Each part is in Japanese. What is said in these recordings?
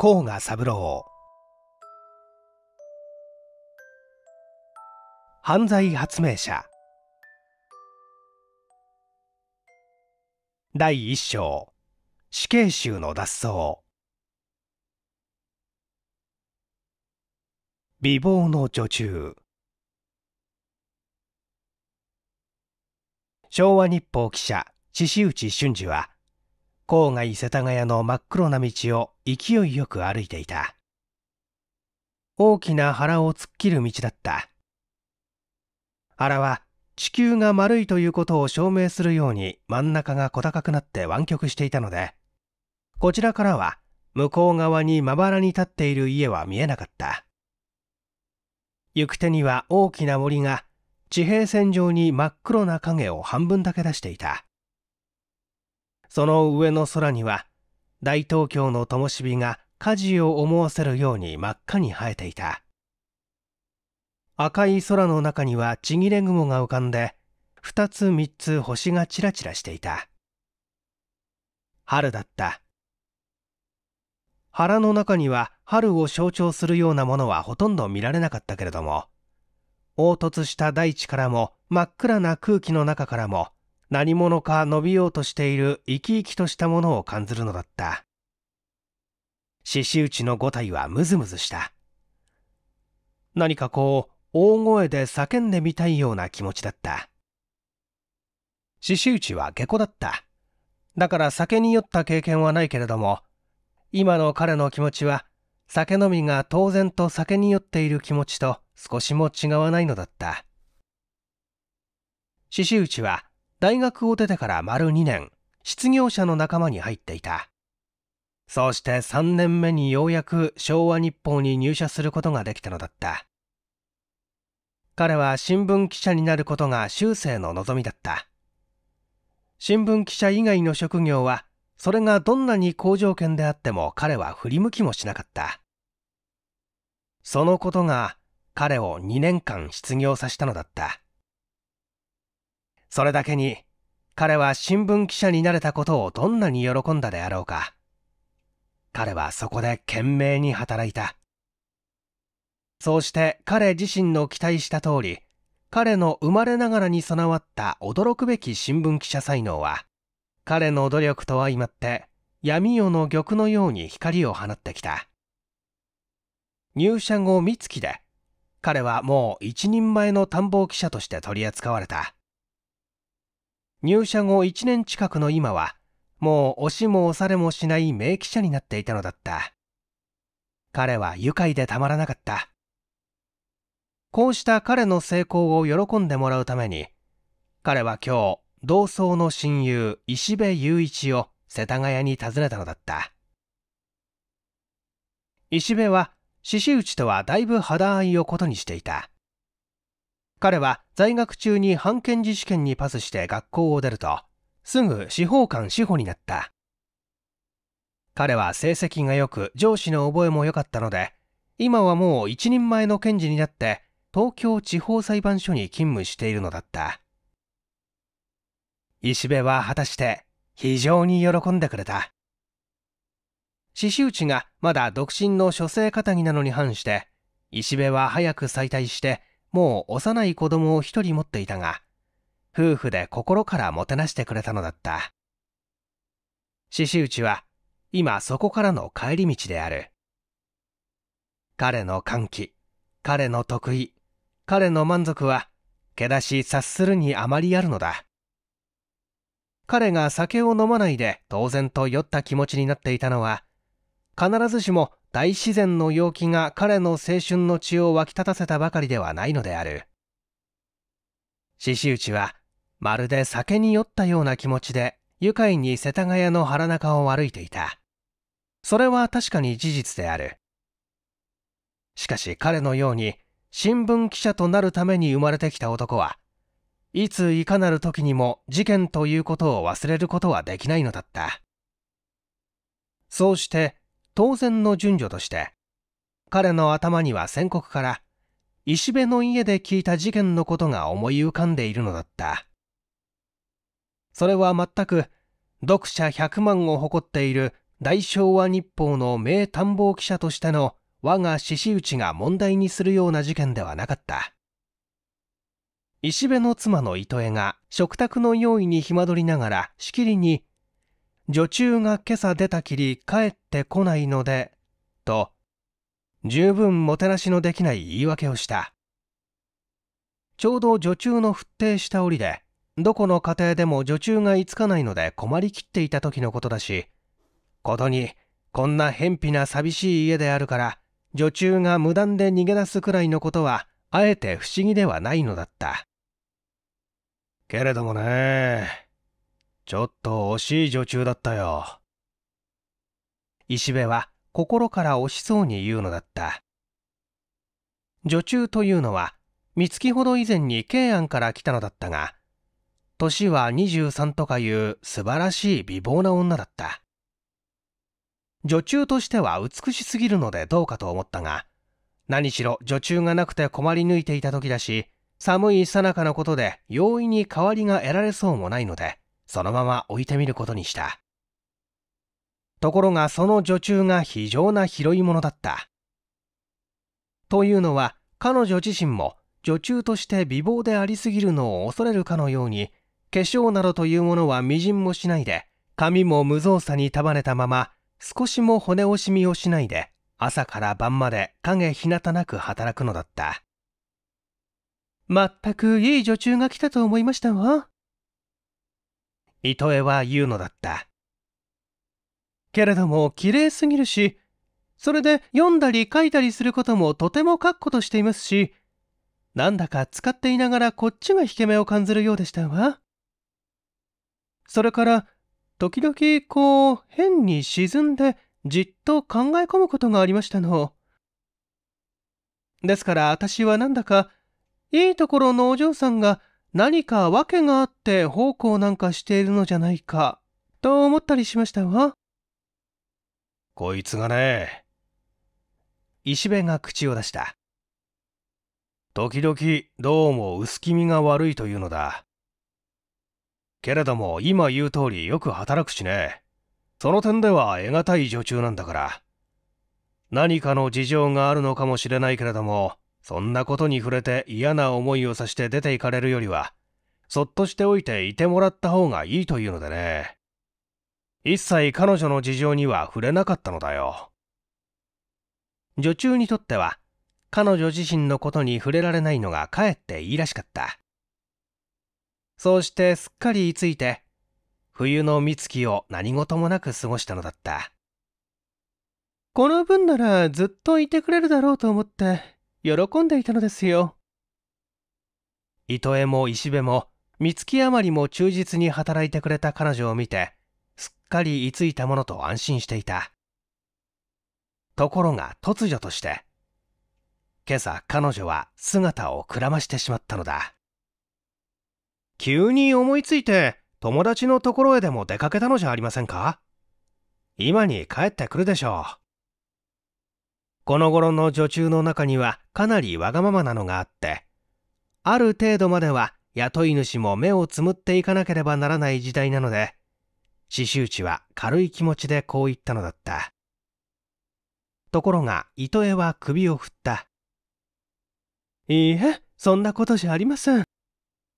甲賀三郎犯罪発明者第一章死刑囚の脱走美貌の女中昭和日報記者獅子内俊二は郊外世田谷の真っ黒な道を勢いよく歩いていた。大きな腹を突っ切る道だった。腹は地球が丸いということを証明するように真ん中が小高くなって湾曲していたので、こちらからは向こう側にまばらに立っている家は見えなかった。行く手には大きな森が地平線上に真っ黒な影を半分だけ出していた。その上の空には大東京の灯火が火事を思わせるように真っ赤に生えていた赤い空の中にはちぎれ雲が浮かんで2つ3つ星がちらちらしていた春だった腹の中には春を象徴するようなものはほとんど見られなかったけれども凹凸した大地からも真っ暗な空気の中からも何者か伸びようとしている生き生きとしたものを感じるのだった獅子打ちの五体はムズムズした何かこう大声で叫んでみたいような気持ちだった獅子打ちは下戸だっただから酒に酔った経験はないけれども今の彼の気持ちは酒飲みが当然と酒に酔っている気持ちと少しも違わないのだった獅子打ちは大学を出てから丸2年失業者の仲間に入っていたそうして3年目にようやく昭和日報に入社することができたのだった彼は新聞記者になることが終生の望みだった新聞記者以外の職業はそれがどんなに好条件であっても彼は振り向きもしなかったそのことが彼を2年間失業させたのだったそれだけに彼は新聞記者になれたことをどんなに喜んだであろうか。彼はそこで懸命に働いた。そうして彼自身の期待した通り、彼の生まれながらに備わった驚くべき新聞記者才能は、彼の努力と相まって闇夜の玉のように光を放ってきた。入社後三月で、彼はもう一人前の探訪記者として取り扱われた。入社後1年近くの今は、もう押しも押されもしない名記者になっていたのだった。彼は愉快でたまらなかった。こうした彼の成功を喜んでもらうために、彼は今日、同窓の親友、石部雄一を世田谷に訪ねたのだった。石部は、獅子打ちとはだいぶ肌合いをことにしていた。彼は在学中に判検事試験にパスして学校を出ると、すぐ司法官司法になった。彼は成績が良く上司の覚えも良かったので、今はもう一人前の検事になって東京地方裁判所に勤務しているのだった。石部は果たして非常に喜んでくれた。獅子内がまだ独身の書生仇なのに反して、石部は早く再退してもう幼い子供を一人持っていたが、夫婦で心からもてなしてくれたのだった。獅子内は今そこからの帰り道である。彼の歓喜、彼の得意、彼の満足は、気出し察するにあまりあるのだ。彼が酒を飲まないで当然と酔った気持ちになっていたのは、必ずしも大自然の陽気が彼の青春の血を湧き立たせたばかりではないのである獅子内はまるで酒に酔ったような気持ちで愉快に世田谷の原中を歩いていたそれは確かに事実であるしかし彼のように新聞記者となるために生まれてきた男はいついかなる時にも事件ということを忘れることはできないのだったそうして当然の順序として彼の頭には宣告から石部の家で聞いた事件のことが思い浮かんでいるのだったそれは全く読者100万を誇っている大昭和日報の名探訪記者としての我が獅子内が問題にするような事件ではなかった石部の妻の糸江が食卓の用意にひまどりながらしきりに女中が今朝出たきり帰ってこないので、と、十分もてなしのできない言い訳をした。ちょうど女中の沸騰した折で、どこの家庭でも女中が居つかないので困りきっていた時のことだし、ことに、こんな偏僻な寂しい家であるから、女中が無断で逃げ出すくらいのことは、あえて不思議ではないのだった。けれどもね、ちょっと惜しい女中だったよ。石部は心から惜しそうに言うのだった。女中というのは、三月ほど以前に慶安から来たのだったが、年は23とかいう素晴らしい美貌な女だった。女中としては美しすぎるのでどうかと思ったが、何しろ女中がなくて困り抜いていた時だし、寒いさなかのことで容易に代わりが得られそうもないので、そのまま置いてみることにした。ところがその女中が非常な拾い物だった。というのは彼女自身も女中として美貌でありすぎるのを恐れるかのように化粧などというものはみじんもしないで髪も無造作に束ねたまま少しも骨惜しみをしないで朝から晩まで影ひなたなく働くのだった全くいい女中が来たと思いましたわ糸江は言うのだった。けれども綺麗すぎるし、それで読んだり書いたりすることもとても確固としていますし、なんだか使っていながらこっちが引け目を感じるようでしたわ。それから、時々こう変に沈んでじっと考え込むことがありましたの。ですから私はなんだかいいところのお嬢さんが何か訳があって奉公なんかしているのじゃないか、と思ったりしましたわ。こいつがね。石部が口を出した。時々どうも薄気味が悪いというのだ。けれども今言う通りよく働くしね。その点では得難い女中なんだから。何かの事情があるのかもしれないけれども、そんなことに触れて嫌な思いをさして出て行かれるよりは、そっとしておいていてもらった方がいいというのでね。一切彼女の事情には触れなかったのだよ。女中にとっては、彼女自身のことに触れられないのがかえっていいらしかった。そうしてすっかり居ついて、冬の三月を何事もなく過ごしたのだった。この分ならずっといてくれるだろうと思って、喜んでいたのですよ糸江も石部も三月余りも忠実に働いてくれた彼女を見てすっかり居ついたものと安心していたところが突如として今朝彼女は姿をくらましてしまったのだ急に思いついて友達のところへでも出かけたのじゃありませんか今に帰ってくるでしょうこの頃の女中の中にはかなりわがままなのがあってある程度までは雇い主も目をつむっていかなければならない時代なので刺繍地は軽い気持ちでこう言ったのだったところが糸江は首を振ったいいえそんなことじゃありません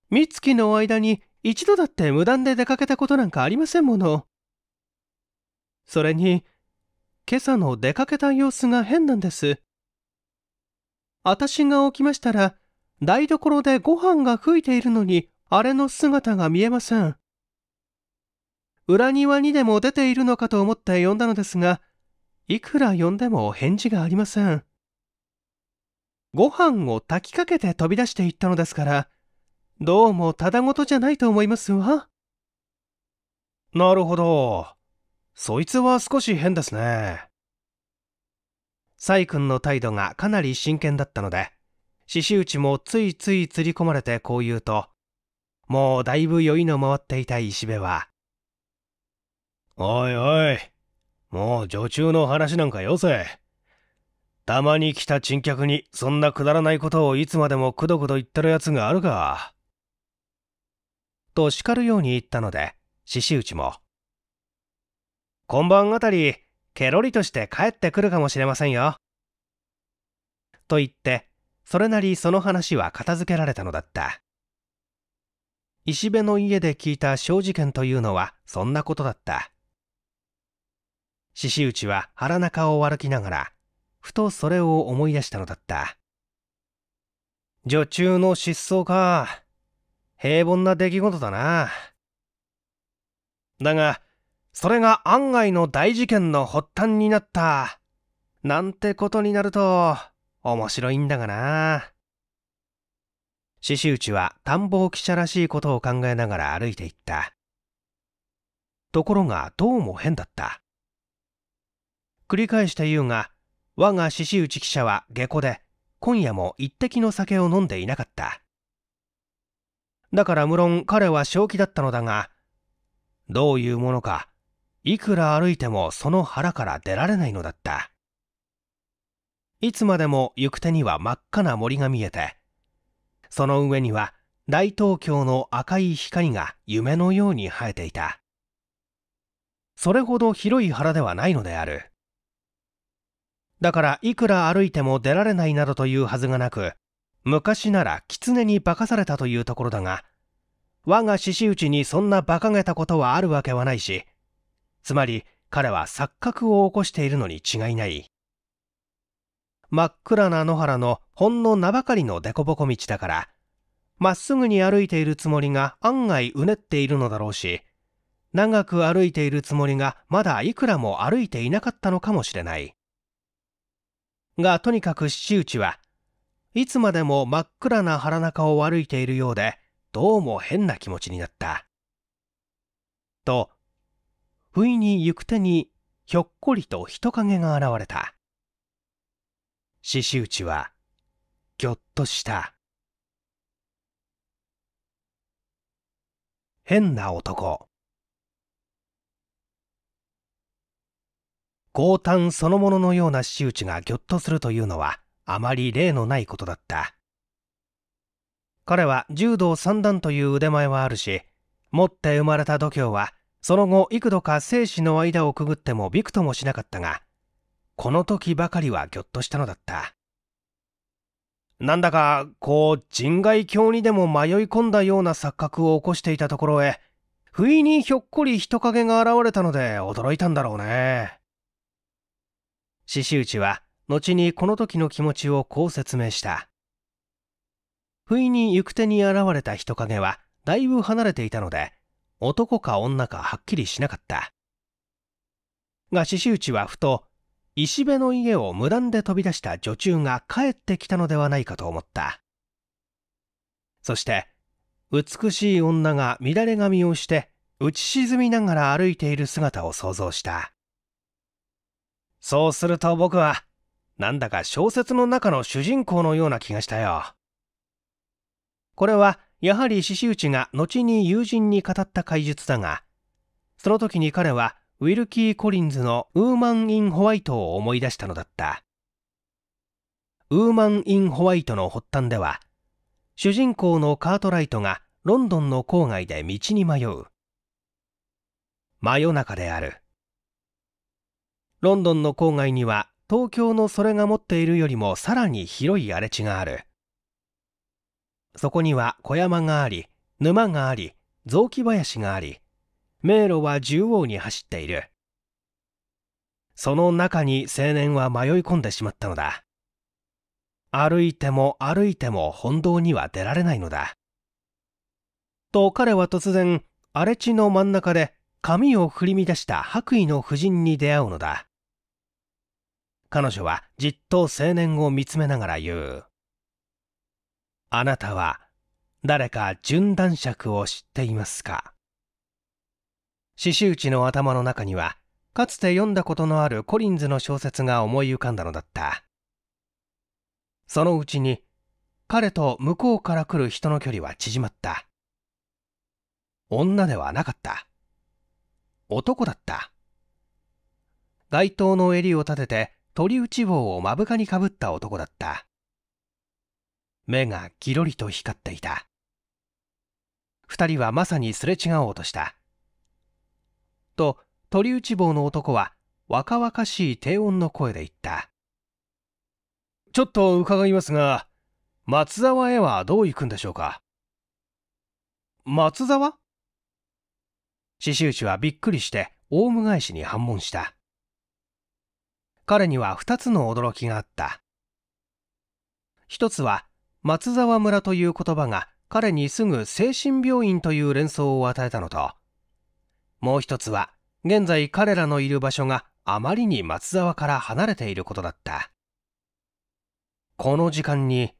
三月の間に一度だって無断で出かけたことなんかありませんものそれに今朝の出かけた様子が変なんです。私が起きましたら、台所でご飯が吹いているのに、あれの姿が見えません。裏庭にでも出ているのかと思って呼んだのですが、いくら呼んでも返事がありません。ご飯を炊きかけて飛び出していったのですから、どうもただごとじゃないと思いますわ。なるほど。そいつは少し変ですね。サイ君の態度がかなり真剣だったので、獅子内もついつい釣り込まれてこう言うと、もうだいぶ酔いの回っていた石部は、おいおい、もう女中の話なんかよせ。たまに来た珍客にそんなくだらないことをいつまでもくどくど言ってる奴があるか。と叱るように言ったので、獅子内も、今晩あたり、ケロリとして帰ってくるかもしれませんよ。と言って、それなりその話は片付けられたのだった。石部の家で聞いた小事件というのはそんなことだった。獅子内は腹中を歩きながら、ふとそれを思い出したのだった。女中の失踪か。平凡な出来事だな。だが、それが案外の大事件の発端になった。なんてことになると、面白いんだがな。獅子内は田ぼ訪記者らしいことを考えながら歩いていった。ところがどうも変だった。繰り返して言うが、我が獅子内記者は下戸で、今夜も一滴の酒を飲んでいなかった。だから無論彼は正気だったのだが、どういうものかいくら歩いてもその腹から出られないのだったいつまでも行く手には真っ赤な森が見えてその上には大東京の赤い光が夢のように生えていたそれほど広い腹ではないのであるだからいくら歩いても出られないなどというはずがなく昔なら狐に化かされたというところだが我が獅子打ちにそんな馬鹿げたことはあるわけはないしつまり彼は錯覚を起こしているのに違いない真っ暗な野原のほんの名ばかりの凸凹道だからまっすぐに歩いているつもりが案外うねっているのだろうし長く歩いているつもりがまだいくらも歩いていなかったのかもしれないがとにかく七内はいつまでも真っ暗な腹中を歩いているようでどうも変な気持ちになったと不意に行く手にひょっこりと人影が現れた獅子打はぎょっとした変な男強炭そのもののような獅子打がぎょっとするというのはあまり例のないことだった彼は柔道三段という腕前はあるし持って生まれた度胸はその後幾度か生死の間をくぐってもびくともしなかったがこの時ばかりはぎょっとしたのだったなんだかこう人外境にでも迷い込んだような錯覚を起こしていたところへ不意にひょっこり人影が現れたので驚いたんだろうね獅子内は後にこの時の気持ちをこう説明した不意に行く手に現れた人影はだいぶ離れていたので男か女かはっきりしなかったが獅子内はふと石部の家を無断で飛び出した女中が帰ってきたのではないかと思ったそして美しい女が乱れ髪をして打ち沈みながら歩いている姿を想像したそうすると僕はなんだか小説の中の主人公のような気がしたよこれはやはり獅子内が後に友人に語った怪述だがその時に彼はウィルキー・コリンズのウーマン・イン・ホワイトを思い出したのだったウーマン・イン・ホワイトの発端では主人公のカートライトがロンドンの郊外で道に迷う真夜中であるロンドンの郊外には東京のそれが持っているよりもさらに広い荒れ地があるそこには小山があり沼があり雑木林があり迷路は縦横に走っているその中に青年は迷い込んでしまったのだ歩いても歩いても本堂には出られないのだと彼は突然荒れ地の真ん中で髪を振り乱した白衣の夫人に出会うのだ彼女はじっと青年を見つめながら言うあなたは誰か純男爵を知っていますか獅子ちの頭の中にはかつて読んだことのあるコリンズの小説が思い浮かんだのだったそのうちに彼と向こうから来る人の距離は縮まった女ではなかった男だった街灯の襟を立てて鳥打ち棒を目深にかぶった男だった目がギロリと光っていた二人はまさにすれ違おうとしたと鳥内坊の男は若々しい低音の声で言ったちょっと伺いますが松沢へはどう行くんでしょうか松沢獅子内はびっくりしてオウム返しに反問した彼には2つの驚きがあった一つは松沢村という言葉が彼にすぐ精神病院という連想を与えたのともう一つは現在彼らのいる場所があまりに松沢から離れていることだったこの時間に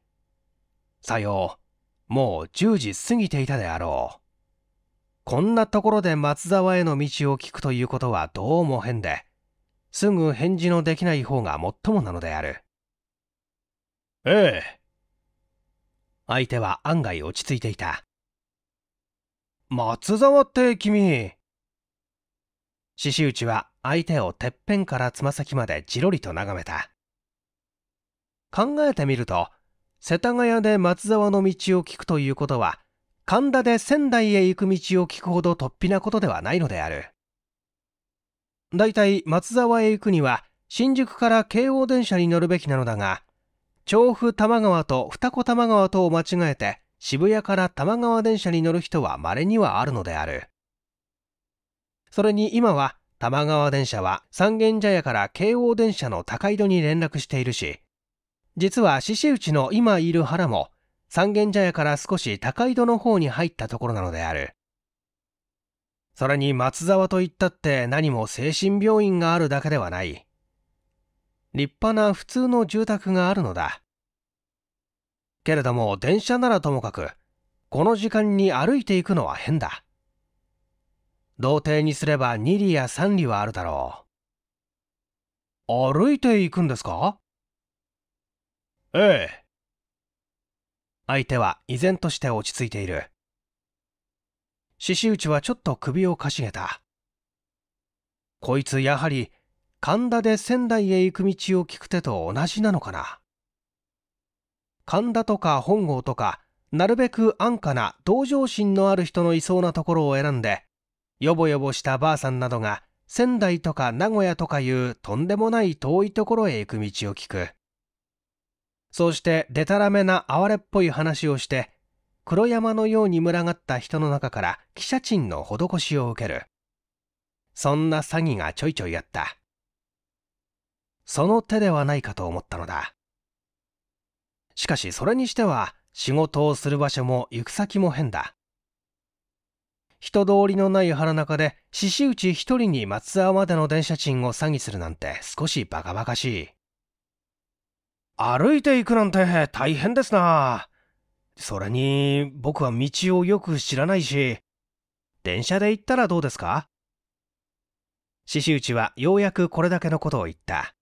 さようもう10時過ぎていたであろうこんなところで松沢への道を聞くということはどうも変ですぐ返事のできない方が最もなのであるええ相手は案外落ち着いていた松沢って君獅子内は相手をてっぺんからつま先までじろりと眺めた考えてみると世田谷で松沢の道を聞くということは神田で仙台へ行く道を聞くほど突飛なことではないのであるだいたい松沢へ行くには新宿から京王電車に乗るべきなのだが調布多摩川と二子玉川とを間違えて渋谷から多摩川電車に乗る人は稀にはあるのである。それに今は多摩川電車は三軒茶屋から京王電車の高井戸に連絡しているし、実は獅子内の今いる原も三軒茶屋から少し高井戸の方に入ったところなのである。それに松沢といったって何も精神病院があるだけではない。立派な普通の住宅があるのだ。けれども電車ならともかく、この時間に歩いていくのは変だ。童貞にすれば2里や3里はあるだろう。歩いていくんですかええ。相手は依然として落ち着いている。獅子打ちはちょっと首をかしげた。こいつやはり神田で仙台へ行く道を聞く手と同じなのかな神田とか本郷とかなるべく安価な同情心のある人のいそうなところを選んでよぼよぼしたばあさんなどが仙台とか名古屋とかいうとんでもない遠いところへ行く道を聞くそうしてでたらめな哀れっぽい話をして黒山のように群がった人の中から汽車賃の施しを受けるそんな詐欺がちょいちょいあったその手ではないかと思ったのだ。しかしそれにしては仕事をする場所も行く先も変だ。人通りのない腹中で獅子打ち一人に松沢までの電車賃を詐欺するなんて少しバカバカしい。歩いていくなんて大変ですな。それに僕は道をよく知らないし、電車で行ったらどうですか獅子打ちはようやくこれだけのことを言った。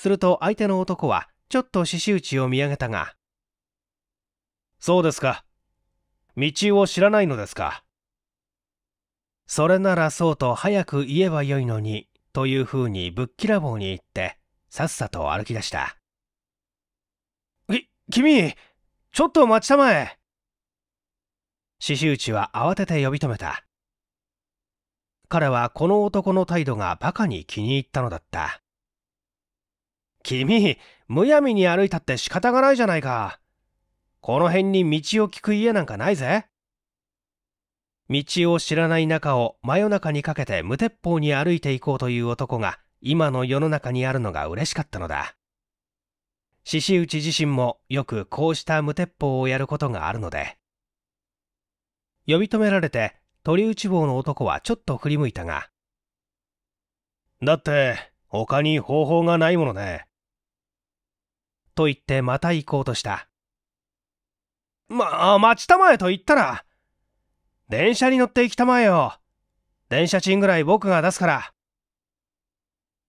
すると相手の男はちょっと獅子打ちを見上げたがそうですか道を知らないのですかそれならそうと早く言えばよいのにというふうにぶっきらぼうに言ってさっさと歩き出したき君ちょっと待ちたまえ獅子打は慌てて呼び止めた彼はこの男の態度がバカに気に入ったのだった君、むやみに歩いたって仕方がないじゃないか。この辺に道を聞く家なんかないぜ。道を知らない中を真夜中にかけて無鉄砲に歩いていこうという男が今の世の中にあるのが嬉しかったのだ。獅子内自身もよくこうした無鉄砲をやることがあるので。呼び止められて鳥内棒の男はちょっと振り向いたが。だって他に方法がないものね。と言ってまた行こうとした。まあ、待ちたまえと言ったら。電車に乗って行きたまえよ。電車賃ぐらい僕が出すから。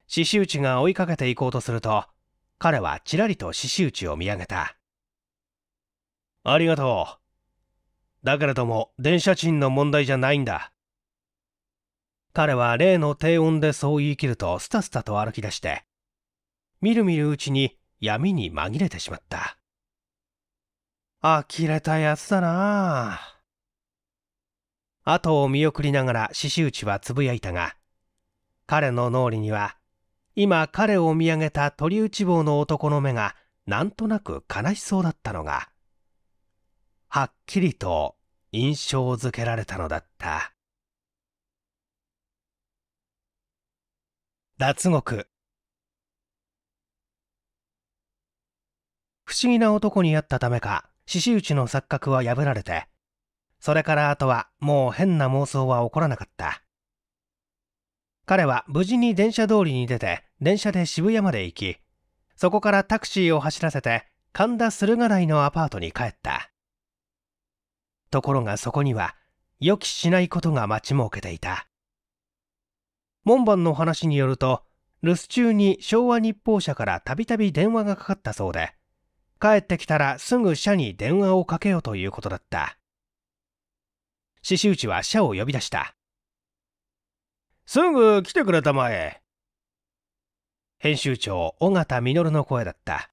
獅子内が追いかけて行こうとすると、彼はちらりと獅子内を見上げた。ありがとう。だけれども、電車賃の問題じゃないんだ。彼は例の低音でそう言い切るとスタスタと歩き出して、みるみるうちに闇に紛れてしまった。呆れたやつだな後を見送りながら獅子打ちはつぶやいたが、彼の脳裏には、今彼を見上げた鳥ち坊の男の目がなんとなく悲しそうだったのが、はっきりと印象づけられたのだった。脱獄不思議な男に会ったためか、獅子打ちの錯覚は破られて、それから後はもう変な妄想は起こらなかった。彼は無事に電車通りに出て、電車で渋谷まで行き、そこからタクシーを走らせて、神田駿河台のアパートに帰った。ところがそこには、予期しないことが待ち設けていた。門番の話によると、留守中に昭和日報社からたびたび電話がかかったそうで、帰ってきたらすぐ社に電話をかけよということだった。獅子内は社を呼び出した。すぐ来てくれたまえ。編集長、尾形実の声だった。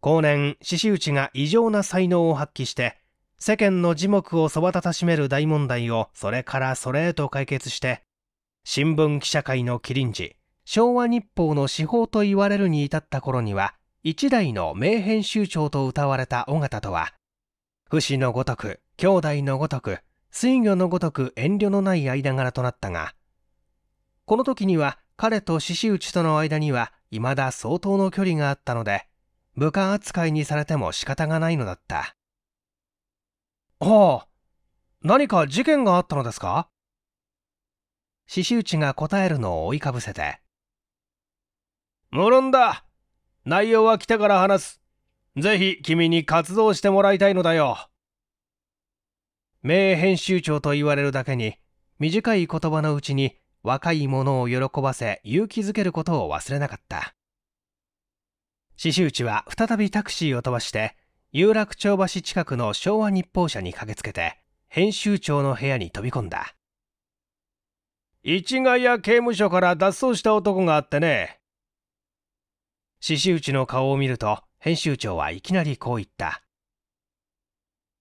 後年、獅子内が異常な才能を発揮して、世間の耳目をそばたたしめる大問題をそれからそれへと解決して、新聞記者会の麒麟児、昭和日報の司法と言われるに至った頃には、一代の名編集長と謳われた尾形とは不死のごとく兄弟のごとく水魚のごとく遠慮のない間柄となったがこの時には彼と獅子内との間には未だ相当の距離があったので部下扱いにされても仕方がないのだったはあ何か事件があったのですか獅子内が答えるのを追いかぶせて無論だ内容は来てから話す。ぜひ君に活動してもらいたいのだよ。名編集長と言われるだけに、短い言葉のうちに若い者を喜ばせ勇気づけることを忘れなかった。志士内は再びタクシーを飛ばして、有楽町橋近くの昭和日報社に駆けつけて、編集長の部屋に飛び込んだ。市ヶ谷刑務所から脱走した男があってね、獅子内の顔を見ると編集長はいきなりこう言った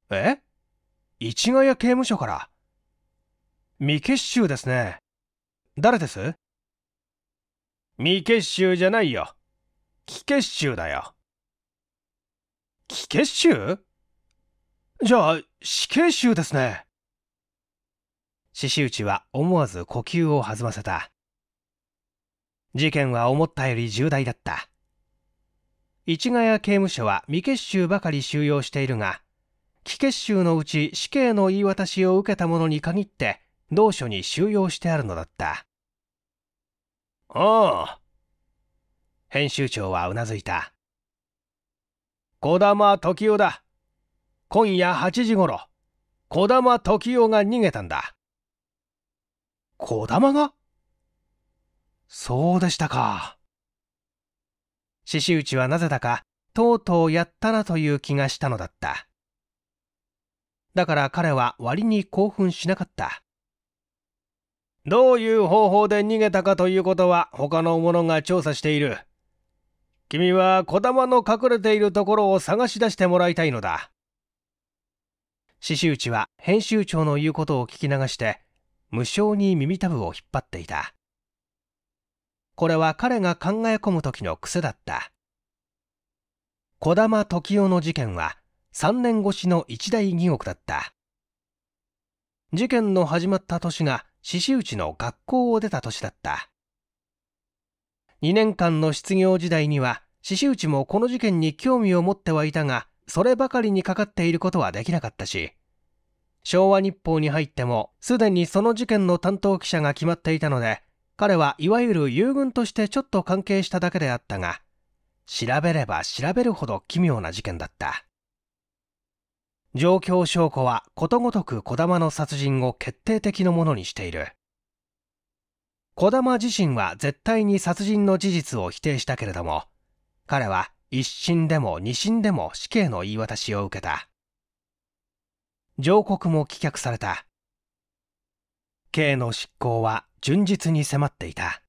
え市ヶ谷刑務所から未結集ですね誰です未結集じゃないよ既結集だよ既結集じゃあ死刑囚ですね獅子内は思わず呼吸を弾ませた事件は思ったより重大だった市ヶ谷刑務所は未結集ばかり収容しているが、既結集のうち死刑の言い渡しを受けた者に限って、同所に収容してあるのだった。ああ。編集長はうなずいた。児玉時代だ。今夜8時頃、児玉時代が逃げたんだ。児玉がそうでしたか。獅子打ちはなぜだか、とうとうやったなという気がしたのだった。だから彼は割に興奮しなかった。どういう方法で逃げたかということは他の者が調査している。君は小玉の隠れているところを探し出してもらいたいのだ。獅子打は編集長の言うことを聞き流して、無性に耳たぶを引っ張っていた。これは彼が考え込む時の癖だった児玉時代の事件は3年越しの一大疑惑だった事件の始まった年が獅子内の学校を出た年だった2年間の失業時代には獅子内もこの事件に興味を持ってはいたがそればかりにかかっていることはできなかったし昭和日報に入ってもすでにその事件の担当記者が決まっていたので彼はいわゆる友軍としてちょっと関係しただけであったが、調べれば調べるほど奇妙な事件だった。状況証拠はことごとく児玉の殺人を決定的なものにしている。児玉自身は絶対に殺人の事実を否定したけれども、彼は一審でも二審でも死刑の言い渡しを受けた。上告も棄却された。刑の執行は純実に迫っていた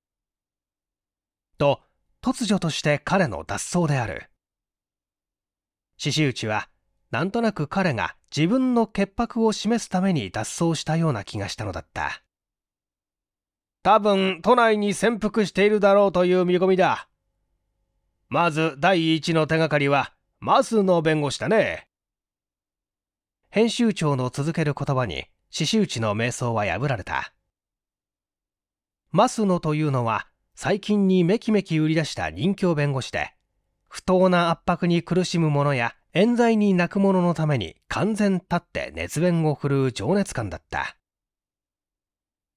と突如として彼の脱走である獅子内はなんとなく彼が自分の潔白を示すために脱走したような気がしたのだった多分都内に潜伏しているだろうという見込みだまず第一の手がかりは増の弁護士だね編集長の続ける言葉に獅子内の瞑想は破られた増野というのは最近にめきめき売り出した任教弁護士で不当な圧迫に苦しむ者や冤罪に泣く者のために完全たって熱弁を振るう情熱感だった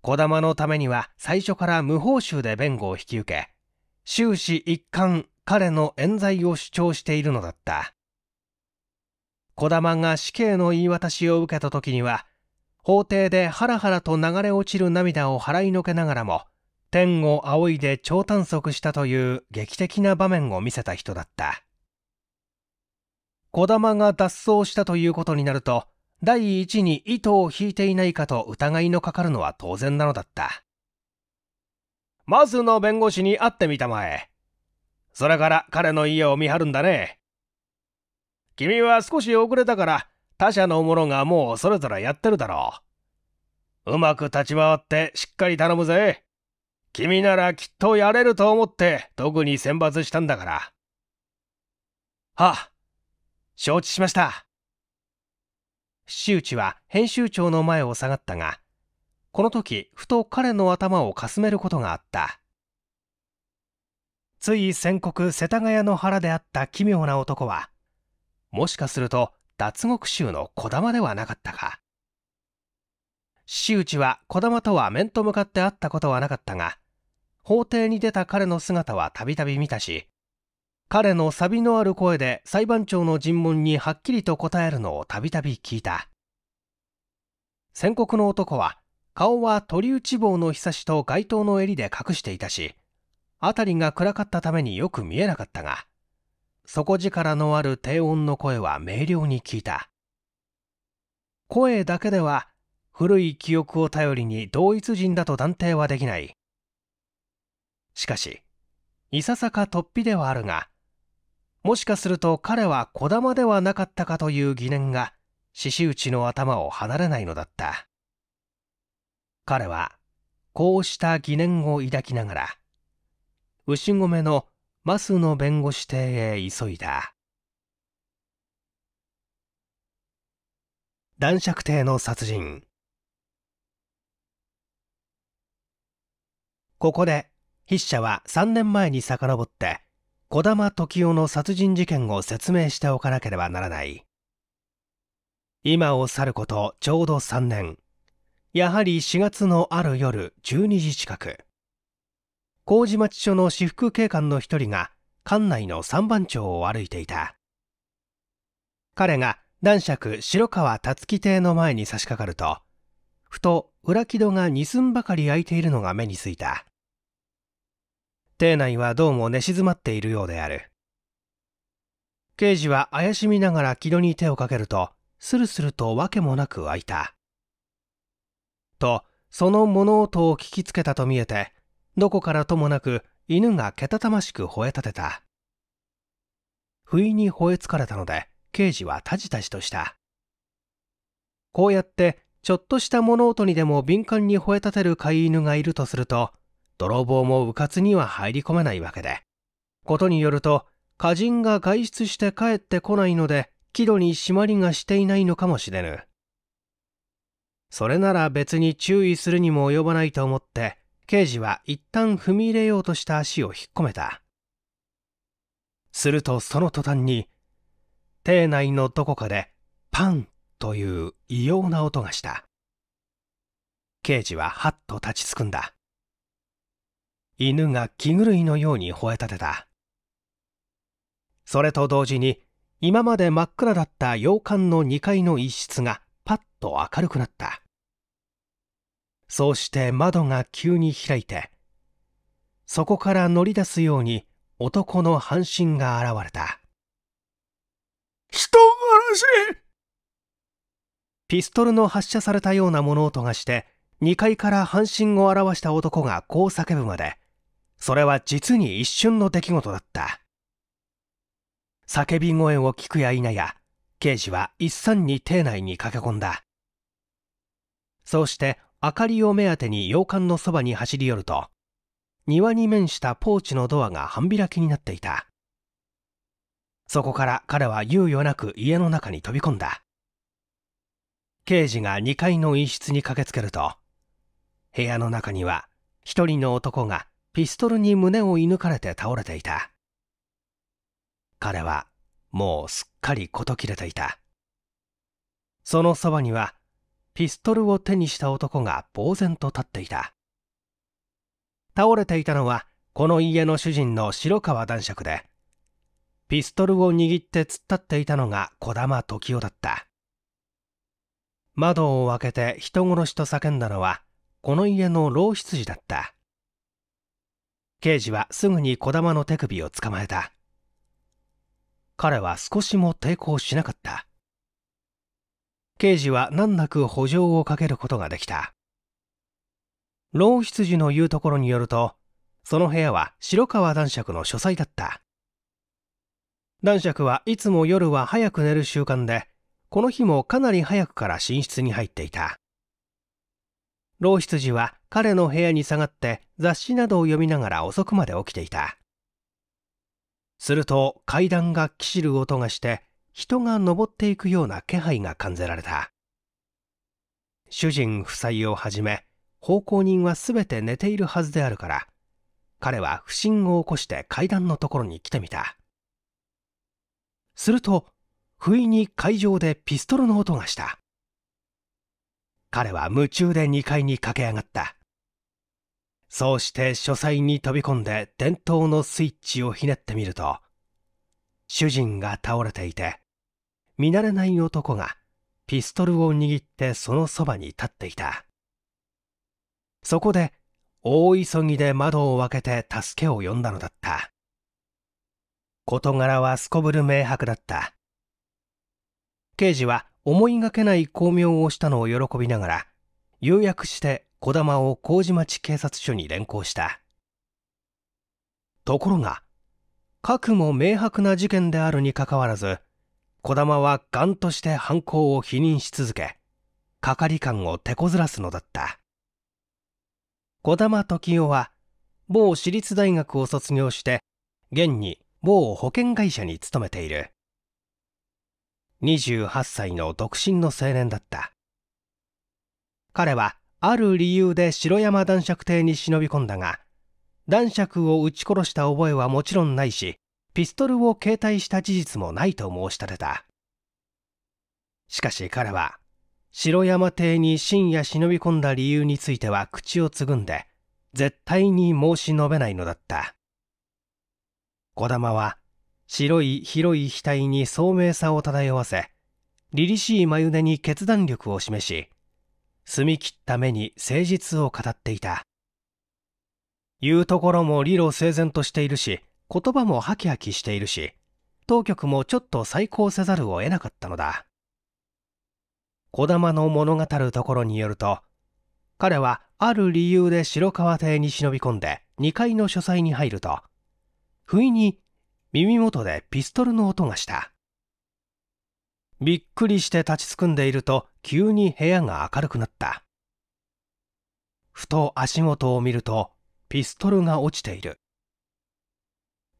児玉のためには最初から無報酬で弁護を引き受け終始一貫彼の冤罪を主張しているのだった児玉が死刑の言い渡しを受けた時には法廷でハラハラと流れ落ちる涙を払いのけながらも、天を仰いで超短足したという劇的な場面を見せた人だった。児玉が脱走したということになると、第一に糸を引いていないかと疑いのかかるのは当然なのだった。まずの弁護士に会ってみたまえ。それから彼の家を見張るんだね。君は少し遅れたから、他社の者がもうそれぞれやってるだろう。うまく立ち回ってしっかり頼むぜ。君ならきっとやれると思って特に選抜したんだから。はあ、承知しました。周内は編集長の前を下がったが、この時、ふと彼の頭をかすめることがあった。つい先刻世田谷の腹であった奇妙な男はもしかすると脱獄衆の児玉ではなかったか岸内は児玉とは面と向かって会ったことはなかったが法廷に出た彼の姿はたびたび見たし彼のサビのある声で裁判長の尋問にはっきりと答えるのをたびたび聞いた宣告の男は顔は鳥内棒のひさしと街灯の襟で隠していたし辺りが暗かったためによく見えなかったが底力のある低音の声は明瞭に聞いた。声だけでは古い記憶を頼りに同一人だと断定はできない。しかし、いささか突飛ではあるが、もしかすると彼は小玉ではなかったかという疑念が、獅子内の頭を離れないのだった。彼は、こうした疑念を抱きながら、牛込のスの弁護士邸へ急いだ男爵邸の殺人ここで筆者は3年前に遡って児玉時雄の殺人事件を説明しておかなければならない今を去ることちょうど3年やはり4月のある夜12時近く麹町署の私服警官の一人が館内の三番町を歩いていた彼が男爵白川辰樹邸の前に差し掛かるとふと裏木戸が二寸ばかり開いているのが目についた邸内はどうも寝静まっているようである刑事は怪しみながら木戸に手をかけるとスルスルと訳もなく開いたとその物音を聞きつけたと見えてどこからともなく犬がけたたましく吠え立てた。不意に吠えつかれたので、刑事はたじたじとした。こうやって、ちょっとした物音にでも敏感に吠え立てる飼い犬がいるとすると、泥棒も迂闊には入り込めないわけで。ことによると、家人が外出して帰ってこないので、帰路に締まりがしていないのかもしれぬ。それなら別に注意するにも及ばないと思って、刑事は一旦踏み入れようとした足を引っ込めた。するとその途端に、邸内のどこかでパンという異様な音がした。刑事ははっと立ちすくんだ。犬が着ぐるいのように吠え立てた。それと同時に、今まで真っ暗だった洋館の2階の一室がパッと明るくなった。そうして窓が急に開いてそこから乗り出すように男の半身が現れた人殺しピストルの発射されたような物音がして2階から半身を表した男がこう叫ぶまでそれは実に一瞬の出来事だった叫び声を聞くや否や刑事は一三に邸内に駆け込んだそうして明かりを目当てに洋館のそばに走り寄ると、庭に面したポーチのドアが半開きになっていた。そこから彼は猶予なく家の中に飛び込んだ。刑事が2階の一室に駆けつけると、部屋の中には一人の男がピストルに胸を射抜かれて倒れていた。彼はもうすっかり事切れていた。そのそばにはピストルを手にした男が呆然と立っていた倒れていたのはこの家の主人の白川男爵でピストルを握って突っ立っていたのが児玉時雄だった窓を開けて人殺しと叫んだのはこの家の老執事だった刑事はすぐに児玉の手首を捕まえた彼は少しも抵抗しなかった刑事は難なく補助をかけることができた老羊の言うところによるとその部屋は白川男爵の書斎だった男爵はいつも夜は早く寝る習慣でこの日もかなり早くから寝室に入っていた老羊は彼の部屋に下がって雑誌などを読みながら遅くまで起きていたすると階段がきしる音がして人が登っていくような気配が感じられた主人夫妻をはじめ奉公人は全て寝ているはずであるから彼は不審を起こして階段のところに来てみたすると不意に会場でピストルの音がした彼は夢中で2階に駆け上がったそうして書斎に飛び込んで電灯のスイッチをひねってみると主人が倒れていて見慣れない男がピストルを握ってそのそばに立っていたそこで大急ぎで窓を開けて助けを呼んだのだった事柄はすこぶる明白だった刑事は思いがけない巧妙をしたのを喜びながら釉薬して児玉を麹町警察署に連行したところがかくも明白な事件であるにかかわらず児玉は頑として犯行を否認し続け係官を手こずらすのだった児玉時代は某私立大学を卒業して現に某保険会社に勤めている28歳の独身の青年だった彼はある理由で城山男爵邸に忍び込んだが男爵を撃ち殺した覚えはもちろんないしピストルを携帯した事実もないと申し立てたしかし彼は城山邸に深夜忍び込んだ理由については口をつぐんで絶対に申し述べないのだった児玉は白い広い額に聡明さを漂わせ凛々しい眉根に決断力を示し澄み切った目に誠実を語っていた言うところも理路整然としているし言葉もハキハキしているし当局もちょっと再考せざるを得なかったのだ児玉の物語るところによると彼はある理由で白川邸に忍び込んで2階の書斎に入ると不意に耳元でピストルの音がしたびっくりして立ちすくんでいると急に部屋が明るくなったふと足元を見るとピストルが落ちている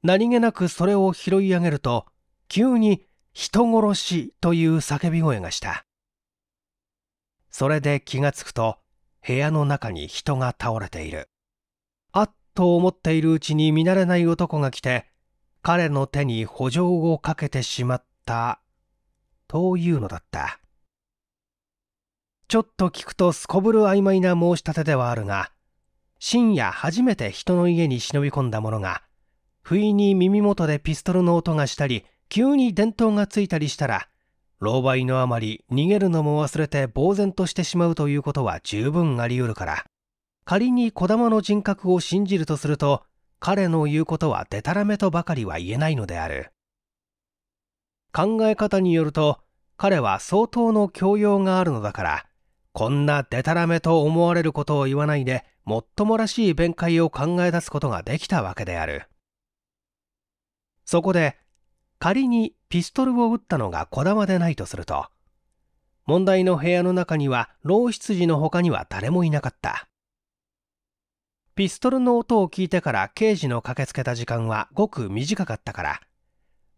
何気なくそれを拾い上げると急に「人殺し」という叫び声がしたそれで気がつくと部屋の中に人が倒れているあっと思っているうちに見慣れない男が来て彼の手に補助をかけてしまったというのだったちょっと聞くとすこぶる曖昧な申し立てではあるが深夜初めて人の家に忍び込んだ者が不意に耳元でピストルの音がしたり、急に電灯がついたりしたら、狼狽のあまり逃げるのも忘れて呆然としてしまうということは十分あり得るから、仮に児玉の人格を信じるとすると、彼の言うことはデタラメとばかりは言えないのである。考え方によると、彼は相当の教養があるのだから、こんなデタラメと思われることを言わないで、もっともらしい弁解を考え出すことができたわけである。そこで仮にピストルを撃ったのが小玉でないとすると問題の部屋の中には老執事の他には誰もいなかったピストルの音を聞いてから刑事の駆けつけた時間はごく短かったから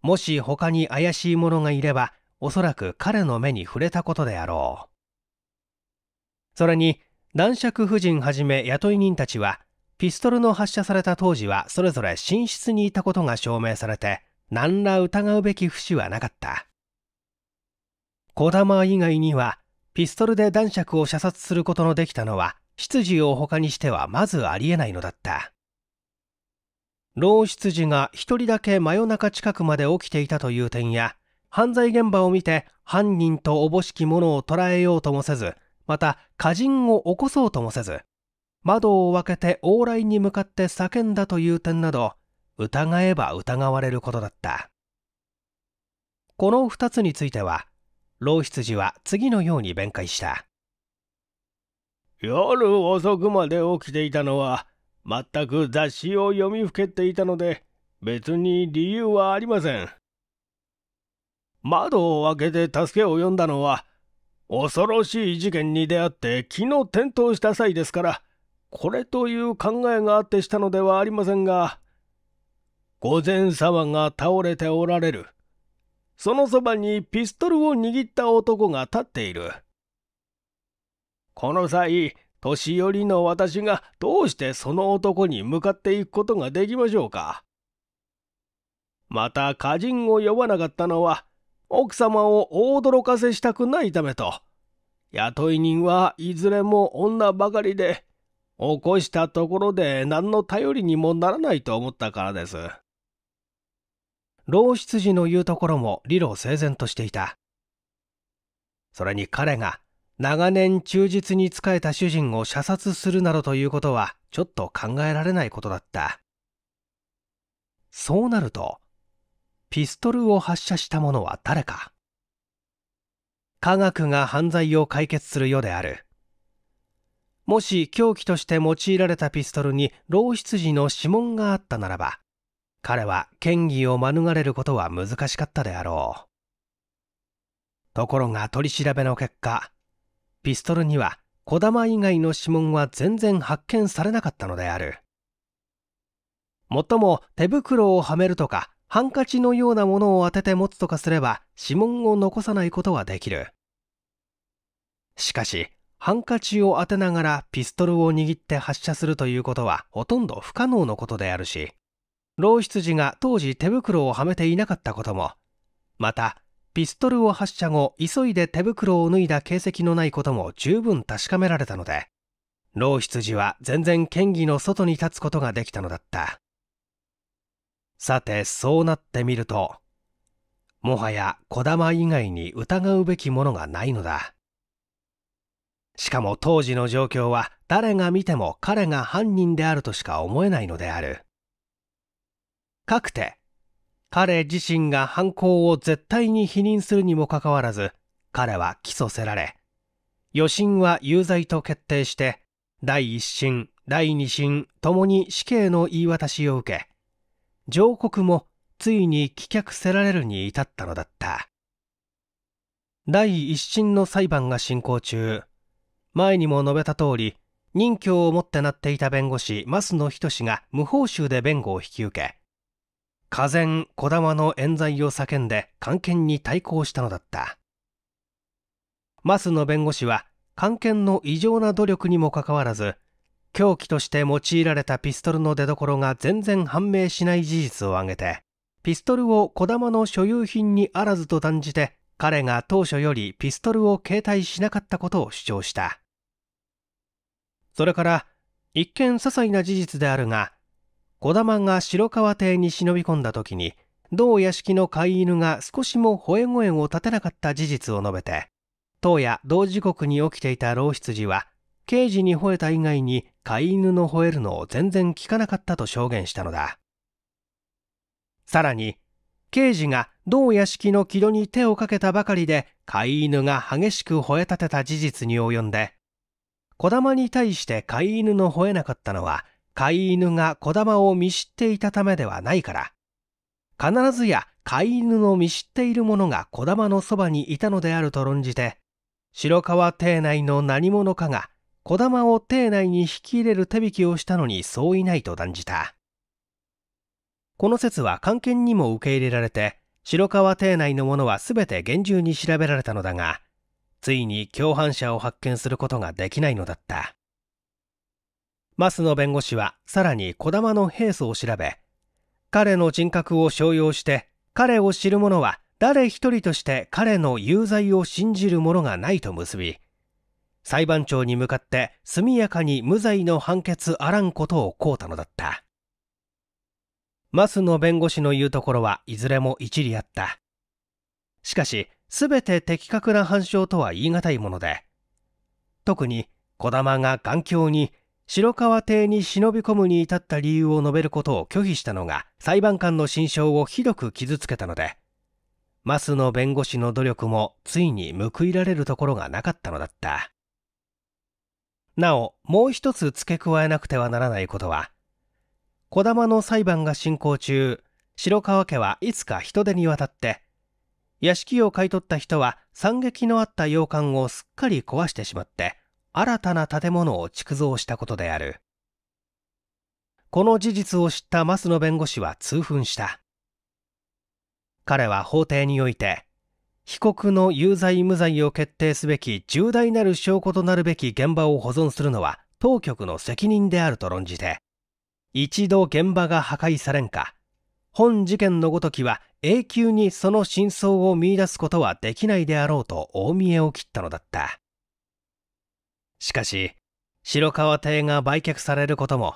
もし他に怪しい者がいればおそらく彼の目に触れたことであろうそれに男爵夫人はじめ雇い人たちはピストルの発射された当時はそれぞれ寝室にいたことが証明されて何ら疑うべき節はなかった児玉以外にはピストルで男爵を射殺することのできたのは執事を他にしてはまずありえないのだった老執事が1人だけ真夜中近くまで起きていたという点や犯罪現場を見て犯人とおぼしき者を捕らえようともせずまた歌人を起こそうともせず窓を開けて往来に向かって叫んだという点など疑えば疑われることだったこの2つについては老羊は次のように弁解した夜遅くまで起きていたのは全く雑誌を読みふけていたので別に理由はありません窓を開けて助けを呼んだのは恐ろしい事件に出会って気の転倒した際ですからこれという考えがあってしたのではありませんが、御前様が倒れておられる。そのそばにピストルを握った男が立っている。この際、年寄りの私がどうしてその男に向かっていくことができましょうか。また、歌人を呼ばなかったのは、奥様を大驚かせしたくないためと、雇い人はいずれも女ばかりで、起こしたところで何の頼りにもならないと思ったからです。老執事の言うところも理路整然としていた。それに彼が長年忠実に仕えた主人を射殺するなどということはちょっと考えられないことだった。そうなると、ピストルを発射した者は誰か。科学が犯罪を解決する世である。もし凶器として用いられたピストルに漏出時の指紋があったならば、彼は嫌疑を免れることは難しかったであろう。ところが取り調べの結果、ピストルには小玉以外の指紋は全然発見されなかったのである。もっとも手袋をはめるとか、ハンカチのようなものを当てて持つとかすれば指紋を残さないことはできる。しかし、ハンカチを当てながらピストルを握って発射するということはほとんど不可能のことであるし、老出時が当時手袋をはめていなかったことも、また、ピストルを発射後、急いで手袋を脱いだ形跡のないことも十分確かめられたので、老出時は全然県議の外に立つことができたのだった。さて、そうなってみると、もはや児玉以外に疑うべきものがないのだ。しかも当時の状況は誰が見ても彼が犯人であるとしか思えないのである。かくて、彼自身が犯行を絶対に否認するにもかかわらず、彼は起訴せられ、余震は有罪と決定して、第一審、第二審ともに死刑の言い渡しを受け、上告もついに棄却せられるに至ったのだった。第一審の裁判が進行中、前にも述べた通り任教をもってなっていた弁護士増野仁が無報酬で弁護を引き受け俄然児玉の冤罪を叫んで官憲に対抗したのだった増野弁護士は官憲の異常な努力にもかかわらず凶器として用いられたピストルの出どころが全然判明しない事実を挙げてピストルを児玉の所有品にあらずと断じて彼が当初よりピストルを携帯しなかったことを主張したそれから一見些細な事実であるが児玉が白川邸に忍び込んだ時に同屋敷の飼い犬が少しも吠え声を立てなかった事実を述べて当夜同時刻に起きていた老羊は刑事に吠えた以外に飼い犬の吠えるのを全然聞かなかったと証言したのださらに刑事が同屋敷の木戸に手をかけたばかりで飼い犬が激しく吠え立てた事実に及んで小玉に対して飼い犬の吠えなかったのは飼い犬が小玉を見知っていたためではないから必ずや飼い犬の見知っている者が小玉のそばにいたのであると論じて白川邸内の何者かが小玉を邸内に引き入れる手引きをしたのに相違ないと断じた。この説は官憲にも受け入れられて白川邸内のものは全て厳重に調べられたのだがついに共犯者を発見することができないのだった増野弁護士はさらに児玉の兵素を調べ彼の人格を商用して彼を知る者は誰一人として彼の有罪を信じる者がないと結び裁判長に向かって速やかに無罪の判決あらんことを請うたのだった増の弁護士の言うところはいずれも一理あった。しかし、全て的確な反証とは言い難いもので、特に児玉が眼鏡に白河邸に忍び込むに至った理由を述べることを拒否したのが裁判官の心象をひどく傷つけたので、増野弁護士の努力もついに報いられるところがなかったのだった。なお、もう一つ付け加えなくてはならないことは、児玉の裁判が進行中、白川家はいつか人手に渡って、屋敷を買い取った人は惨劇のあった洋館をすっかり壊してしまって、新たな建物を築造したことである。この事実を知った増野弁護士は痛憤した。彼は法廷において、被告の有罪無罪を決定すべき重大なる証拠となるべき現場を保存するのは当局の責任であると論じて、一度現場が破壊されんか本事件のごときは永久にその真相を見いだすことはできないであろうと大見えを切ったのだったしかし白川邸が売却されることも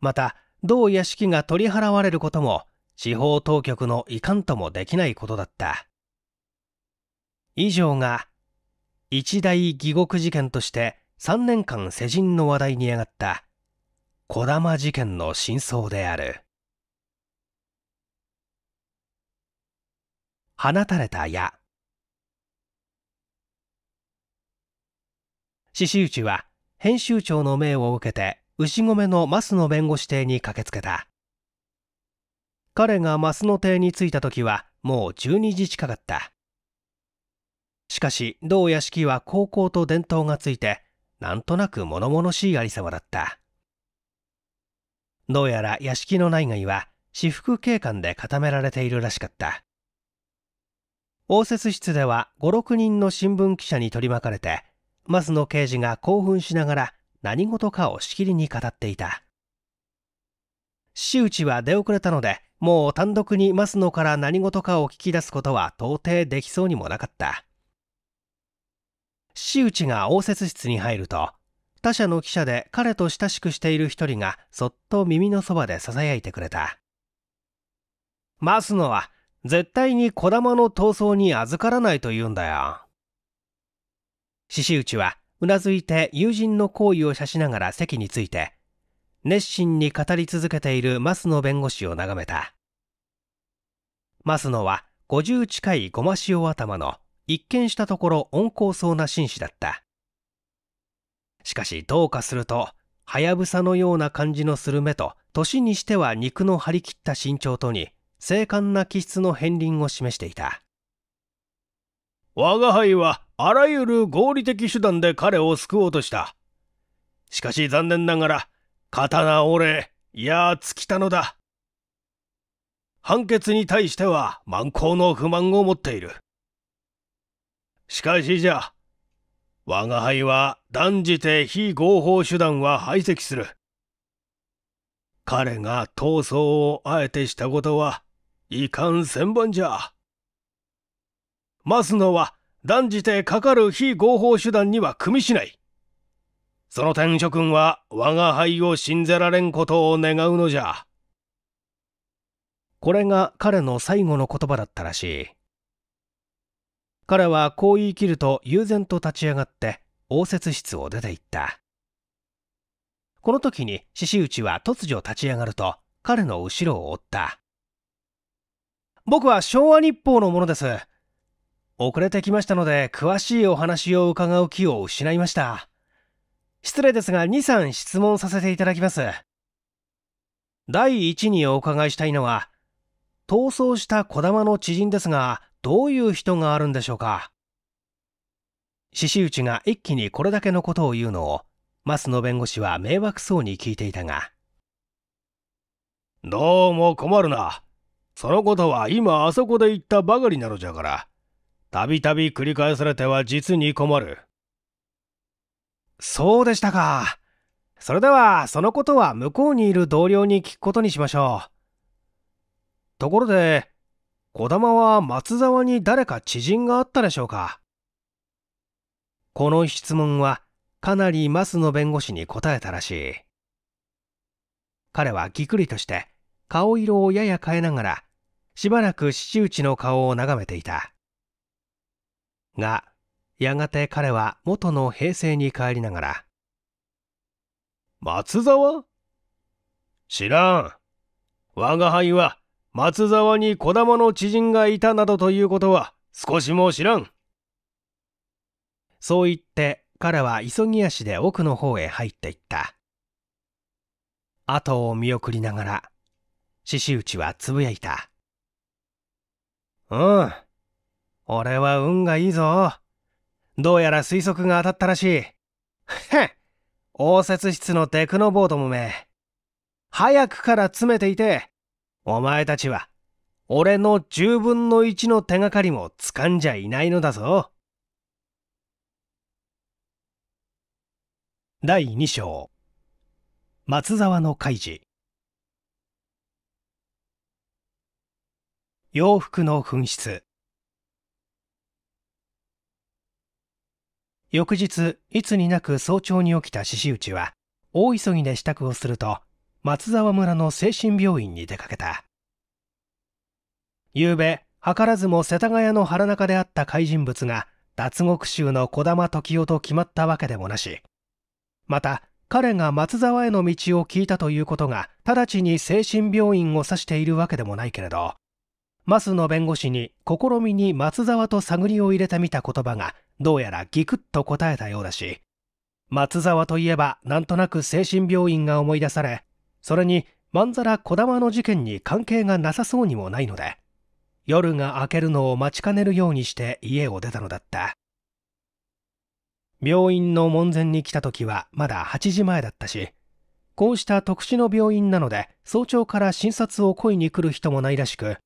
また同屋敷が取り払われることも司法当局の遺憾ともできないことだった以上が一大疑獄事件として3年間世人の話題に上がった児玉事件の真相である放たれた矢獅子内は編集長の命を受けて牛込の増野弁護士邸に駆けつけた彼が増野邸に着いた時はもう12時近かったしかし同屋敷は高校と伝統がついてなんとなく物々しいありさまだったどうやら屋敷の内外は私服警官で固められているらしかった応接室では56人の新聞記者に取り巻かれて増野刑事が興奮しながら何事かをしきりに語っていた私内は出遅れたのでもう単独に増野から何事かを聞き出すことは到底できそうにもなかった私内が応接室に入ると他社の記者で彼と親しくしている一人がそっと耳のそばで囁いてくれた増野は絶対に児玉の闘争に預からないと言うんだよ獅内はうなずいて友人の好意を指しながら席について熱心に語り続けている増野弁護士を眺めた増野は50近いごま塩頭の一見したところ温厚そうな紳士だったしかしどうかするとはやぶさのような感じのする目と年にしては肉の張り切った身長とに精悍な気質の片鱗を示していた我が輩はあらゆる合理的手段で彼を救おうとしたしかし残念ながら刀折れいや尽きたのだ判決に対しては満行の不満を持っているしかしじゃ我が輩は断じて非合法手段は排斥する。彼が闘争をあえてしたことは、いかん千番じゃ。増ノは断じてかかる非合法手段には組みしない。その点諸君は我が輩を信ぜられんことを願うのじゃ。これが彼の最後の言葉だったらしい。彼はこう言い切ると悠然と立ち上がって応接室を出て行ったこの時に獅子内は突如立ち上がると彼の後ろを追った僕は昭和日報の者です遅れてきましたので詳しいお話を伺う気を失いました失礼ですが23質問させていただきます第1にお伺いしたいのは逃走した児玉の知人ですがどういう人があるんでしょうか獅子内が一気にこれだけのことを言うのを桝野弁護士は迷惑そうに聞いていたがどうも困るなそのことは今あそこで言ったばかりなのじゃからたびたび繰り返されては実に困るそうでしたかそれではそのことは向こうにいる同僚に聞くことにしましょうところで児玉は松沢に誰か知人があったでしょうかこの質問はかなりマ野の弁護士に答えたらしい彼はぎくりとして顔色をやや変えながらしばらく七ちの顔を眺めていたがやがて彼は元の平成に帰りながら松沢知らん我が輩は松沢に児玉の知人がいたなどということは少しも知らん。そう言って彼は急ぎ足で奥の方へ入っていった。後を見送りながら、獅子内はつぶやいた。うん。俺は運がいいぞ。どうやら推測が当たったらしい。へっ。応接室のデクノボートもめ。早くから詰めていて、お前たちは、俺の十分の一の手がかりも掴んじゃいないのだぞ。第二章松沢の開示洋服の紛失翌日いつになく早朝に起きた獅子打ちは大急ぎで支度をすると松沢村の精神病院に出かけた夕べ図らずも世田谷の原中であった怪人物が脱獄囚の児玉時男と決まったわけでもなしまた彼が松沢への道を聞いたということが直ちに精神病院を指しているわけでもないけれど桝野弁護士に試みに松沢と探りを入れてみた言葉がどうやらギクッと答えたようだし松沢といえばなんとなく精神病院が思い出されそれにまんざら児玉の事件に関係がなさそうにもないので夜が明けるのを待ちかねるようにして家を出たのだった病院の門前に来た時はまだ8時前だったしこうした特殊の病院なので早朝から診察をいに来る人もないらしく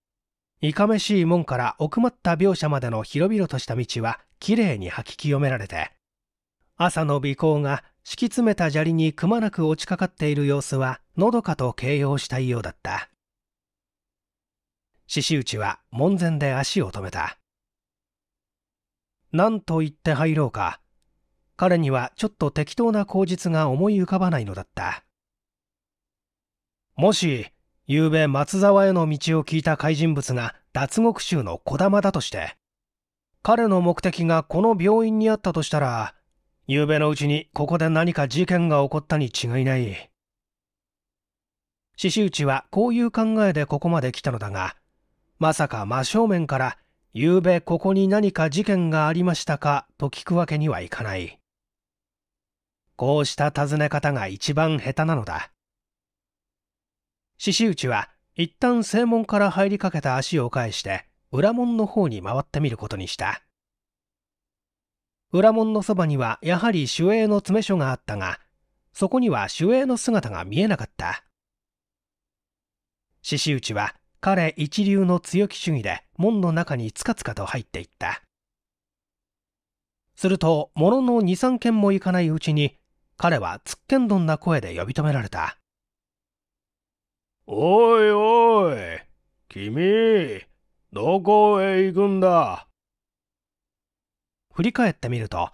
いかめしい門から奥まった描写までの広々とした道はきれいに吐き清められて朝の尾行が敷き詰めた砂利にくまなく落ちかかっている様子はのどかと形容したいようだった獅子内は門前で足を止めた何と言って入ろうか彼にはちょっと適当な口実が思い浮かばないのだったもし昨べ松沢への道を聞いた怪人物が脱獄囚の児玉だとして彼の目的がこの病院にあったとしたら昨べのうちにここで何か事件が起こったに違いない獅子内はこういう考えでここまで来たのだがまさか真正面から昨べここに何か事件がありましたかと聞くわけにはいかないこうした尋ね方が一番下手なのだ獅子内は一旦正門から入りかけた足を返して裏門の方に回ってみることにした裏門のそばにはやはり守衛の詰め所があったが、そこには守衛の姿が見えなかった。獅子内は彼一流の強気主義で門の中につかつかと入っていった。すると、ものの2、3軒も行かないうちに、彼はつっけんどんな声で呼び止められた。おいおい、君、どこへ行くんだ振り返ってみると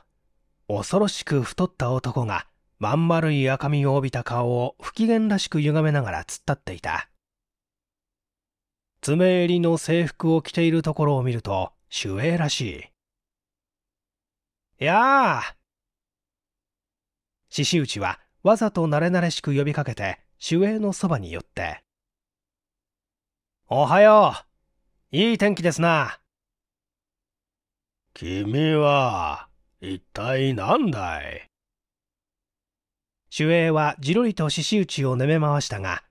恐ろしく太った男がまん丸い赤みを帯びた顔を不機嫌らしく歪めながら突っ立っていた爪襟の制服を着ているところを見ると守衛らしいやあ獅子打ちはわざと慣れ慣れしく呼びかけて守衛のそばに寄って「おはよういい天気ですな」君は一体何だい守衛はじろりと獅子打を舐め回したが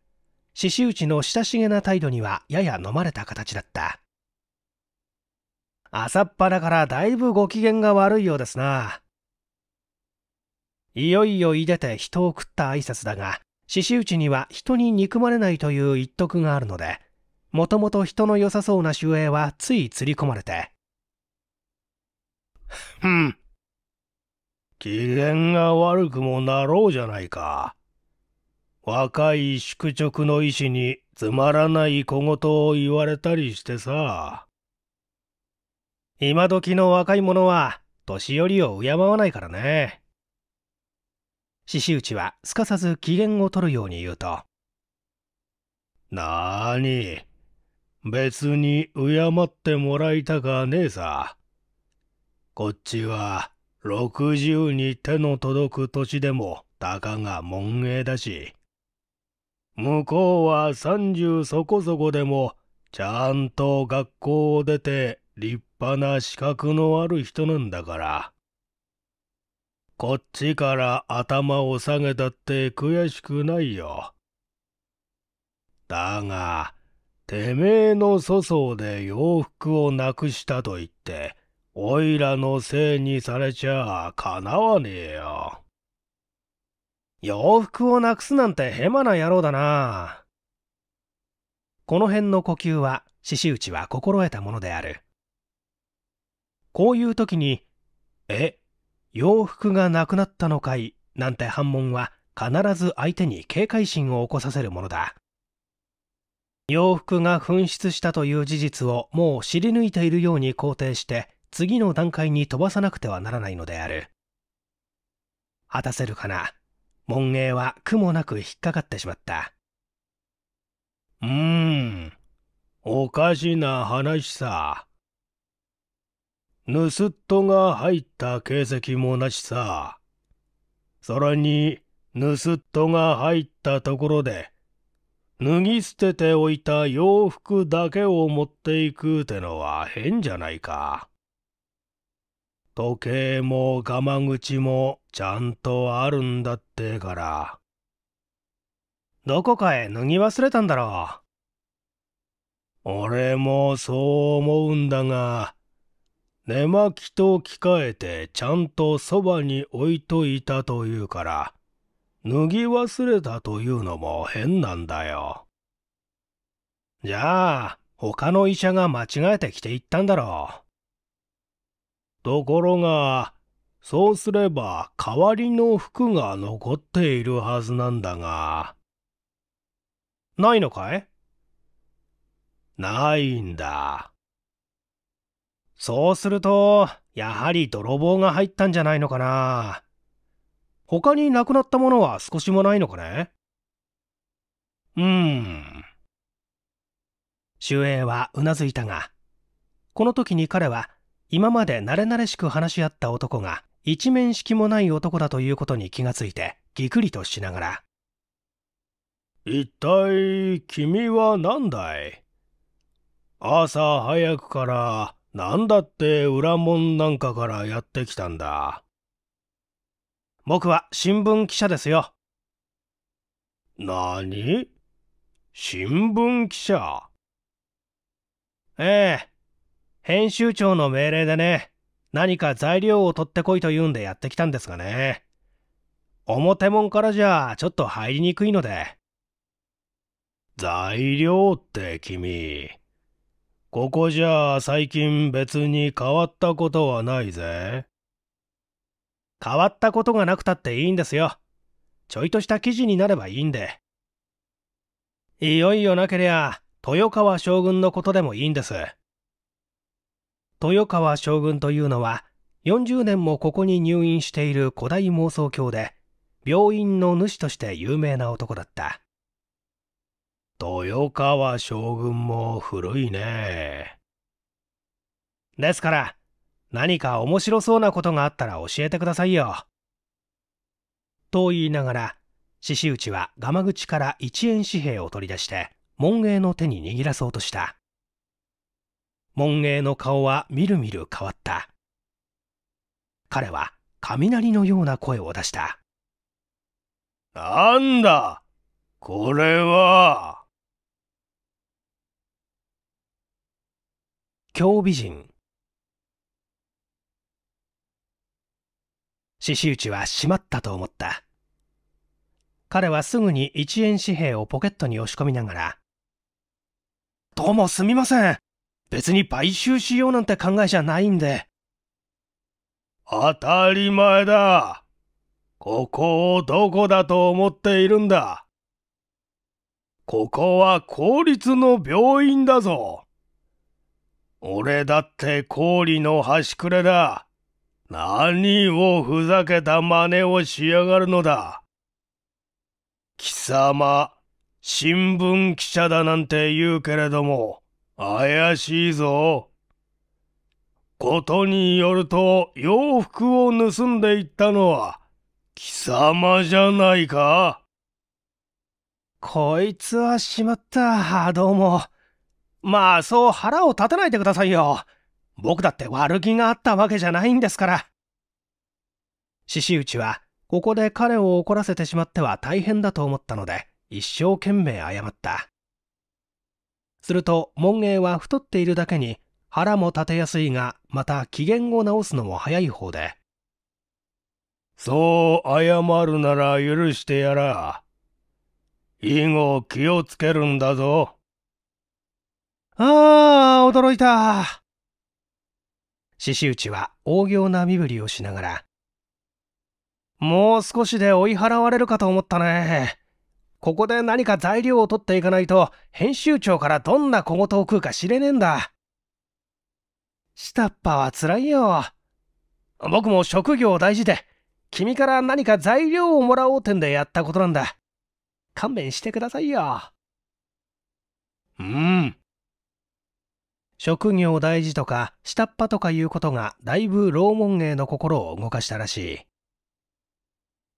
獅子打の親しげな態度にはやや飲まれた形だった朝っぱらからだいぶご機嫌が悪いようですないよいよいでて人を食った挨拶だが獅子打には人に憎まれないという一徳があるのでもともと人の良さそうな守衛はつい釣り込まれてふん。機嫌が悪くもなろうじゃないか。若い宿直の医師につまらない小言を言われたりしてさ。今時の若い者は年寄りを敬わないからね。獅子内はすかさず機嫌を取るように言うと。なーに、別に敬ってもらいたかねえさ。こっちは6十に手の届く土地でもたかが門営だし向こうは30そこそこでもちゃんと学校を出て立派な資格のある人なんだからこっちから頭を下げたって悔しくないよだがてめえの粗相で洋服をなくしたと言っておいらのせいにされちゃあかなわねえよ。洋服をなくすなんてヘマな野郎だな。この辺の呼吸は、獅子内は心得たものである。こういう時に、え、洋服がなくなったのかい、なんて反問は必ず相手に警戒心を起こさせるものだ。洋服が紛失したという事実をもう知り抜いているように肯定して次の段階に飛ばさなくてはならないのである果たせるかな門芸は苦もなく引っかかってしまったうーんおかしな話さ盗っ人が入った形跡もなしささらに盗っ人が入ったところで脱ぎ捨てておいた洋服だけを持っていくってのは変じゃないか。時計もガマ口もちゃんとあるんだってから。どこかへ脱ぎ忘れたんだろう。俺もそう思うんだが、寝巻きと着替えてちゃんとそばに置いといたというから、脱ぎ忘れたというのも変なんだよ。じゃあ、他の医者が間違えて着ていったんだろう。ところが、そうすれば代わりの服が残っているはずなんだが。ないのかいないんだ。そうすると、やはり泥棒が入ったんじゃないのかな。他になくなったものは少しもないのかねうーん。守衛はうなずいたが、この時に彼は今まで慣れ慣れしく話し合った男が一面識もない男だということに気がついてぎくりとしながら一体君は何だい朝早くから何だって裏門なんかからやってきたんだ僕は新聞記者ですよ何新聞記者ええ編集長の命令でね、何か材料を取ってこいと言うんでやってきたんですがね。表門からじゃちょっと入りにくいので。材料って君。ここじゃ最近別に変わったことはないぜ。変わったことがなくたっていいんですよ。ちょいとした記事になればいいんで。いよいよなけりゃ、豊川将軍のことでもいいんです。豊川将軍というのは40年もここに入院している古代妄想郷で病院の主として有名な男だった豊川将軍も古いねですから何か面白そうなことがあったら教えてくださいよと言いながら獅子打はガマ口から1円紙幣を取り出して門営の手に握らそうとした門営の顔はみるみる変わった彼は雷のような声を出したなんだこれは京美人獅子打ちはしまったと思った彼はすぐに一円紙幣をポケットに押し込みながら「どうもすみません別に買収しようなんて考えじゃないんで。当たり前だ。ここをどこだと思っているんだ。ここは公立の病院だぞ。俺だって氷の端くれだ。何をふざけた真似をしやがるのだ。貴様、新聞記者だなんて言うけれども、怪しいぞ。ことによると洋服を盗んでいったのは貴様じゃないかこいつはしまった。どうも。まあそう腹を立てないでくださいよ。僕だって悪気があったわけじゃないんですから。獅子内はここで彼を怒らせてしまっては大変だと思ったので一生懸命謝った。すると門芸は太っているだけに腹も立てやすいがまた機嫌を直すのも早い方でそう謝るなら許してやら以後気をつけるんだぞああ驚いた獅子内は大行な身振りをしながらもう少しで追い払われるかと思ったねここで何か材料を取っていかないと、編集長からどんな小言を食うか知れねえんだ。下っ端は辛いよ。僕も職業大事で、君から何か材料をもらおう点でやったことなんだ。勘弁してくださいよ。うん。職業大事とか下っ端とかいうことがだいぶ老門芸の心を動かしたらしい。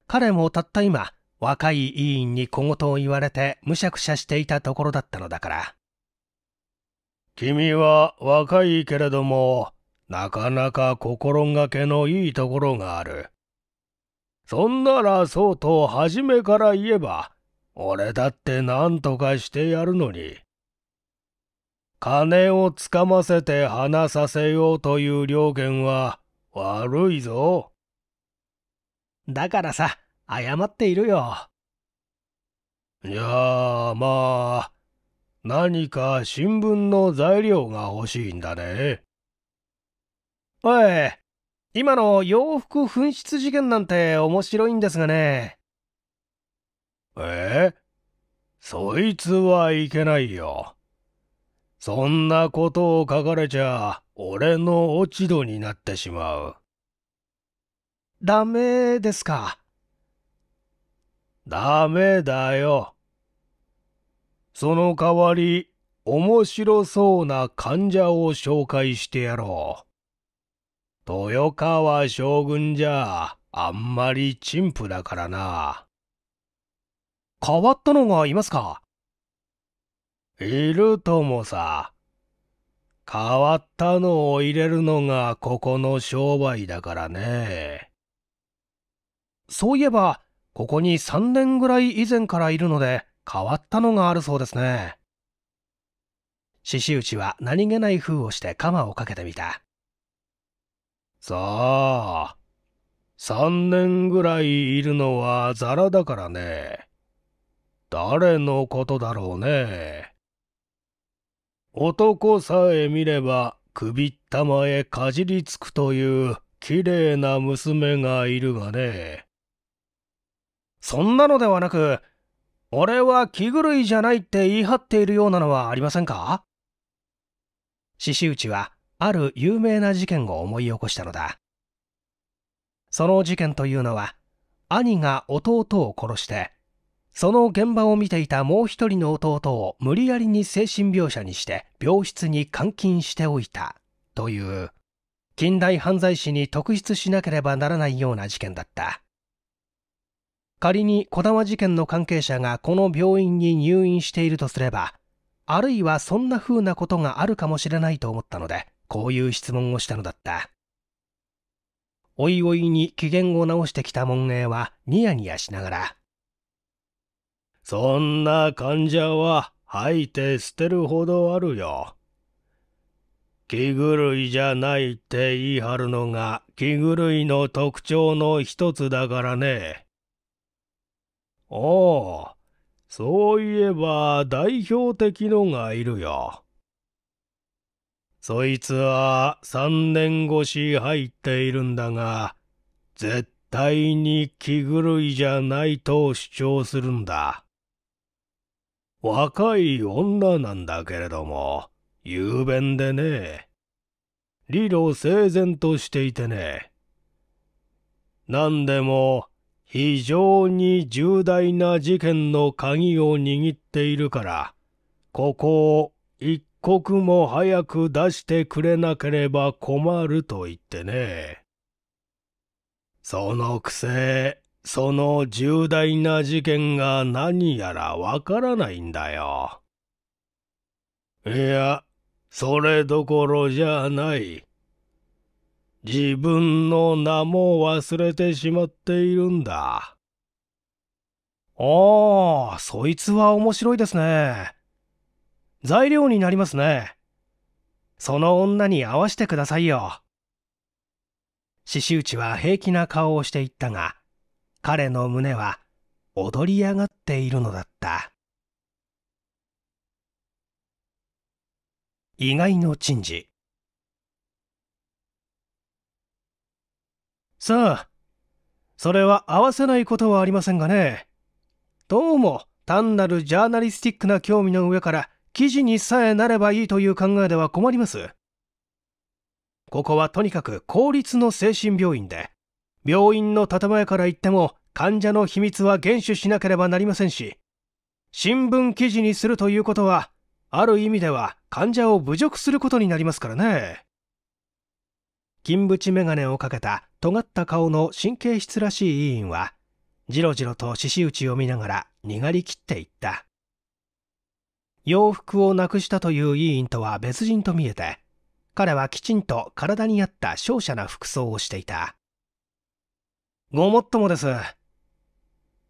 彼もたった今若い委員に小言を言われてむしゃくしゃしていたところだったのだから。君は若いけれども、なかなか心がけのいいところがある。そんならそうと初めから言えば、俺だって何とかしてやるのに。金をつかませて話させようという了見は悪いぞ。だからさ、謝っているよ。いやまあ、何か新聞の材料が欲しいんだね。おい、今の洋服紛失事件なんて面白いんですがね。えそいつはいけないよ。そんなことを書かれちゃ、俺の落ち度になってしまう。ダメですか。ダメだよ。その代わり、面白そうな患者を紹介してやろう。豊川将軍じゃ、あんまり陳腐だからな。変わったのがいますかいるともさ。変わったのを入れるのがここの商売だからね。そういえば、ここに3年ぐらい以前からいるので、変わったのがあるそうですね。獅子内は何気ない風をして鎌をかけてみた。さあ、3年ぐらいいるのはザラだからね。誰のことだろうね。男さえ見れば首ったまへかじりつくという綺麗な娘がいるがね。そんなのではなく、俺は気狂いじゃないって言い張っているようなのはありませんか獅子内は、ある有名な事件を思い起こしたのだ。その事件というのは、兄が弟を殺して、その現場を見ていたもう一人の弟を無理やりに精神描写にして病室に監禁しておいたという近代犯罪史に特筆しなければならないような事件だった仮に児玉事件の関係者がこの病院に入院しているとすればあるいはそんな風なことがあるかもしれないと思ったのでこういう質問をしたのだったおいおいに機嫌を直してきた門営はニヤニヤしながらそんな患者は吐いて捨てるほどあるよ気狂いじゃないって言い張るのが気狂いの特徴の一つだからねああ、そういえば代表的のがいるよ。そいつは3年越し入っているんだが、絶対に気狂いじゃないと主張するんだ。若い女なんだけれども、雄弁でね、理路整然としていてね、何でも非常に重大な事件の鍵を握っているから、ここを一刻も早く出してくれなければ困ると言ってね。そのくせ、その重大な事件が何やらわからないんだよ。いや、それどころじゃない。自分の名も忘れてしまっているんだ。ああ、そいつは面白いですね。材料になりますね。その女に会わしてくださいよ。獅子内は平気な顔をしていったが、彼の胸は踊り上がっているのだった。意外の珍事。さあ、それは合わせないことはありませんがね。どうも単なるジャーナリスティックな興味の上から記事にさえなればいいという考えでは困ります。ここはとにかく公立の精神病院で、病院の建前から言っても患者の秘密は厳守しなければなりませんし、新聞記事にするということは、ある意味では患者を侮辱することになりますからね。金縁メガネをかけた尖った顔の神経質らしい委員はじろじろと獅子打ちを見ながらにがりきっていった洋服をなくしたという委員とは別人と見えて彼はきちんと体に合った勝者な服装をしていたごもっともです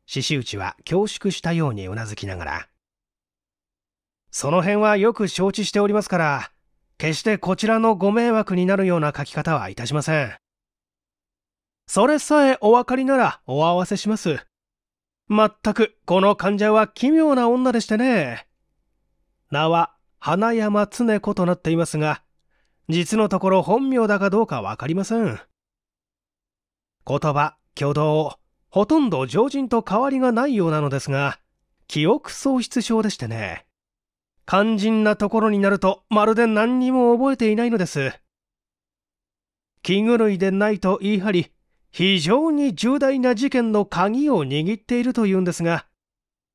獅子打は恐縮したようにうなずきながらその辺はよく承知しておりますから決してこちらのご迷惑になるような書き方はいたしませんそれさえお分かりならお合わせします。まったく、この患者は奇妙な女でしてね。名は、花山常子となっていますが、実のところ本名だかどうかわかりません。言葉、挙動、ほとんど常人と変わりがないようなのですが、記憶喪失症でしてね。肝心なところになると、まるで何にも覚えていないのです。気狂いでないと言い張り、非常に重大な事件の鍵を握っているというんですが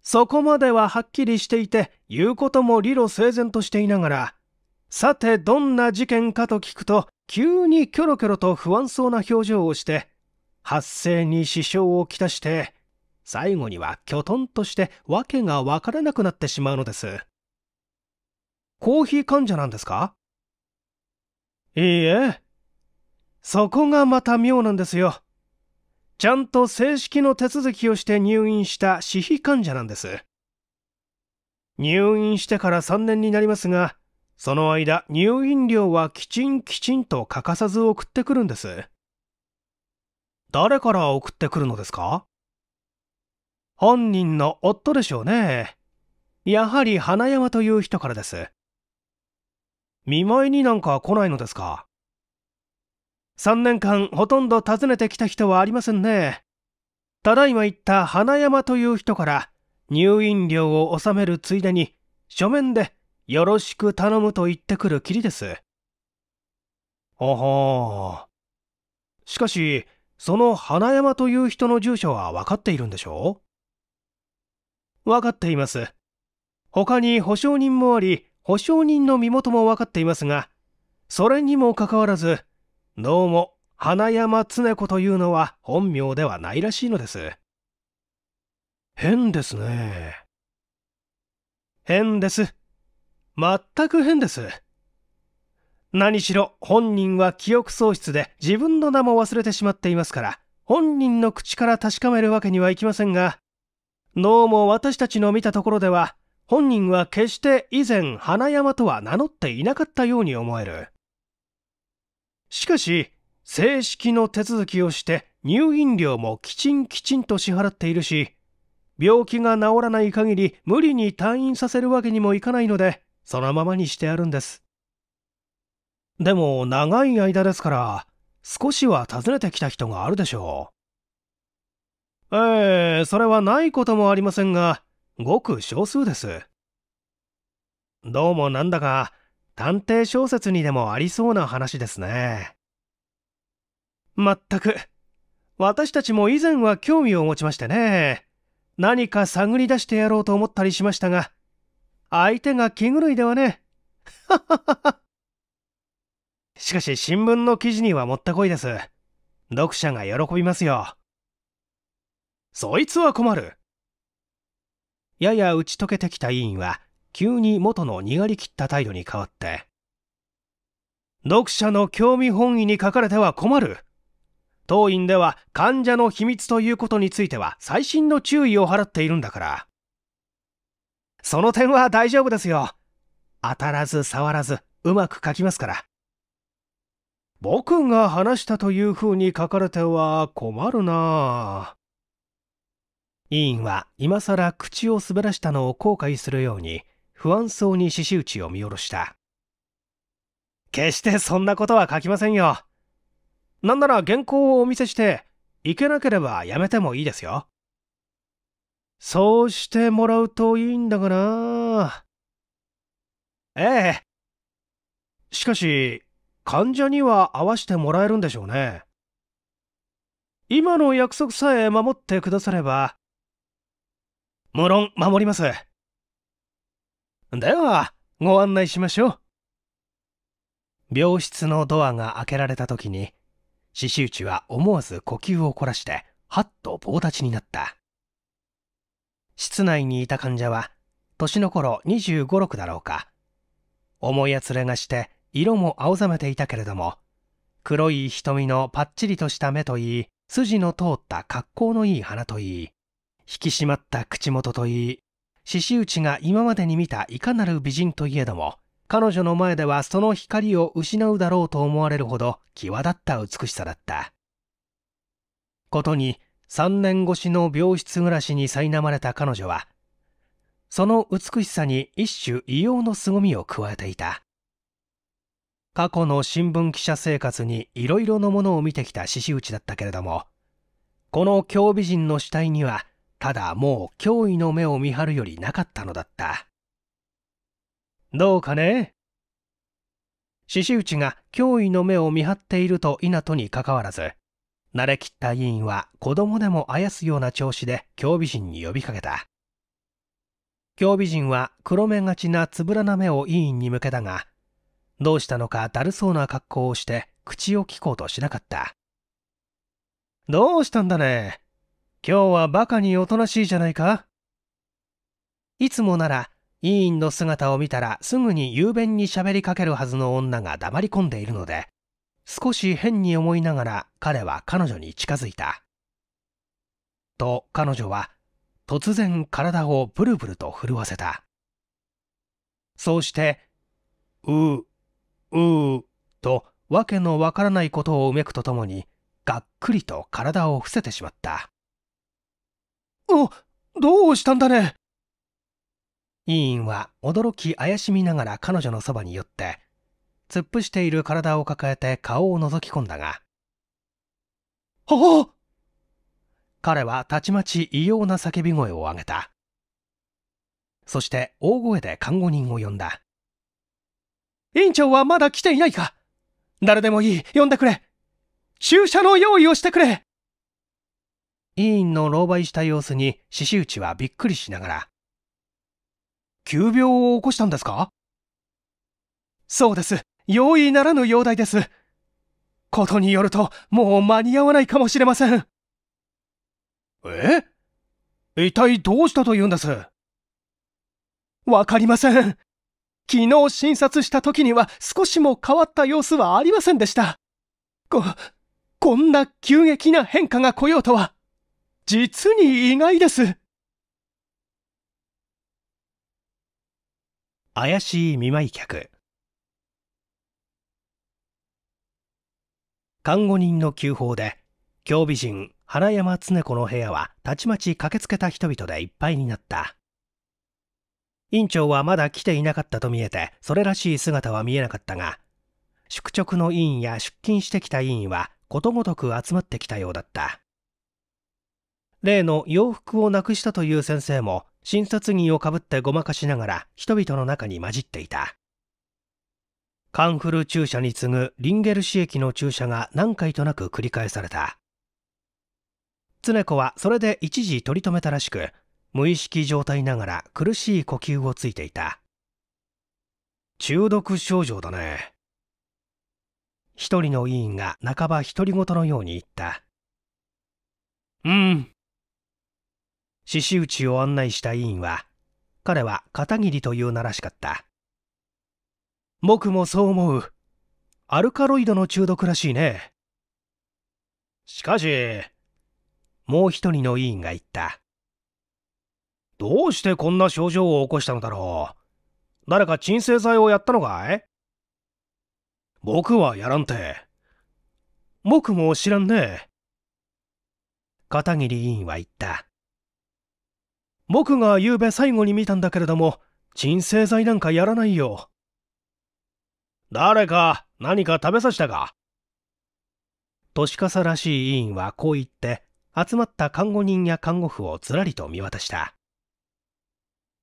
そこまでははっきりしていて言うことも理路整然としていながらさてどんな事件かと聞くと急にキョロキョロと不安そうな表情をして発生に支障をきたして最後にはきょとんとして訳が分からなくなってしまうのですコーヒー患者なんですかいいえそこがまた妙なんですよちゃんと正式の手続きをして入院した私費患者なんです。入院してから3年になりますが、その間、入院料はきちんきちんと欠かさず送ってくるんです。誰から送ってくるのですか本人の夫でしょうね。やはり花山という人からです。見舞いになんか来ないのですか3年間ほとんど訪ねてきた人はありませんねただいま言った花山という人から入院料を納めるついでに書面でよろしく頼むと言ってくるきりですほほしかしその花山という人の住所は分かっているんでしょう分かっています他に保証人もあり保証人の身元も分かっていますがそれにもかかわらずどうも花山常子というのは本名ではないらしいのです変ですね変です全く変です何しろ本人は記憶喪失で自分の名も忘れてしまっていますから本人の口から確かめるわけにはいきませんがどうも私たちの見たところでは本人は決して以前花山とは名乗っていなかったように思えるしかし正式の手続きをして入院料もきちんきちんと支払っているし病気が治らない限り無理に退院させるわけにもいかないのでそのままにしてあるんですでも長い間ですから少しは訪ねてきた人があるでしょうええー、それはないこともありませんがごく少数ですどうもなんだか探偵小説にでもありそうな話ですね。まったく、私たちも以前は興味を持ちましてね。何か探り出してやろうと思ったりしましたが、相手が気狂いではね。はははは。しかし新聞の記事にはもったこいです。読者が喜びますよ。そいつは困る。やや打ち解けてきた委員は、急に元のにがりきった態度に変わって、読者の興味本位に書かれては困る。当院では患者の秘密ということについては細心の注意を払っているんだから。その点は大丈夫ですよ。当たらず触らずうまく書きますから。僕が話したという風に書かれては困るな委員は今ら口を滑らしたのを後悔するように不安そうに獅子打ちを見下ろした決してそんなことは書きませんよなんなら原稿をお見せして行けなければやめてもいいですよそうしてもらうといいんだがなええしかし患者には会わしてもらえるんでしょうね今の約束さえ守ってくだされば無論守りますでは、ご案内しましょう。病室のドアが開けられた時に、獅子打は思わず呼吸を凝らして、はっと棒立ちになった。室内にいた患者は、年の頃25、6だろうか。思いやつれがして、色も青ざめていたけれども、黒い瞳のパッチリとした目といい、筋の通った格好のいい鼻といい、引き締まった口元といい、獅子内が今までに見たいかなる美人といえども彼女の前ではその光を失うだろうと思われるほど際立った美しさだったことに3年越しの病室暮らしに苛まれた彼女はその美しさに一種異様の凄みを加えていた過去の新聞記者生活にいろいろなものを見てきた獅子内だったけれどもこの京美人の死体にはただもう脅威の目を見張るよりなかったのだったどうかね獅子内が脅威の目を見張っていると稲とにかかわらず慣れきった委員は子供でもあやすような調子で興美人に呼びかけた興美人は黒目がちなつぶらな目を委員に向けたがどうしたのかだるそうな格好をして口を聞こうとしなかったどうしたんだね今日はバカにおとなしいじゃないかいつもなら委員の姿を見たらすぐに雄弁に喋りかけるはずの女が黙り込んでいるので少し変に思いながら彼は彼女に近づいたと彼女は突然体をブルブルと震わせたそうして「ううう」と訳のわからないことをうめくとともにがっくりと体を伏せてしまったお、どうしたんだね委員は驚き怪しみながら彼女のそばに寄って、突っ伏している体を抱えて顔を覗き込んだが、はあ彼はたちまち異様な叫び声を上げた。そして大声で看護人を呼んだ。院長はまだ来ていないか誰でもいい、呼んでくれ注射の用意をしてくれ委員の狼狽した様子に獅子内はびっくりしながら急病を起こしたんですかそうです容易ならぬ容体ですことによるともう間に合わないかもしれませんえ一体どうしたというんですわかりません昨日診察した時には少しも変わった様子はありませんでしたここんな急激な変化が来ようとは実に意外です。怪しい見舞い客看護人の急報で京美人花山常子の部屋はたちまち駆けつけた人々でいっぱいになった院長はまだ来ていなかったと見えてそれらしい姿は見えなかったが宿直の委員や出勤してきた委員はことごとく集まってきたようだった例の洋服をなくしたという先生も診察着をかぶってごまかしながら人々の中に混じっていたカンフル注射に次ぐリンゲル市駅の注射が何回となく繰り返された常子はそれで一時取り留めたらしく無意識状態ながら苦しい呼吸をついていた中毒症状だね一人の委員が半ば独り言のように言ったうん獅子打ちを案内した委員は彼は片桐という名らしかった僕もそう思うアルカロイドの中毒らしいねしかしもう一人の委員が言ったどうしてこんな症状を起こしたのだろう誰か鎮静剤をやったのかい僕はやらんて僕も知らんね片桐委員は言った僕が昨べ最後に見たんだけれども、鎮静剤なんかやらないよ。誰か何か食べさせたか年笠らしい委員はこう言って集まった看護人や看護婦をずらりと見渡した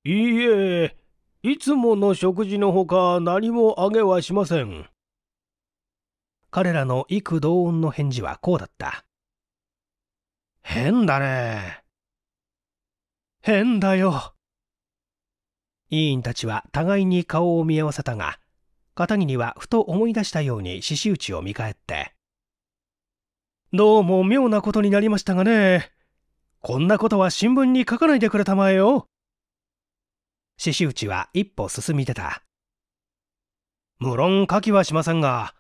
いいえいつもの食事のほか何もあげはしません彼らの幾同音の返事はこうだった変だね変だよ。委員たちは互いに顔を見合わせたが、片桐はふと思い出したように獅子打ちを見返って。どうも妙なことになりましたがね。こんなことは新聞に書かないでくれたまえよ。獅子打ちは一歩進み出た。無論書きはしませんが、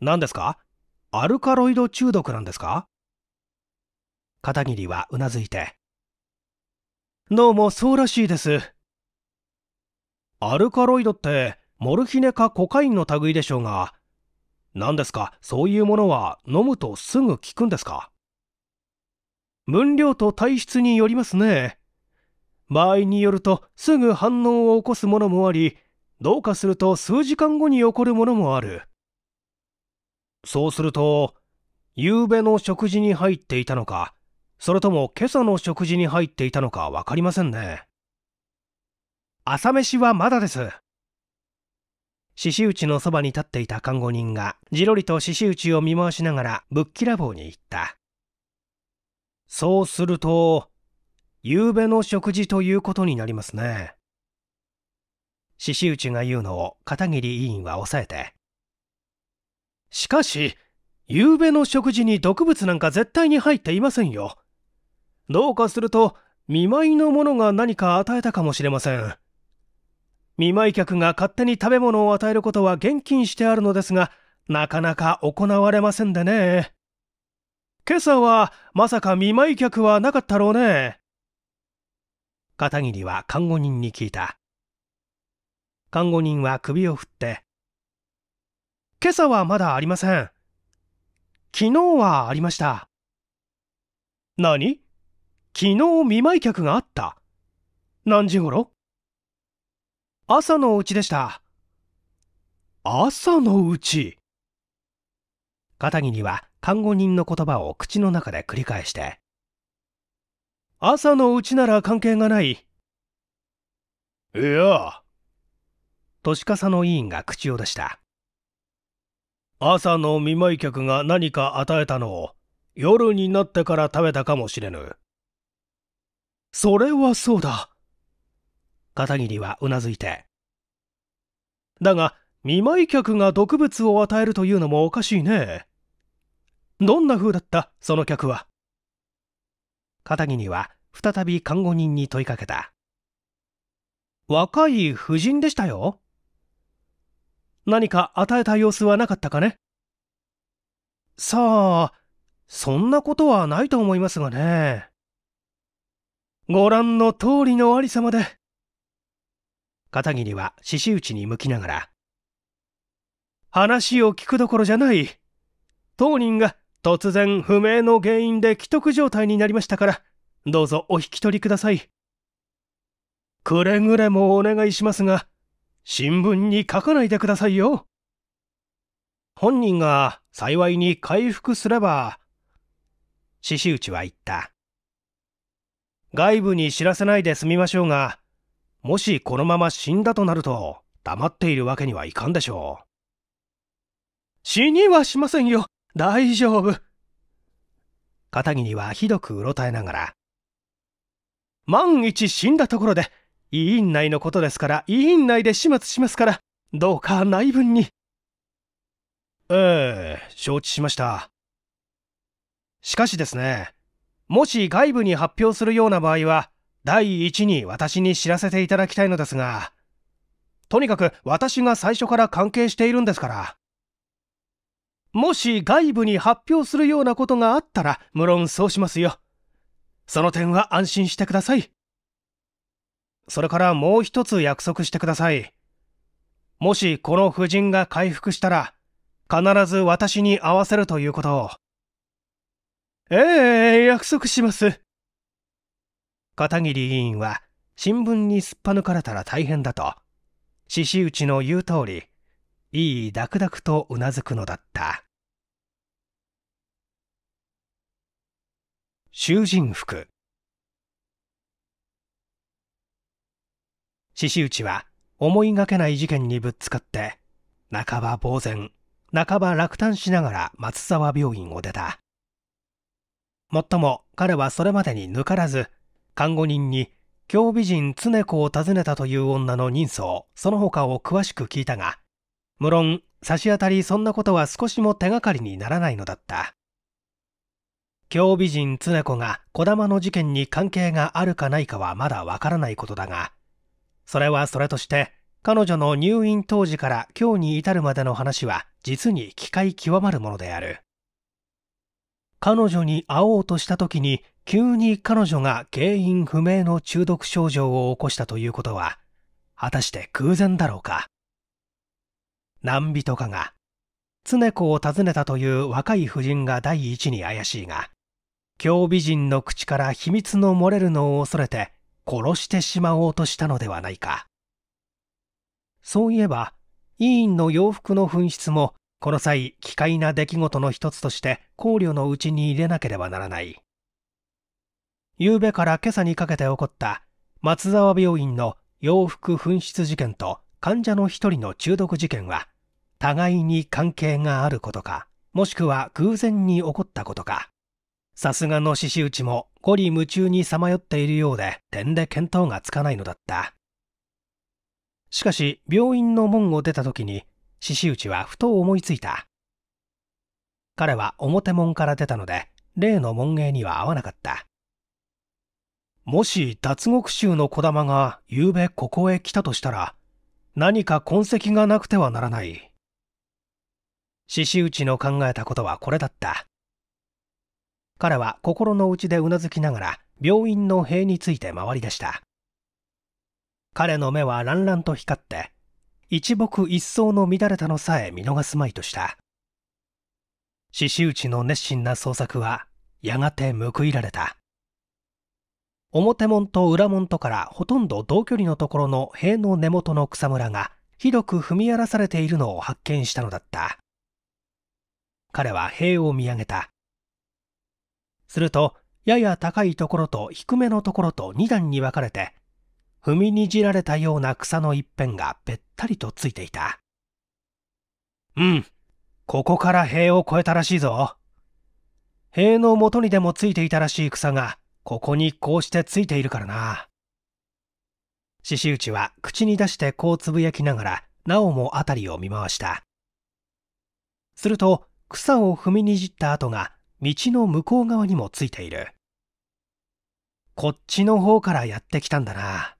何ですかアルカロイド中毒なんですか片桐はうなずいて。どうもそうらしいです。アルカロイドってモルヒネかコカインの類でしょうが、何ですか、そういうものは飲むとすぐ効くんですか分量と体質によりますね。場合によるとすぐ反応を起こすものもあり、どうかすると数時間後に起こるものもある。そうすると、夕べの食事に入っていたのか、それとも今朝の食事に入っていたのか分かりませんね朝飯はまだです獅子内のそばに立っていた看護人がじろりと獅子打を見回しながらぶっきらぼうに言ったそうすると夕べの食事ということになりますね獅子打が言うのを片桐委員は抑えてしかし夕べの食事に毒物なんか絶対に入っていませんよどうかすると、見舞いのものが何か与えたかもしれません。見舞い客が勝手に食べ物を与えることは厳禁してあるのですが、なかなか行われませんでね。今朝はまさか見舞い客はなかったろうね。片桐は看護人に聞いた。看護人は首を振って、今朝はまだありません。昨日はありました。何昨日見舞い客があった。何時頃朝のうちでした。朝のうち片桐は看護人の言葉を口の中で繰り返して。朝のうちなら関係がない。いや。年笠の委員が口を出した。朝の見舞い客が何か与えたのを夜になってから食べたかもしれぬ。それはそうだ。片桐はうなずいて。だが、見舞い客が毒物を与えるというのもおかしいね。どんな風だったその客は。片桐は再び看護人に問いかけた。若い婦人でしたよ。何か与えた様子はなかったかねさあ、そんなことはないと思いますがね。ご覧の通りのありさまで。片桐は獅子打ちに向きながら、話を聞くどころじゃない。当人が突然不明の原因で既得状態になりましたから、どうぞお引き取りください。くれぐれもお願いしますが、新聞に書かないでくださいよ。本人が幸いに回復すれば、獅子打ちは言った。外部に知らせないで済みましょうが、もしこのまま死んだとなると、黙っているわけにはいかんでしょう。死にはしませんよ。大丈夫。片桐はひどくうろたえながら。万一死んだところで、委員内のことですから、委員内で始末しますから、どうか内分に。ええ、承知しました。しかしですね、もし外部に発表するような場合は、第一に私に知らせていただきたいのですが、とにかく私が最初から関係しているんですから。もし外部に発表するようなことがあったら、無論そうしますよ。その点は安心してください。それからもう一つ約束してください。もしこの夫人が回復したら、必ず私に会わせるということを。ええ約束します。片桐委員は新聞にすっぱ抜かれたら大変だと、獅子内の言う通り、いいダクダクとうなずくのだった。囚人服獅子内は思いがけない事件にぶつかって半ば呆然半ば落胆しながら松沢病院を出たもっとも彼はそれまでに抜からず、看護人に、京美人常子を訪ねたという女の人相、その他を詳しく聞いたが、無論、差し当たりそんなことは少しも手がかりにならないのだった。京美人常子が児玉の事件に関係があるかないかはまだわからないことだが、それはそれとして、彼女の入院当時から今日に至るまでの話は実に機会極まるものである。彼女に会おうとした時に急に彼女が原因不明の中毒症状を起こしたということは果たして偶然だろうか何人かが常子を訪ねたという若い婦人が第一に怪しいが京美人の口から秘密の漏れるのを恐れて殺してしまおうとしたのではないかそういえば委員の洋服の紛失もこの際、奇怪な出来事の一つとして考慮のうちに入れなければならない。夕べから今朝にかけて起こった松沢病院の洋服紛失事件と患者の一人の中毒事件は、互いに関係があることか、もしくは偶然に起こったことか。さすがの獅子打も五里夢中にさまよっているようで、点で見当がつかないのだった。しかし、病院の門を出た時に、獅子内はふと思いついた。彼は表門から出たので、例の門芸には合わなかった。もし脱獄衆の小玉が夕べここへ来たとしたら、何か痕跡がなくてはならない。獅子内の考えたことはこれだった。彼は心の内でうなずきながら病院の塀について回り出した。彼の目は乱々と光って一木一草の乱れたのさえ見逃すまいとした獅子打ちの熱心な捜索はやがて報いられた表門と裏門とからほとんど同距離のところの塀の根元の草むらがひどく踏み荒らされているのを発見したのだった彼は塀を見上げたするとやや高いところと低めのところと2段に分かれて踏みにじられたような草の一辺がべったりとついていた。うん、ここから塀を越えたらしいぞ。塀の元にでもついていたらしい草が、ここにこうしてついているからな。獅子内は口に出してこうつぶやきながら、なおも辺りを見回した。すると、草を踏みにじった跡が、道の向こう側にもついている。こっちの方からやってきたんだな。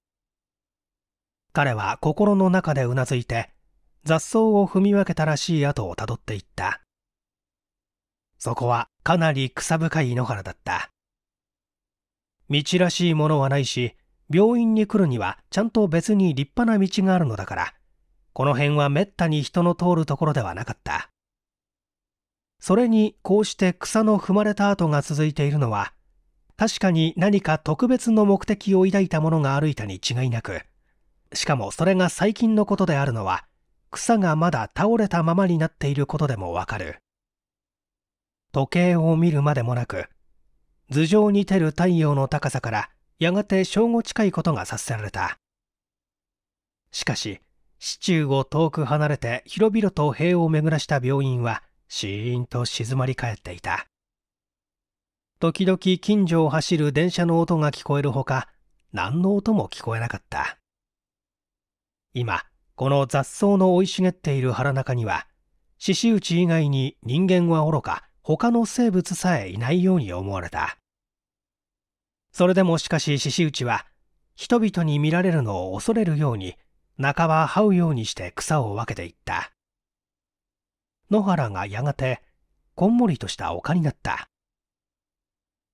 彼は心の中でうなずいて、雑草を踏み分けたらしい跡をたどっていった。そこはかなり草深い野原だった。道らしいものはないし、病院に来るにはちゃんと別に立派な道があるのだから、この辺はめったに人の通るところではなかった。それにこうして草の踏まれた跡が続いているのは、確かに何か特別の目的を抱いたものが歩いたに違いなく、しかもそれが最近のことであるのは草がまだ倒れたままになっていることでもわかる時計を見るまでもなく頭上に照る太陽の高さからやがて正午近いことが察せられたしかし市中を遠く離れて広々と塀を巡らした病院はシーンと静まり返っていた時々近所を走る電車の音が聞こえるほか何の音も聞こえなかった今この雑草の生い茂っている腹中には獅子内以外に人間はおろか他の生物さえいないように思われたそれでもしかし獅子内は人々に見られるのを恐れるように半ば這うようにして草を分けていった野原がやがてこんもりとした丘になった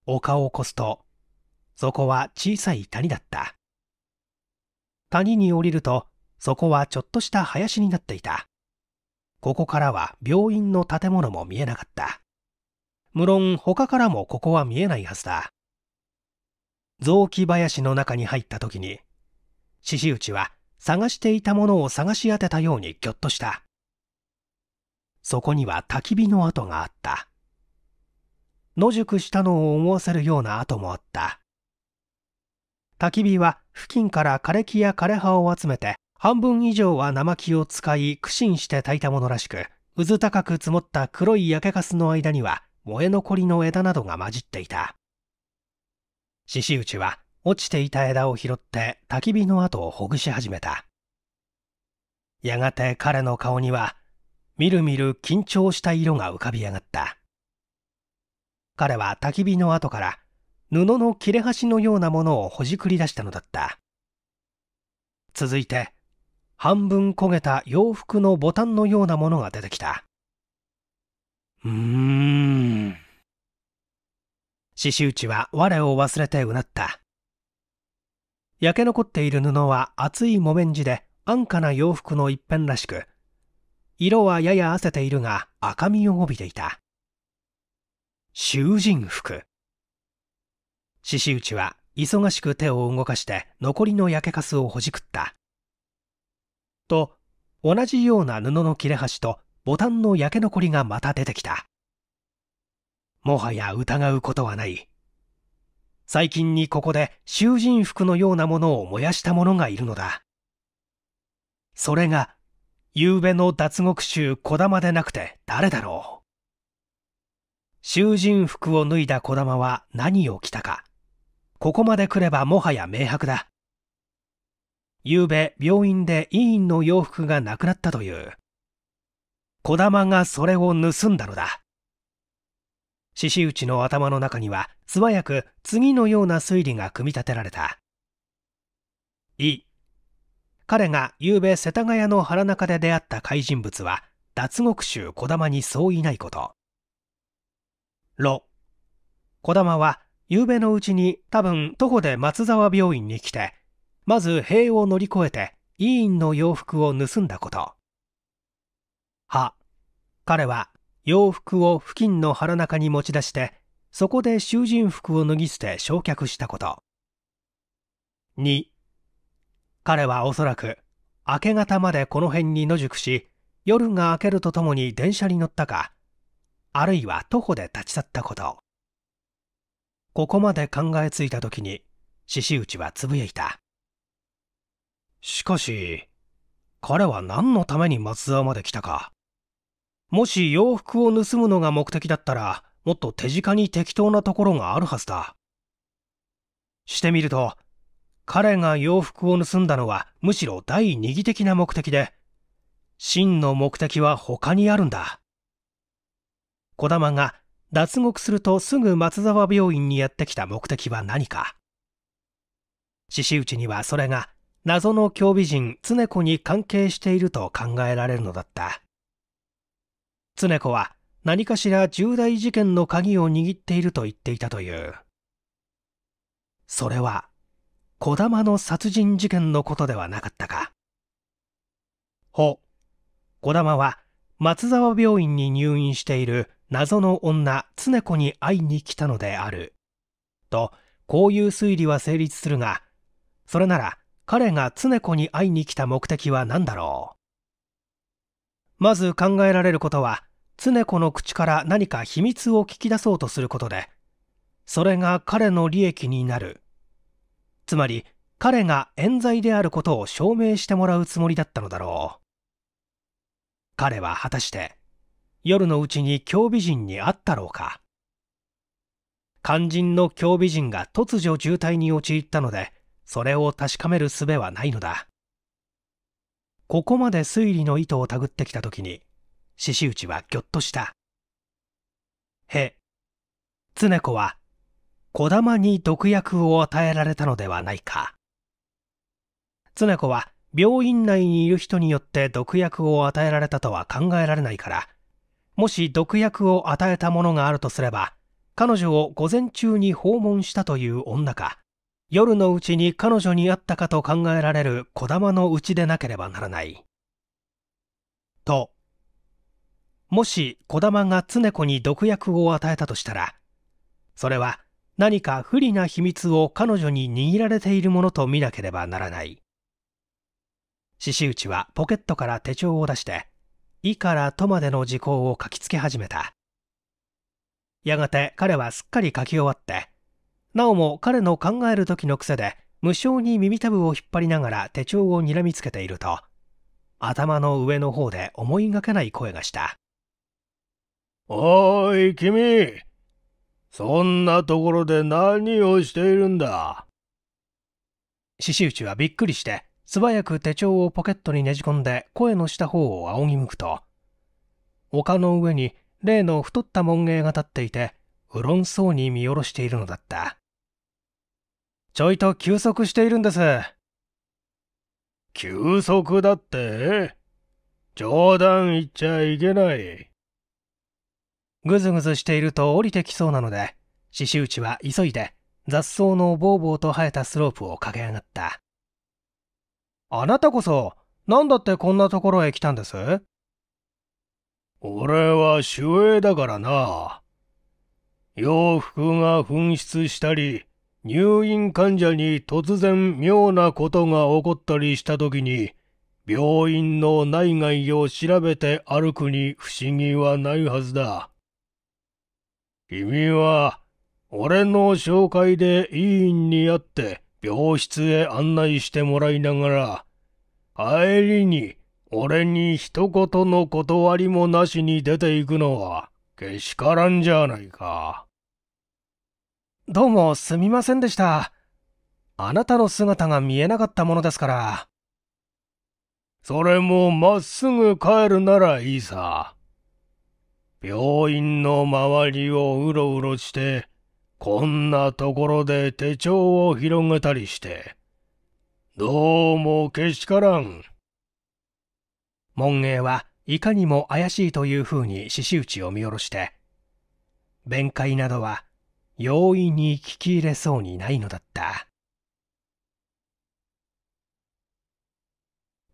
丘を越すとそこは小さい谷だった谷に降りるとそこはちょっとした林になっていた。ここからは病院の建物も見えなかった。無論他からもここは見えないはずだ。雑木林の中に入った時に、獅子内は探していたものを探し当てたようにぎょっとした。そこには焚き火の跡があった。野宿したのを思わせるような跡もあった。焚き火は付近から枯れ木や枯れ葉を集めて半分以上は生木を使い苦心して炊いたものらしく、うず高く積もった黒い焼けかすの間には燃え残りの枝などが混じっていた。獅子打は落ちていた枝を拾って焚き火の跡をほぐし始めた。やがて彼の顔には、みるみる緊張した色が浮かび上がった。彼は焚き火の跡から布の切れ端のようなものをほじくり出したのだった。続いて半分焦げた洋服のボタンのようなものが出てきた。うーん。獅子内は我を忘れてうなった。焼け残っている布は厚い木綿地で安価な洋服の一辺らしく、色はやや汗せているが赤みを帯びていた。囚人服。獅子内は忙しく手を動かして残りの焼けカスをほじくった。と同じような布の切れ端とボタンの焼け残りがまた出てきたもはや疑うことはない最近にここで囚人服のようなものを燃やした者がいるのだそれが昨べの脱獄囚児玉でなくて誰だろう囚人服を脱いだ児玉は何を着たかここまで来ればもはや明白だ昨べ病院で医院の洋服がなくなったという。児玉がそれを盗んだのだ。獅子内の頭の中には素早く次のような推理が組み立てられた。い。彼が昨べ世田谷の原中で出会った怪人物は脱獄囚児玉にそういないこと。ろ。児玉は昨べのうちに多分徒歩で松沢病院に来てまず塀を乗り越えて委員の洋服を盗んだことは彼は洋服を付近の腹中に持ち出してそこで囚人服を脱ぎ捨て焼却したこと2彼はおそらく明け方までこの辺に野宿し夜が明けるとともに電車に乗ったかあるいは徒歩で立ち去ったことここまで考えついた時に獅子打ちはつぶやいたしかし、彼は何のために松沢まで来たか。もし洋服を盗むのが目的だったら、もっと手近に適当なところがあるはずだ。してみると、彼が洋服を盗んだのはむしろ第二義的な目的で、真の目的は他にあるんだ。児玉が脱獄するとすぐ松沢病院にやってきた目的は何か。獅子内にはそれが謎の教美人常子に関係していると考えられるのだった常子は何かしら重大事件の鍵を握っていると言っていたというそれは児玉の殺人事件のことではなかったかほ児玉は松沢病院に入院している謎の女常子に会いに来たのであるとこういう推理は成立するがそれなら彼が常子に会いに来た目的は何だろうまず考えられることは常子の口から何か秘密を聞き出そうとすることでそれが彼の利益になるつまり彼が冤罪であることを証明してもらうつもりだったのだろう彼は果たして夜のうちに京美人に会ったろうか肝心の京美人が突如渋滞に陥ったのでそれを確かめる術はないのだここまで推理の意図をたぐってきた時に獅子内はぎょっとしたへ恒子は小玉に毒薬を与えられたのではないか恒子は病院内にいる人によって毒薬を与えられたとは考えられないからもし毒薬を与えたものがあるとすれば彼女を午前中に訪問したという女か夜のうちに彼女に会ったかと考えられる小玉のうちでなければならない。と、もし小玉が常子に毒薬を与えたとしたら、それは何か不利な秘密を彼女に握られているものと見なければならない。獅子内はポケットから手帳を出して、いからとまでの時効を書きつけ始めた。やがて彼はすっかり書き終わって、なおも彼の考える時の癖で無性に耳たぶを引っ張りながら手帳をにらみつけていると頭の上の方で思いがけない声がしたおい君そんなところで何をしているんだ獅子内はびっくりして素早く手帳をポケットにねじ込んで声のした方を仰ぎ向くと丘の上に例の太った門芸が立っていてうろんそうに見下ろしているのだったちょいと休息しているんです。休息だって冗談言っちゃいけない。ぐずぐずしていると降りてきそうなので、獅子打ちは急いで雑草のぼうぼうと生えたスロープを駆け上がった。あなたこそ、なんだってこんなところへ来たんです俺は守衛だからな。洋服が紛失したり、入院患者に突然妙なことが起こったりした時に、病院の内外を調べて歩くに不思議はないはずだ。君は、俺の紹介で医院に会って病室へ案内してもらいながら、帰りに俺に一言の断りもなしに出ていくのは、けしからんじゃないか。どうもすみませんでした。あなたの姿が見えなかったものですから。それもまっすぐ帰るならいいさ。病院の周りをうろうろして、こんなところで手帳を広げたりして。どうもけしからん。門芸はいかにも怪しいというふうに獅子打ちを見下ろして、弁解などは容易に聞き入れそうにないのだった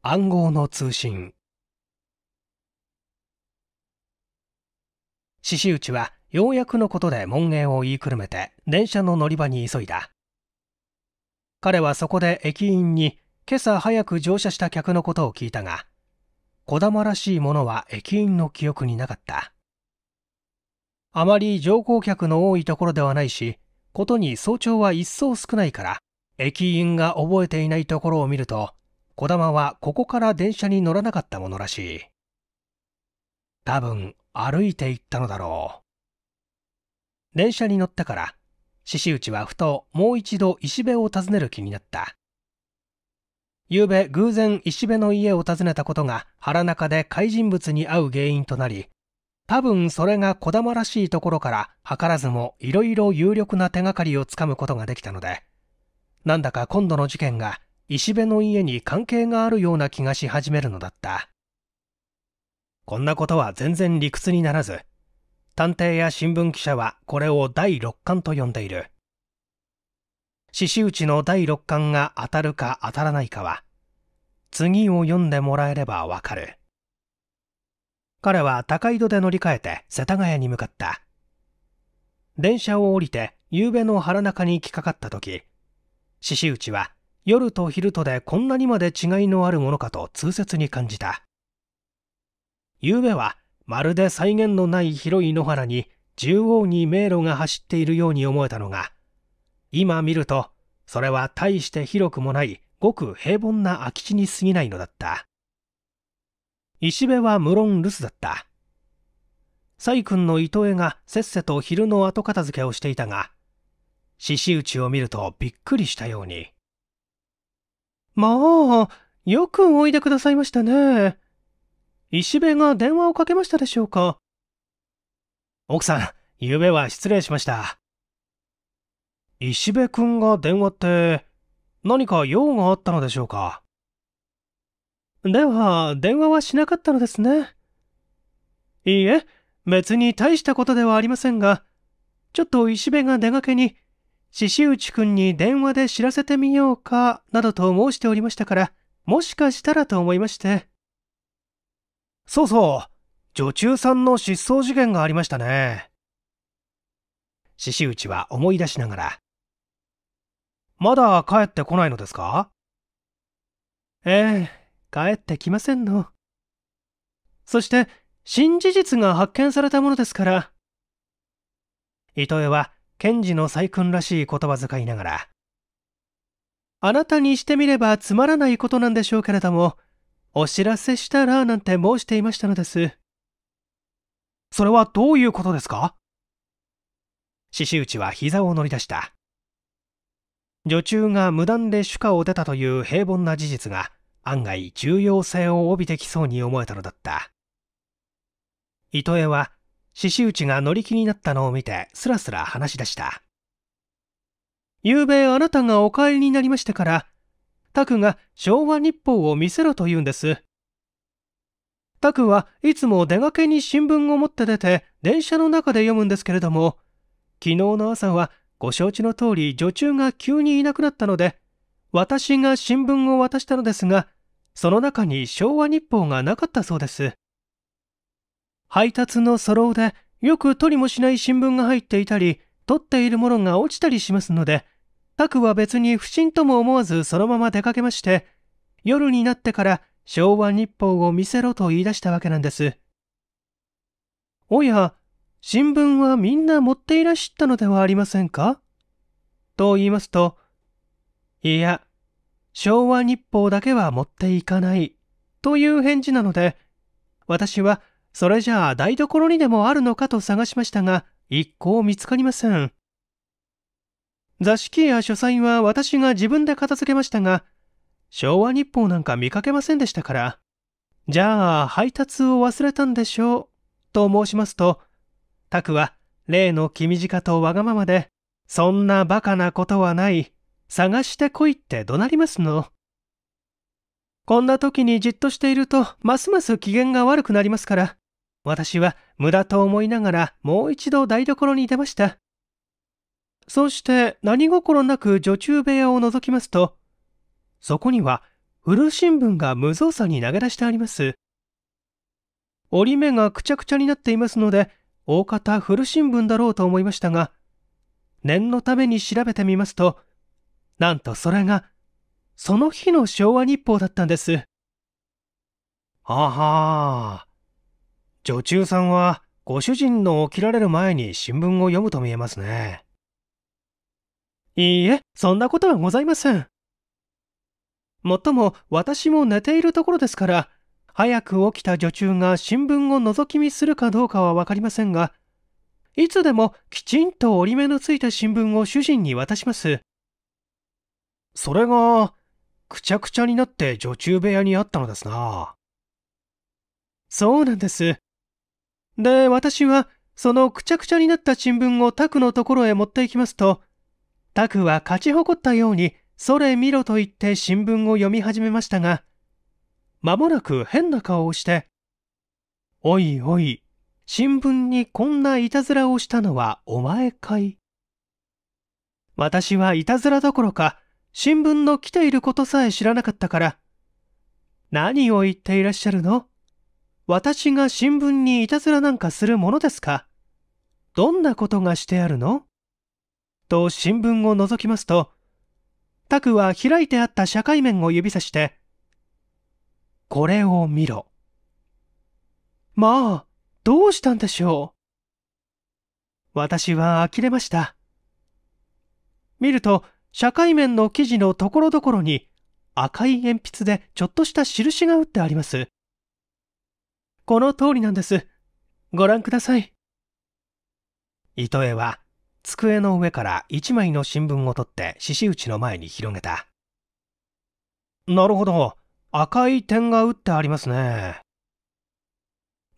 暗号の通信獅子内はようやくのことで門限を言いくるめて電車の乗り場に急いだ彼はそこで駅員に今朝早く乗車した客のことを聞いたがだ玉らしいものは駅員の記憶になかったあまり乗降客の多いところではないし、ことに早朝は一層少ないから、駅員が覚えていないところを見ると、小玉はここから電車に乗らなかったものらしい。多分、歩いて行ったのだろう。電車に乗ったから、獅子内はふともう一度石部を訪ねる気になった。昨べ偶然石部の家を訪ねたことが腹中で怪人物に会う原因となり多分それがだ玉らしいところから図らずもいろいろ有力な手がかりをつかむことができたのでなんだか今度の事件が石部の家に関係があるような気がし始めるのだったこんなことは全然理屈にならず探偵や新聞記者はこれを第六巻と呼んでいる獅子内の第六巻が当たるか当たらないかは次を読んでもらえればわかる。彼は高井戸で乗り換えて世田谷に向かった電車を降りて夕べの原中に行きかかった時獅子内は夜と昼とでこんなにまで違いのあるものかと痛切に感じた夕べはまるで際限のない広い野原に縦横に迷路が走っているように思えたのが今見るとそれは大して広くもないごく平凡な空き地に過ぎないのだった石部は無論留守だった崔君の糸江がせっせと昼の後片付けをしていたが獅子打ちを見るとびっくりしたようにまあよくおいでくださいましたね石部が電話をかけましたでしょうか奥さんゆべは失礼しました石部君が電話って何か用があったのでしょうかでは、電話はしなかったのですね。いいえ、別に大したことではありませんが、ちょっと石部が出がけに、獅子内くんに電話で知らせてみようか、などと申しておりましたから、もしかしたらと思いまして。そうそう、女中さんの失踪事件がありましたね。獅子内は思い出しながら。まだ帰ってこないのですかええ、帰ってきませんの。そして、新事実が発見されたものですから。糸江は、賢治の細君らしい言葉遣いながら、あなたにしてみればつまらないことなんでしょうけれども、お知らせしたらなんて申していましたのです。それはどういうことですか獅子内は膝を乗り出した。女中が無断で主家を出たという平凡な事実が、案外重要性を帯びてきそうに思えたのだった糸江は獅子内が乗り気になったのを見てすらすら話し出した昨夜あなたがお帰りになりましてからタクが昭和日報を見せろと言うんですタクはいつも出がけに新聞を持って出て電車の中で読むんですけれども昨日の朝はご承知の通り女中が急にいなくなったので私が新聞を渡したのですがその中に昭和日報がなかったそうです。配達のそろうでよく取りもしない新聞が入っていたり、取っているものが落ちたりしますので、タクは別に不審とも思わずそのまま出かけまして、夜になってから昭和日報を見せろと言い出したわけなんです。おや、新聞はみんな持っていらっしゃったのではありませんかと言いますと、いや、昭和日報だけは持っていかないという返事なので、私はそれじゃあ台所にでもあるのかと探しましたが、一向見つかりません。座敷や書斎は私が自分で片付けましたが、昭和日報なんか見かけませんでしたから、じゃあ配達を忘れたんでしょう、と申しますと、タクは例の君近とわがままで、そんなバカなことはない、探してこいって怒鳴りますの。こんな時にじっとしていると、ますます機嫌が悪くなりますから、私は無駄と思いながらもう一度台所に出ました。そして何心なく女中部屋を覗きますと、そこには古新聞が無造作に投げ出してあります。折り目がくちゃくちゃになっていますので、大方古新聞だろうと思いましたが、念のために調べてみますと、なんとそれが、その日の昭和日報だったんです。はは女中さんは、ご主人の起きられる前に新聞を読むと見えますね。いいえ、そんなことはございません。もっとも、私も寝ているところですから、早く起きた女中が新聞を覗き見するかどうかは分かりませんが、いつでもきちんと折り目のついた新聞を主人に渡します。それが、くちゃくちゃになって女中部屋にあったのですな。そうなんです。で、私は、そのくちゃくちゃになった新聞をタクのところへ持っていきますと、タクは勝ち誇ったように、それ見ろと言って新聞を読み始めましたが、まもなく変な顔をして、おいおい、新聞にこんないたずらをしたのはお前かい私はいたずらどころか、新聞の来ていることさえ知らなかったから。何を言っていらっしゃるの私が新聞にいたずらなんかするものですかどんなことがしてあるのと新聞を覗きますと、タクは開いてあった社会面を指さして、これを見ろ。まあ、どうしたんでしょう。私は呆れました。見ると、社会面の記事のところどころに赤い鉛筆でちょっとした印が打ってあります。この通りなんです。ご覧ください。糸江は机の上から一枚の新聞を取って獅子打の前に広げた。なるほど。赤い点が打ってありますね。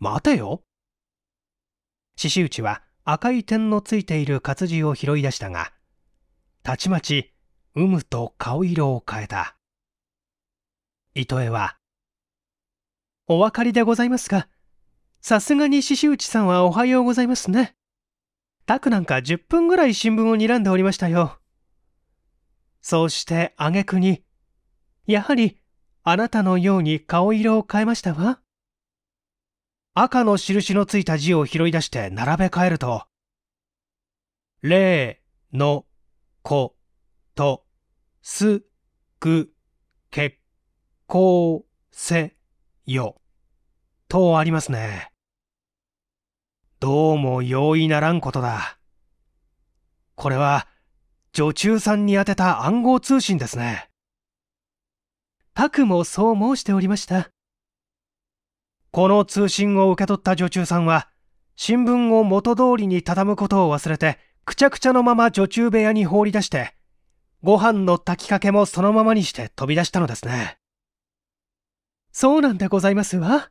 待てよ。獅子打は赤い点のついている活字を拾い出したが、たちまち有無と顔色を変えた糸江は「お分かりでございますがさすがに獅子内さんはおはようございますね」たくなんか10分ぐらい新聞を睨んでおりましたよ。そうして挙句に、やはりあなたのように顔色を変えましたわ。赤の印のついた字を拾い出して並べ替えると、例のこと、す、く、結構、せ、よ。とありますね。どうも容易ならんことだ。これは、女中さんに宛てた暗号通信ですね。たくもそう申しておりました。この通信を受け取った女中さんは、新聞を元通りに畳むことを忘れて、くちゃくちゃのまま女中部屋に放り出して、ご飯の炊きかけもそのままにして飛び出したのですね。そうなんでございますわ。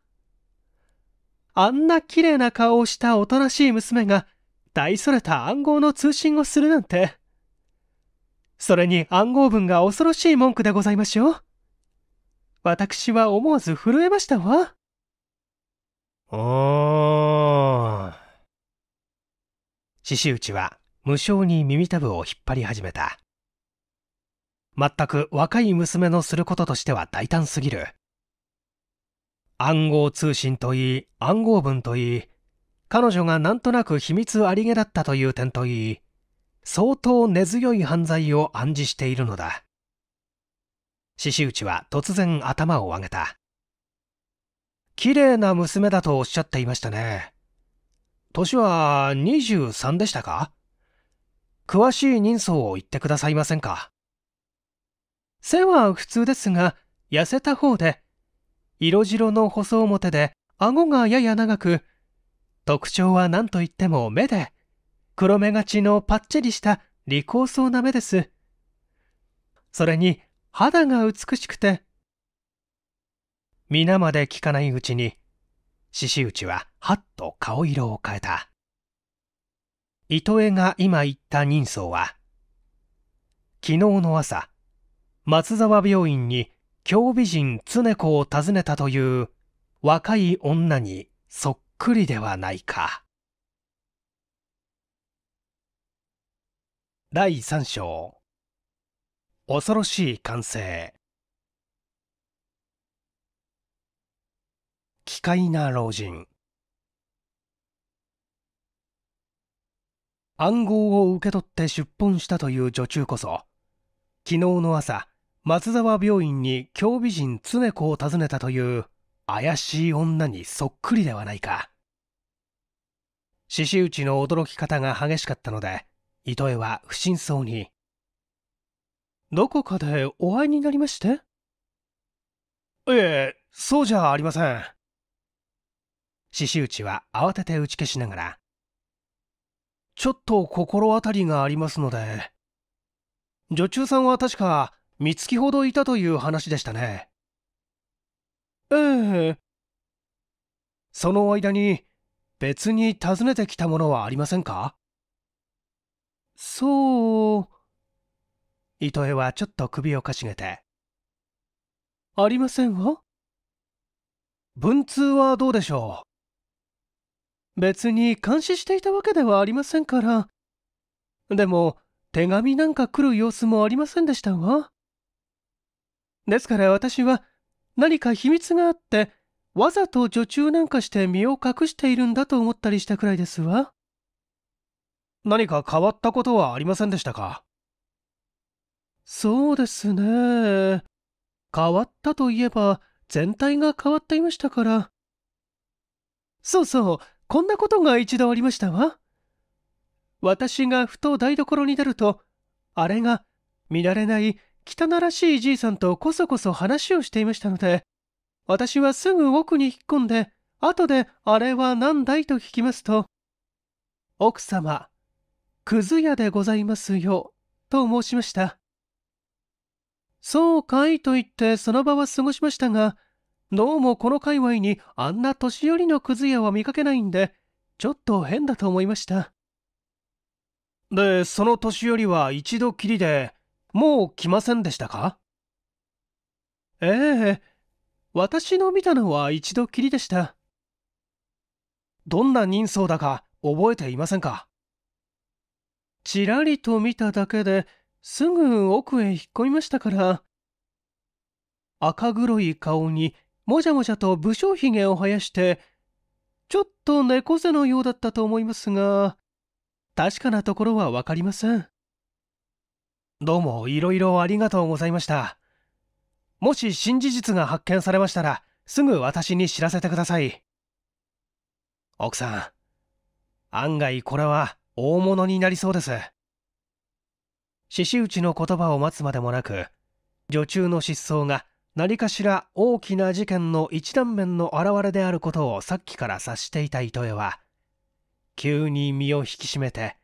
あんな綺麗な顔をしたおとなしい娘が大それた暗号の通信をするなんて。それに暗号文が恐ろしい文句でございましょう。私は思わず震えましたわ。おー。獅子打ちは無性に耳たぶを引っ張り始めた。全く若い娘のすることとしては大胆すぎる。暗号通信といい、暗号文といい、彼女がなんとなく秘密ありげだったという点といい、相当根強い犯罪を暗示しているのだ。獅子内は突然頭を上げた。綺麗な娘だとおっしゃっていましたね。年は23でしたか詳しい人相を言ってくださいませんか背は普通ですが痩せた方で色白の細表で顎がやや長く特徴は何といっても目で黒目がちのパッチリした利口そうな目ですそれに肌が美しくて皆まで聞かないうちに獅子打ちははっと顔色を変えた糸江が今言った人相は昨日の朝松沢病院に京美人常子を訪ねたという若い女にそっくりではないか第三章恐ろしい歓声奇怪な老人暗号を受け取って出奔したという女中こそ昨日の朝松沢病院に京美人常子を訪ねたという怪しい女にそっくりではないか獅子打ちの驚き方が激しかったので糸江は不審そうに「どこかでお会いになりまして?」ええそうじゃありません獅子打ちは慌てて打ち消しながらちょっと心当たりがありますので女中さんは確か三月ほどいたという話でしたねええその間に別に訪ねてきたものはありませんかそう糸江はちょっと首をかしげてありませんわ文通はどうでしょう別に監視していたわけではありませんから。でも、手紙なんか来る様子もありませんでしたわ。ですから私は、何か秘密があって、わざと女中なんかして身を隠しているんだと思ったりしたくらいですわ。何か変わったことはありませんでしたかそうですね。変わったといえば、全体が変わっていましたから。そうそう、こんなことが一度ありましたわ。私がふと台所に出ると、あれが見慣れない汚らしいじいさんとこそこそ話をしていましたので、私はすぐ奥に引っ込んで、後であれは何だいと聞きますと、奥様、くず屋でございますよ、と申しました。そうかいと言ってその場は過ごしましたが、どうもこの界隈にあんな年寄りのクズ屋は見かけないんで、ちょっと変だと思いました。で、その年寄りは一度きりで、もう来ませんでしたかええ私の見たのは一度きりでした。どんな人相だか覚えていませんかちらりと見ただけですぐ奥へ引っ込みましたから赤黒い顔にもじゃもじゃと武将髭を生やして、ちょっと猫背のようだったと思いますが、確かなところは分かりません。どうもいろいろありがとうございました。もし新事実が発見されましたら、すぐ私に知らせてください。奥さん、案外これは大物になりそうです。獅子打ちの言葉を待つまでもなく、女中の失踪が何かしら大きな事件の一断面の表れであることをさっきから察していた糸江は急に身を引き締めて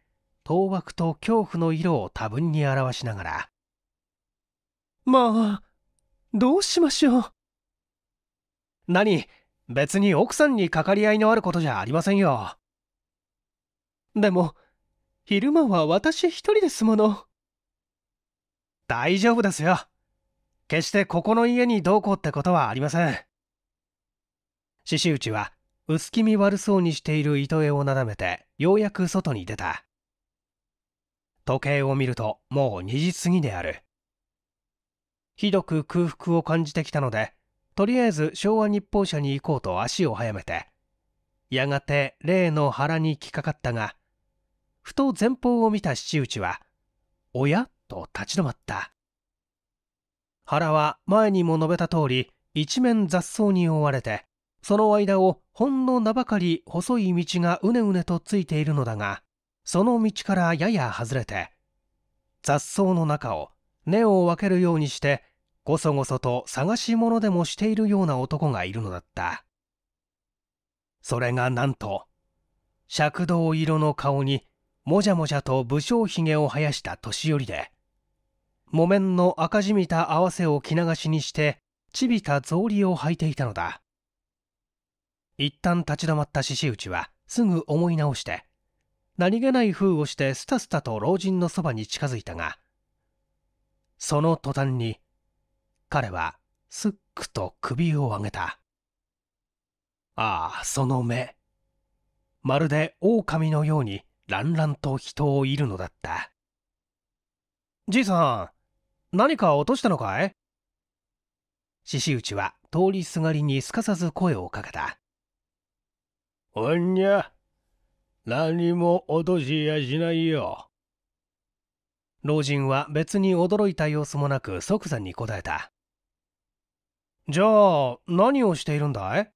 当惑と恐怖の色を多分に表しながらまあどうしましょう何別に奥さんにかかり合いのあることじゃありませんよでも昼間は私一人ですもの大丈夫ですよ決してここの家にどうこうってことはありません獅子内は薄気味悪そうにしている糸江をなだめてようやく外に出た時計を見るともう2時過ぎであるひどく空腹を感じてきたのでとりあえず昭和日報社に行こうと足を速めてやがて例の腹に来かかったがふと前方を見た七内は「おや?」と立ち止まった原は前にも述べた通り一面雑草に覆われてその間をほんの名ばかり細い道がうねうねとついているのだがその道からやや外れて雑草の中を根を分けるようにしてごそごそと探し物でもしているような男がいるのだったそれがなんと赤銅色の顔にもじゃもじゃと武将ひげを生やした年寄りで木綿の赤じみた合わせを着流しにしてちびた草履を履いていたのだ一旦立ち止まった獅子打ちはすぐ思い直して何気ない封をしてスタスタと老人のそばに近づいたがその途端に彼はすっくと首を上げたああその目まるで狼のように乱々と人をいるのだったじいさん何か落としたのかい獅子内は通りすがりにすかさず声をかけた。おんにゃ、何も落としやしないよ。老人は別に驚いた様子もなく即座に答えた。じゃあ、何をしているんだい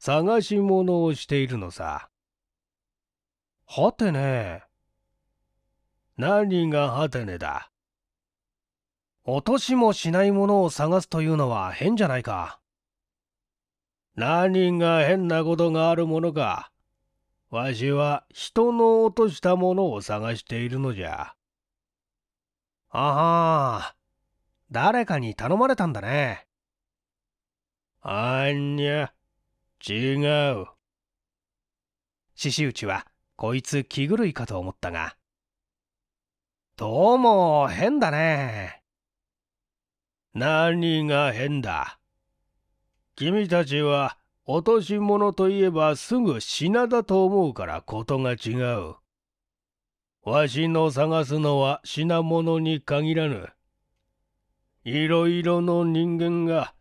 探し物をしているのさ。はてね。何がはてねだ。落としもしないものを探すというのは変じゃないか。何が変なことがあるものか。わしは人の落としたものを探しているのじゃ。あは誰かに頼まれたんだね。あんにゃ、違う。獅子内は、こいつ気狂いかと思ったが。どうも変だね。何が変だ君たちは落とし物といえばすぐ品だと思うからことが違う。わしの探すのは品物に限らぬ。いろいろの人間が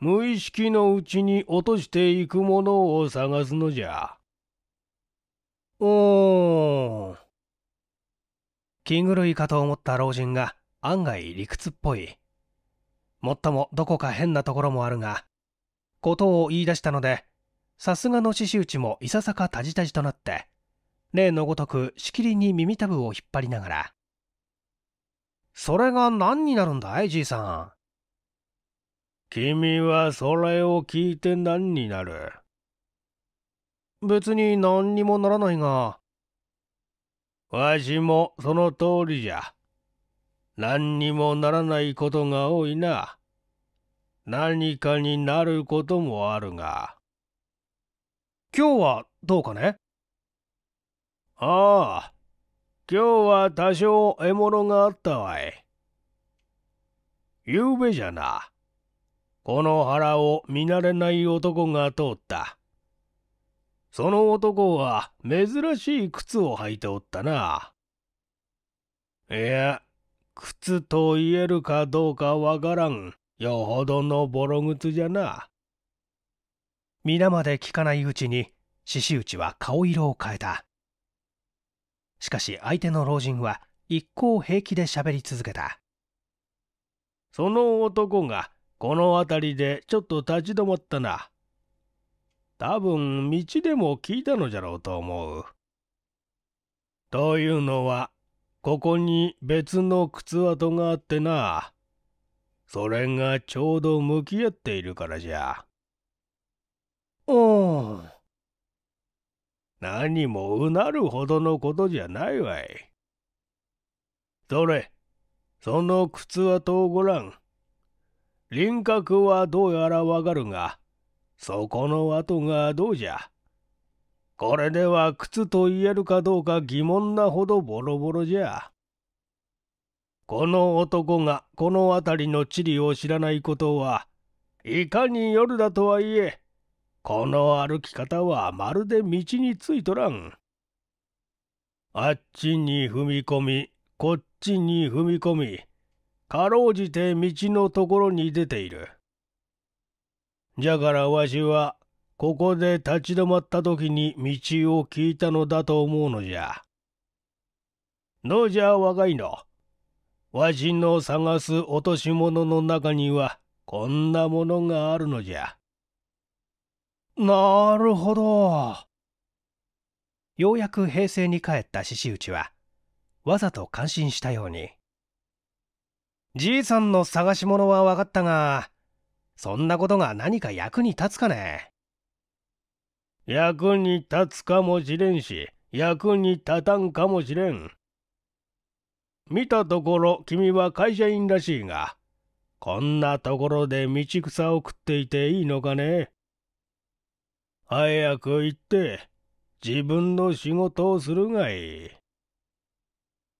無意識のうちに落としていくものを探すのじゃ。おー。気狂いかと思った老人が案外理屈っぽい。もっともどこか変なところもあるが、ことを言い出したので、さすがの獅子打ちもいささかたじたじとなって、例のごとくしきりに耳たぶを引っ張りながら、それが何になるんだい、じいさん。君はそれを聞いて何になる別に何にもならないが、わしもその通りじゃ。何にもならないことが多いな。何かになることもあるが。今日はどうかねああ、今日は多少獲物があったわい。ゆうべじゃな。この腹を見慣れない男が通った。その男は珍しい靴を履いておったな。いや、靴と言えるかどうかわからん。よほどのボロ靴じゃな。皆まで聞かないうちに、獅子打は顔色を変えた。しかし相手の老人は一向平気で喋り続けた。その男がこの辺りでちょっと立ち止まったな。多分道でも聞いたのじゃろうと思う。というのはここに別の靴跡があってな。それがちょうど向き合っているからじゃ。うん。何もうなるほどのことじゃないわい。それ、その靴跡をごらん。輪郭はどうやらわかるが、そこの跡がどうじゃ。これでは靴と言えるかどうか疑問なほどボロボロじゃ。この男がこの辺りの地理を知らないことはいかに夜だとはいえこの歩き方はまるで道についとらん。あっちに踏み込みこっちに踏み込みかろうじて道のところに出ている。じゃからわしはここで立ち止まった時に道を聞いたのだと思うのじゃ。どうじゃ若いの。わしの探す落とし物の中にはこんなものがあるのじゃ。なるほど。ようやく平成に帰った獅子内はわざと感心したようにじいさんの探し物は分かったがそんなことが何か役に立つかね役に立つかもしれんし、役に立たんかもしれん。見たところ君は会社員らしいが、こんなところで道草を食っていていいのかね早く行って、自分の仕事をするがいい。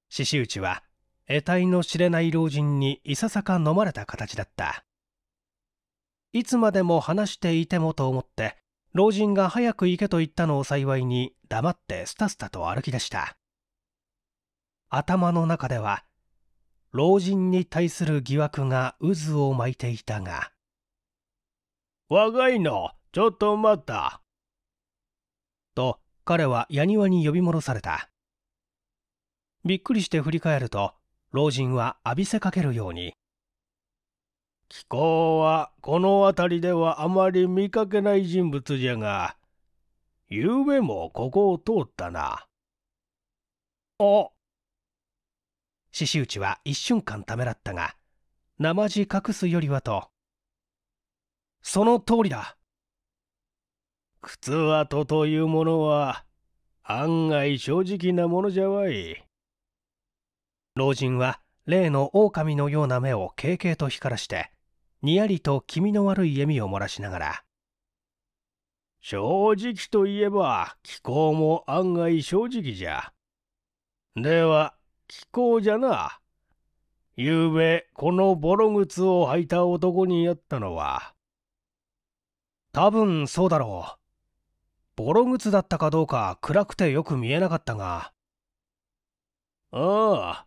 獅子内は、得体の知れない老人にいささか飲まれた形だった。いつまでも話していてもと思って、老人が早く行けと言ったのを幸いに黙ってスタスタと歩き出した頭の中では老人に対する疑惑が渦を巻いていたが若いのちょっと待ったと彼は矢庭に呼び戻されたびっくりして振り返ると老人は浴びせかけるように気候はこの辺りではあまり見かけない人物じゃが、ゆうべもここを通ったな。お獅子打は一瞬間ためらったが、なまじ隠すよりはと。その通りだ。靴跡というものは、案外正直なものじゃわい。老人は例の狼のような目を軽々と光らしてにやりと気味の悪い笑みを漏らしながら、正直といえば気候も案外正直じゃ。では、気候じゃな。ゆうべこのボロ靴を履いた男にやったのは。多分そうだろう。ボロ靴だったかどうか暗くてよく見えなかったが。ああ。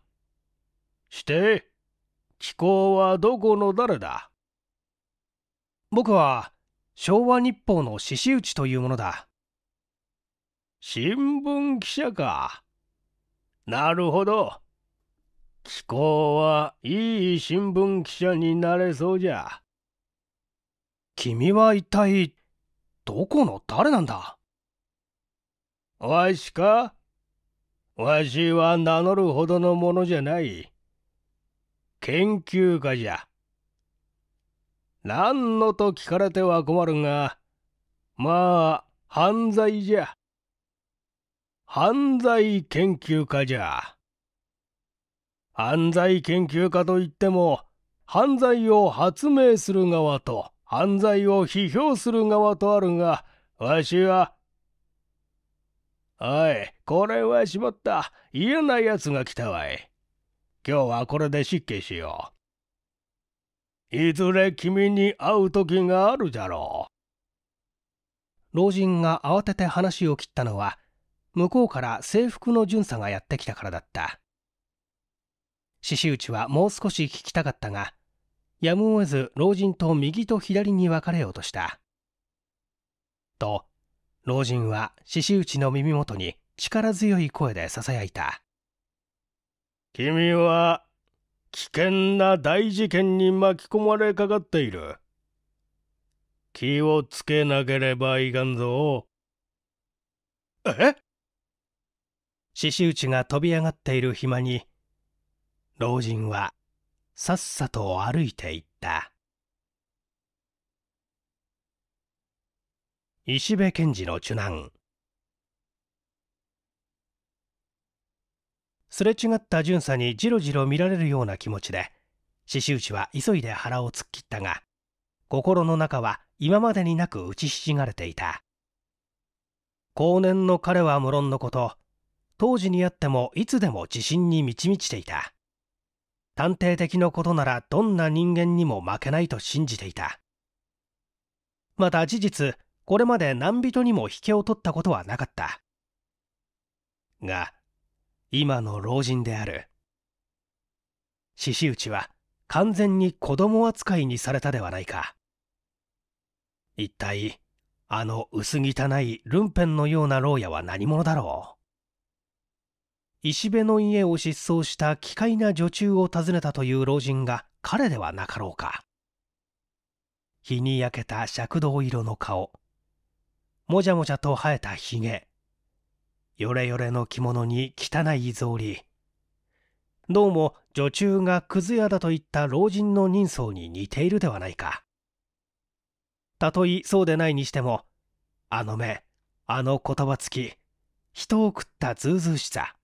して、気候はどこの誰だ僕は昭和日報の獅子打というものだ新聞記者かなるほど気候はいい新聞記者になれそうじゃ君は一体どこの誰なんだわしかわしは名乗るほどのものじゃない研究家じゃ何のと聞かれては困るが、まあ、犯罪じゃ。犯罪研究家じゃ。犯罪研究家といっても、犯罪を発明する側と、犯罪を批評する側とあるが、わしは、おい、これはしまった。嫌な奴が来たわい。今日はこれで失敬しよう。いずれ君に会う時があるじゃろう。老人が慌てて話を切ったのは、向こうから制服の巡査がやってきたからだった。獅子打はもう少し聞きたかったが、やむを得ず老人と右と左に分かれようとした。と、老人は獅子打の耳元に力強い声で囁いた。君は危険な大事件に巻き込まれかかっている。気をつけなければいかんぞ。え獅子打ちが飛び上がっている暇に、老人はさっさと歩いていった。石部賢治の受難すれ違った巡査にじろじろ見られるような気持ちで獅子内は急いで腹を突っ切ったが心の中は今までになく打ちひしがれていた後年の彼は無論のこと当時にあってもいつでも自信に満ち満ちていた探偵的のことならどんな人間にも負けないと信じていたまた事実これまで何人にも引けを取ったことはなかったが今の老人である獅子内は完全に子供扱いにされたではないか一体あの薄汚いルンペンのような牢屋は何者だろう石辺の家を失踪した奇怪な女中を訪ねたという老人が彼ではなかろうか日に焼けた赤銅色の顔もじゃもじゃと生えたひげよれよれの着物に汚い草履どうも女中がクズ屋だといった老人の人相に似ているではないかたとえそうでないにしてもあの目あの言葉つき人を食ったずうずうしさ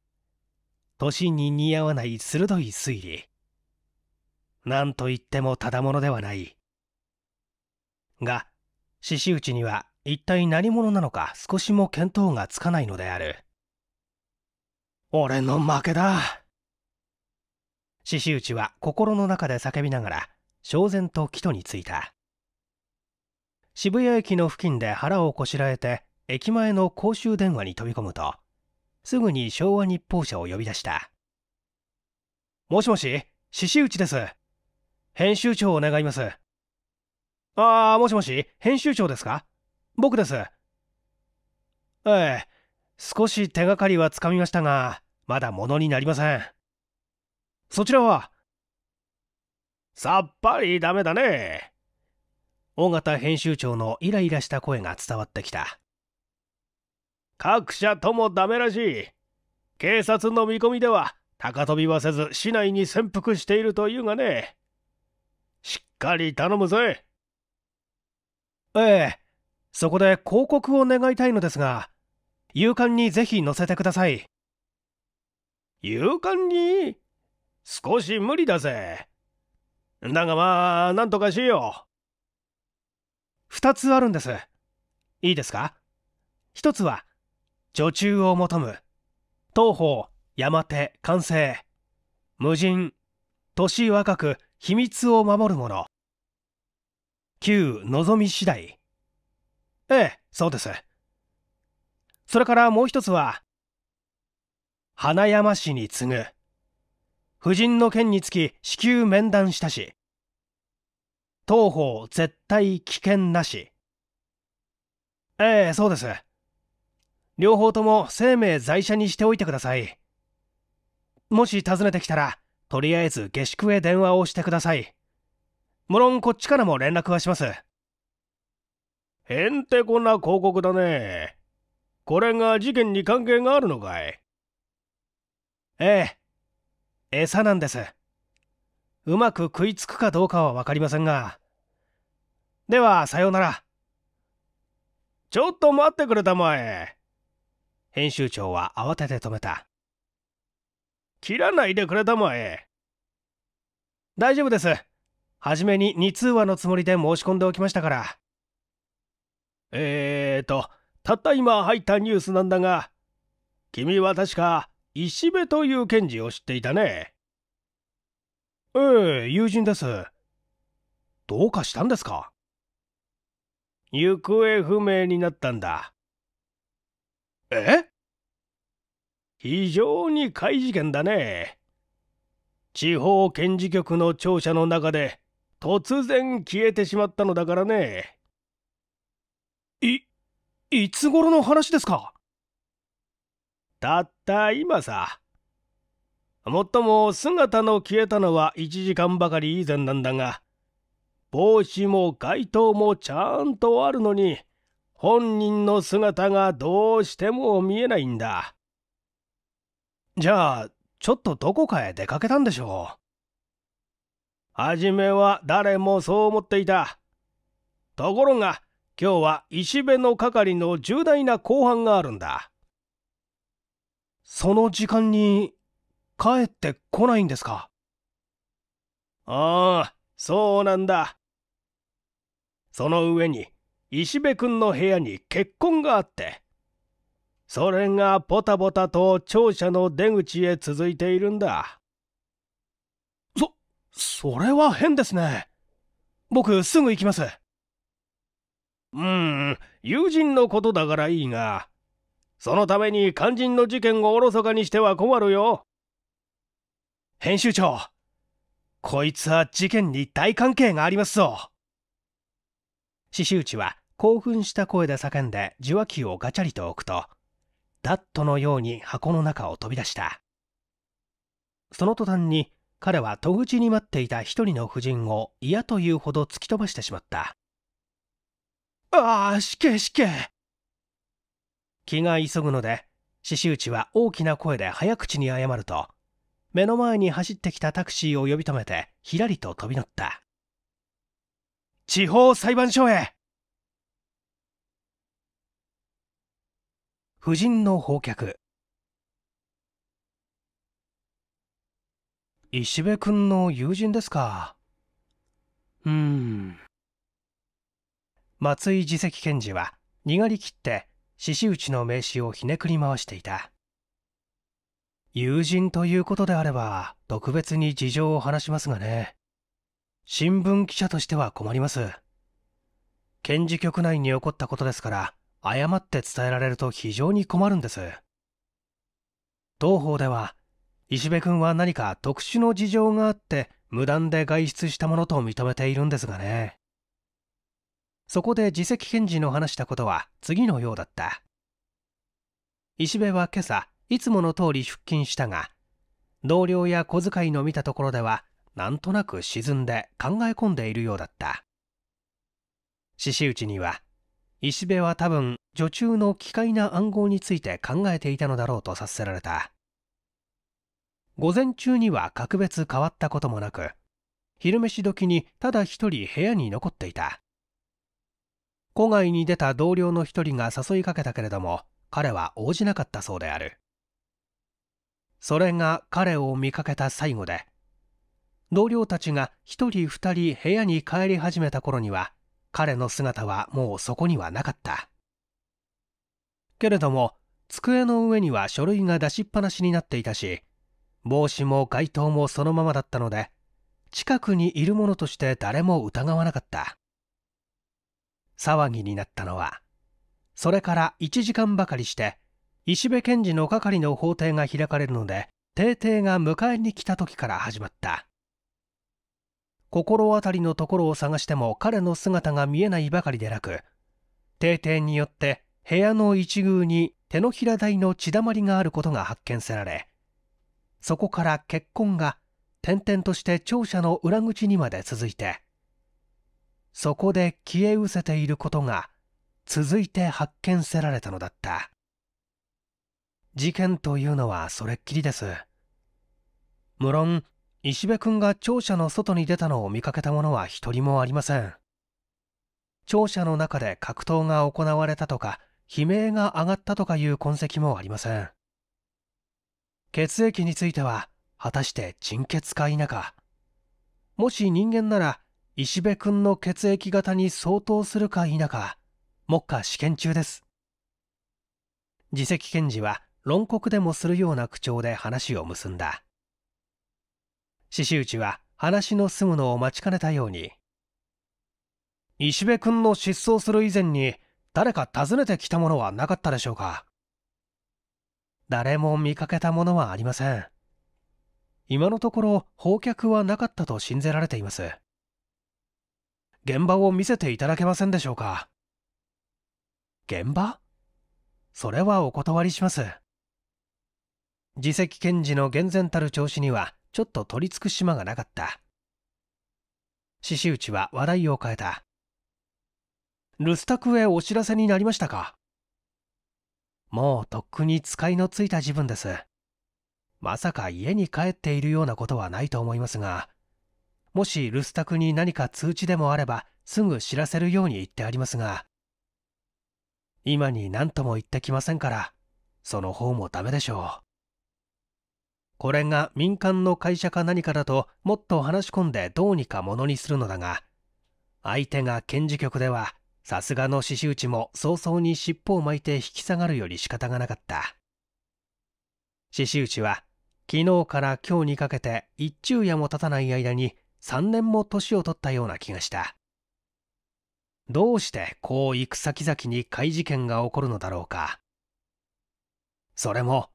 年に似合わない鋭い推理何と言ってもただものではないが獅子打ちには一体何者なのか少しも見当がつかないのである俺の負けだ獅子内は心の中で叫びながら焦然と帰途に着いた渋谷駅の付近で腹をこしらえて駅前の公衆電話に飛び込むとすぐに昭和日報社を呼び出したもしもし獅子内です編集長を願いますああもしもし編集長ですか僕ですええ少し手がかりはつかみましたがまだのになりませんそちらはさっぱりダメだね緒方編集長のイライラした声が伝わってきた各社ともダメらしい警察の見込みでは高飛びはせず市内に潜伏しているというがねしっかり頼むぜええそこで広告を願いたいのですが勇敢にぜひ載せてください勇敢に少し無理だぜ。だがまあ、なんとかしよう。2つあるんです。いいですか1つは、女中を求む。東方、山手、完成。無人、年若く、秘密を守る者。旧望み次第。ええ、そうです。それからもう一つは、花山氏に次ぐ夫人の件につき至急面談したし当方絶対危険なしええそうです両方とも生命在社にしておいてくださいもし訪ねてきたらとりあえず下宿へ電話をしてください無論こっちからも連絡はしますへんてこな広告だねこれが事件に関係があるのかいええ餌なんですうまく食いつくかどうかは分かりませんがではさようならちょっと待ってくれたまえ編集長は慌てて止めた切らないでくれたまえ大丈夫です初めに2通話のつもりで申し込んでおきましたからえーとたった今入ったニュースなんだが君は確か石部という検事を知っていたね。ええ、友人です。どうかしたんですか行方不明になったんだ。え非常に怪事件だね。地方検事局の庁舎の中で突然消えてしまったのだからね。い、いつ頃の話ですかたった今さ。もっとも姿の消えたのは1時間ばかり以前なんだが、帽子も街灯もちゃんとあるのに、本人の姿がどうしても見えないんだ。じゃあ、ちょっとどこかへ出かけたんでしょう。はじめは誰もそう思っていた。ところが、今日は石辺の係の重大な後半があるんだ。その時間に帰ってこないんですかああ、そうなんだ。その上に、石部君の部屋に結婚があって、それがポタポタと庁舎の出口へ続いているんだ。そ、それは変ですね。僕、すぐ行きます。うん、友人のことだからいいが、そのために肝心の事件をおろそかにしては困るよ。編集長、こいつは事件に大関係がありますぞ。獅子内は興奮した声で叫んで受話器をガチャリと置くと、ダットのように箱の中を飛び出した。その途端に彼は戸口に待っていた一人の婦人を嫌というほど突き飛ばしてしまった。ああ、死刑死刑。気が急ぐので獅子打ちは大きな声で早口に謝ると目の前に走ってきたタクシーを呼び止めてひらりと飛び乗った地方裁判所へ夫人の訪客石部君の友人ですかうん松井次席検事はにがりきって獅子打の名刺をひねくり回していた友人ということであれば特別に事情を話しますがね新聞記者としては困ります検事局内に起こったことですから誤って伝えられると非常に困るんです当方では石部君は何か特殊の事情があって無断で外出したものと認めているんですがねそこで自席検事の話したことは次のようだった石部は今朝いつもの通り出勤したが同僚や小遣いの見たところではなんとなく沈んで考え込んでいるようだった獅子内には石部は多分女中の奇怪な暗号について考えていたのだろうと察せられた午前中には格別変わったこともなく昼飯時にただ一人部屋に残っていた戸外に出た同僚の一人が誘いかけたけれども彼は応じなかったそうであるそれが彼を見かけた最後で同僚たちが一人二人部屋に帰り始めた頃には彼の姿はもうそこにはなかったけれども机の上には書類が出しっぱなしになっていたし帽子も街灯もそのままだったので近くにいるものとして誰も疑わなかった騒ぎになったのはそれから1時間ばかりして石部検事の係の法廷が開かれるので帝帝が迎えに来た時から始まった心当たりのところを探しても彼の姿が見えないばかりでなく帝帝によって部屋の一隅に手のひら台の血だまりがあることが発見せられそこから血痕が転々として庁舎の裏口にまで続いてそこで消え失せていることが続いて発見せられたのだった事件というのはそれっきりです無論石部君が庁舎の外に出たのを見かけた者は一人もありません庁舎の中で格闘が行われたとか悲鳴が上がったとかいう痕跡もありません血液については果たして沈血か否かもし人間なら石部君の血液型に相当するか否か目下試験中です次席検事は論告でもするような口調で話を結んだ獅子内は話の済むのを待ちかねたように石部君の失踪する以前に誰か訪ねてきたものはなかったでしょうか誰も見かけたものはありません今のところ、放却はなかったと信じられています。現場を見せていただけませんでしょうか現場それはお断りします自責検事の厳然たる調子にはちょっと取り尽く島がなかった獅子内は話題を変えた留守宅へお知らせになりましたかもうとっくに使いのついた自分ですまさか家に帰っているようなことはないと思いますがもし留守宅に何か通知でもあればすぐ知らせるように言ってありますが今に何とも言ってきませんからその方もダメでしょうこれが民間の会社か何かだともっと話し込んでどうにかものにするのだが相手が検事局ではさすがの獅子打ちも早々に尻尾を巻いて引き下がるより仕方がなかった獅子打ちは昨日から今日にかけて一昼夜も経たない間に3年も年を取ったような気がしたどうしてこう行く先々に怪事件が起こるのだろうかそれも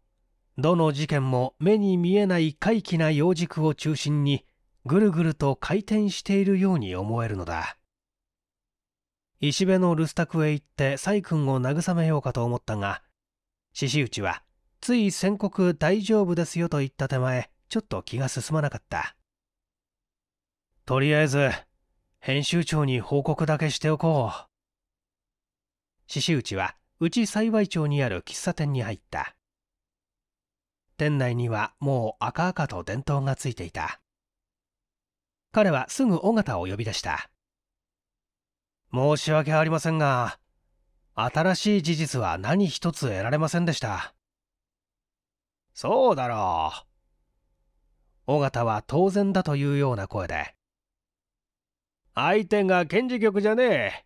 どの事件も目に見えない怪奇な要軸を中心にぐるぐると回転しているように思えるのだ石部の留守宅へ行って崔君を慰めようかと思ったが獅子内はつい宣告大丈夫ですよと言った手前ちょっと気が進まなかったとりあえず編集長に報告だけしておこう獅子内はうち幸町にある喫茶店に入った店内にはもう赤々と電灯がついていた彼はすぐ尾形を呼び出した申し訳ありませんが新しい事実は何一つ得られませんでしたそうだろう尾形は当然だというような声で相手が検事局じゃねえ。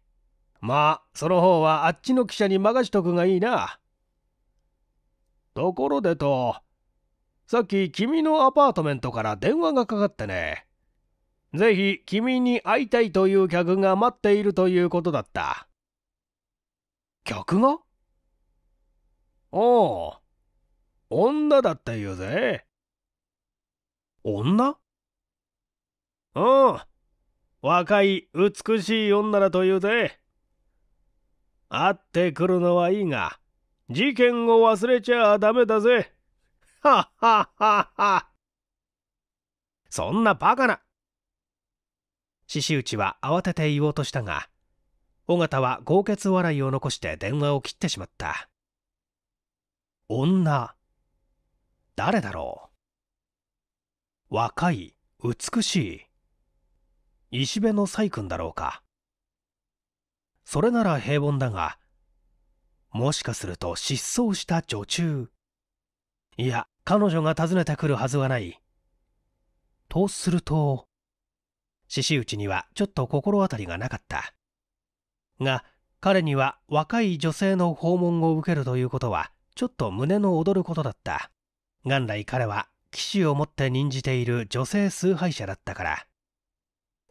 まあ、その方はあっちの記者に任しとくがいいな。ところでと、さっき君のアパートメントから電話がかかってね。ぜひ君に会いたいという客が待っているということだった。客がおう。女だって言うぜ。女うん。若い美しい女だというぜ。会ってくるのはいいが、事件を忘れちゃダメだぜ。はっはっはっは。そんなバカな。獅子内は慌てて言おうとしたが、尾形は豪傑笑いを残して電話を切ってしまった。女。誰だろう若い、美しい。石部の細君だろうかそれなら平凡だがもしかすると失踪した女中いや彼女が訪ねてくるはずはないとすると獅子内にはちょっと心当たりがなかったが彼には若い女性の訪問を受けるということはちょっと胸の躍ることだった元来彼は騎士を持って任じている女性崇拝者だったから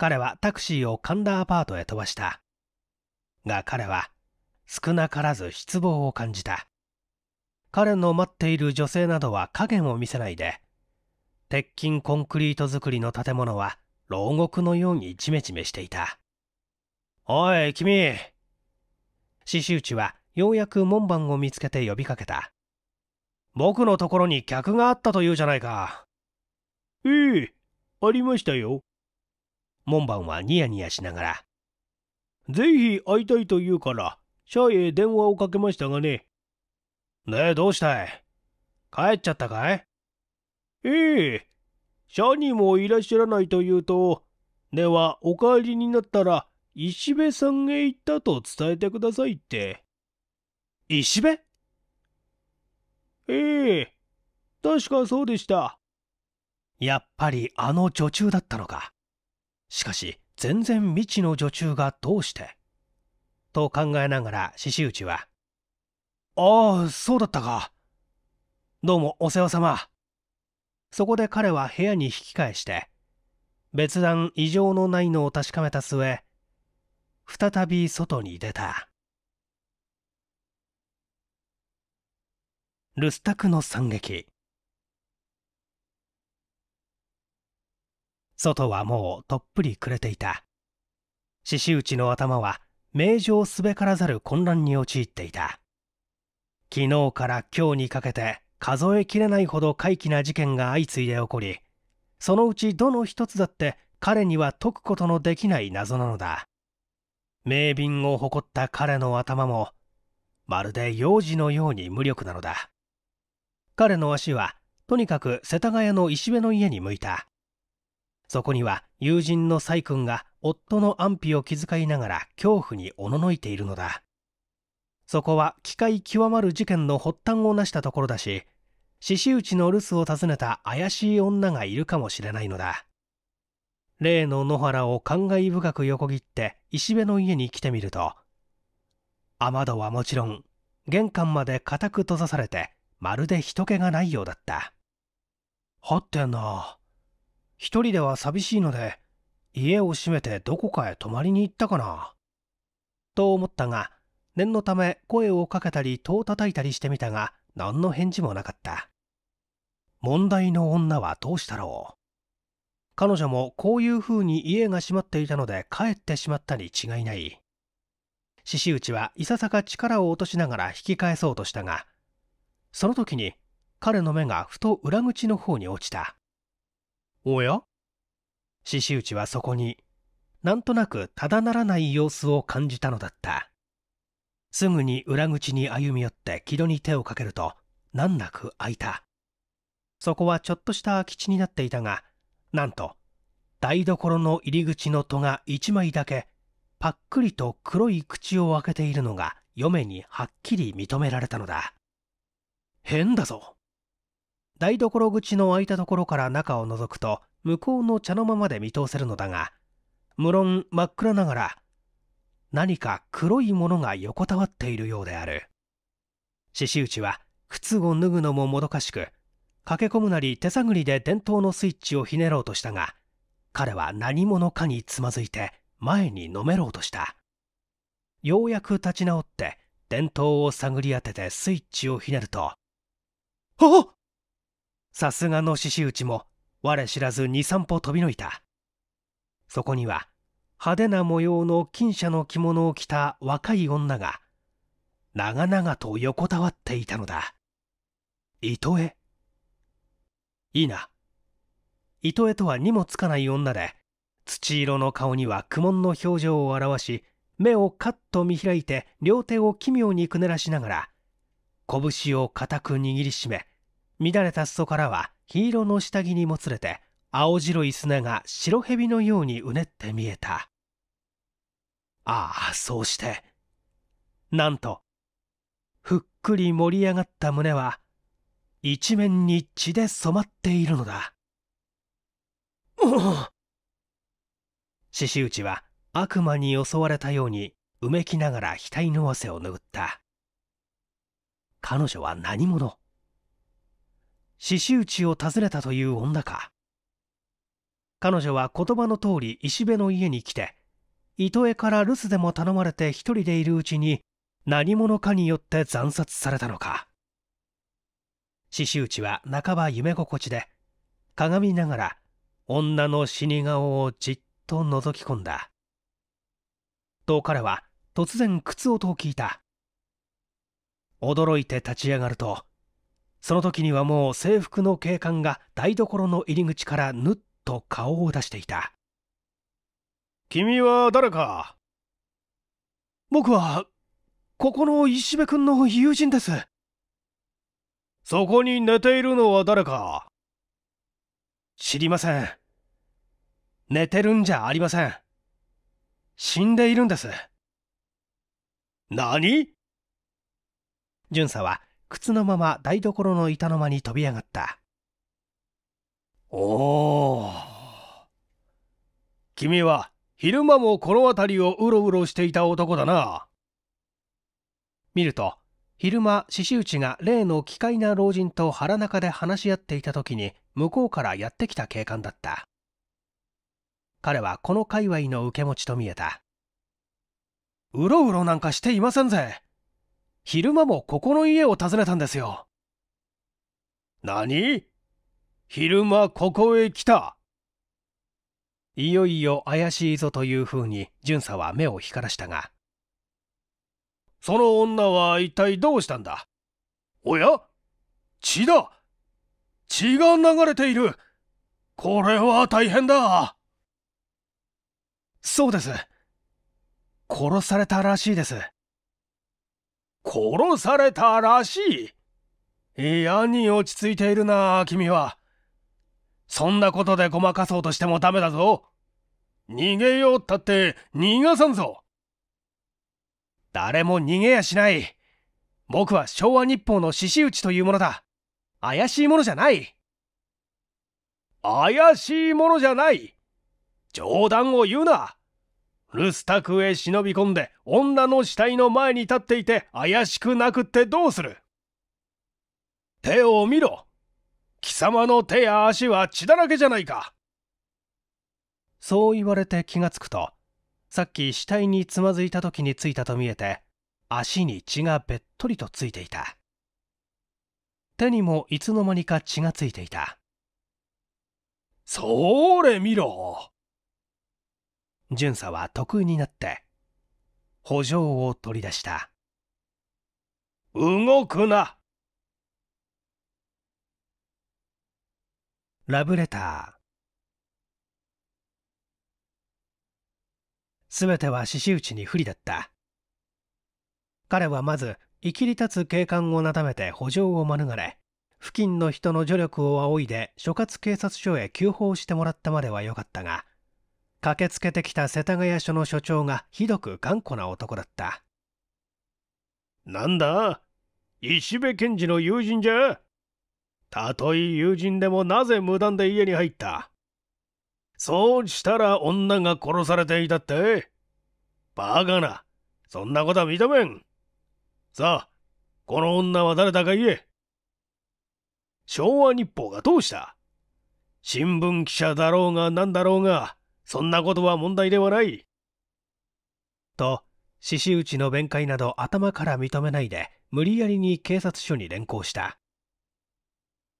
彼はタクシーを神田アパートへ飛ばした。が彼は少なからず失望を感じた。彼の待っている女性などは影も見せないで、鉄筋コンクリート造りの建物は牢獄のようにジメジメしていた。おい、君刺繍地はようやく門番を見つけて呼びかけた。僕のところに客があったというじゃないか。ええ、ありましたよ。門番はニヤニヤしながら。ぜひ会いたいと言うから、社へ電話をかけましたがね。ねえ、どうしたい帰っちゃったかいええ。社にもいらっしゃらないと言うと、ではお帰りになったら、石部さんへ行ったと伝えてくださいって。石部ええ。確かそうでした。やっぱりあの女中だったのか。しかし全然未知の女中がどうしてと考えながら獅子内は「ああそうだったかどうもお世話様そこで彼は部屋に引き返して別段異常のないのを確かめた末再び外に出た留守宅の惨劇外はもうとっぷり暮れていた獅子内の頭は名城すべからざる混乱に陥っていた昨日から今日にかけて数えきれないほど怪奇な事件が相次いで起こりそのうちどの一つだって彼には解くことのできない謎なのだ名瓶を誇った彼の頭もまるで幼児のように無力なのだ彼の足はとにかく世田谷の石辺の家に向いたそこには友人のサイ君が夫の安否を気遣いながら恐怖におののいているのだ。そこは機械極まる事件の発端を成したところだし、獅子打ちの留守を訪ねた怪しい女がいるかもしれないのだ。例の野原を感慨深く横切って石辺の家に来てみると、雨戸はもちろん、玄関まで固く閉ざされて、まるで人気がないようだった。はってんな人では寂しいので、家を閉めてどこかへ泊まりに行ったかな。と思ったが、念のため声をかけたり戸を叩いたりしてみたが、何の返事もなかった。問題の女はどうしたろう。彼女もこういう風に家が閉まっていたので帰ってしまったに違いない。獅子内はいささか力を落としながら引き返そうとしたが、その時に彼の目がふと裏口の方に落ちた。おや獅子打はそこになんとなくただならない様子を感じたのだったすぐに裏口に歩み寄って木戸に手をかけると難なく開いたそこはちょっとした空き地になっていたがなんと台所の入り口の戸が1枚だけぱっくりと黒い口を開けているのが嫁にはっきり認められたのだ変だぞ台所口の開いたところから中を覗くと向こうの茶の間まで見通せるのだが無論真っ暗ながら何か黒いものが横たわっているようである獅子内は靴を脱ぐのももどかしく駆け込むなり手探りで電灯のスイッチをひねろうとしたが彼は何者かにつまずいて前にのめろうとしたようやく立ち直って電灯を探り当ててスイッチをひねるとあっさすがの獅子打ちも我知らず23歩飛び抜いたそこには派手な模様の金車の着物を着た若い女が長々と横たわっていたのだ糸江いいな糸江とはにもつかない女で土色の顔には苦悶の表情を表し目をカッと見開いて両手を奇妙にくねらしながら拳を固く握りしめ乱れた裾からは黄色の下着にもつれて青白い砂が白蛇のようにうねって見えたああそうしてなんとふっくり盛り上がった胸は一面に血で染まっているのだ獅子内は悪魔に襲われたようにうめきながら額の汗を拭った彼女は何者子打ちを訪ねたという女か彼女は言葉の通り石部の家に来て糸江から留守でも頼まれて一人でいるうちに何者かによって惨殺されたのか子打ちは半ば夢心地で鏡ながら女の死に顔をじっと覗き込んだと彼は突然靴音を聞いた驚いて立ち上がるとその時にはもう制服の警官が台所の入り口からぬっと顔を出していた君は誰か僕はここの石部君の友人ですそこに寝ているのは誰か知りません寝てるんじゃありません死んでいるんです何巡査は靴のまま台所の板の間に飛び上がったおお君は昼間もこの辺りをうろうろしていた男だな見ると昼間獅子内が例の奇怪な老人と腹中で話し合っていた時に向こうからやってきた警官だった彼はこの界隈の受け持ちと見えたうろうろなんかしていませんぜ昼間もここの家を訪ねたんですよ。何昼間ここへ来たいよいよ怪しいぞというふうに巡査は目を光らしたが。その女は一体どうしたんだおや血だ血が流れているこれは大変だそうです。殺されたらしいです。殺されたらしい。嫌に落ち着いているな、君は。そんなことでごまかそうとしてもダメだぞ。逃げようったって逃がさんぞ。誰も逃げやしない。僕は昭和日報の獅子打ちというものだ。怪しいものじゃない。怪しいものじゃない。冗談を言うな。留守宅へ忍び込んで女の死体の前に立っていて怪しくなくってどうする手を見ろ貴様の手や足は血だらけじゃないかそう言われて気がつくとさっき死体につまずいた時についたと見えて足に血がべっとりとついていた手にもいつの間にか血がついていたそれ見ろ巡査は得意になって補助を取り出した動くなラブレターすべては獅子打ちに不利だった彼はまず生きり立つ警官をなだめて補助を免れ付近の人の助力を仰いで所轄警察署へ急報してもらったまではよかったが駆けつけてきた世田谷署の署長がひどく頑固な男だったなんだ石部検事の友人じゃたとえ友人でもなぜ無断で家に入ったそうしたら女が殺されていたってバカなそんなことは認めんさあこの女は誰だか言え昭和日報がどうした新聞記者だろうが何だろうがそんなことは問題ではない。と、獅子打ちの弁解など頭から認めないで、無理やりに警察署に連行した。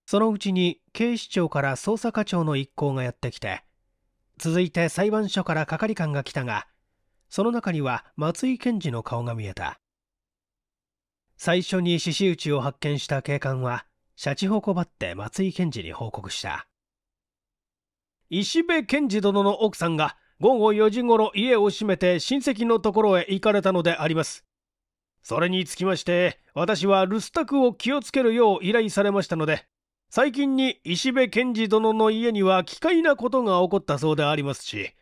そのうちに警視庁から捜査課長の一行がやってきて、続いて裁判所から係官が来たが、その中には松井検事の顔が見えた。最初に獅子打ちを発見した警官は、シャチホコばって松井検事に報告した。石部賢治殿の奥さんが午後4時ごろ家を閉めて親戚のところへ行かれたのであります。それにつきまして、私は留守宅を気をつけるよう依頼されましたので、最近に石部賢治殿の家には奇怪なことが起こったそうでありますし、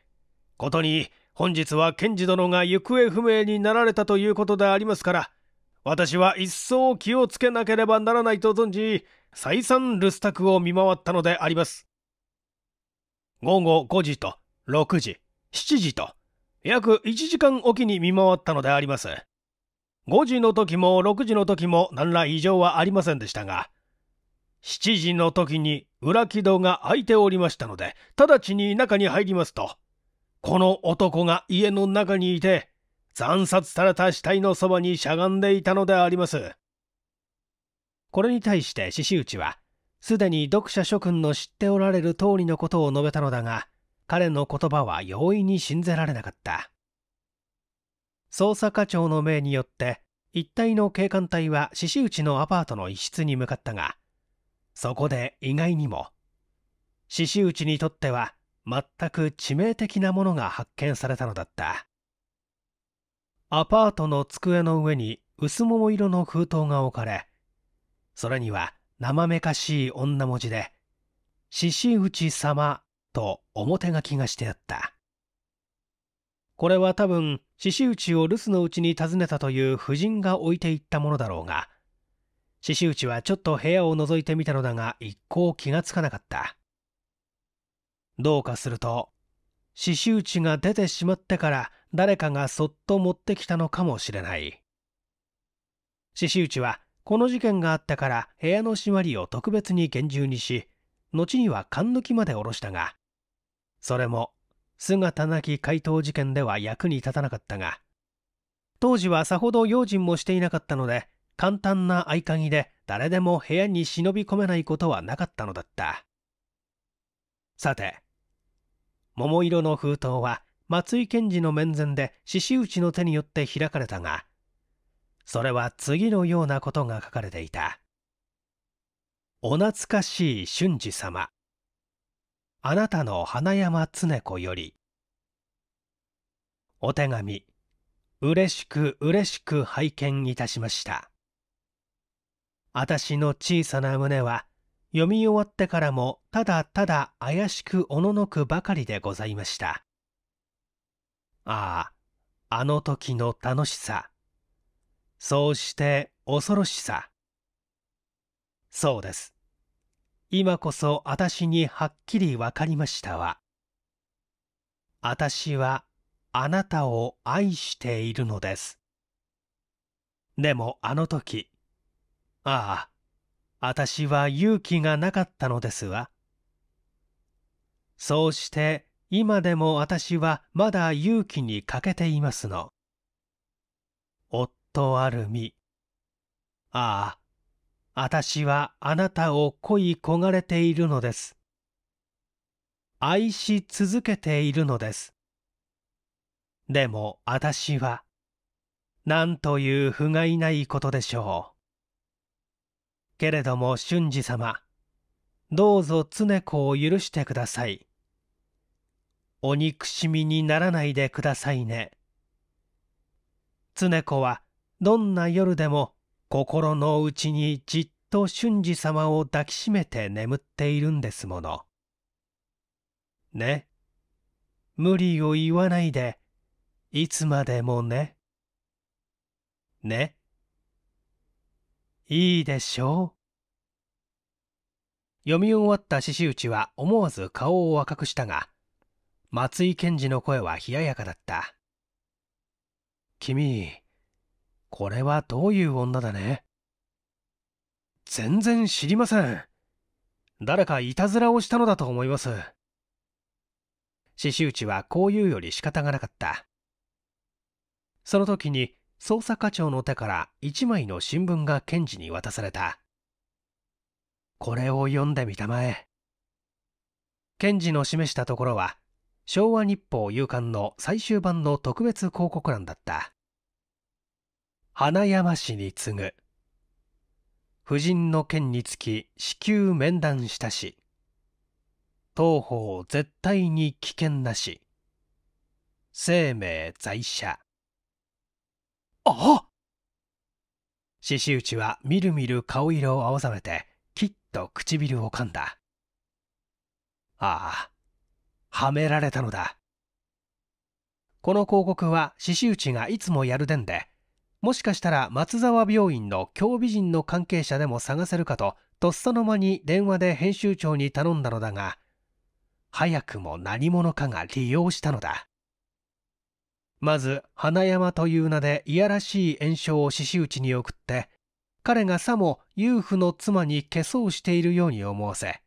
ことに本日は賢治殿が行方不明になられたということでありますから、私は一層気をつけなければならないと存じ、再三留守宅を見回ったのであります。午後5時と6時、7時と約1時間おきに見回ったのであります。5時の時も6時の時も何ら異常はありませんでしたが、7時の時に裏木戸が開いておりましたので、直ちに中に入りますと、この男が家の中にいて、惨殺された死体のそばにしゃがんでいたのであります。これに対して獅子内は、すでに読者諸君の知っておられる通りのことを述べたのだが、彼の言葉は容易に信じられなかった。捜査課長の命によって、一帯の警官隊は獅子内のアパートの一室に向かったが、そこで意外にも、獅子内にとっては全く致命的なものが発見されたのだった。アパートの机の上に薄桃色の封筒が置かれ、それには生めかしい女文字で、獅子内様と表書きがしてあった。これは多分、獅子内を留守のうちに訪ねたという夫人が置いていったものだろうが、獅子内はちょっと部屋を覗いてみたのだが一向気がつかなかった。どうかすると、獅子内が出てしまってから誰かがそっと持ってきたのかもしれない。獅子内はこの事件があったから部屋の締まりを特別に厳重にし、後には勘抜きまで下ろしたが、それも姿なき怪盗事件では役に立たなかったが、当時はさほど用心もしていなかったので、簡単な合鍵で誰でも部屋に忍び込めないことはなかったのだった。さて、桃色の封筒は松井賢治の面前で獅子打ちの手によって開かれたが、それは次のようなことが書かれていた。お懐かしい瞬時様。あなたの花山常子より。お手紙、嬉しく嬉しく拝見いたしました。私の小さな胸は、読み終わってからもただただ怪しくおののくばかりでございました。ああ、あの時の楽しさ。そうして恐ろしさそうです今こそ私にはっきりわかりましたわ私はあなたを愛しているのですでもあの時ああ私は勇気がなかったのですわそうして今でも私はまだ勇気に欠けていますの。とある身。ああ、私はあなたを恋焦がれているのです。愛し続けているのです。でも私は、なんという不甲斐ないことでしょう。けれども俊二様、どうぞ常子を許してください。お憎しみにならないでくださいね。常子はどんな夜でも心の内にじっと瞬時様を抱きしめて眠っているんですもの。ね。無理を言わないで、いつまでもね。ね。いいでしょう。読み終わった獅子打ちは思わず顔を赤くしたが、松井賢治の声は冷ややかだった。君、これはどういう女だね全然知りません。誰かいたずらをしたのだと思います。獅子内はこう言うより仕方がなかった。その時に捜査課長の手から一枚の新聞が検事に渡された。これを読んでみたまえ。検事の示したところは、昭和日報夕刊の最終版の特別広告欄だった。花山氏に次ぐ夫人の件につき至急面談したし当方絶対に危険なし生命在社あ獅子内はみるみる顔色を青ざめてきっと唇を噛んだああはめられたのだこの広告は獅子内がいつもやる伝でもしかしたら松沢病院の京美人の関係者でも探せるかと、とっさの間に電話で編集長に頼んだのだが、早くも何者かが利用したのだ。まず、花山という名でいやらしい炎症を獅子打ちに送って、彼がさも夫婦の妻に化粧しているように思わせ、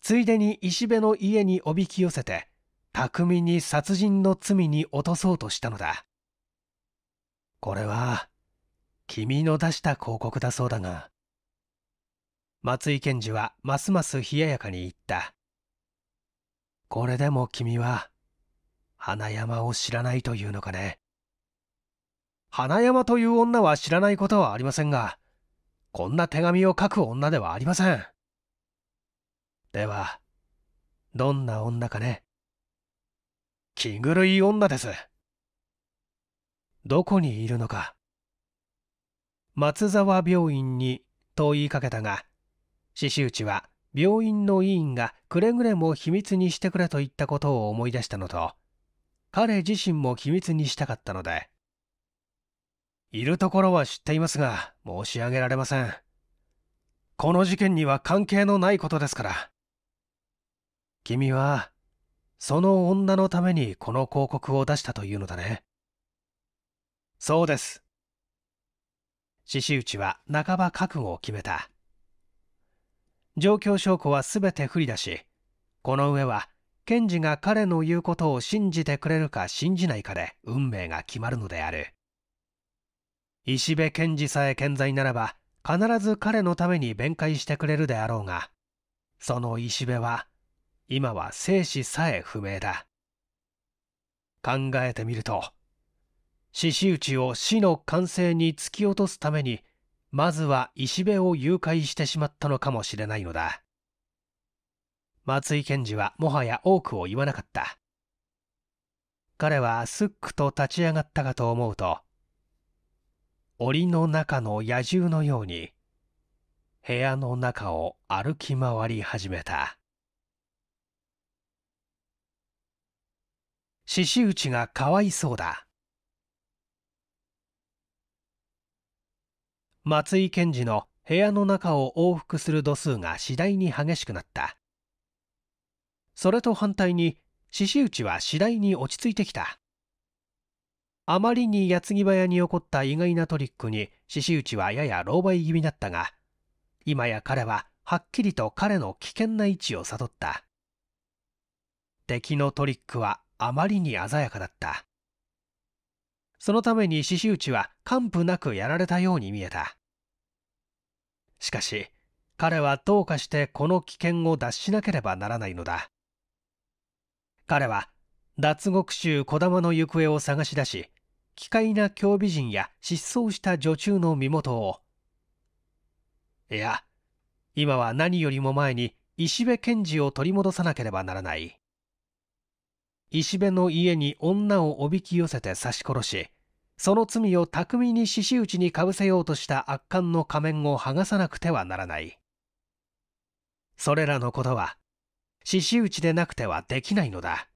ついでに石部の家におびき寄せて、巧みに殺人の罪に落とそうとしたのだ。これは、君の出した広告だそうだが。松井賢治はますます冷ややかに言った。これでも君は、花山を知らないというのかね。花山という女は知らないことはありませんが、こんな手紙を書く女ではありません。では、どんな女かね。気狂い女です。どこにいるのか松沢病院にと言いかけたが獅子内は病院の委員がくれぐれも秘密にしてくれと言ったことを思い出したのと彼自身も秘密にしたかったのでいるところは知っていますが申し上げられませんこの事件には関係のないことですから君はその女のためにこの広告を出したというのだねそうです。獅子内は半ば覚悟を決めた。状況証拠は全て振り出し、この上は検事が彼の言うことを信じてくれるか信じないかで運命が決まるのである。石部検事さえ健在ならば、必ず彼のために弁解してくれるであろうが、その石部は、今は生死さえ不明だ。考えてみると、獅子打を死の完成に突き落とすためにまずは石部を誘拐してしまったのかもしれないのだ松井賢治はもはや多くを言わなかった彼はすっくと立ち上がったかと思うと檻の中の野獣のように部屋の中を歩き回り始めた獅子打がかわいそうだ松井賢治の部屋の中を往復する度数が次第に激しくなったそれと反対に獅子打は次第に落ち着いてきたあまりに矢継ぎ早に起こった意外なトリックに獅子打はやや狼狽気味だったが今や彼ははっきりと彼の危険な位置を悟った敵のトリックはあまりに鮮やかだったそのために獅子打ちは完膚なくやられたように見えた。しかし、彼はどうかしてこの危険を脱しなければならないのだ。彼は脱獄囚児玉の行方を探し出し、奇怪な教美人や失踪した女中の身元を、いや、今は何よりも前に石部賢治を取り戻さなければならない。石部の家に女をおびき寄せて刺し殺しその罪を巧みに獅子打ちにかぶせようとした圧巻の仮面を剥がさなくてはならないそれらのことは獅子打ちでなくてはできないのだ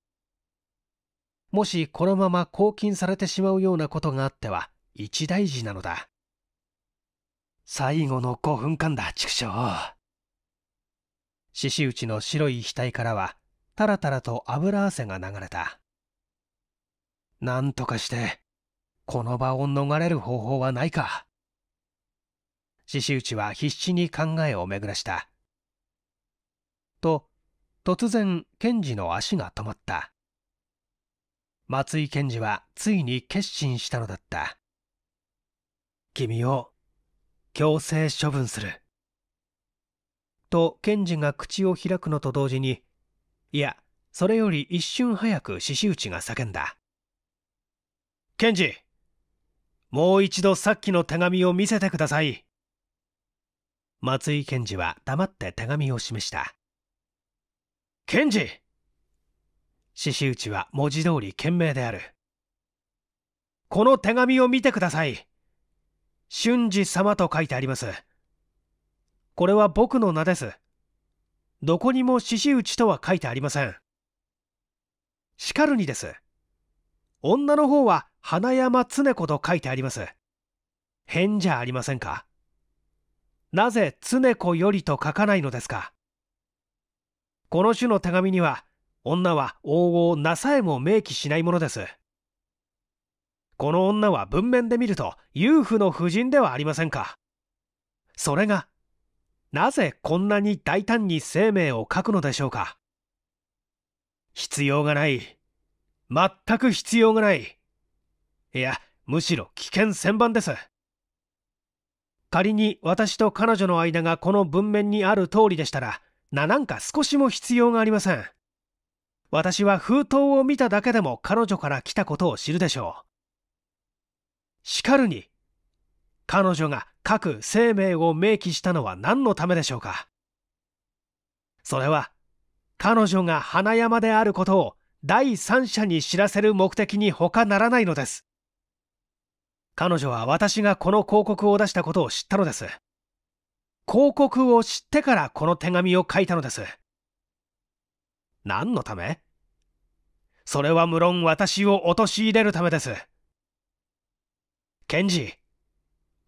もしこのまま拘禁されてしまうようなことがあっては一大事なのだ最後の5分間だ畜生獅子打ちの白い額からはタラタラと油汗が流れた。なんとかして、この場を逃れる方法はないか。獅子内は必死に考えを巡らした。と、突然、賢治の足が止まった。松井賢治はついに決心したのだった。君を強制処分する。と、賢治が口を開くのと同時に、いやそれより一瞬早く獅子内が叫んだケンジもう一度さっきの手紙を見せてください松井検事は黙って手紙を示したンジ獅子内は文字通り賢明であるこの手紙を見てください瞬時様と書いてありますこれは僕の名ですどこにも獅子打ちとは書いてありません。しかるにです。女の方は花山常子と書いてあります。変じゃありませんかなぜ常子よりと書かないのですかこの種の手紙には女は往々なさえも明記しないものです。この女は文面で見ると、裕婦の婦人ではありませんか。それがなぜこんなに大胆に生命を書くのでしょうか必要がない。全く必要がない。いや、むしろ危険千番です。仮に私と彼女の間がこの文面にある通りでしたら、ななんか少しも必要がありません。私は封筒を見ただけでも彼女から来たことを知るでしょう。しかるに、彼女が各生命を明記したのは何のためでしょうかそれは彼女が花山であることを第三者に知らせる目的に他ならないのです彼女は私がこの広告を出したことを知ったのです広告を知ってからこの手紙を書いたのです何のためそれは無論私を陥れるためです検事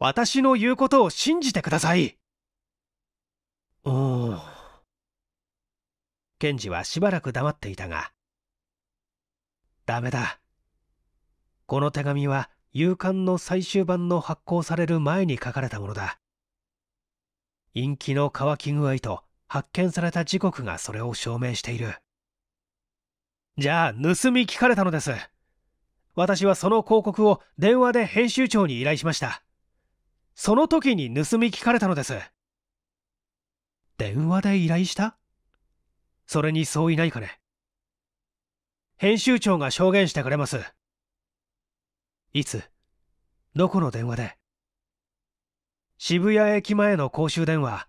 私の言うことを信じてください。うお。ん。ケンジはしばらく黙っていたが、ダメだ。この手紙は勇敢の最終版の発行される前に書かれたものだ。陰気の乾き具合と発見された時刻がそれを証明している。じゃあ、盗み聞かれたのです。私はその広告を電話で編集長に依頼しました。その時に盗み聞かれたのです電話で依頼したそれにそういないかね編集長が証言してくれますいつどこの電話で渋谷駅前の公衆電話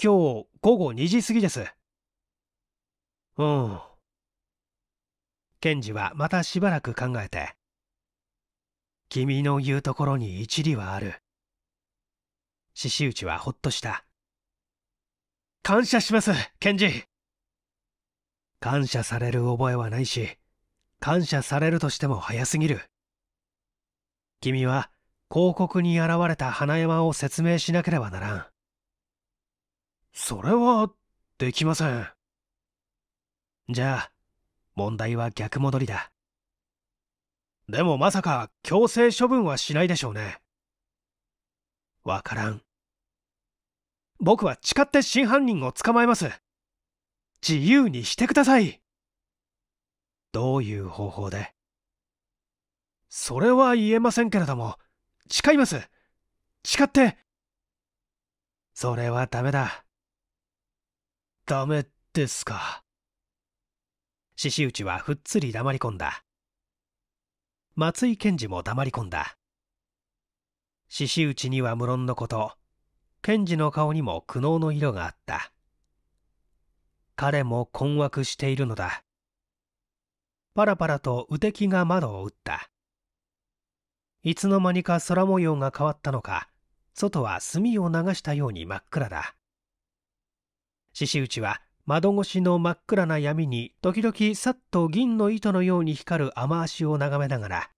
今日午後2時過ぎですうん検事はまたしばらく考えて君の言うところに一理はある獅子内はほっとした。感謝します、検事。感謝される覚えはないし、感謝されるとしても早すぎる。君は広告に現れた花山を説明しなければならん。それは、できません。じゃあ、問題は逆戻りだ。でもまさか強制処分はしないでしょうね。わからん。僕は誓って真犯人を捕まえます自由にしてくださいどういう方法でそれは言えませんけれども誓います誓ってそれはダメだダメですか獅子内はふっつり黙り込んだ松井賢治も黙り込んだ獅子内には無論のこと検事の顔にも苦悩の色があった。彼も困惑しているのだ。パラパラと雨滴が窓を打った。いつの間にか空模様が変わったのか、外は墨を流したように真っ暗だ。獅子打ちは窓越しの真っ暗な闇に時々さっと銀の糸のように光る雨足を眺めながら、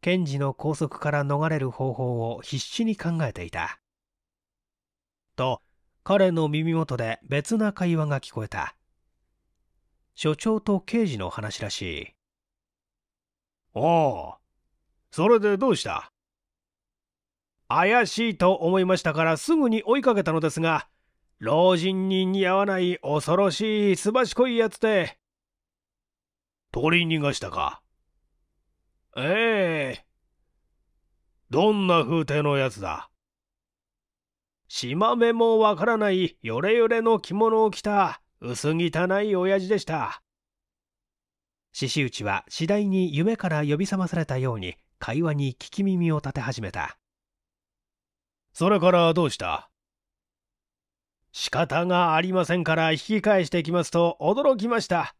検事の拘束から逃れる方法を必死に考えていた。と彼の耳元で別な会話が聞こえた所長と刑事の話らしいおおそれでどうした怪しいと思いましたからすぐに追いかけたのですが老人に似合わない恐ろしいすばしこいやつで取り逃がしたかええどんな風体のやつだ島目もわからないヨレヨレの着物を着た薄汚い親父でした。獅子内は次第に夢から呼び覚まされたように会話に聞き耳を立て始めた。それからどうした仕方がありませんから引き返してきますと驚きました。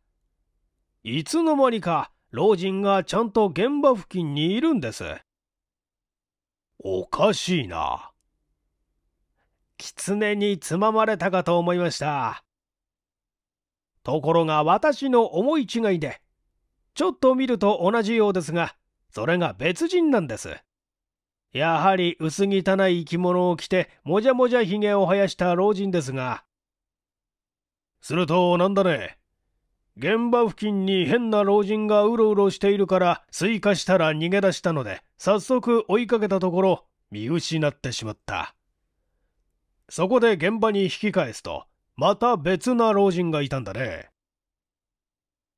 いつの間にか老人がちゃんと現場付近にいるんです。おかしいな。狐につままれたかと思いました。ところが私の思い違いで、ちょっと見ると同じようですが、それが別人なんです。やはり薄汚い着物を着て、もじゃもじゃひげを生やした老人ですが。すると、何だね。現場付近に変な老人がうろうろしているから、追加したら逃げ出したので、早速追いかけたところ、見失ってしまった。そこで現場に引き返すと、また別な老人がいたんだね。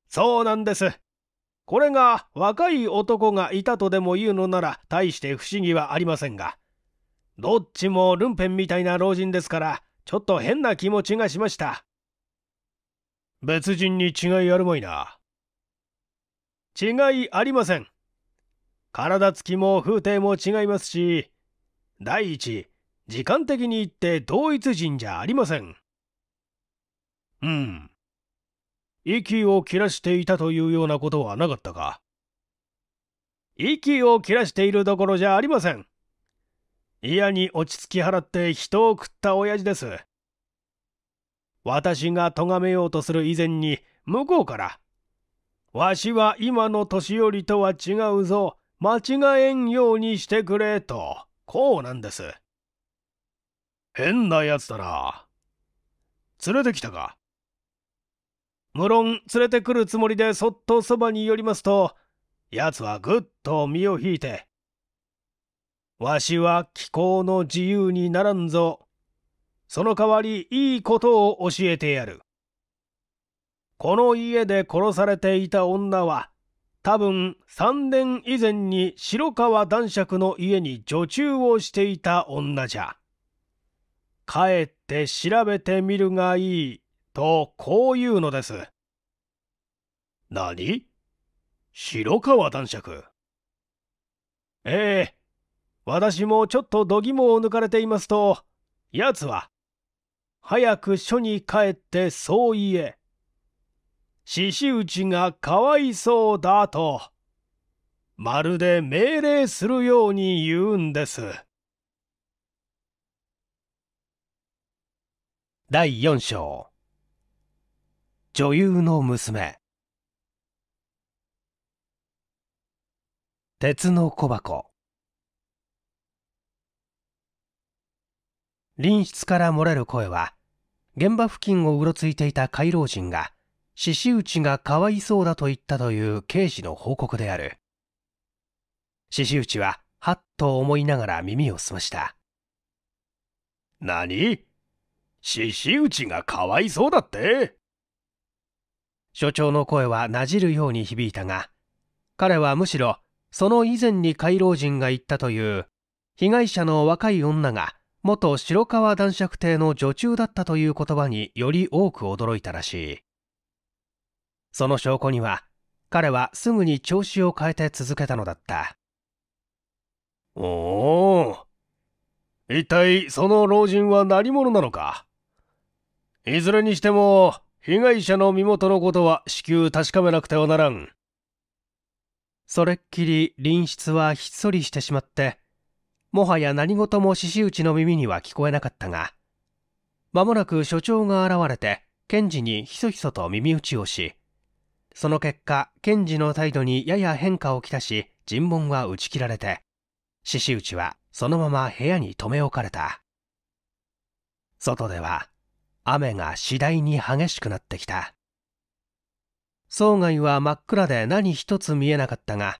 そうなんです。これが若い男がいたとでも言うのなら大して不思議はありませんが、どっちもルンペンみたいな老人ですから、ちょっと変な気持ちがしました。別人に違いあるまいな。違いありません。体つきも風体も違いますし、第一、時間的に言って同一人じゃありません。うん。息を切らしていたというようなことはなかったか。息を切らしているどころじゃありません。嫌に落ち着き払って人を食った親父です。私が咎めようとする以前に向こうから、わしは今の年寄りとは違うぞ、間違えんようにしてくれと、こうなんです。変なやつだな。連れてきたか無論連れてくるつもりでそっとそばに寄りますと、奴はぐっと身を引いて、わしは気候の自由にならんぞ。その代わりいいことを教えてやる。この家で殺されていた女は、多分3年以前に白川男爵の家に女中をしていた女じゃ。帰って調べてみるがいいとこう言うのです。何白川男爵。ええ私もちょっと度肝を抜かれていますと、奴は、早く署に帰ってそう言え。獅子打ちがかわいそうだと、まるで命令するように言うんです。第4章女優の娘鉄の小箱隣室から漏れる声は現場付近をうろついていた回廊人が獅子内がかわいそうだと言ったという刑事の報告である獅子内ははっと思いながら耳を澄ました何獅子打ちがかわいそうだって所長の声はなじるように響いたが彼はむしろその以前に回老人が言ったという被害者の若い女が元白川男爵邸の女中だったという言葉により多く驚いたらしいその証拠には彼はすぐに調子を変えて続けたのだったおお一体その老人は何者なのかいずれにしても、被害者の身元のことは至急確かめなくてはならん。それっきり隣室はひっそりしてしまって、もはや何事も獅子打ちの耳には聞こえなかったが、まもなく所長が現れて、検事にひそひそと耳打ちをし、その結果、検事の態度にやや変化をきたし、尋問は打ち切られて、獅子打ちはそのまま部屋に留め置かれた。外では、雨が次第に激しくなってきた生外は真っ暗で何一つ見えなかったが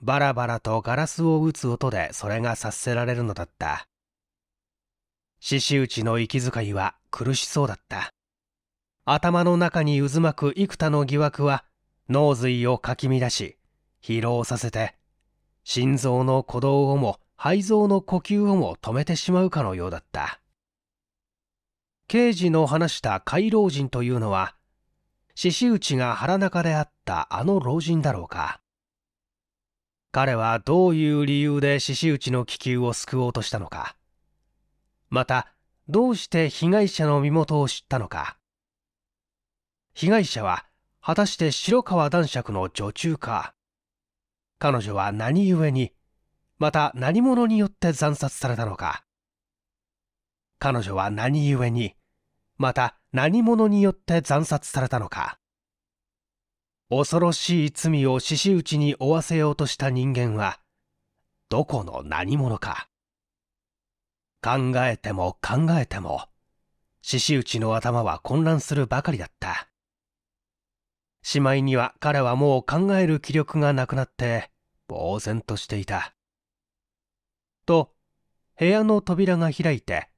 バラバラとガラスを打つ音でそれが察せられるのだった獅子打ちの息遣いは苦しそうだった頭の中に渦巻く幾多の疑惑は脳髄をかき乱し疲労させて心臓の鼓動をも肺臓の呼吸をも止めてしまうかのようだった刑事の話した回老人というのは、獅子内が腹中であったあの老人だろうか。彼はどういう理由で獅子内の気球を救おうとしたのか。また、どうして被害者の身元を知ったのか。被害者は、果たして白川男爵の女中か。彼女は何故に、また何者によって惨殺されたのか。彼女は何故に、また何者によって惨殺されたのか恐ろしい罪を獅子打ちに負わせようとした人間はどこの何者か考えても考えても獅子打ちの頭は混乱するばかりだったしまいには彼はもう考える気力がなくなって呆然としていたと部屋の扉が開いて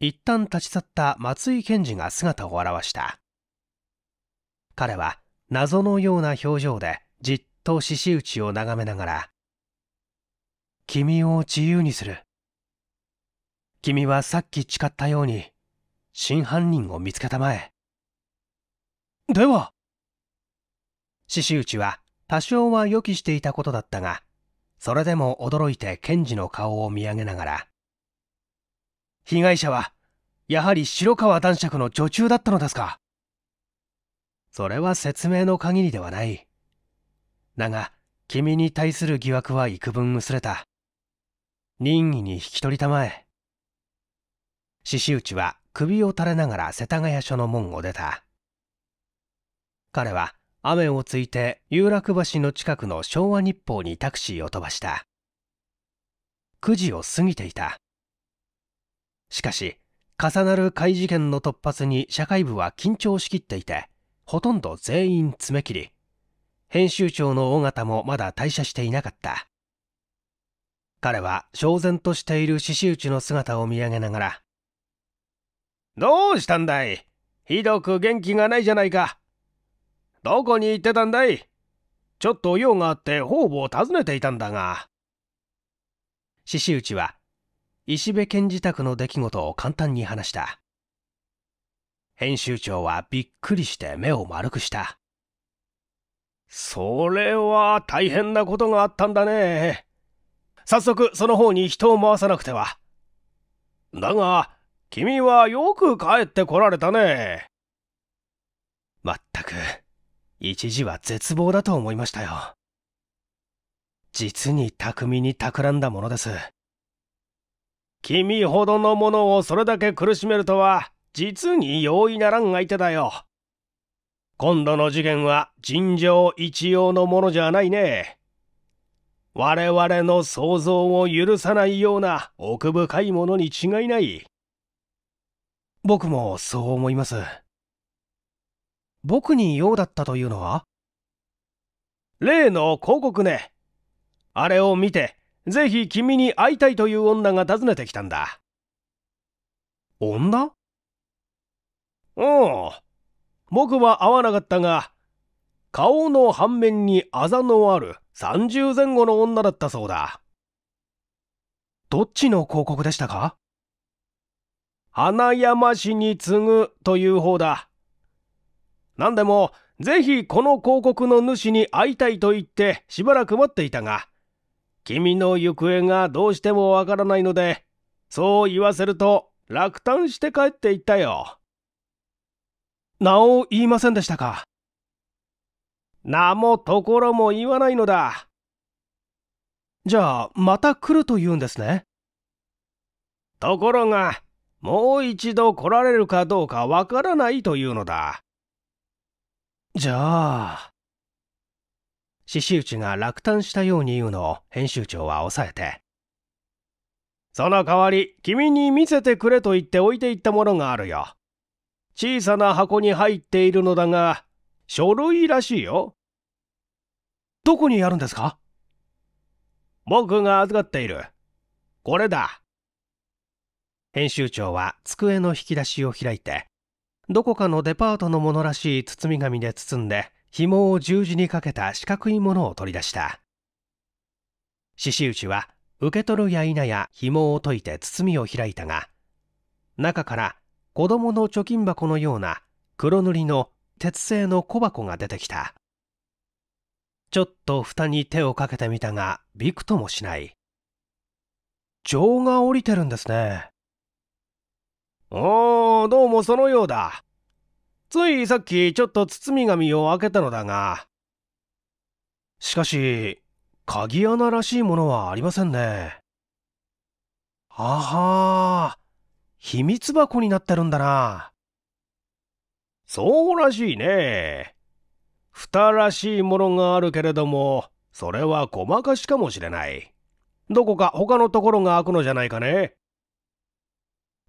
一旦立ち去った松井検事が姿を現した彼は謎のような表情でじっと獅子打ちを眺めながら「君を自由にする」「君はさっき誓ったように真犯人を見つけたまえ」では獅子打ちは多少は予期していたことだったがそれでも驚いて検事の顔を見上げながら被害者はやはり白川男爵の女中だったのですかそれは説明の限りではないだが君に対する疑惑は幾分薄れた任意に引き取りたまえ獅子内は首を垂れながら世田谷署の門を出た彼は雨をついて有楽橋の近くの昭和日報にタクシーを飛ばした9時を過ぎていたしかし重なる怪事件の突発に社会部は緊張しきっていてほとんど全員詰め切り編集長の尾形もまだ退社していなかった彼は焦然としている獅子内の姿を見上げながら「どうしたんだいひどく元気がないじゃないかどこに行ってたんだいちょっと用があって方々を訪ねていたんだが」獅子ちは石部賢治宅の出来事を簡単に話した。編集長はびっくりして目を丸くした。それは大変なことがあったんだね。早速その方に人を回さなくては。だが、君はよく帰ってこられたね。まったく、一時は絶望だと思いましたよ。実に巧みに企んだものです。君ほどのものをそれだけ苦しめるとは、実に容易ならん相手だよ。今度の事件は尋常一様のものじゃないね。我々の想像を許さないような奥深いものに違いない。僕もそう思います。僕に用だったというのは例の広告ね。あれを見てぜひ君に会いたいという女が訪ねてきたんだ。女うん。僕は会わなかったが、顔の反面にあざのある30前後の女だったそうだ。どっちの広告でしたか花山市に次ぐという方だ。何でも、ぜひこの広告の主に会いたいと言ってしばらく待っていたが、君の行方がどうしてもわからないので、そう言わせると落胆して帰っていったよ。名を言いませんでしたか名もところも言わないのだ。じゃあ、また来ると言うんですね。ところが、もう一度来られるかどうかわからないというのだ。じゃあ。獅子内が落胆したように言うのを編集長は抑えてその代わり君に見せてくれと言って置いていったものがあるよ小さな箱に入っているのだが書類らしいよどこにあるんですか僕が預かっているこれだ編集長は机の引き出しを開いてどこかのデパートのものらしい包み紙で包んで紐を十字にかけた四角いものを取り出した獅子打ちは受け取るや否や紐を解いて包みを開いたが中から子供の貯金箱のような黒塗りの鉄製の小箱が出てきたちょっと蓋に手をかけてみたがびくともしない情が降りてるんですねおーどうもそのようだついさっきちょっと包み紙を開けたのだが。しかし、鍵穴らしいものはありませんね。あはあ、秘密箱になってるんだな。そうらしいね。蓋らしいものがあるけれども、それはごまかしかもしれない。どこか他のところが開くのじゃないかね。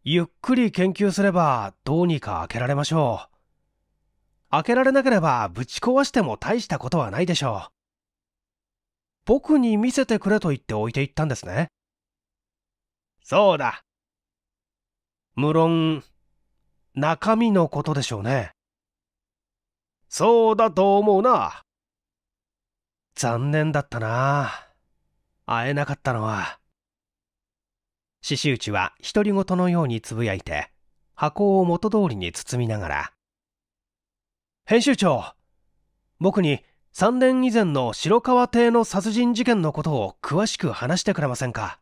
ゆっくり研究すればどうにか開けられましょう。開けられなければぶち壊しても大したことはないでしょう。僕に見せてくれと言って置いていったんですね。そうだ。無論、中身のことでしょうね。そうだと思うな。残念だったな。会えなかったのは。獅子打は独り言のようにつぶやいて、箱を元通りに包みながら、編集長僕に3年以前の白川邸の殺人事件のことを詳しく話してくれませんか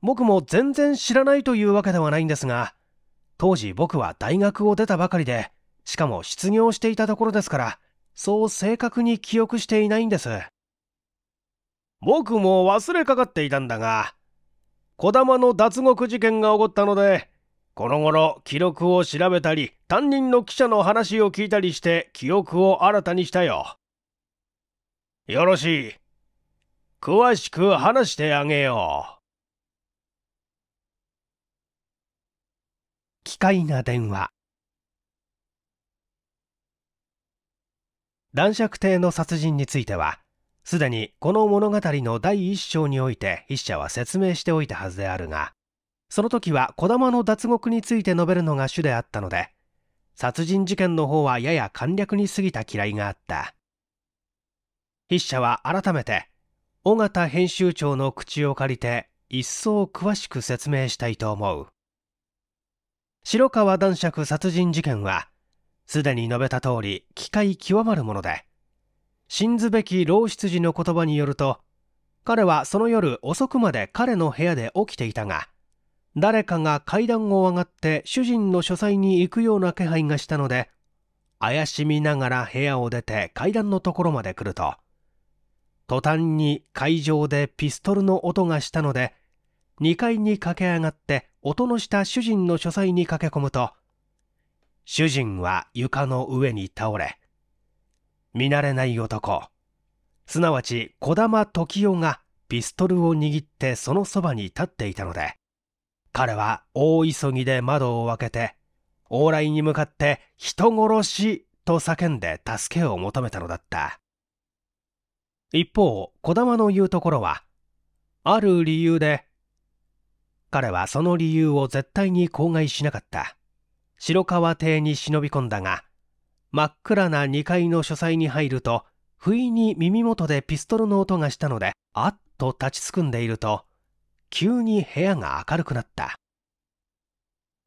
僕も全然知らないというわけではないんですが当時僕は大学を出たばかりでしかも失業していたところですからそう正確に記憶していないんです僕も忘れかかっていたんだが児玉の脱獄事件が起こったのでこの頃記録を調べたり担任の記者の話を聞いたりして記憶を新たにしたよ。よろしい。詳しく話してあげよう。機械な電話男爵帝の殺人についてはすでにこの物語の第一章において筆者は説明しておいたはずであるがその時は児玉の脱獄について述べるのが主であったので殺人事件の方はやや簡略に過ぎた嫌いがあった筆者は改めて尾形編集長の口を借りて一層詳しく説明したいと思う白川男爵殺人事件はすでに述べた通り機械極まるもので信ずべき老執事の言葉によると彼はその夜遅くまで彼の部屋で起きていたが誰かが階段を上がって主人の書斎に行くような気配がしたので、怪しみながら部屋を出て階段のところまで来ると、途端に会場でピストルの音がしたので、2階に駆け上がって音のした主人の書斎に駆け込むと、主人は床の上に倒れ、見慣れない男、すなわち児玉時代がピストルを握ってそのそばに立っていたので、彼は大急ぎで窓を開けて、往来に向かって人殺しと叫んで助けを求めたのだった。一方、児玉の言うところは、ある理由で、彼はその理由を絶対に口外しなかった。白川邸に忍び込んだが、真っ暗な2階の書斎に入ると、不意に耳元でピストルの音がしたので、あっと立ちすくんでいると、急に部屋が明るくなった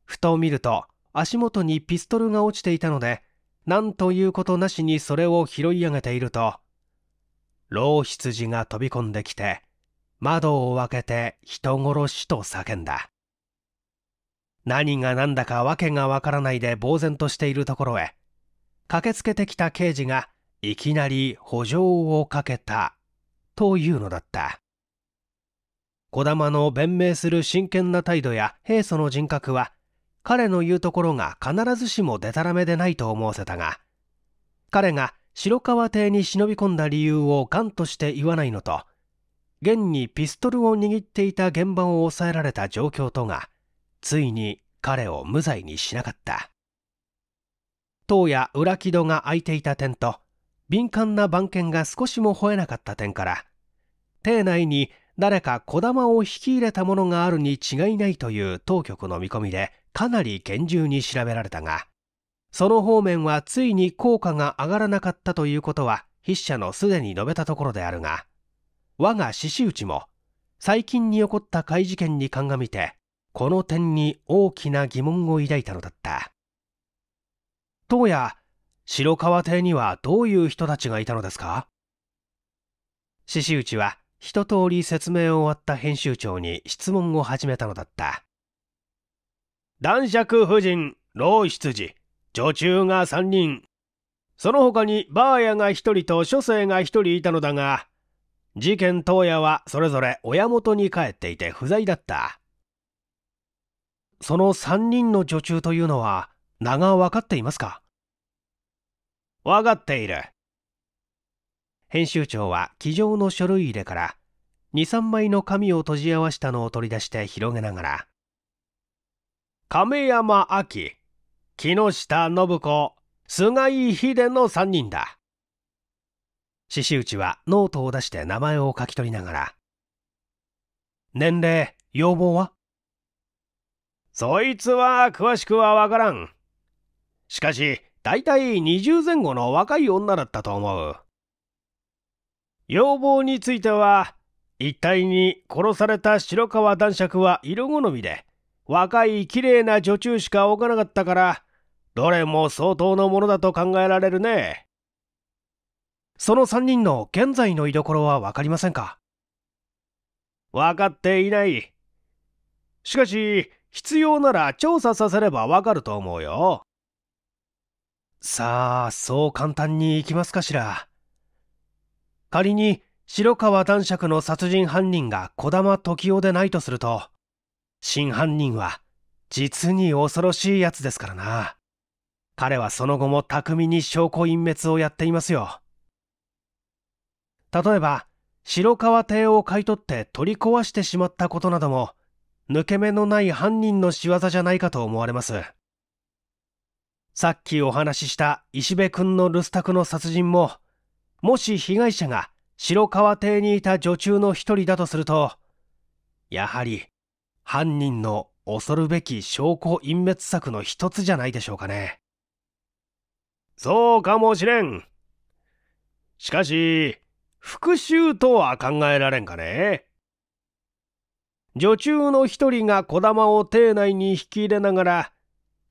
ふと見ると足元にピストルが落ちていたので何ということなしにそれを拾い上げていると老羊が飛び込んできて窓を開けて人殺しと叫んだ何が何だか訳がわからないで呆然としているところへ駆けつけてきた刑事がいきなり補助をかけたというのだった児玉の弁明する真剣な態度や平素の人格は彼の言うところが必ずしもでたらめでないと思わせたが彼が白川邸に忍び込んだ理由をんとして言わないのと現にピストルを握っていた現場を抑えられた状況とがついに彼を無罪にしなかった当や裏木戸が開いていた点と敏感な番犬が少しも吠えなかった点から邸内に誰か小玉を引き入れたものがあるに違いないという当局の見込みでかなり厳重に調べられたがその方面はついに効果が上がらなかったということは筆者のすでに述べたところであるが我が獅子内も最近に起こった怪事件に鑑みてこの点に大きな疑問を抱いたのだった当や白川邸にはどういう人たちがいたのですか獅子内は一通り説明を終わった編集長に質問を始めたのだった男爵夫人老執事女中が3人その他にバーヤが1人と書生が1人いたのだが事件当夜はそれぞれ親元に帰っていて不在だったその3人の女中というのは名が分かっていますか分かっている編集長は机上の書類入れから23枚の紙を閉じ合わしたのを取り出して広げながら亀山明木下信子菅井秀の3人だ獅子内はノートを出して名前を書き取りながら年齢要望はそいつは詳しくはわからんしかし大体20前後の若い女だったと思う要望については、一体に殺された白川男爵は色好みで、若い綺麗な女中しか置かなかったから、どれも相当のものだと考えられるね。その3人の現在の居所は分かりませんか分かっていない。しかし、必要なら調査させればわかると思うよ。さあ、そう簡単にいきますかしら。仮に白川男爵の殺人犯人が児玉時雄でないとすると、真犯人は実に恐ろしい奴ですからな。彼はその後も巧みに証拠隠滅をやっていますよ。例えば、白川邸を買い取って取り壊してしまったことなども、抜け目のない犯人の仕業じゃないかと思われます。さっきお話しした石部君の留守宅の殺人も、もし被害者が白川邸にいた女中の一人だとすると、やはり犯人の恐るべき証拠隠滅策の一つじゃないでしょうかね。そうかもしれん。しかし、復讐とは考えられんかね。女中の一人が小玉を邸内に引き入れながら、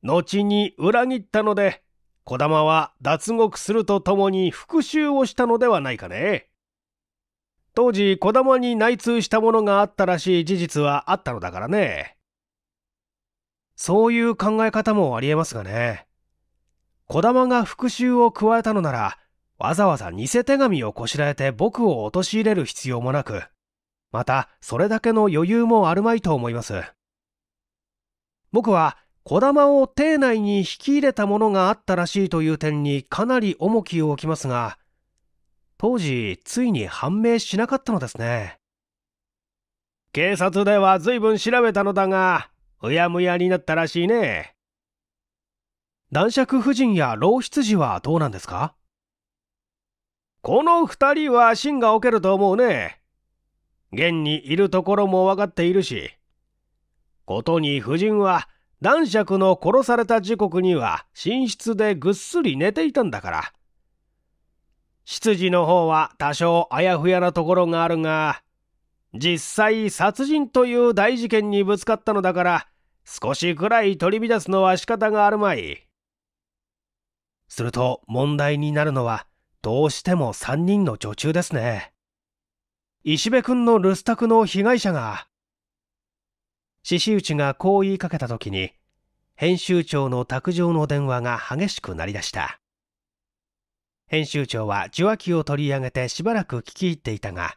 後に裏切ったので、児玉は脱獄するとともに復讐をしたのではないかね。当時、児玉に内通したものがあったらしい事実はあったのだからね。そういう考え方もありえますがね。児玉が復讐を加えたのなら、わざわざ偽手紙をこしらえて僕を陥れる必要もなく、また、それだけの余裕もあるまいと思います。僕は小玉を邸内に引き入れたものがあったらしいという点にかなり重きを置きますが当時ついに判明しなかったのですね警察では随分調べたのだがうやむやになったらしいね男爵夫人や老羊はどうなんですかこの二人は芯が置けると思うね現にいるところも分かっているしことに夫人は男爵の殺された時刻には寝室でぐっすり寝ていたんだから。執事の方は多少あやふやなところがあるが、実際殺人という大事件にぶつかったのだから、少しくらい取り乱すのは仕方があるまい。すると問題になるのは、どうしても3人の女中ですね。石部君の留守宅の被害者が、獅子内がこう言いかけた時に編集長の卓上の電話が激しくなりだした編集長は受話器を取り上げてしばらく聞き入っていたが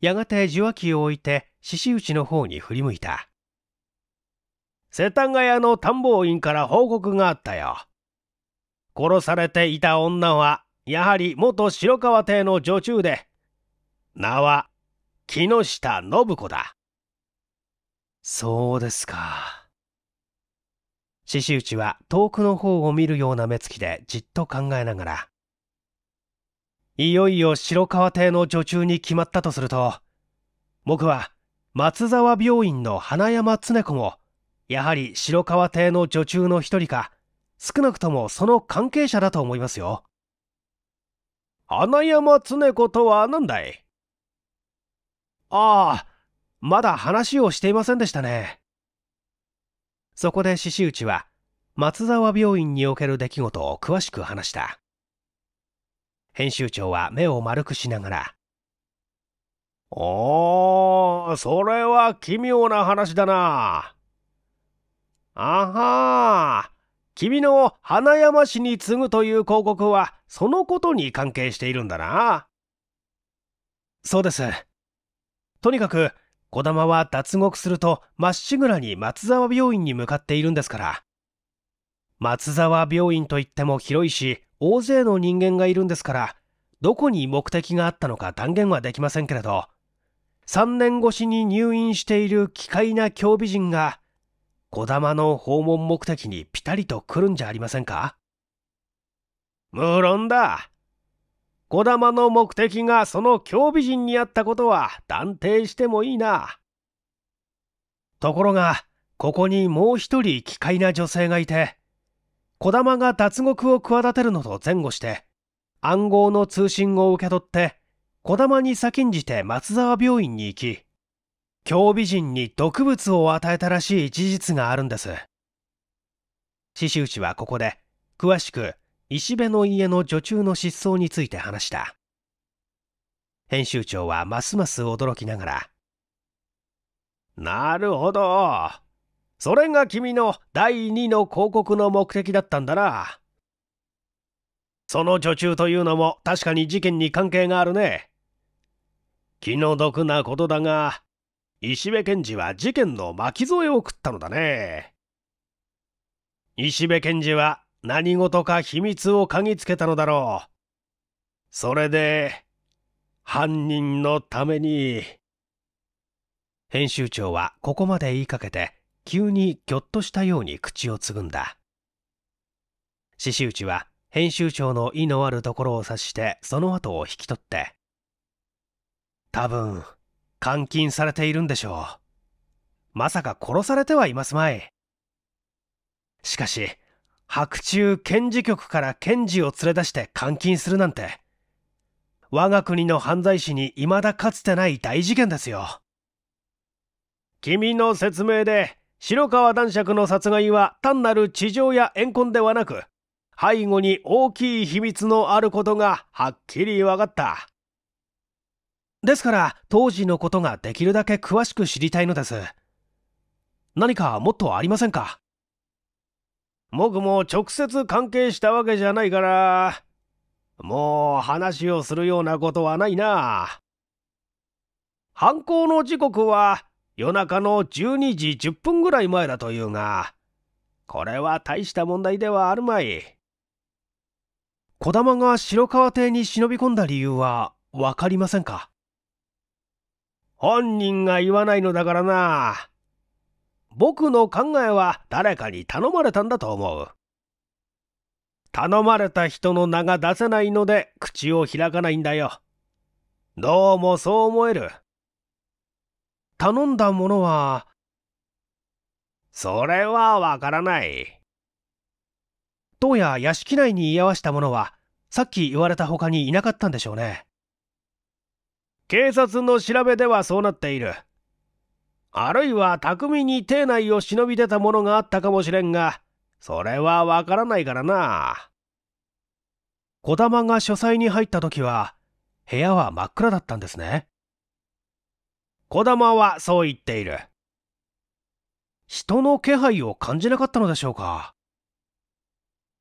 やがて受話器を置いて獅子内の方に振り向いた世田谷の探訪院から報告があったよ殺されていた女はやはり元白川邸の女中で名は木下信子だそうですか。獅子内は遠くの方を見るような目つきでじっと考えながら、いよいよ白川邸の女中に決まったとすると、僕は松沢病院の花山常子も、やはり白川邸の女中の一人か、少なくともその関係者だと思いますよ。花山常子とは何だいああ、まだ話をしていませんでしたね。そこで獅子内は、松沢病院における出来事を詳しく話した。編集長は目を丸くしながら、おー、それは奇妙な話だな。あはー、君の花山市に次ぐという広告は、そのことに関係しているんだな。そうです。とにかく、児玉は脱獄するとまっしぐらに松沢病院に向かっているんですから。松沢病院といっても広いし、大勢の人間がいるんですから、どこに目的があったのか断言はできませんけれど、3年越しに入院している奇怪な競美人が、児玉の訪問目的にピタリと来るんじゃありませんか無論だ。小玉の目的がその京美人にあったことは断定してもいいな。ところが、ここにもう一人奇怪な女性がいて、小玉が脱獄を企てるのと前後して、暗号の通信を受け取って、小玉に先んじて松沢病院に行き、京美人に毒物を与えたらしい事実があるんです。獅子内はここで、詳しく石部の家の女中の失踪について話した編集長はますます驚きながらなるほどそれが君の第2の広告の目的だったんだなその女中というのも確かに事件に関係があるね気の毒なことだが石部検事は事件の巻き添えを食ったのだね石部検事は何事か秘密を嗅ぎつけたのだろう。それで、犯人のために。編集長はここまで言いかけて、急にぎょっとしたように口をつぐんだ。獅子内は編集長の意のあるところを察して、その後を引き取って、多分、監禁されているんでしょう。まさか殺されてはいますまい。しかし、白昼検事局から検事を連れ出して監禁するなんて、我が国の犯罪史に未だかつてない大事件ですよ。君の説明で、白川男爵の殺害は単なる地上や怨恨ではなく、背後に大きい秘密のあることがはっきり分かった。ですから、当時のことができるだけ詳しく知りたいのです。何かもっとありませんか僕も直接関係したわけじゃないから、もう話をするようなことはないな。犯行の時刻は夜中の12時10分ぐらい前だというが、これは大した問題ではあるまい。児玉が白川邸に忍び込んだ理由はわかりませんか本人が言わないのだからな。僕の考えは誰かに頼まれたんだと思う。頼まれた人の名が出せないので口を開かないんだよ。どうもそう思える。頼んだものは、それはわからない。どうや屋敷内に居合わせたものは、さっき言われた他にいなかったんでしょうね。警察の調べではそうなっている。あるいは巧みに邸内を忍び出たものがあったかもしれんが、それはわからないからな。小玉が書斎に入った時は、部屋は真っ暗だったんですね。小玉はそう言っている。人の気配を感じなかったのでしょうか。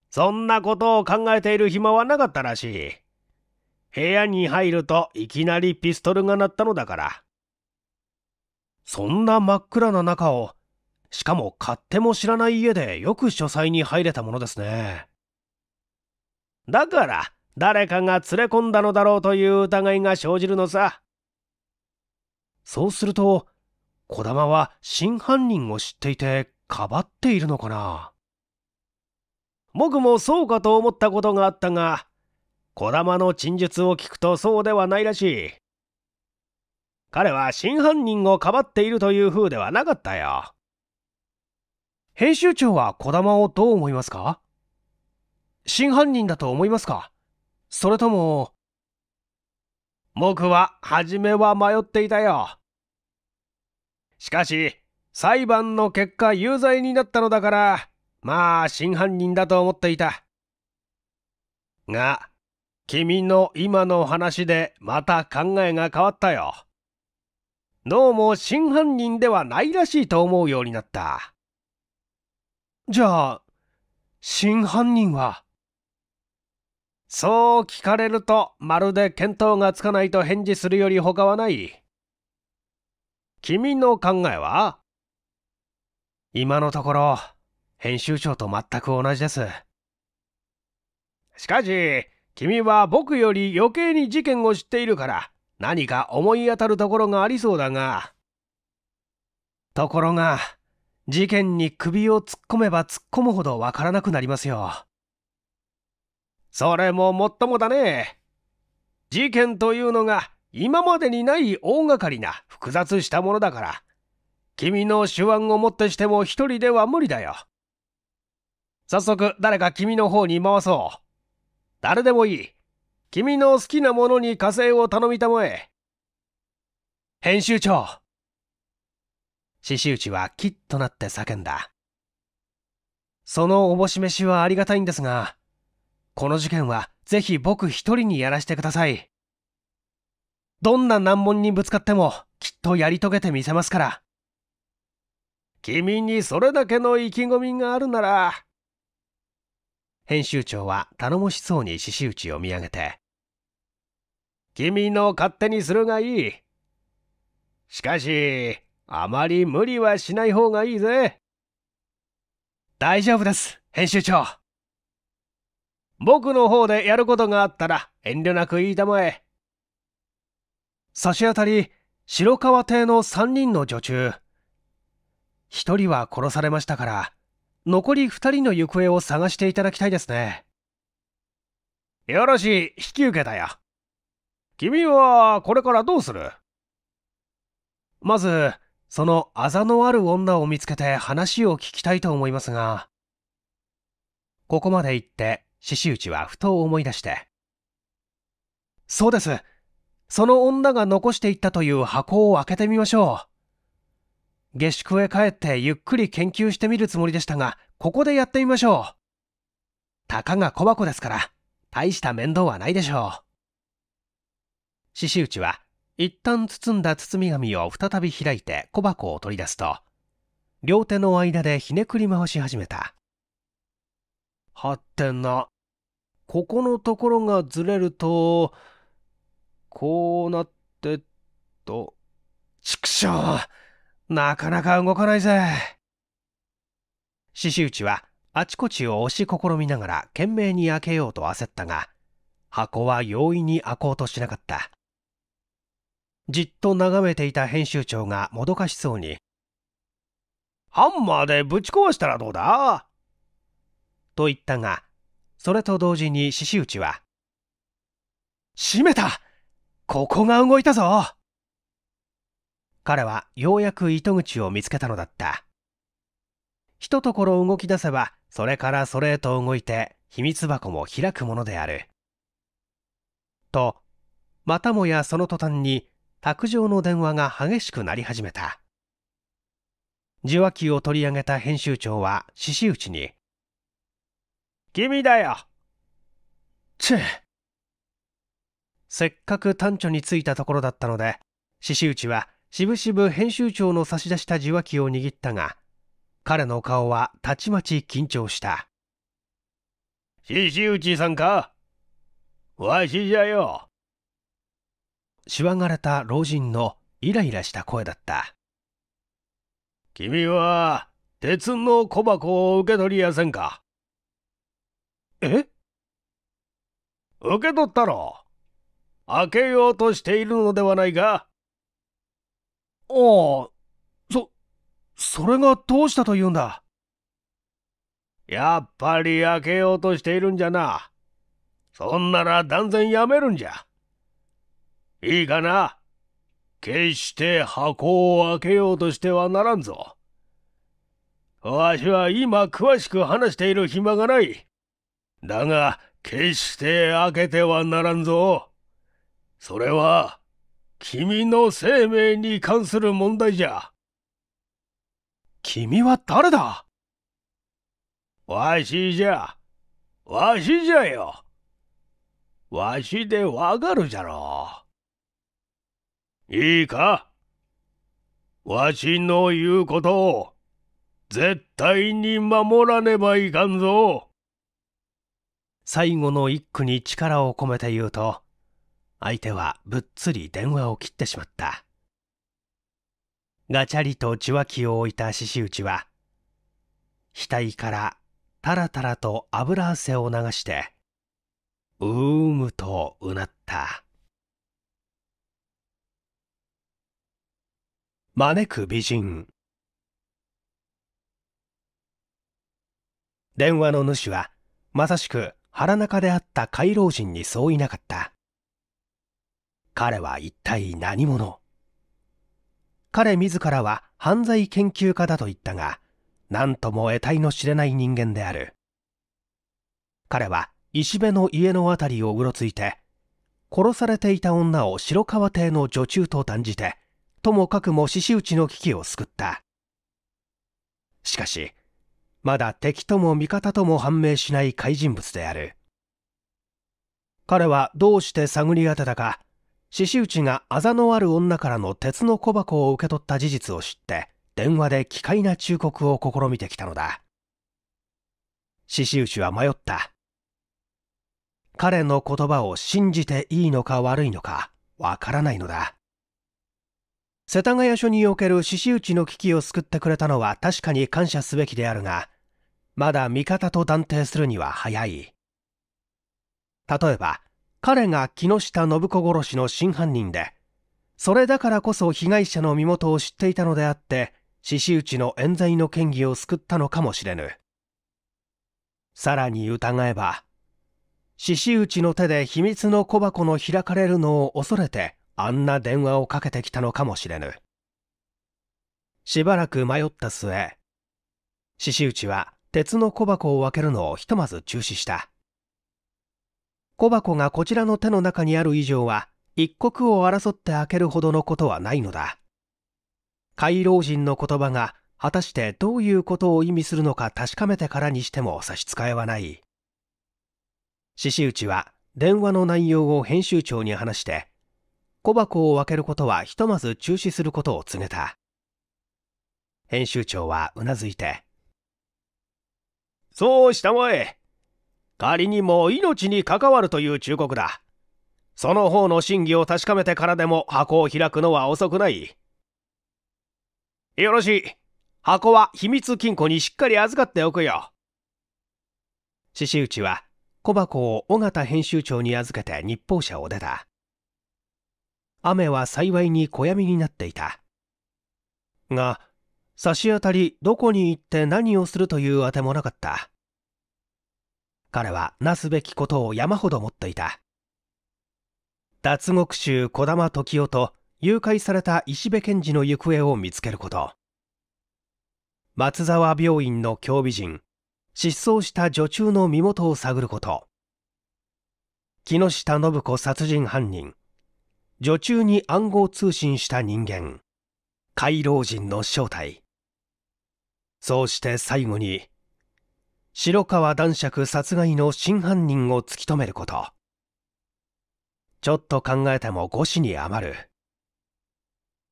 そんなことを考えている暇はなかったらしい。部屋に入るといきなりピストルが鳴ったのだから。そんな真っ暗な中を、しかも勝手も知らない家でよく書斎に入れたものですね。だから、誰かが連れ込んだのだろうという疑いが生じるのさ。そうすると、児玉は真犯人を知っていて、かばっているのかな。僕もそうかと思ったことがあったが、児玉の陳述を聞くとそうではないらしい。彼は真犯人をかばっているという風ではなかったよ。編集長は児玉をどう思いますか真犯人だと思いますかそれとも、僕は初めは迷っていたよ。しかし、裁判の結果有罪になったのだから、まあ真犯人だと思っていた。が、君の今の話でまた考えが変わったよ。どうも真犯人ではないらしいと思うようになった。じゃあ、真犯人はそう聞かれると、まるで見当がつかないと返事するより他はない。君の考えは今のところ、編集長と全く同じです。しかし、君は僕より余計に事件を知っているから、何か思い当たるところがありそうだが。ところが、事件に首を突っ込めば突っ込むほどわからなくなりますよ。それももっともだね。事件というのが今までにない大掛かりな複雑したものだから、君の手腕をもってしても一人では無理だよ。早速誰か君の方に回そう。誰でもいい。君の好きなものに火星を頼みたまえ。編集長獅子打はキッとなって叫んだ。そのおぼし飯はありがたいんですが、この事件はぜひ僕一人にやらしてください。どんな難問にぶつかってもきっとやり遂げてみせますから。君にそれだけの意気込みがあるなら、編集長は頼もしそうに獅子ちを見上げて、君の勝手にするがいい。しかし、あまり無理はしない方がいいぜ。大丈夫です、編集長。僕の方でやることがあったら遠慮なく言いたまえ。差し当たり、白川邸の3人の女中。1人は殺されましたから、残り2人の行方を探していただきたいですね。よろしい、引き受けたよ。君は、これからどうするまず、そのあざのある女を見つけて話を聞きたいと思いますが、ここまで言って、獅子内はふと思い出して。そうです。その女が残していったという箱を開けてみましょう。下宿へ帰ってゆっくり研究してみるつもりでしたが、ここでやってみましょう。たかが小箱ですから、大した面倒はないでしょう。獅子内は、一旦包んだ包み紙を再び開いて小箱を取り出すと、両手の間でひねくり回し始めた。はってな。ここのところがずれると、こうなってと、ちくしょうなかなか動かないぜ。獅子内はあちこちを押し試みながら懸命に開けようと焦ったが、箱は容易に開こうとしなかった。じっと眺めていた編集長がもどかしそうに、ハンマーでぶち壊したらどうだと言ったが、それと同時に獅子内は、閉めたここが動いたぞ彼はようやく糸口を見つけたのだったひとところ動き出せばそれからそれへと動いて秘密箱も開くものであるとまたもやその途端に卓上の電話が激しくなり始めた受話器を取り上げた編集長は獅子打に「君だよ!」チェせっかく短調についたところだったので獅子打はしぶしぶ編集長の差し出した受話器を握ったが彼の顔はたちまち緊張した子内さんかわしじゃよしわがれた老人のイライラした声だった君は鉄の小箱を受け取りやせんかえ受け取ったろ開けようとしているのではないかああ、そ、それがどうしたというんだやっぱり開けようとしているんじゃな。そんなら断然やめるんじゃ。いいかな決して箱を開けようとしてはならんぞ。わしは今詳しく話している暇がない。だが、決して開けてはならんぞ。それは、君の生命に関する問題じゃ。君は誰だわしじゃ。わしじゃよ。わしでわかるじゃろう。いいかわしの言うことを絶対に守らねばいかんぞ。最後の一句に力を込めて言うと、相手はぶっつり電話を切ってしまったガチャリと受話器を置いた獅子打ちは額からタラタラと油汗を流してうーむとうなった招く美人電話の主はまさしく腹中であった回老人にそういなかった彼は一体何者彼自らは犯罪研究家だと言ったが、何とも得体の知れない人間である。彼は石辺の家の辺りをうろついて、殺されていた女を白川邸の女中と断じて、ともかくも獅子打ちの危機を救った。しかし、まだ敵とも味方とも判明しない怪人物である。彼はどうして探り当てたか、獅子内があざのある女からの鉄の小箱を受け取った事実を知って電話で奇怪な忠告を試みてきたのだ獅子内は迷った彼の言葉を信じていいのか悪いのかわからないのだ世田谷署における獅子内の危機を救ってくれたのは確かに感謝すべきであるがまだ味方と断定するには早い例えば彼が木下信子殺しの真犯人で、それだからこそ被害者の身元を知っていたのであって、獅子内の冤罪の嫌疑を救ったのかもしれぬ。さらに疑えば、獅子内の手で秘密の小箱の開かれるのを恐れて、あんな電話をかけてきたのかもしれぬ。しばらく迷った末、獅子内は鉄の小箱を開けるのをひとまず中止した。小箱がこちらの手の中にある以上は一刻を争って開けるほどのことはないのだ回老人の言葉が果たしてどういうことを意味するのか確かめてからにしても差し支えはない獅子内は電話の内容を編集長に話して小箱を開けることはひとまず中止することを告げた編集長はうなずいて「そうしたまえ仮にも命に関わるという忠告だ。その方の真偽を確かめてからでも箱を開くのは遅くない。よろしい。箱は秘密金庫にしっかり預かっておくよ。獅子内は小箱を尾形編集長に預けて日報社を出た。雨は幸いに小闇になっていた。が、差し当たりどこに行って何をするというあてもなかった。彼はなすべきことを山ほど持っていた脱獄囚児玉時雄と誘拐された石部賢治の行方を見つけること松沢病院の教美人失踪した女中の身元を探ること木下信子殺人犯人女中に暗号通信した人間回老人の正体そうして最後に白川男爵殺害の真犯人を突き止めることちょっと考えても5死に余る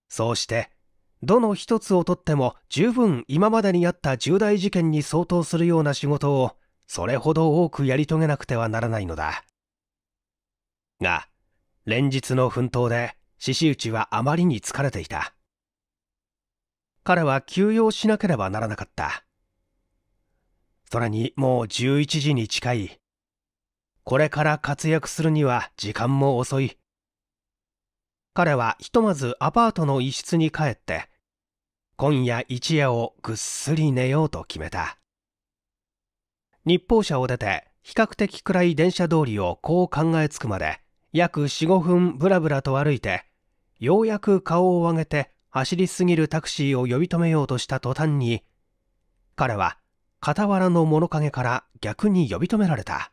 そうしてどの一つをとっても十分今までにあった重大事件に相当するような仕事をそれほど多くやり遂げなくてはならないのだが連日の奮闘で獅子内はあまりに疲れていた彼は休養しなければならなかったさらにもう11時に近い。これから活躍するには時間も遅い。彼はひとまずアパートの一室に帰って、今夜一夜をぐっすり寝ようと決めた。日報社を出て、比較的暗い電車通りをこう考えつくまで、約4、5分ぶらぶらと歩いて、ようやく顔を上げて走りすぎるタクシーを呼び止めようとした途端に、彼は傍らの物陰から逆に呼び止められた。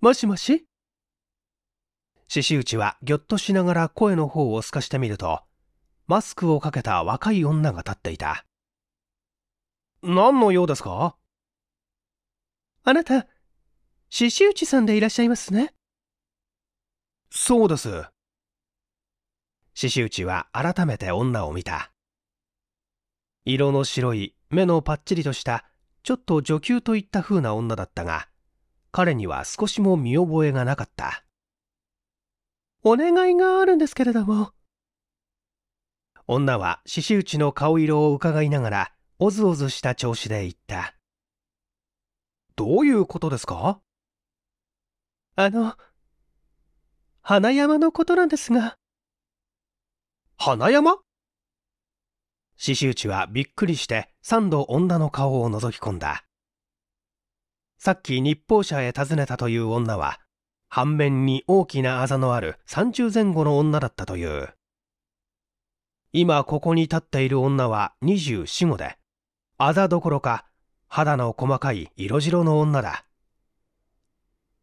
もしもし獅子内はぎょっとしながら声の方を透かしてみると、マスクをかけた若い女が立っていた。何の用ですかあなた、獅子内さんでいらっしゃいますね。そうです。獅子内は改めて女を見た。色の白い目のぱっちりとしたちょっと女給といった風な女だったが彼には少しも見覚えがなかったお願いがあるんですけれども女は獅子打の顔色をうかがいながらおずおずした調子で言ったどういうことですかあの花山のことなんですが花山子打ちはびっくりして三度女の顔を覗き込んだ。さっき日報社へ訪ねたという女は、反面に大きなあざのある30前後の女だったという。今ここに立っている女は24、5で、あざどころか肌の細かい色白の女だ。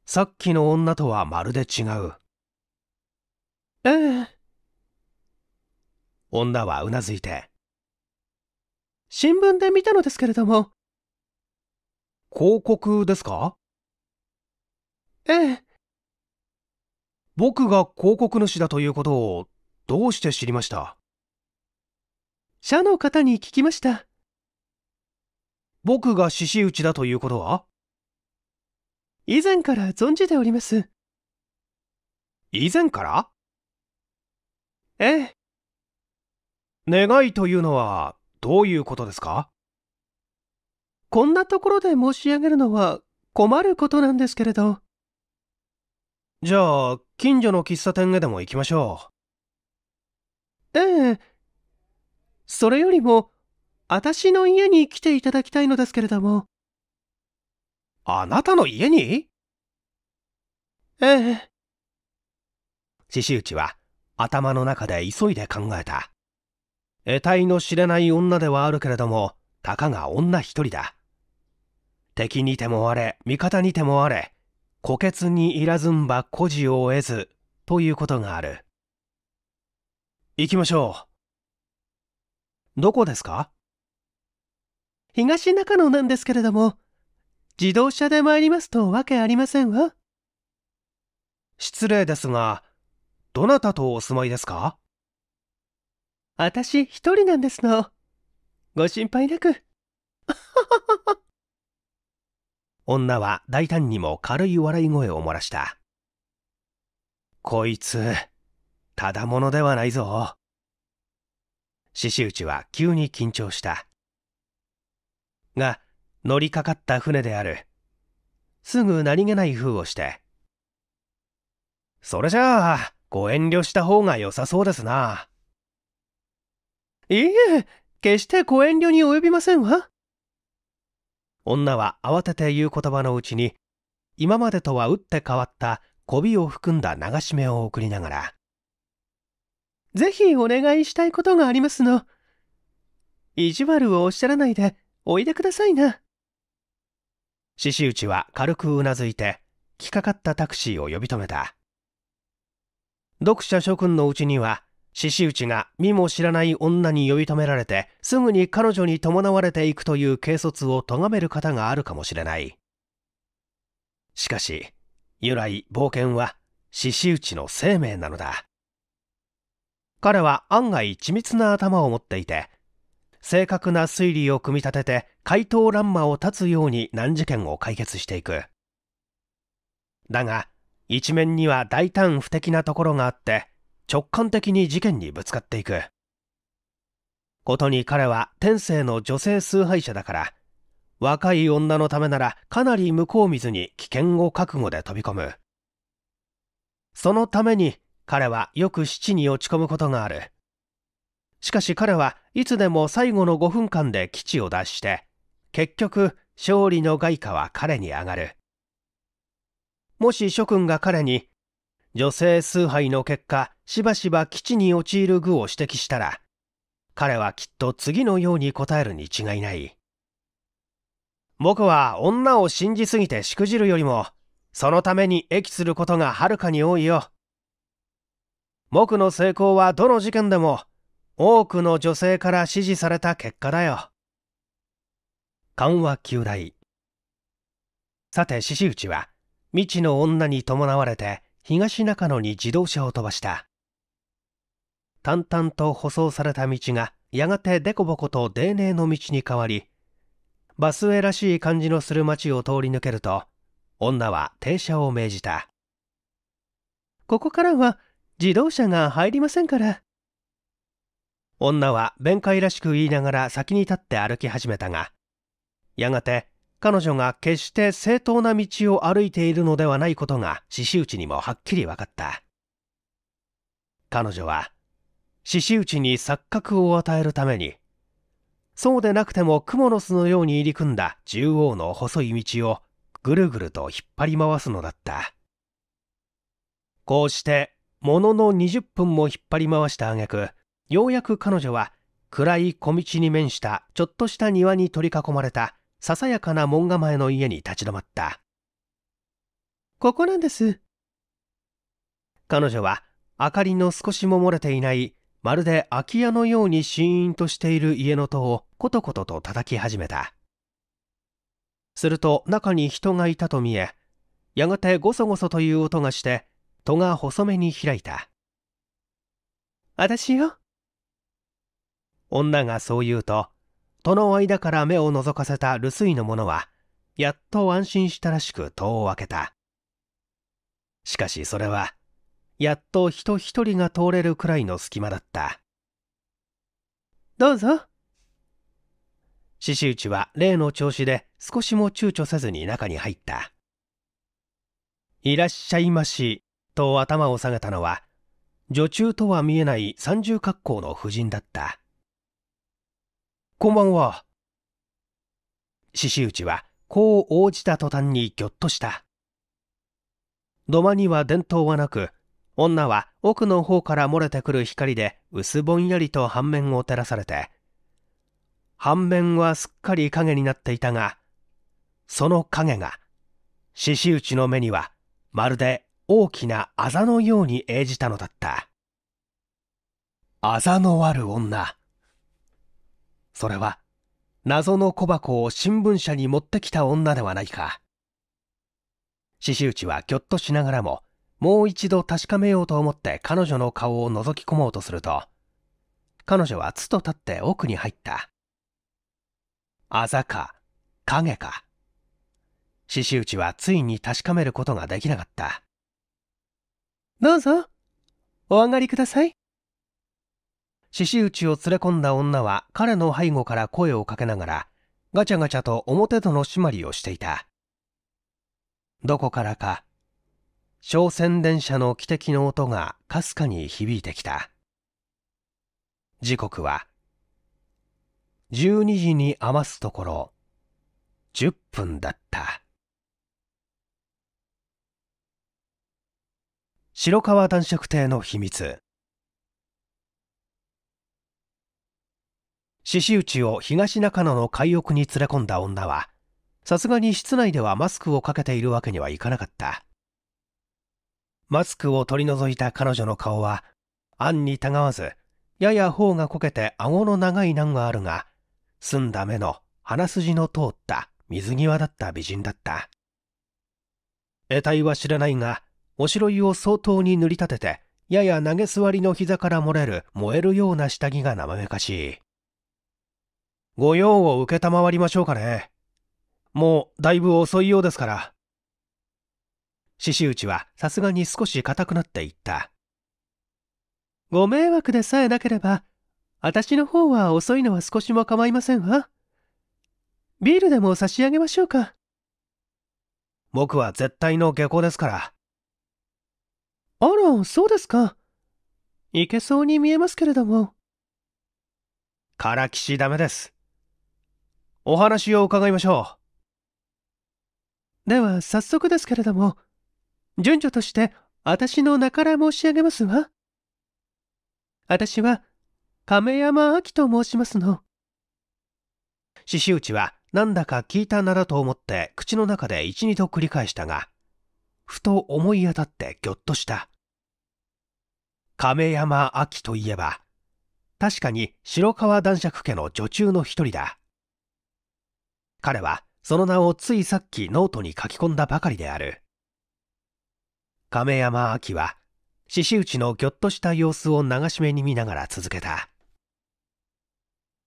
さっきの女とはまるで違う。ええ。女はうなずいて、新聞で見たのですけれども。広告ですかええ。僕が広告主だということをどうして知りました社の方に聞きました。僕が獅子打ちだということは以前から存じております。以前からええ。願いというのはどういうことですかこんなところで申し上げるのは困ることなんですけれど。じゃあ、近所の喫茶店へでも行きましょう。ええ。それよりも、私の家に来ていただきたいのですけれども。あなたの家にええ。獅子打は頭の中で急いで考えた。得体の知れない女ではあるけれども、たかが女一人だ。敵にてもあれ、味方にてもあれ、虎穴にいらずんば孤児を得ず、ということがある。行きましょう。どこですか東中野なんですけれども、自動車で参りますとわけありませんわ。失礼ですが、どなたとお住まいですか私一人なんですの。ご心配なく。女は大胆にも軽い笑い声を漏らした。こいつ、ただ者ではないぞ。獅子内は急に緊張した。が、乗りかかった船である。すぐ何気ない風をして。それじゃあ、ご遠慮した方が良さそうですな。いえ、決してご遠慮に及びませんわ。女は慌てて言う言葉のうちに、今までとは打って変わった媚びを含んだ流し目を送りながら、ぜひお願いしたいことがありますの。意地悪をおっしゃらないで、おいでくださいな。獅子内は軽くうなずいて、着かかったタクシーを呼び止めた。読者諸君のうちには、獅子内が身も知らない女に呼び止められてすぐに彼女に伴われていくという軽率を咎める方があるかもしれないしかし由来冒険は獅子内の生命なのだ彼は案外緻密な頭を持っていて正確な推理を組み立てて怪盗乱魔を断つように難事件を解決していくだが一面には大胆不敵なところがあって直感的に事件にぶつかっていく。ことに彼は天性の女性崇拝者だから、若い女のためならかなり向こう水に危険を覚悟で飛び込む。そのために彼はよく七に落ち込むことがある。しかし彼はいつでも最後の5分間で基地を脱して、結局勝利の外貨は彼に上がる。もし諸君が彼に女性崇拝の結果しばしば基地に陥る具を指摘したら彼はきっと次のように答えるに違いない僕は女を信じすぎてしくじるよりもそのために益することがはるかに多いよ僕の成功はどの事件でも多くの女性から支持された結果だよ緩和旧来さて獅子内は未知の女に伴われて東中野に自動車を飛ばした淡々と舗装された道がやがて凸凹と泥泞の道に変わりバスへらしい感じのする町を通り抜けると女は停車を命じたここからは自動車が入りませんから女は弁解らしく言いながら先に立って歩き始めたがやがて彼女が決して正当な道を歩いているのではないことが獅子内にもはっきり分かった彼女は獅子内に錯覚を与えるためにそうでなくてもクモの巣のように入り組んだ縦横の細い道をぐるぐると引っ張り回すのだったこうしてものの20分も引っ張り回した挙句ようやく彼女は暗い小道に面したちょっとした庭に取り囲まれたささやかな門構えの家に立ち止まったここなんです彼女は明かりの少しも漏れていないまるで空き家のようにシーンとしている家の戸をコトコとと叩き始めたすると中に人がいたと見えやがてごそごそという音がして戸が細めに開いた私よ女がそう言うと戸の間から目を覗かせた留守居の者はやっと安心したらしく戸を開けたしかしそれはやっと人一人が通れるくらいの隙間だったどうぞ獅子打は例の調子で少しも躊躇せずに中に入ったいらっしゃいましと頭を下げたのは女中とは見えない三重格好の婦人だったこんばんは。獅子内は、こう応じた途端にぎょっとした。土間には伝統はなく、女は奥の方から漏れてくる光で薄ぼんやりと半面を照らされて、半面はすっかり影になっていたが、その影が、獅子内の目には、まるで大きなあざのように映じたのだった。あざのある女。それは謎の小箱を新聞社に持ってきた女ではないか獅子内はぎょっとしながらももう一度確かめようと思って彼女の顔を覗き込もうとすると彼女はつと立って奥に入ったあざか影か獅子内はついに確かめることができなかったどうぞお上がりください獅子打を連れ込んだ女は彼の背後から声をかけながらガチャガチャと表戸の締まりをしていたどこからか商船電車の汽笛の音がかすかに響いてきた時刻は12時に余すところ10分だった白川男爵邸の秘密獅子打を東中野の海奥に連れ込んだ女はさすがに室内ではマスクをかけているわけにはいかなかったマスクを取り除いた彼女の顔は暗にたがわずやや頬がこけて顎の長い難があるが澄んだ目の鼻筋の通った水際だった美人だった得体は知らないがおしろいを相当に塗り立ててやや投げ座りの膝から漏れる燃えるような下着が生めかしいご用を承りましょうかね。もうだいぶ遅いようですから。獅子内はさすがに少し硬くなっていった。ご迷惑でさえなければ、私の方は遅いのは少しも構いませんわ。ビールでも差し上げましょうか。僕は絶対の下校ですから。あら、そうですか。いけそうに見えますけれども。からきしダメです。お話を伺いましょう。では早速ですけれども、順序として私の名から申し上げますわ。私は亀山亜紀と申しますの。獅子内はなんだか聞いた名だと思って口の中で一二と繰り返したが、ふと思い当たってぎょっとした。亀山亜紀といえば、確かに白川男爵家の女中の一人だ。彼はその名をついさっきノートに書き込んだばかりである亀山亜紀は獅子内のぎょっとした様子を流し目に見ながら続けた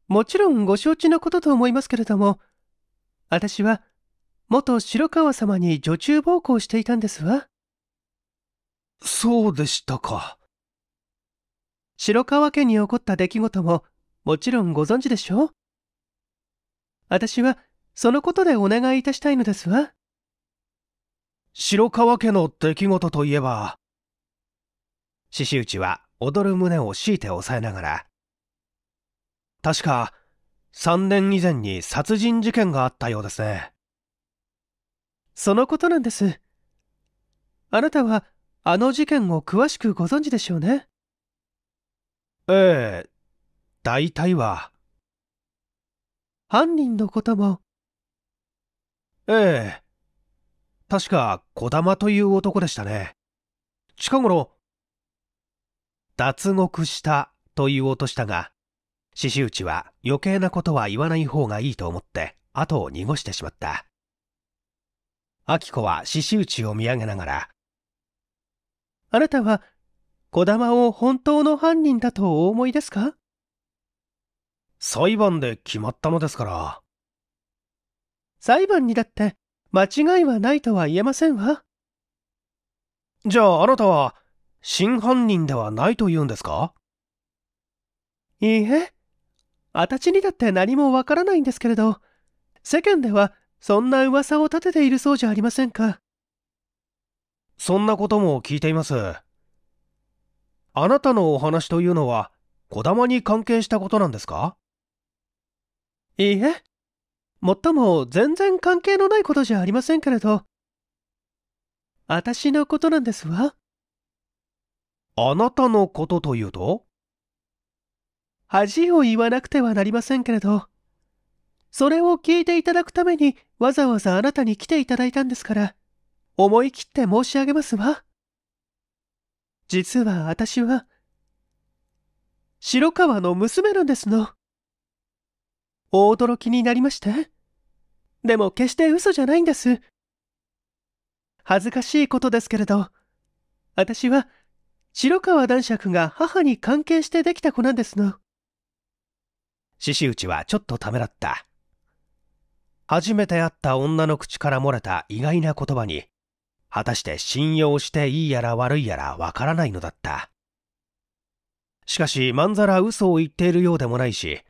もちろんご承知のことと思いますけれども私は元白川様に女中奉公していたんですわそうでしたか白川家に起こった出来事ももちろんご存知でしょう私はそのことでお願いいたしたいのですわ白川家の出来事といえば獅子内は踊る胸を強いて抑えながら確か3年以前に殺人事件があったようですねそのことなんですあなたはあの事件を詳しくご存知でしょうねええ大体は犯人のこともええ。確か、児玉という男でしたね。近頃、脱獄したと言おうとしたが、獅子内は余計なことは言わない方がいいと思って、後を濁してしまった。明子は獅子内を見上げながら、あなたは、児玉を本当の犯人だとお思いですか裁判で決まったのですから。裁判にだって間違いはないとは言えませんわ。じゃああなたは真犯人ではないと言うんですかいいえ。私にだって何もわからないんですけれど、世間ではそんな噂を立てているそうじゃありませんか。そんなことも聞いています。あなたのお話というのは、こだまに関係したことなんですかいいえ、もっとも全然関係のないことじゃありませんけれど。私のことなんですわ。あなたのことというと恥を言わなくてはなりませんけれど。それを聞いていただくためにわざわざあなたに来ていただいたんですから、思い切って申し上げますわ。実は私は、白川の娘なんですの。お驚きになりましてでも決して嘘じゃないんです恥ずかしいことですけれど私は白川男爵が母に関係してできた子なんですの獅子内はちょっとためらった初めて会った女の口から漏れた意外な言葉に果たして信用していいやら悪いやらわからないのだったしかしまんざら嘘を言っているようでもないし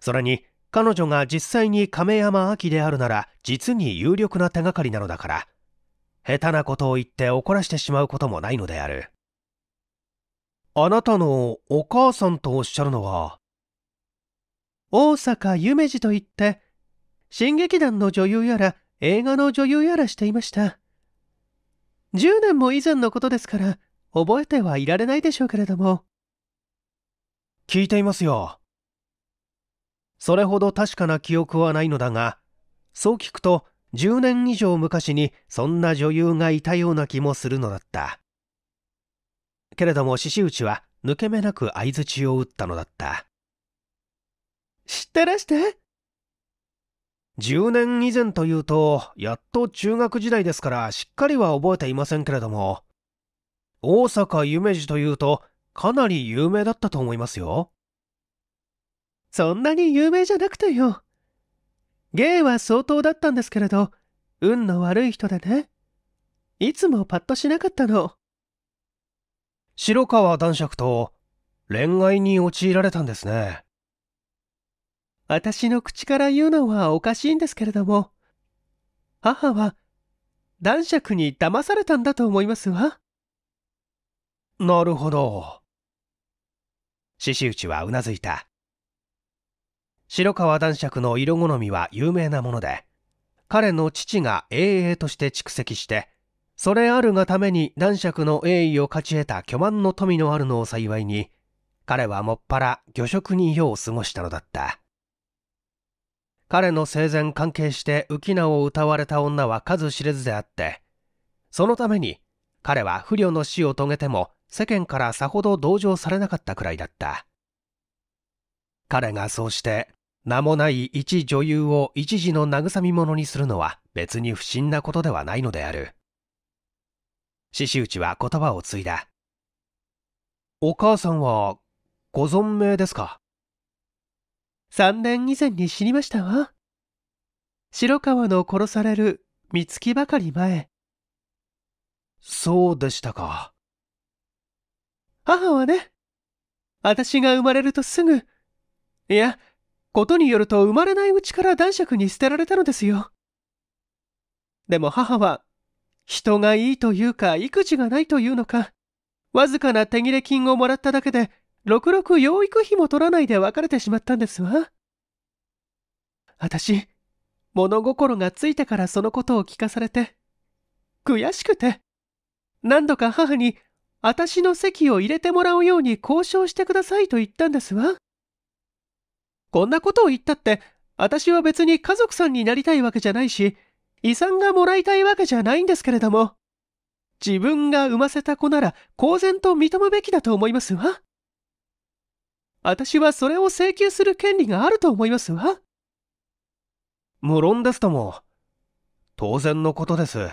それに彼女が実際に亀山亜紀であるなら実に有力な手がかりなのだから下手なことを言って怒らしてしまうこともないのであるあなたのお母さんとおっしゃるのは大阪夢二といって新劇団の女優やら映画の女優やらしていました10年も以前のことですから覚えてはいられないでしょうけれども聞いていますよそれほど確かな記憶はないのだがそう聞くと10年以上昔にそんな女優がいたような気もするのだったけれども獅子内は抜け目なく相づちを打ったのだった知ってらして10年以前というとやっと中学時代ですからしっかりは覚えていませんけれども大阪夢二というとかなり有名だったと思いますよそんなに有名じゃなくてよ。芸は相当だったんですけれど、運の悪い人でね。いつもパッとしなかったの。白川男爵と恋愛に陥られたんですね。私の口から言うのはおかしいんですけれども、母は男爵に騙されたんだと思いますわ。なるほど。獅子打ちはうなずいた。白川男爵の色好みは有名なもので、彼の父が英英として蓄積して、それあるがために男爵の栄誉を勝ち得た巨万の富のあるのを幸いに、彼はもっぱら魚食に世を過ごしたのだった。彼の生前関係して浮名を歌われた女は数知れずであって、そのために彼は不慮の死を遂げても世間からさほど同情されなかったくらいだった。彼がそうして名もない一女優を一時の慰み者にするのは別に不審なことではないのである。獅子内は言葉を継いだ。お母さんは、ご存命ですか三年以前に死にましたわ。白川の殺される三月ばかり前。そうでしたか。母はね、私が生まれるとすぐ、いや、ことによると生まれないうちから男爵に捨てられたのですよ。でも母は、人がいいというか育児がないというのか、わずかな手切れ金をもらっただけで、ろくろく養育費も取らないで別れてしまったんですわ。私、物心がついてからそのことを聞かされて、悔しくて、何度か母に私の席を入れてもらうように交渉してくださいと言ったんですわ。こんなことを言ったって、私は別に家族さんになりたいわけじゃないし、遺産がもらいたいわけじゃないんですけれども、自分が産ませた子なら公然と認むべきだと思いますわ。私はそれを請求する権利があると思いますわ。無論ですとも、当然のことです。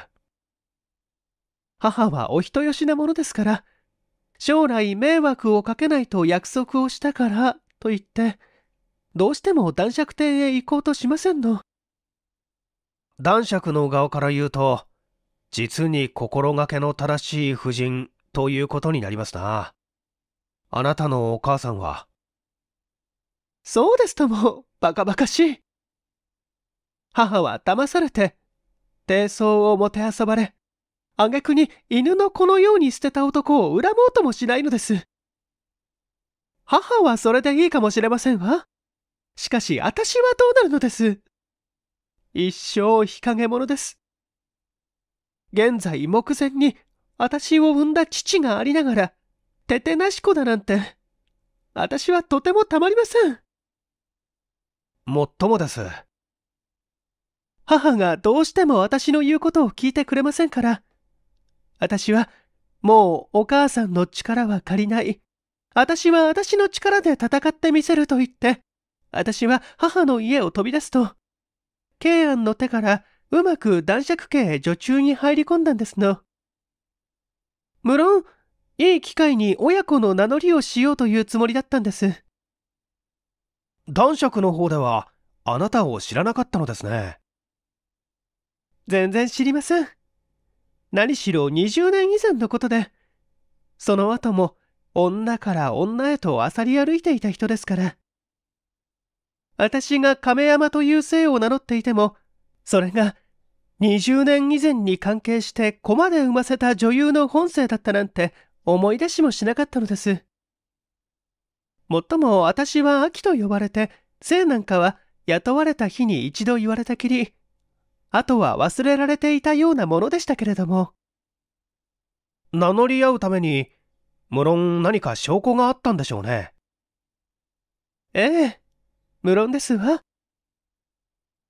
母はお人よしなものですから、将来迷惑をかけないと約束をしたからと言って、どうしても男爵邸へ行こうとしませんの。男爵の側から言うと、実に心がけの正しい夫人ということになりますな。あなたのお母さんは。そうですとも、バカバカしい。母は騙されて、低層をもてあそばれ、挙句に犬の子のように捨てた男を恨もうともしないのです。母はそれでいいかもしれませんわ。しかし、私はどうなるのです一生日陰者です。現在目前に、私を産んだ父がありながら、ててなし子だなんて、私はとてもたまりません。もっともです。母がどうしても私の言うことを聞いてくれませんから、私はもうお母さんの力は借りない。私は私の力で戦ってみせると言って、私は母の家を飛び出すと、ケイアンの手からうまく男爵家へ女中に入り込んだんですの。無論、いい機会に親子の名乗りをしようというつもりだったんです。男爵の方では、あなたを知らなかったのですね。全然知りません。何しろ20年以前のことで、その後も女から女へと漁り歩いていた人ですから。私が亀山という姓を名乗っていても、それが20年以前に関係して駒で産ませた女優の本性だったなんて思い出しもしなかったのです。もっとも私は秋と呼ばれて、姓なんかは雇われた日に一度言われたきり、あとは忘れられていたようなものでしたけれども。名乗り合うために、無論何か証拠があったんでしょうね。ええ。無論ですわ。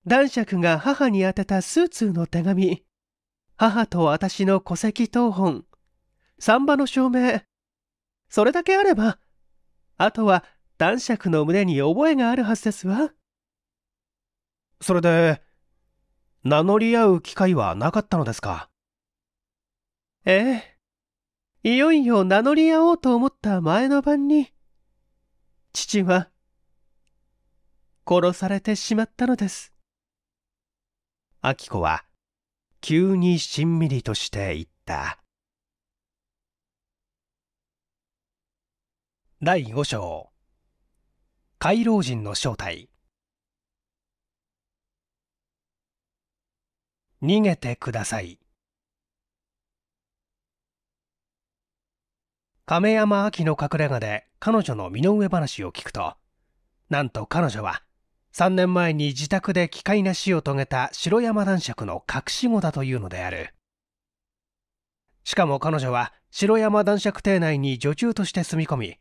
男爵が母に宛てた数通の手紙、母と私の戸籍謄本、産婆の証明、それだけあれば、あとは男爵の胸に覚えがあるはずですわ。それで、名乗り合う機会はなかったのですかええ。いよいよ名乗り合おうと思った前の晩に、父は殺されてしまったのです明子は急にしんみりとして言った第五章回老人の正体逃げてください亀山明の隠れ家で彼女の身の上話を聞くとなんと彼女は3年前に自宅で奇怪な死を遂げた白山男爵の隠し子だというのであるしかも彼女は白山男爵邸内に女中として住み込み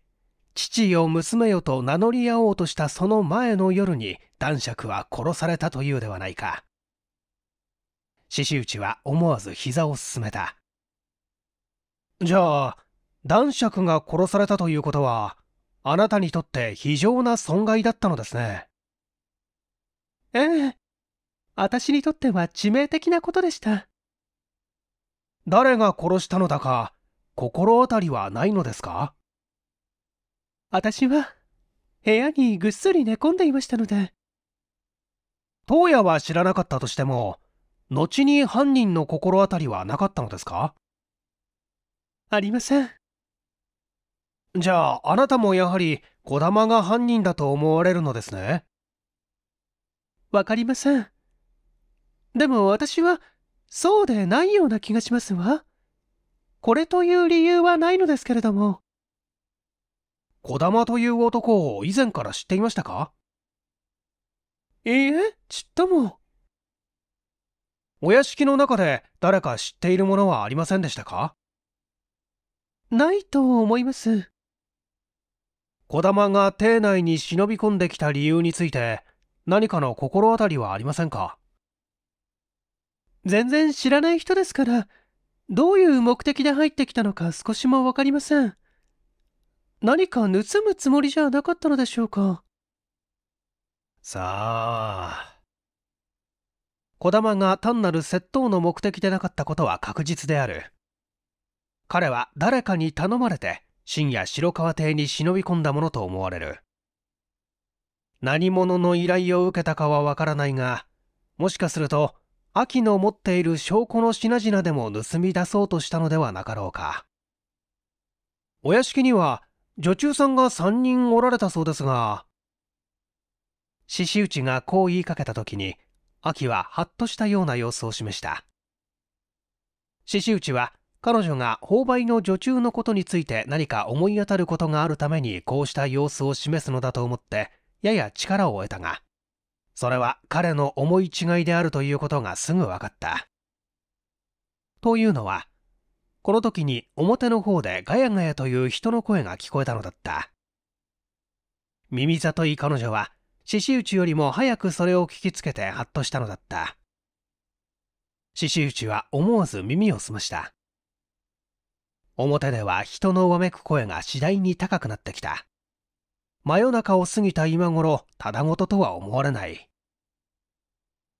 父よ娘よと名乗り合おうとしたその前の夜に男爵は殺されたというではないか獅子内は思わず膝をすすめたじゃあ男爵が殺されたということはあなたにとって非常な損害だったのですねええ。私にとっては致命的なことでした。誰が殺したのだか、心当たりはないのですか私は、部屋にぐっすり寝込んでいましたので。当夜は知らなかったとしても、後に犯人の心当たりはなかったのですかありません。じゃあ、あなたもやはり、児玉が犯人だと思われるのですね。わかりません。でも私は、そうでないような気がしますわ。これという理由はないのですけれども。児玉という男を以前から知っていましたかいいえ、ちっとも。お屋敷の中で誰か知っているものはありませんでしたかないと思います。児玉が邸内に忍び込んできた理由について、何かの心当たりはありませんか全然知らない人ですから、どういう目的で入ってきたのか少しもわかりません。何か盗むつもりじゃなかったのでしょうかさあ。児玉が単なる窃盗の目的でなかったことは確実である。彼は誰かに頼まれて深夜白川邸に忍び込んだものと思われる。何者の依頼を受けたかはわからないが、もしかすると、秋の持っている証拠の品々でも盗み出そうとしたのではなかろうか。お屋敷には、女中さんが3人おられたそうですが、獅子打がこう言いかけた時に、秋はハッとしたような様子を示した。獅子打は、彼女が購買の女中のことについて何か思い当たることがあるためにこうした様子を示すのだと思って、やや力を得たがそれは彼の思い違いであるということがすぐ分かったというのはこの時に表の方でガヤガヤという人の声が聞こえたのだった耳ざとい彼女は獅子内よりも早くそれを聞きつけてハッとしたのだった獅子内は思わず耳を澄ました表では人のわめく声が次第に高くなってきた真夜中を過ぎた今頃ただごととは思われない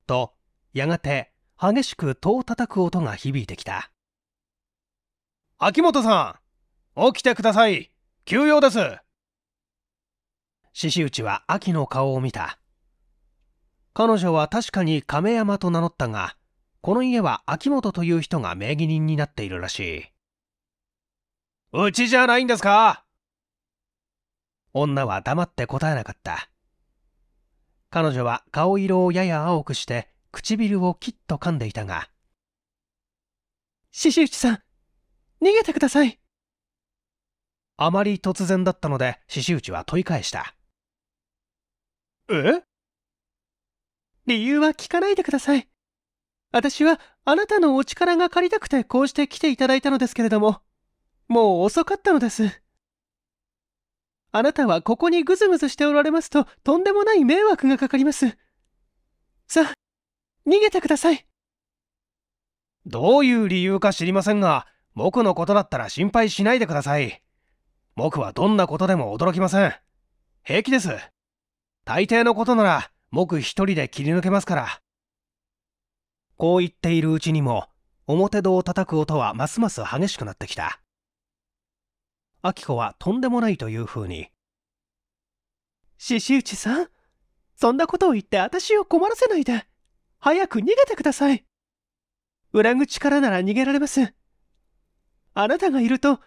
とやがて激しく戸を叩く音が響いてきた秋元さん起きてください急用です獅子内は秋の顔を見た彼女は確かに亀山と名乗ったがこの家は秋元という人が名義人になっているらしいうちじゃないんですか女は黙って答えなかった彼女は顔色をやや青くして唇をきっと噛んでいたが獅子内さん逃げてくださいあまり突然だったので獅子内は問い返したえ理由は聞かないでください私はあなたのお力が借りたくてこうして来ていただいたのですけれどももう遅かったのですあなたはここにグズグズしておられますと、とんでもない迷惑がかかります。さあ、逃げてください。どういう理由か知りませんが、僕のことだったら心配しないでください。僕はどんなことでも驚きません。平気です。大抵のことなら、僕一人で切り抜けますから。こう言っているうちにも、表戸を叩く音はますます激しくなってきた。明子はとんでもないというふうに獅子内さんそんなことを言って私を困らせないで早く逃げてください裏口からなら逃げられますあなたがいると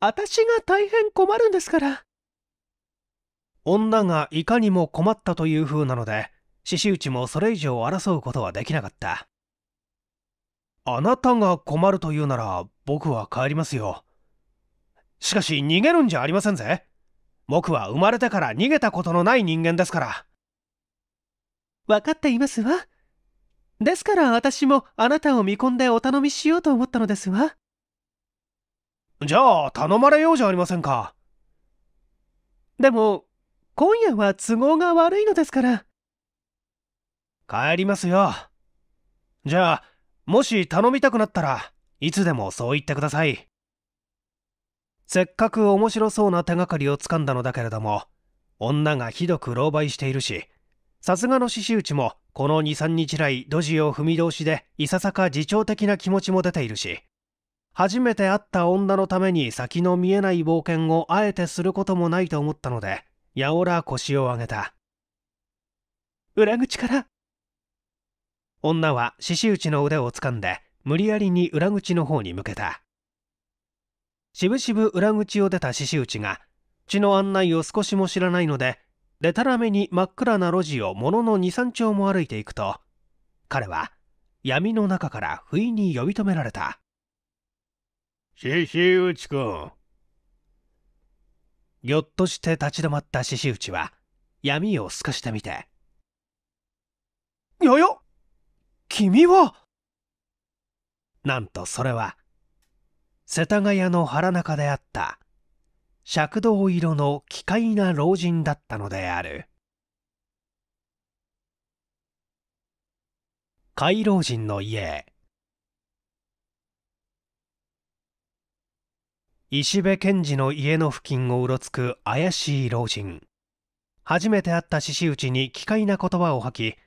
私が大変困るんですから女がいかにも困ったという風なので獅子内もそれ以上争うことはできなかったあなたが困るというなら僕は帰りますよしかし逃げるんじゃありませんぜ僕は生まれてから逃げたことのない人間ですから分かっていますわですから私もあなたを見込んでお頼みしようと思ったのですわじゃあ頼まれようじゃありませんかでも今夜は都合が悪いのですから帰りますよじゃあもし頼みたくなったらいつでもそう言ってくださいせっかく面白そうな手がかりをつかんだのだけれども女がひどく狼狽しているしさすがの獅子打ちもこの23日来ドジを踏み通しでいささか自重的な気持ちも出ているし初めて会った女のために先の見えない冒険をあえてすることもないと思ったのでやおら腰を上げた裏口から女は獅子打ちの腕をつかんで無理やりに裏口の方に向けたしぶしぶ裏口を出た獅子内が血の案内を少しも知らないのででたらめに真っ暗な路地をものの23丁も歩いていくと彼は闇の中から不意に呼び止められた獅子内君ぎょっとして立ち止まった獅子内は闇を透かしてみて「やや君は!」なんとそれは世田谷の原中であった尺道色の奇怪な老人だったのである回老人の家石部賢治の家の付近をうろつく怪しい老人初めて会った獅子内に奇怪な言葉を吐き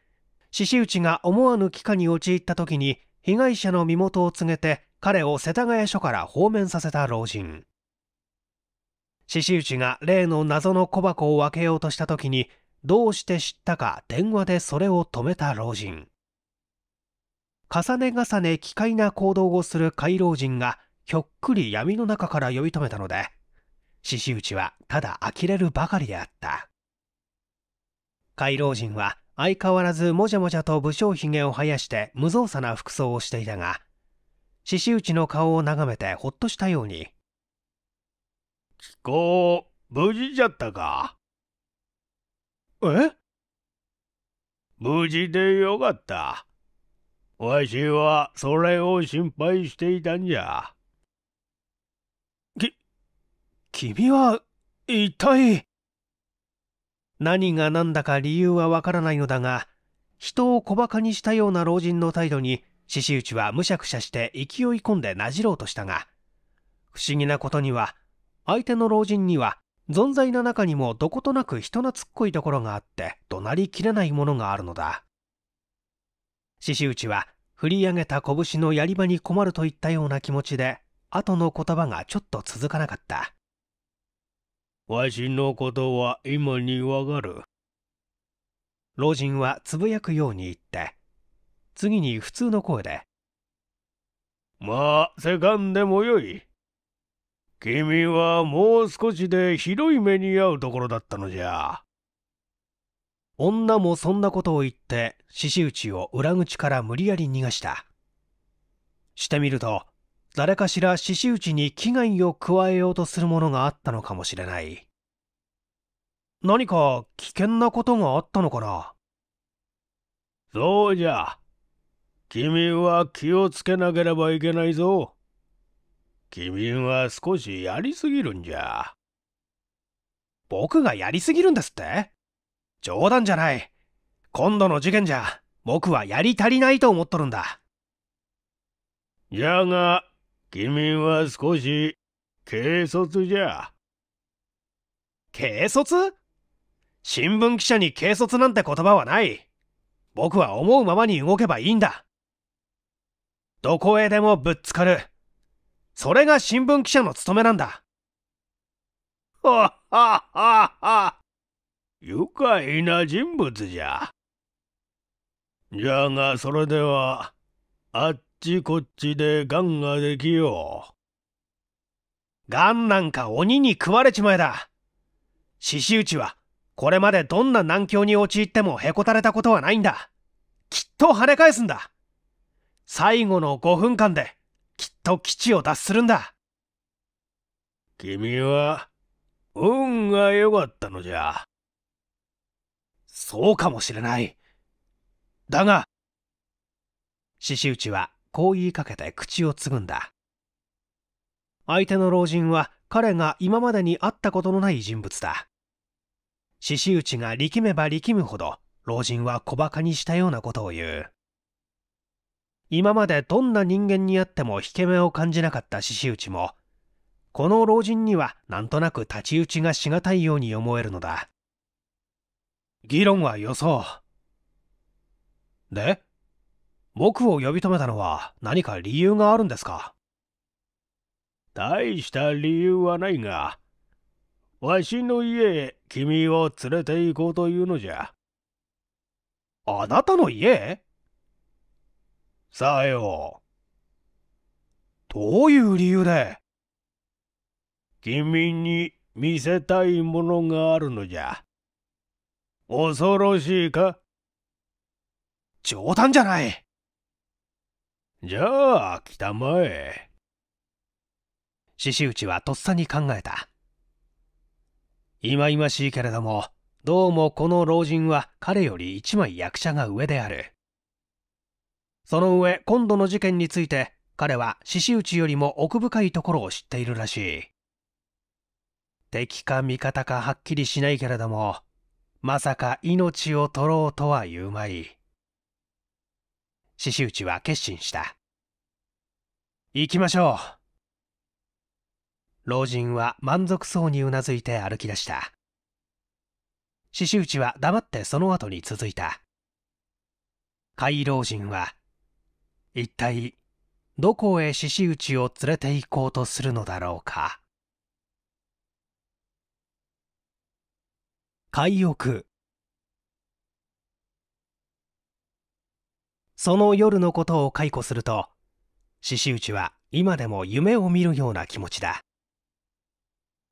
獅子内が思わぬ危機に陥った時に被害者の身元を告げて彼を世田谷署から放免させた老人獅子内が例の謎の小箱を開けようとした時にどうして知ったか電話でそれを止めた老人重ね重ね奇怪な行動をする回老人がひょっくり闇の中から呼び止めたので獅子内はただ呆れるばかりであった回老人は相変わらずもじゃもじゃと武将髭を生やして無造作な服装をしていたが獅子内の顔を眺めてほっとしたように「貴公無事じゃったか」え無事でよかった。わしはそれを心配していたんじゃ。き、君は一体何が何だか理由はわからないのだが、人を小馬鹿にしたような老人の態度に獅子内はむしゃくしゃして勢い込んでなじろうとしたが、不思議なことには、相手の老人には、存在な中にもどことなく人懐っこいところがあって、怒鳴りきれないものがあるのだ。獅子内は、振り上げた拳のやり場に困るといったような気持ちで、後の言葉がちょっと続かなかった。わしのことは今にわかる。老人はつぶやくように言って、次に普通の声で「まあせかんでもよい君はもう少しで広い目に遭うところだったのじゃ」女もそんなことを言って獅子打を裏口から無理やり逃がしたしてみると誰かしら獅子打に危害を加えようとするものがあったのかもしれない何か危険なことがあったのかなそうじゃ君は気をつけなければいけないぞ。君は少しやりすぎるんじゃ。僕がやりすぎるんですって冗談じゃない。今度の事件じゃ、僕はやり足りないと思っとるんだ。じゃが、君は少し、軽率じゃ。軽率新聞記者に軽率なんて言葉はない。僕は思うままに動けばいいんだ。どこへでもぶっつかる。それが新聞記者の務めなんだ。はっはっはっは。愉快な人物じゃ。じゃがそれでは、あっちこっちでガンができよう。ガンなんか鬼に食われちまえだ。獅子打ちは、これまでどんな難境に陥ってもへこたれたことはないんだ。きっと跳ね返すんだ。最後の5分間できっと基地を脱するんだ君は運が良かったのじゃそうかもしれないだが獅子内はこう言いかけて口をつぐんだ相手の老人は彼が今までに会ったことのない人物だ獅子内が力めば力むほど老人は小馬鹿にしたようなことを言う今までどんな人間にあっても引け目を感じなかった獅子打ちもこの老人にはなんとなく太刀打ちがしがたいように思えるのだ議論はよそうで僕を呼び止めたのは何か理由があるんですか大した理由はないがわしの家へ君を連れて行こうというのじゃあなたの家へさよ。どういう理由で君に見せたいものがあるのじゃ。恐ろしいか冗談じゃないじゃあ、来たまえ。獅子内はとっさに考えた。いまいましいけれども、どうもこの老人は彼より一枚役者が上である。その上今度の事件について彼は獅子内よりも奥深いところを知っているらしい敵か味方かはっきりしないけれどもまさか命を取ろうとは言うまい獅子内は決心した行きましょう老人は満足そうにうなずいて歩き出した獅子内は黙ってその後に続いた回老人は一体どこへ獅子打を連れて行こうとするのだろうか海翼その夜のことを解雇すると獅子打は今でも夢を見るような気持ちだ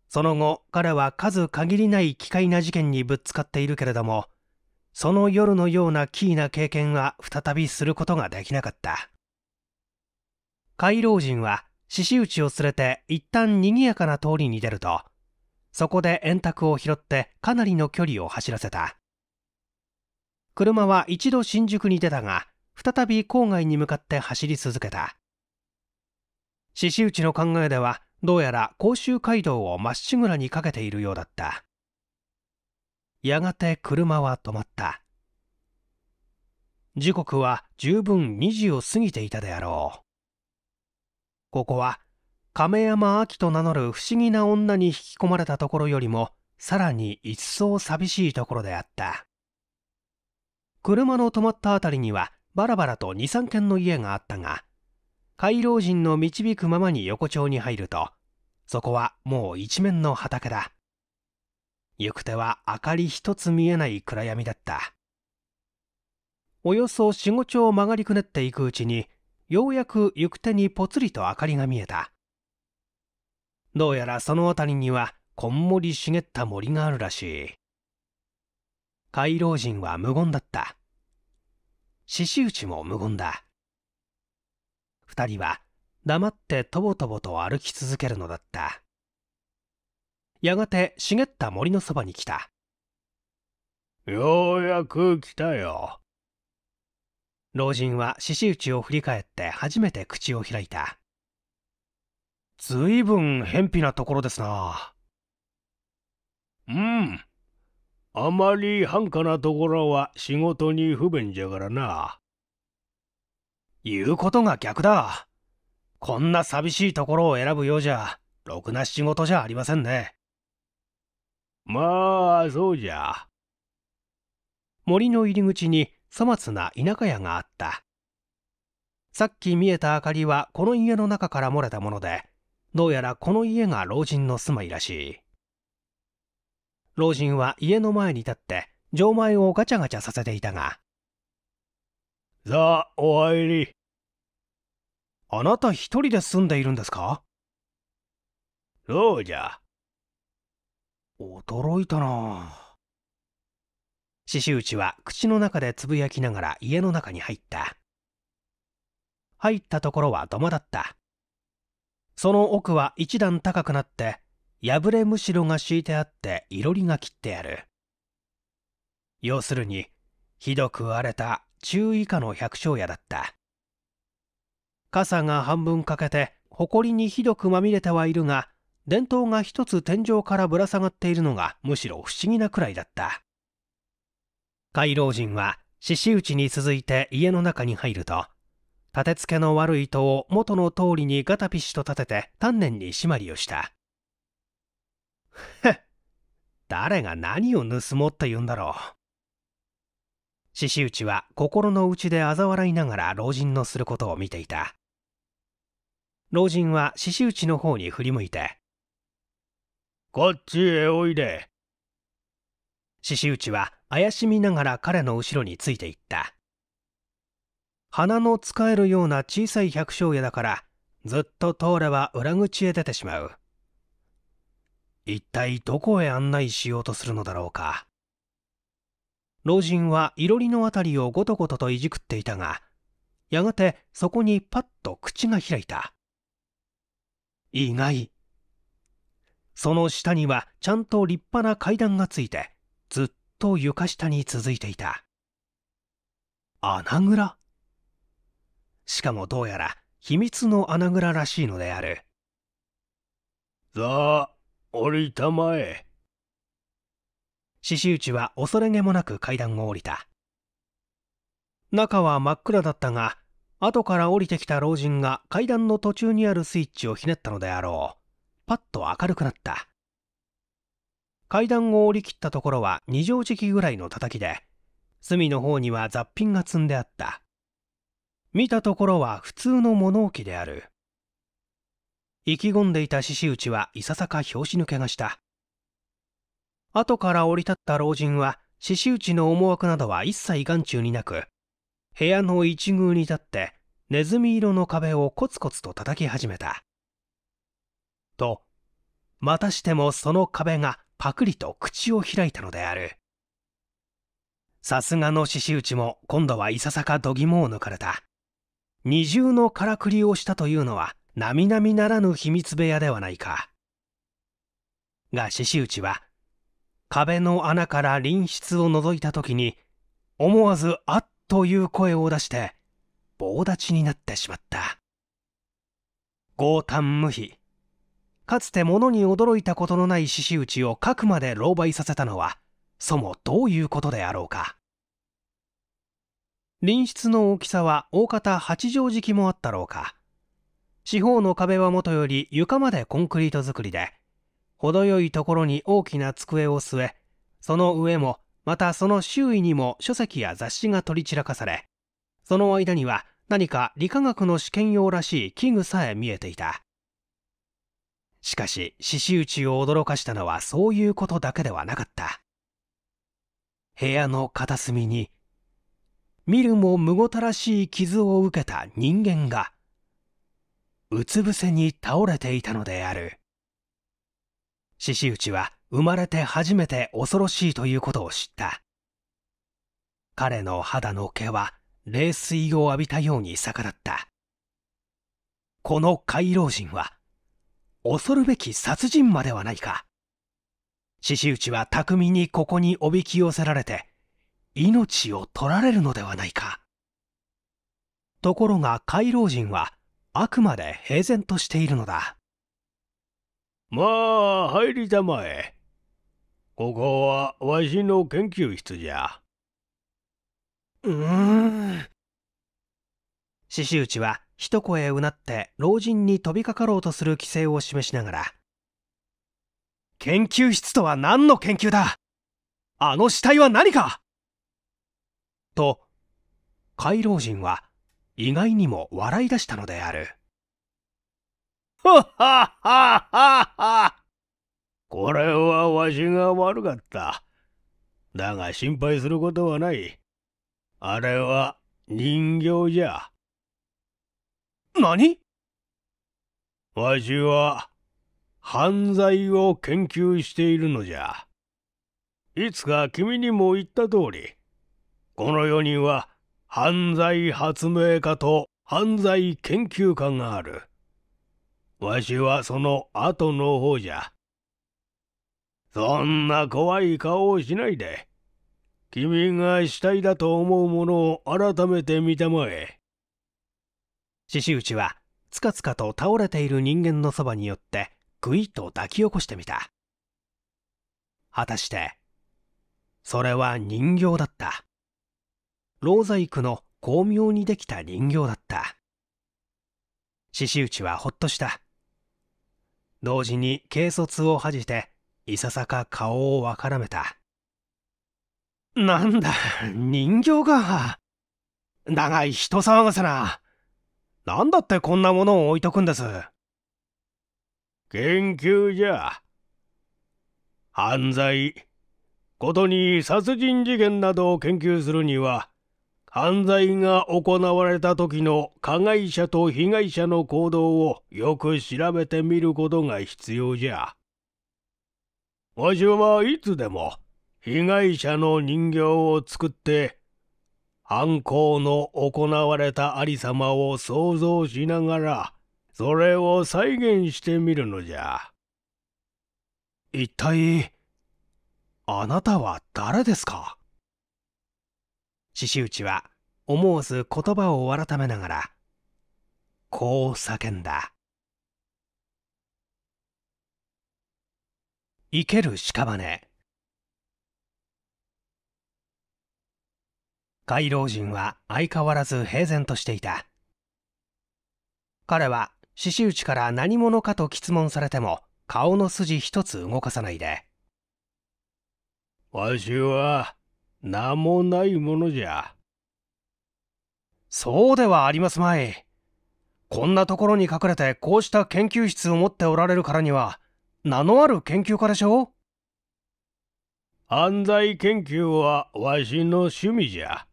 その後彼は数限りない奇怪な事件にぶつかっているけれどもその夜のようなキーな経験は再びすることができなかった回老人は獅子打ちを連れて一旦賑やかな通りに出るとそこで円卓を拾ってかなりの距離を走らせた車は一度新宿に出たが再び郊外に向かって走り続けた獅子打ちの考えではどうやら甲州街道をまっしぐらにかけているようだったやがて車は止まった時刻は十分2時を過ぎていたであろうここは亀山明と名乗る不思議な女に引き込まれたところよりもさらに一層寂しいところであった車の止まった辺りにはバラバラと23軒の家があったが回廊人の導くままに横丁に入るとそこはもう一面の畑だ行く手は明かり一つ見えない暗闇だったおよそ45丁曲がりくねっていくうちにようやく行く手にぽつりと明かりが見えたどうやらその辺りにはこんもり茂った森があるらしい回廊人は無言だった獅子打ちも無言だ2人は黙ってとぼとぼと歩き続けるのだったやがて茂った森のそばに来たようやく来たよ老人は獅子打ちを振り返って初めて口を開いた。ずいぶん偏僻なところですな。うん。あまり繁華なところは仕事に不便じゃからな。言うことが逆だ。こんな寂しいところを選ぶようじゃ、ろくな仕事じゃありませんね。まあ、そうじゃ。森の入り口に粗末な田舎家があったさっき見えた明かりはこの家の中から漏れたものでどうやらこの家が老人の住まいらしい老人は家の前に立って錠前をガチャガチャさせていたがさあお入りあなた一人で住んでいるんですかそうじゃ驚いたなあ獅子内は口の中でつぶやきながら家の中に入った入ったところは土間だったその奥は一段高くなって破れむしろが敷いてあっていろりが切ってある要するにひどく荒れた中以下の百姓家だった傘が半分欠けて埃にひどくまみれてはいるが電灯が一つ天井からぶら下がっているのがむしろ不思議なくらいだった回老人は獅子打ちに続いて家の中に入ると立て付けの悪い戸を元の通りにガタピシと立てて丹念に締まりをしたへっ誰が何を盗もうって言うんだろう獅子内は心の内で嘲笑いながら老人のすることを見ていた老人は獅子内の方に振り向いて「こっちへおいで」獅子内は怪しみながら彼の後ろについていった鼻の使えるような小さい百姓屋だからずっと通れば裏口へ出てしまう一体どこへ案内しようとするのだろうか老人はいろりの辺りをごとごとといじくっていたがやがてそこにパッと口が開いた意外その下にはちゃんと立派な階段がついてずっと床下に続いていた穴蔵しかもどうやら秘密の穴蔵らしいのであるさあ降りたまえ獅子内は恐れげもなく階段を降りた中は真っ暗だったが後から降りてきた老人が階段の途中にあるスイッチをひねったのであろうパッと明るくなった階段を降り切ったところは二畳敷ぐらいのたたきで隅の方には雑品が積んであった見たところは普通の物置である意気込んでいた獅子打はいささか拍子抜けがした後から降り立った老人は獅子打の思惑などは一切眼中になく部屋の一宮に立ってネズミ色の壁をコツコツと叩き始めたとまたしてもその壁がパクリと口を開いたのであるさすがの獅子打ちも今度はいささか度肝を抜かれた二重のからくりをしたというのは並々ならぬ秘密部屋ではないかが獅子打ちは壁の穴から隣室を覗いた時に思わず「あっ」という声を出して棒立ちになってしまった強胆無比かつて物に驚いたことのない獅子打ちを核まで狼狽させたのはそもどういうことであろうか隣室の大きさは大方八畳敷もあったろうか四方の壁はもとより床までコンクリート造りで程よいところに大きな机を据えその上もまたその周囲にも書籍や雑誌が取り散らかされその間には何か理化学の試験用らしい器具さえ見えていたしかし獅子内を驚かしたのはそういうことだけではなかった部屋の片隅に見るもむごたらしい傷を受けた人間がうつ伏せに倒れていたのである獅子内は生まれて初めて恐ろしいということを知った彼の肌の毛は冷水を浴びたように逆立ったこの回廊人は恐るべき殺人まではないか獅子内は巧みにここにおびき寄せられて命を取られるのではないかところが回老人はあくまで平然としているのだまあ入りたまえここはわしの研究室じゃうーん獅子内は一声うなって老人に飛びかかろうとする規制を示しながら研究室とは何の研究だあの死体は何かと回老人は意外にも笑い出したのであるはっはっはっはっはこれはわしが悪かっただが心配することはないあれは人形じゃ。何わしは、犯罪を研究しているのじゃ。いつか君にも言った通り、この世には犯罪発明家と犯罪研究家がある。わしはその後の方じゃ。そんな怖い顔をしないで、君が死体だと思うものを改めて見たまえ。獅子打はつかつかと倒れている人間のそばに寄ってぐいと抱き起こしてみた果たしてそれは人形だった老細工の巧妙にできた人形だった獅子打はほっとした同時に軽率を恥じていささか顔をわからめたなんだ人形かだが人騒がせな何だってこんなものを置いとくんです研究じゃ犯罪ことに殺人事件などを研究するには犯罪が行われた時の加害者と被害者の行動をよく調べてみることが必要じゃわしはいつでも被害者の人形を作って犯行の行われたありさまを想像しながら、それを再現してみるのじゃ。一体、あなたは誰ですか獅子内は思わず言葉を改めながら、こう叫んだ。生ける屍。街老人は相変わらず平然としていた彼は獅子内から何者かと質問されても顔の筋一つ動かさないでわしは名もないものじゃそうではありますまいこんなところに隠れてこうした研究室を持っておられるからには名のある研究家でしょう犯罪研究はわしの趣味じゃ。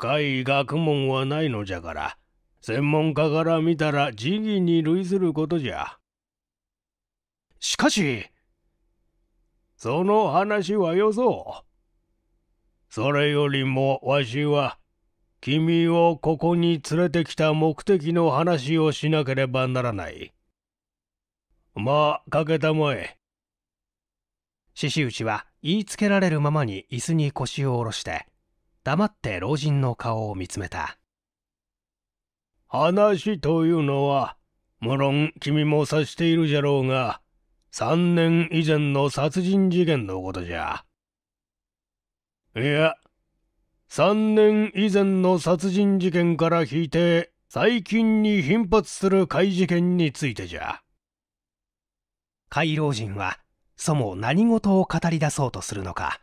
深い学問はないのじゃから専門家から見たら時義に類することじゃしかしその話はよそうそれよりもわしは君をここに連れてきた目的の話をしなければならないまあかけたまえ獅子内は言いつけられるままに椅子に腰を下ろして黙って老人の顔を見つめた話というのは無論君も察しているじゃろうが3年以前の殺人事件のことじゃいや3年以前の殺人事件から引いて最近に頻発する怪事件についてじゃ怪老人はそも何事を語り出そうとするのか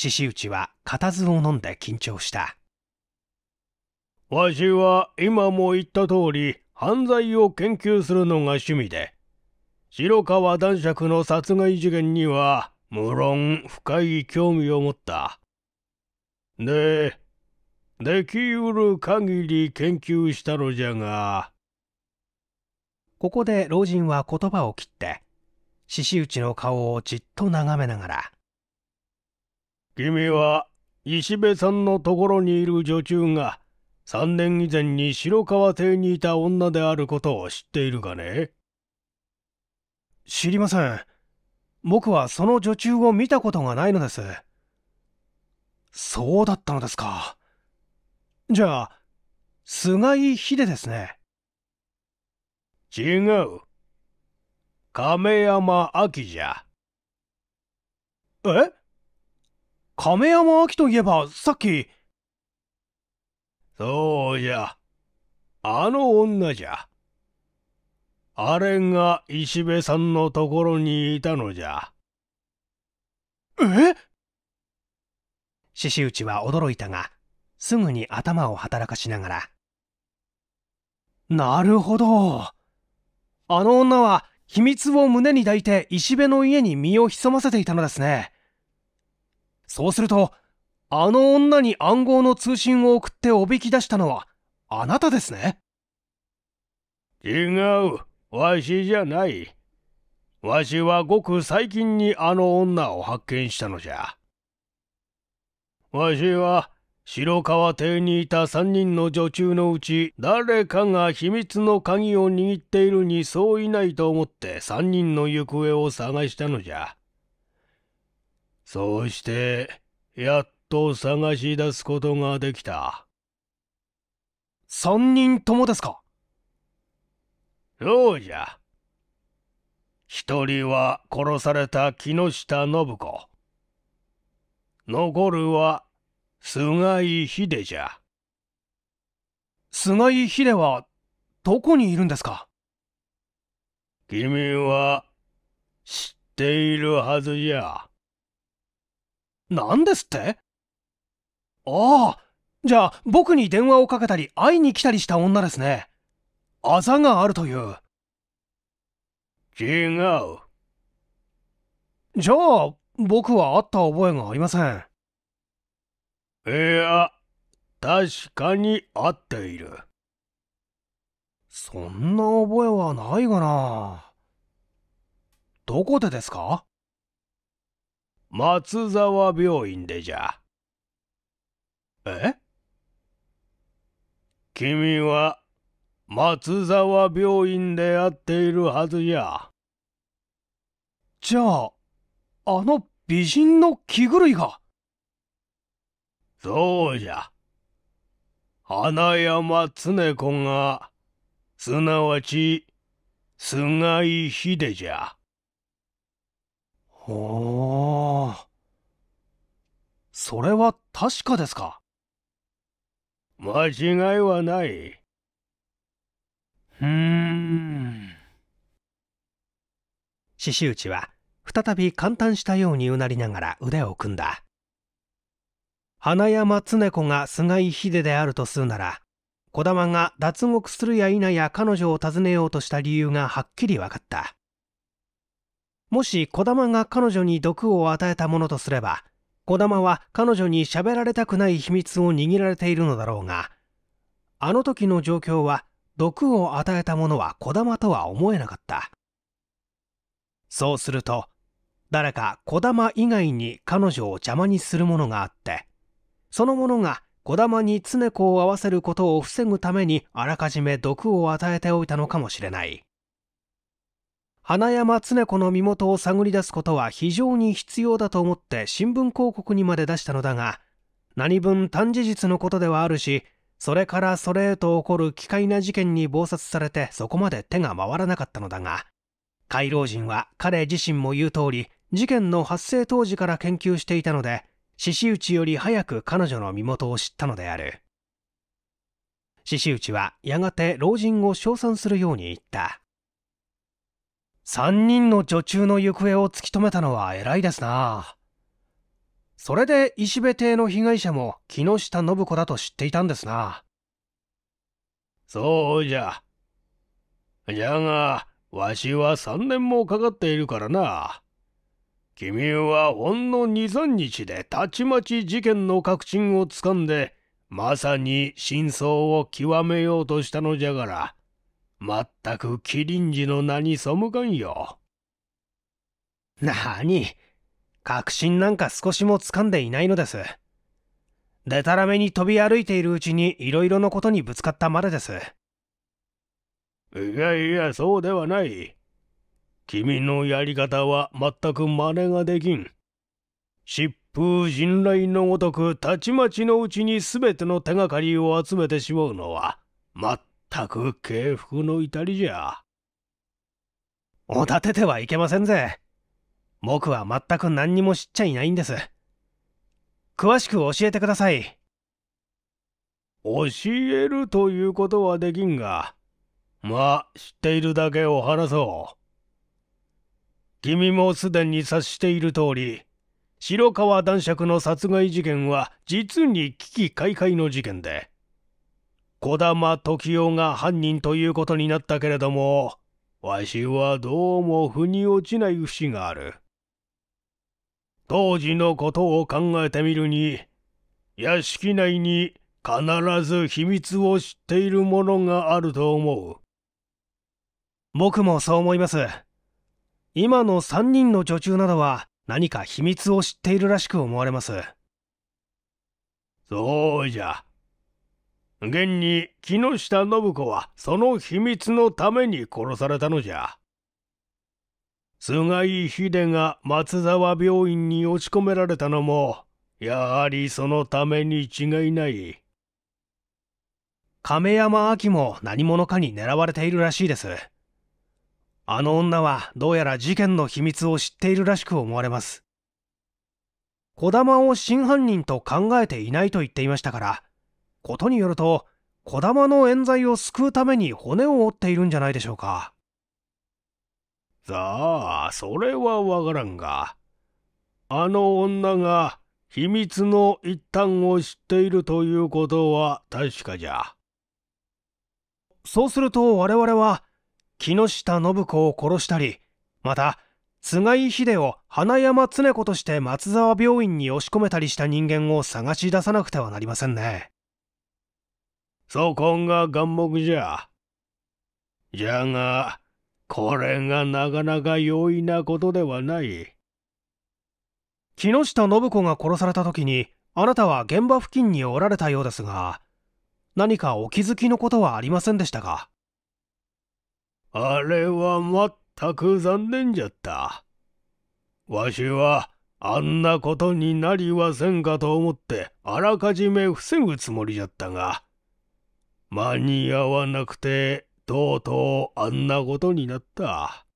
獅子内は固唾を飲んで緊張した。わしは今も言った通り犯罪を研究するのが趣味で、白川男爵の殺害事件には無論深い興味を持った。で、できうる限り研究したのじゃが。ここで老人は言葉を切って、獅子内の顔をじっと眺めながら、君は石部さんのところにいる女中が3年以前に白川邸にいた女であることを知っているかね知りません僕はその女中を見たことがないのですそうだったのですかじゃあ菅井秀ですね違う亀山秋じゃえ亀山明といえばさっきそうじゃあの女じゃあれが石部さんのところにいたのじゃえ獅子内は驚いたがすぐに頭を働かしながらなるほどあの女は秘密を胸に抱いて石部の家に身を潜ませていたのですねそうすると、あの女に暗号の通信を送っておびき出したのは、あなたですね違う、わしじゃない。わしはごく最近にあの女を発見したのじゃ。わしは、白川邸にいた三人の女中のうち、誰かが秘密の鍵を握っているにそういないと思って三人の行方を探したのじゃ。そうしてやっと探し出すことができた三人ともですかそうじゃ一人は殺された木下信子残るは菅井秀じゃ菅井秀はどこにいるんですか君は知っているはずじゃ。何ですってああ、じゃあ僕に電話をかけたり会いに来たりした女ですね。あざがあるという。違う。じゃあ、僕は会った覚えがありません。いや、確かに会っている。そんな覚えはないがな。どこでですか松沢病院でじゃ。え君は松沢病院でやっているはずじゃ。じゃあ、あの美人の着ぐるいが。そうじゃ。花山常子が、すなわち、菅井秀じゃ。おそれは確かですか間違いはない。うん。獅子打は再び簡単したようにうなりながら腕を組んだ。花山常子が菅井秀であるとするなら、児玉が脱獄するや否や彼女を訪ねようとした理由がはっきり分かった。もし児玉が彼女に毒を与えたものとすれば児玉は彼女に喋られたくない秘密を握られているのだろうがあの時の状況は毒を与えたものは児玉とは思えなかったそうすると誰か児玉以外に彼女を邪魔にするものがあってそのものが児玉に常子を合わせることを防ぐためにあらかじめ毒を与えておいたのかもしれない花山常子の身元を探り出すことは非常に必要だと思って新聞広告にまで出したのだが何分単事実のことではあるしそれからそれへと起こる奇怪な事件に忙殺されてそこまで手が回らなかったのだが回老人は彼自身も言う通り事件の発生当時から研究していたので獅子内より早く彼女の身元を知ったのである獅子内はやがて老人を称賛するように言った3人の女中の行方を突き止めたのは偉いですなそれで石部邸の被害者も木下信子だと知っていたんですなそうじゃじゃがわしは3年もかかっているからな君はほんの23日でたちまち事件の確信をつかんでまさに真相を極めようとしたのじゃからまったくキリンジの名に背かんよ。なに、確信なんか少しもつかんでいないのです。でたらめに飛び歩いているうちにいろいろなことにぶつかったまでです。いやいや、そうではない。君のやり方は全く真似ができん。疾風信頼のごとくたちまちのうちに全ての手がかりを集めてしまうのは、全ったく敬服の至りじゃ。おだててはいけませんぜ。僕は全く何にも知っちゃいないんです。詳しく教えてください。教えるということはできんが、まあ、知っているだけを話そう。君もすでに察している通り、白川男爵の殺害事件は実に危機開会の事件で、児玉時雄が犯人ということになったけれども、わしはどうも腑に落ちない節がある。当時のことを考えてみるに、屋敷内に必ず秘密を知っているものがあると思う。僕もそう思います。今の3人の女中などは何か秘密を知っているらしく思われます。そうじゃ。現に木下信子はその秘密のために殺されたのじゃ。菅井秀が松沢病院に押し込められたのも、やはりそのために違いない。亀山亜紀も何者かに狙われているらしいです。あの女はどうやら事件の秘密を知っているらしく思われます。児玉を真犯人と考えていないと言っていましたから、ことによると小玉の冤罪を救うために骨を折っているんじゃないでしょうかさあそれはわからんがあの女が秘密の一端を知っているということは確かじゃそうすると我々は木下信子を殺したりまた菅井秀を花山常子として松沢病院に押し込めたりした人間を探し出さなくてはなりませんね。そこが眼目じゃ。じゃが、これがなかなか容易なことではない。木下信子が殺された時に、あなたは現場付近におられたようですが、何かお気づきのことはありませんでしたかあれは全く残念じゃった。わしは、あんなことになりはせんかと思って、あらかじめ防ぐつもりじゃったが、間に合わなくて、とうとうあんなことになった。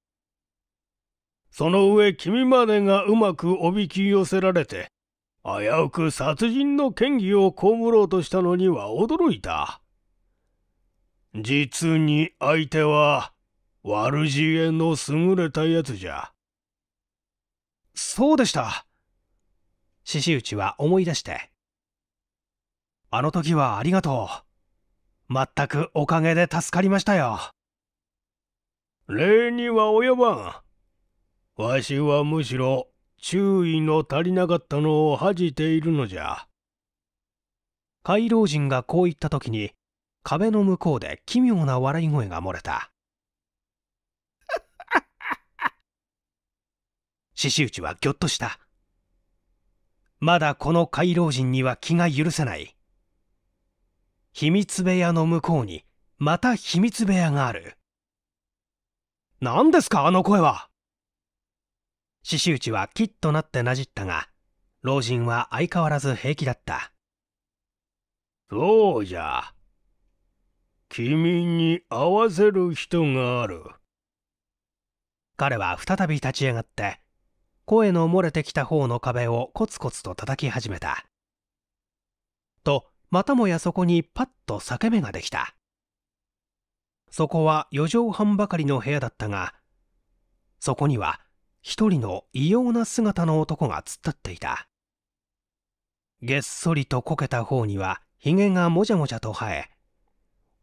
その上君までがうまくおびき寄せられて、危うく殺人の嫌疑を被ろうとしたのには驚いた。実に相手は、悪知恵の優れたやつじゃ。そうでした。獅子打は思い出して。あの時はありがとう。全くおかげで助かりましたよ。礼には及ばん。わしはむしろ注意の足りなかったのを恥じているのじゃ。回廊人がこう言った時に壁の向こうで奇妙な笑い声が漏れた。獅子打ちはぎょっとした。まだこの回廊人には気が許せない。秘密部屋の向こうにまた秘密部屋がある何ですかあの声は獅子打ちはキッとなってなじったが老人は相変わらず平気だったそうじゃ君に合わせる人がある彼は再び立ち上がって声の漏れてきた方の壁をコツコツと叩き始めたとまたもやそこにパッと裂け目ができたそこは4畳半ばかりの部屋だったがそこには一人の異様な姿の男が突っ立っていたげっそりとこけた方には髭がもじゃもじゃと生え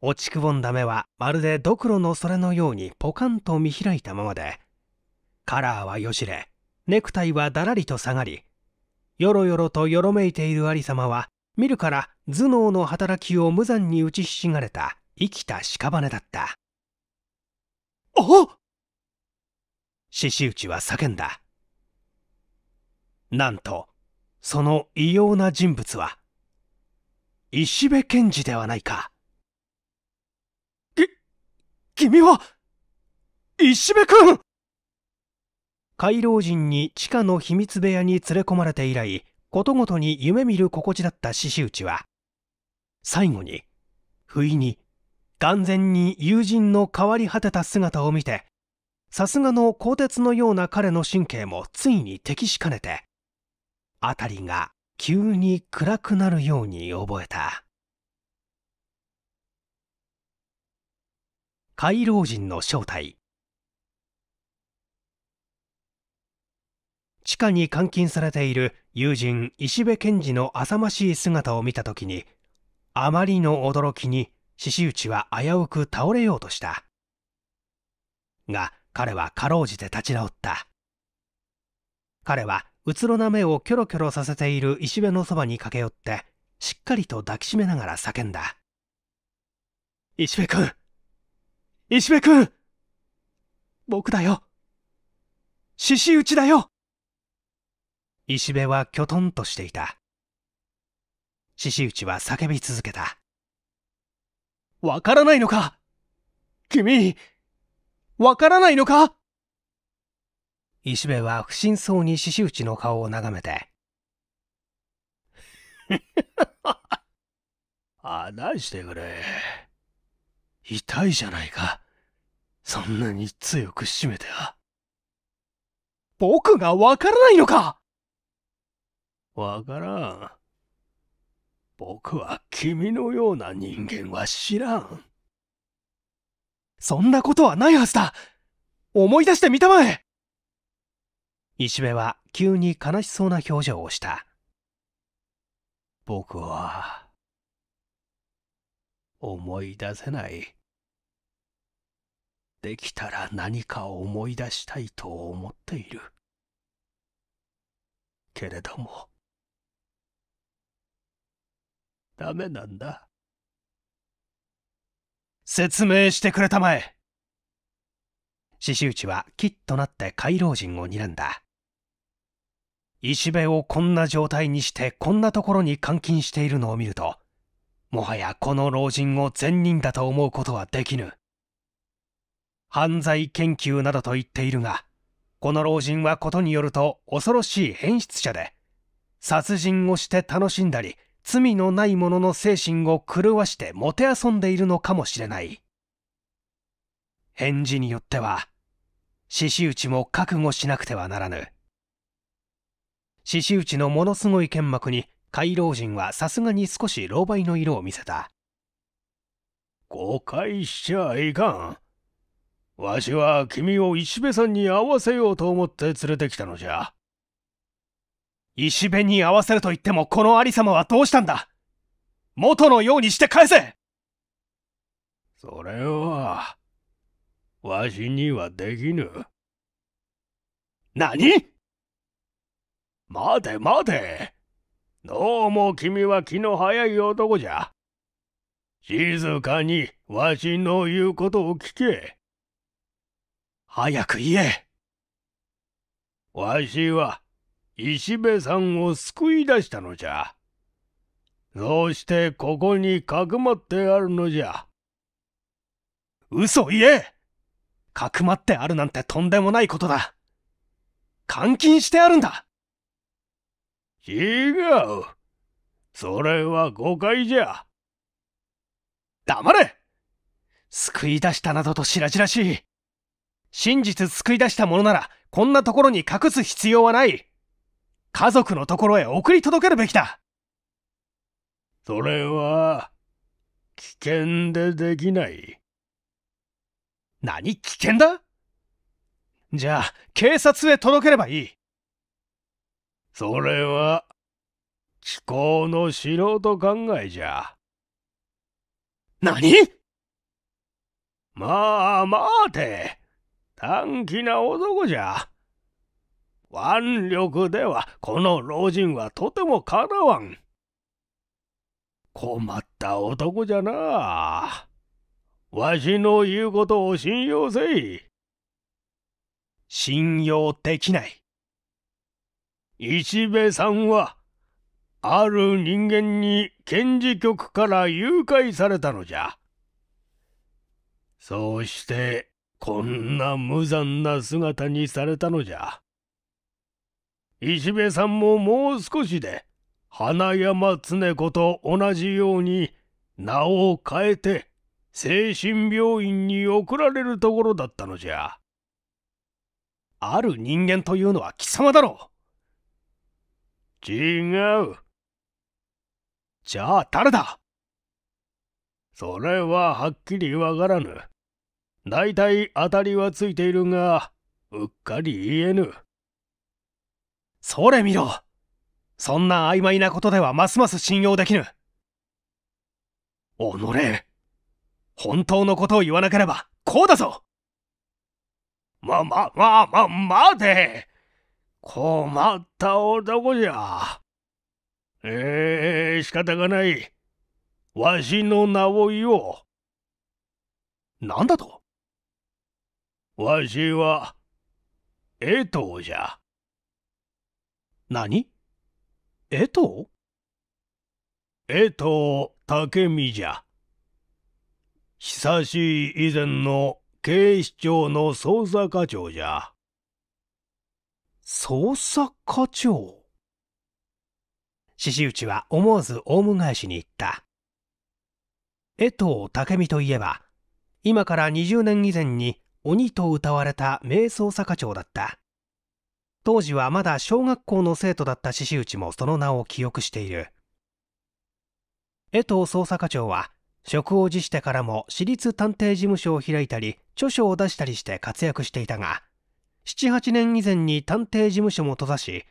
落ちくぼんだ目はまるでドクロのそれのようにポカンと見開いたままでカラーはよじれネクタイはだらりと下がりよろよろとよろめいている有様は見るから頭脳の働きを無残に打ちひしがれた生きた屍だったあ獅子内は叫んだなんとその異様な人物は石部賢治ではないかき君は石部君回廊人に地下の秘密部屋に連れ込まれて以来ことごとに夢見る心地だった獅子打ちは最後に不意に眼前に友人の変わり果てた姿を見てさすがの鋼鉄のような彼の神経もついに敵しかねて辺りが急に暗くなるように覚えた回廊人の正体地下に監禁されている友人石部賢治の浅ましい姿を見た時にあまりの驚きに獅子内は危うく倒れようとしたが彼はかろうじて立ち直った彼はうつろな目をキョロキョロさせている石部のそばに駆け寄ってしっかりと抱きしめながら叫んだ石部君石部君僕だよ獅子打ちだよ石部はきょとんとしていた獅子内は叫び続けたわからないのか君わからないのか石部は不審そうに獅子内の顔を眺めて話 してくれ痛いじゃないかそんなに強く締めては僕がわからないのかわからん。僕は君のような人間は知らん。そんなことはないはずだ思い出してみたまえ石部は急に悲しそうな表情をした。僕は、思い出せない。できたら何かを思い出したいと思っている。けれども、ダメなんだ。説明してくれたまえ獅子内はきっとなって回老人を睨んだ。石部をこんな状態にしてこんなところに監禁しているのを見ると、もはやこの老人を善人だと思うことはできぬ。犯罪研究などと言っているが、この老人はことによると恐ろしい変質者で、殺人をして楽しんだり、罪のない者の精神を狂わしてもてあそんでいるのかもしれない返事によっては獅子打も覚悟しなくてはならぬ獅子打のものすごい剣幕に回老人はさすがに少し狼狽の色を見せた誤解しちゃいかんわしは君を石部さんに会わせようと思って連れてきたのじゃ石辺に合わせると言ってもこの有様はどうしたんだ元のようにして返せそれは、わしにはできぬ。何待て待て。どうも君は気の早い男じゃ。静かにわしの言うことを聞け。早く言え。わしは石部さんを救い出したのじゃ。どうしてここにかくまってあるのじゃ。嘘言えかくまってあるなんてとんでもないことだ。監禁してあるんだ違う。それは誤解じゃ。黙れ救い出したなどと白々しい。真実救い出したものなら、こんなところに隠す必要はない。家族のところへ送り届けるべきだそれは危険でできない何危険だじゃあ警察へ届ければいいそれは気候の素人考えじゃ何まあ待て短気な男じゃ腕力ではこの老人はとてもかなわん。困った男じゃな。わしの言うことを信用せい。信用できない。石部さんは、ある人間に検事局から誘拐されたのじゃ。そうして、こんな無残な姿にされたのじゃ。石部さんももう少しで花山常子と同じように名を変えて精神病院に送られるところだったのじゃある人間というのは貴様だろう違うじゃあ誰だそれははっきりわからぬ。大体当たりはついているが、うっかり言えぬ。それ見ろそんな曖昧なことではますます信用できぬおのれ本当のことを言わなければこうだぞま、ま、ま、ま、待て困った男じゃ。ええー、仕方がない。わしの名を言おう。何だとわしは、江藤じゃ。何江藤江藤武美じゃ。久しい以前の警視庁の捜査課長じゃ。捜査課長獅子内は思わずオウム返しに行った。江藤武美といえば、今から20年以前に鬼と歌われた名捜査課長だった。当時はまだ小学校の生徒だった獅子内もその名を記憶している江藤捜査課長は職を辞してからも私立探偵事務所を開いたり著書を出したりして活躍していたが78年以前に探偵事務所も閉ざし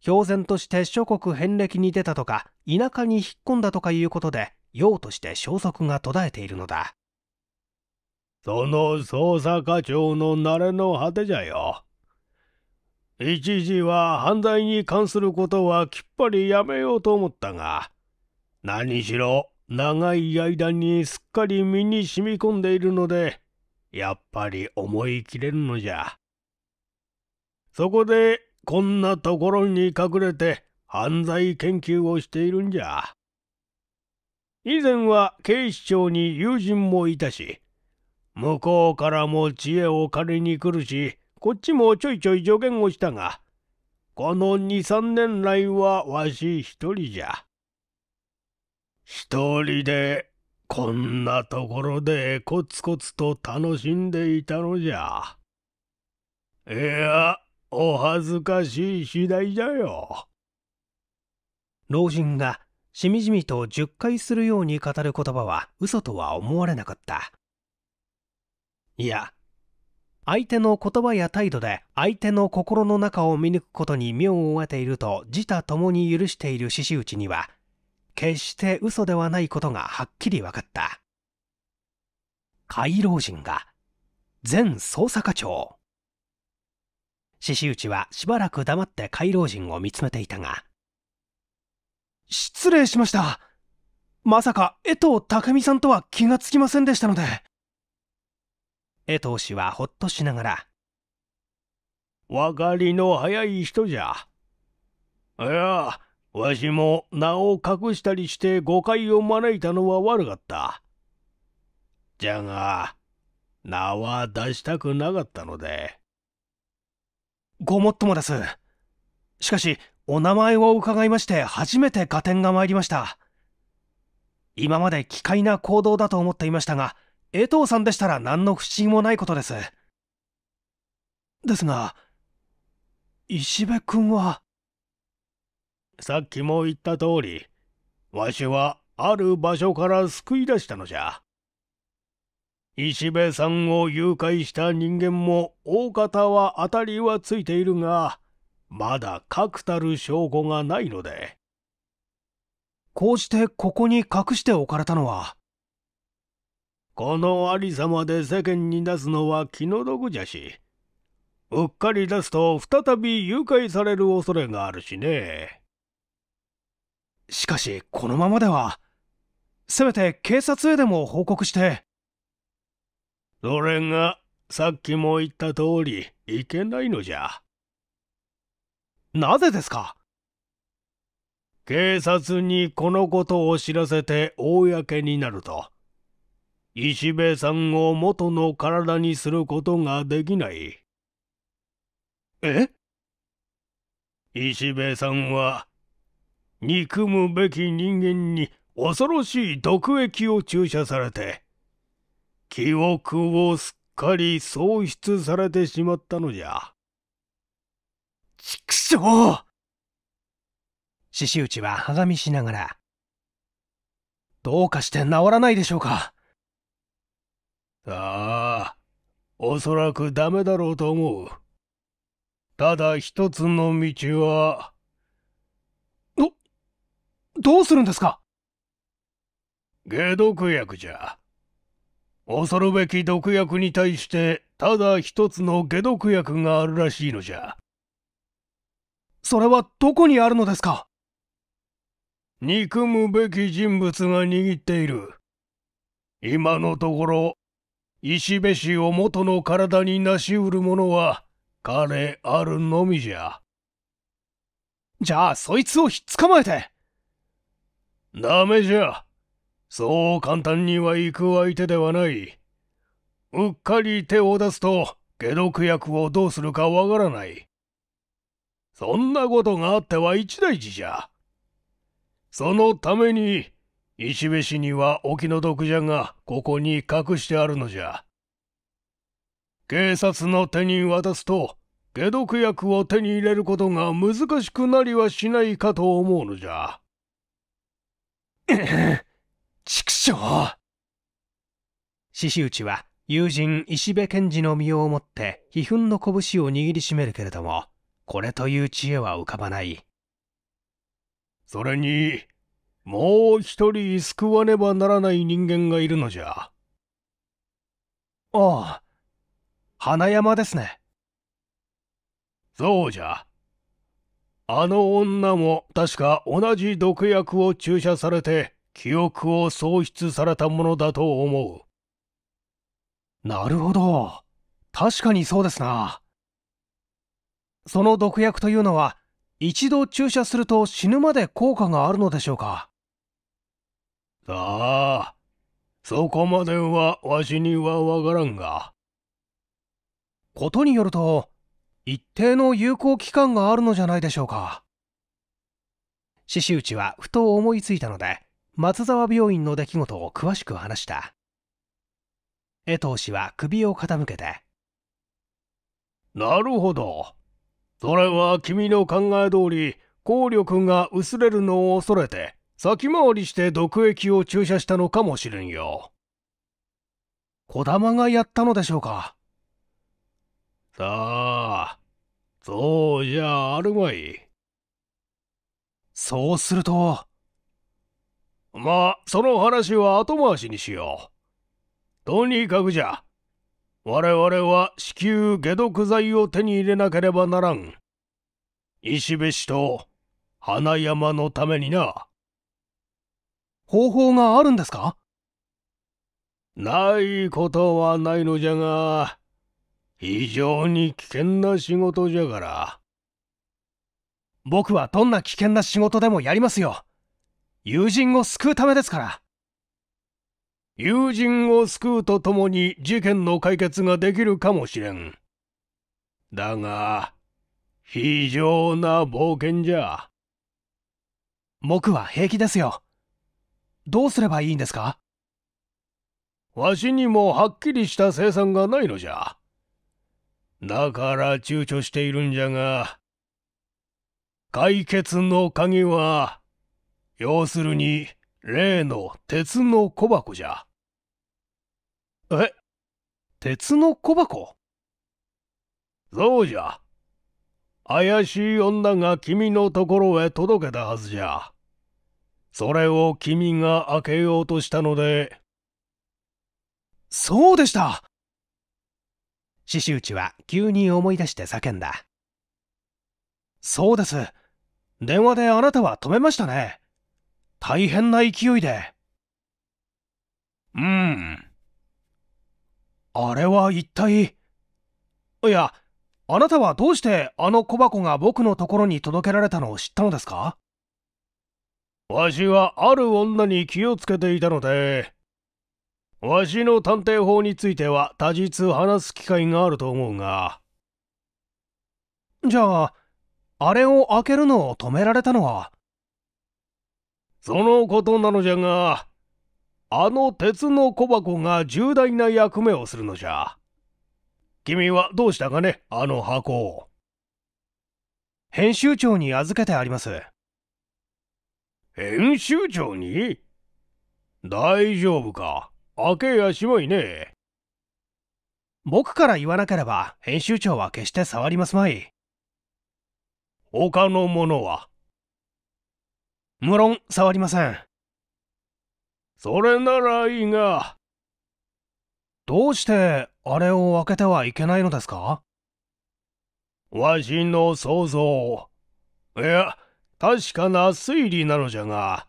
標然として諸国遍歴に出たとか田舎に引っ込んだとかいうことで用として消息が途絶えているのだその捜査課長の慣れの果てじゃよ一時は犯罪に関することはきっぱりやめようと思ったが、何しろ長い間にすっかり身に染み込んでいるので、やっぱり思い切れるのじゃ。そこで、こんなところに隠れて犯罪研究をしているんじゃ。以前は警視庁に友人もいたし、向こうからも知恵を借りに来るし、こっちもちょいちょい助言をしたが、この二三年来はわし一人じゃ。一人でこんなところでコツコツと楽しんでいたのじゃ。いや、お恥ずかしい次第じゃよ。老人がしみじみと10回するように語る言葉は嘘とは思われなかった。いや、相手の言葉や態度で相手の心の中を見抜くことに妙を得ていると自他共に許している獅子内には決して嘘ではないことがはっきり分かった回老人が前捜査課長獅子内はしばらく黙って回老人を見つめていたが失礼しましたまさか江藤匠さんとは気がつきませんでしたので江藤氏はほっとしながら分かりの早い人じゃいやわしも名を隠したりして誤解を招いたのは悪かったじゃが名は出したくなかったのでごもっともですしかしお名前を伺いまして初めて加点が参りました今まで奇怪な行動だと思っていましたが江藤さんでしたら何の不審もないことです。ですが、石部君は。さっきも言った通り、わしはある場所から救い出したのじゃ。石部さんを誘拐した人間も大方は当たりはついているが、まだ確たる証拠がないので。こうしてここに隠しておかれたのは、このありさまで世間に出すのは気の毒じゃしうっかり出すと再び誘拐される恐れがあるしねしかしこのままではせめて警察へでも報告してそれがさっきも言った通りいけないのじゃなぜですか警察にこのことを知らせて公になると石部さんを元の体にすることができない。え石部さんは、憎むべき人間に恐ろしい毒液を注射されて、記憶をすっかり喪失されてしまったのじゃ。畜生獅子打ちははがみしながら、どうかして治らないでしょうかああ、おそらくダメだろうと思う。ただ一つの道は。ど、どうするんですか解毒薬じゃ。恐るべき毒薬に対してただ一つの解毒薬があるらしいのじゃそれはどこにあるのですか憎むべき人物が握っている今のところ石部氏を元の体になしうる者は彼あるのみじゃ。じゃあそいつをひっ捕まえてダメじゃ。そう簡単には行く相手ではない。うっかり手を出すと解毒薬をどうするかわからない。そんなことがあっては一大事じゃ。そのために石部氏にはお気の毒じゃがここに隠してあるのじゃ警察の手に渡すと解毒薬を手に入れることが難しくなりはしないかと思うのじゃ 畜生獅子内は友人石部賢治の身をもって悲憤の拳を握りしめるけれどもこれという知恵は浮かばないそれにもう一人救わねばならない人間がいるのじゃ。ああ、花山ですね。そうじゃ。あの女も確か同じ毒薬を注射されて記憶を喪失されたものだと思う。なるほど。確かにそうですな。その毒薬というのは一度注射すると死ぬまで効果があるのでしょうかさあ、そこまではわしにはわからんが。ことによると、一定の有効期間があるのじゃないでしょうか。獅子内はふと思いついたので、松沢病院の出来事を詳しく話した。江藤氏は首を傾けて。なるほど。それは君の考え通り、効力が薄れるのを恐れて、先回りして毒液を注射したのかもしれんよ。小玉がやったのでしょうかさあ、そうじゃあるまい。そうすると。まあ、その話は後回しにしよう。とにかくじゃ、我々は至急解毒剤を手に入れなければならん。石部氏と花山のためにな。方法があるんですかないことはないのじゃが非常に危険な仕事じゃから僕はどんな危険な仕事でもやりますよ友人を救うためですから友人を救うとともに事件の解決ができるかもしれんだが非常な冒険じゃ僕は平気ですよどうすればいいんですかわしにもはっきりした生産がないのじゃ。だから躊躇しているんじゃが、解決の鍵は、要するに、例の鉄の小箱じゃ。え鉄の小箱そうじゃ。怪しい女が君のところへ届けたはずじゃ。それを君が開けようとしたので。そうでした獅子内は急に思い出して叫んだ。そうです。電話であなたは止めましたね。大変な勢いで。うん。あれは一体。いや、あなたはどうしてあの小箱が僕のところに届けられたのを知ったのですかわしはある女に気をつけていたので、わしの探偵法については多日話す機会があると思うが。じゃあ、あれを開けるのを止められたのはそのことなのじゃが、あの鉄の小箱が重大な役目をするのじゃ。君はどうしたかね、あの箱を。編集長に預けてあります。編集長に大丈夫か開けやしまいね僕から言わなければ編集長は決して触りますまい他のものは無論触りませんそれならいいがどうしてあれを開けてはいけないのですかわしの想像いや確かな推理なのじゃが、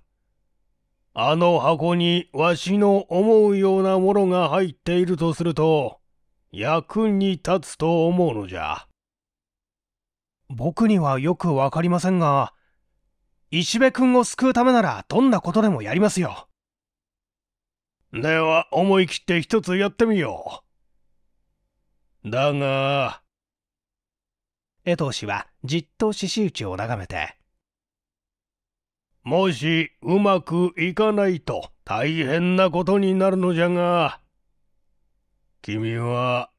あの箱にわしの思うようなものが入っているとすると、役に立つと思うのじゃ。僕にはよくわかりませんが、石部君を救うためならどんなことでもやりますよ。では思い切って一つやってみよう。だが、江藤氏はじっと獅子打ちを眺めて、もしうまくいかないと大変なことになるのじゃが、君は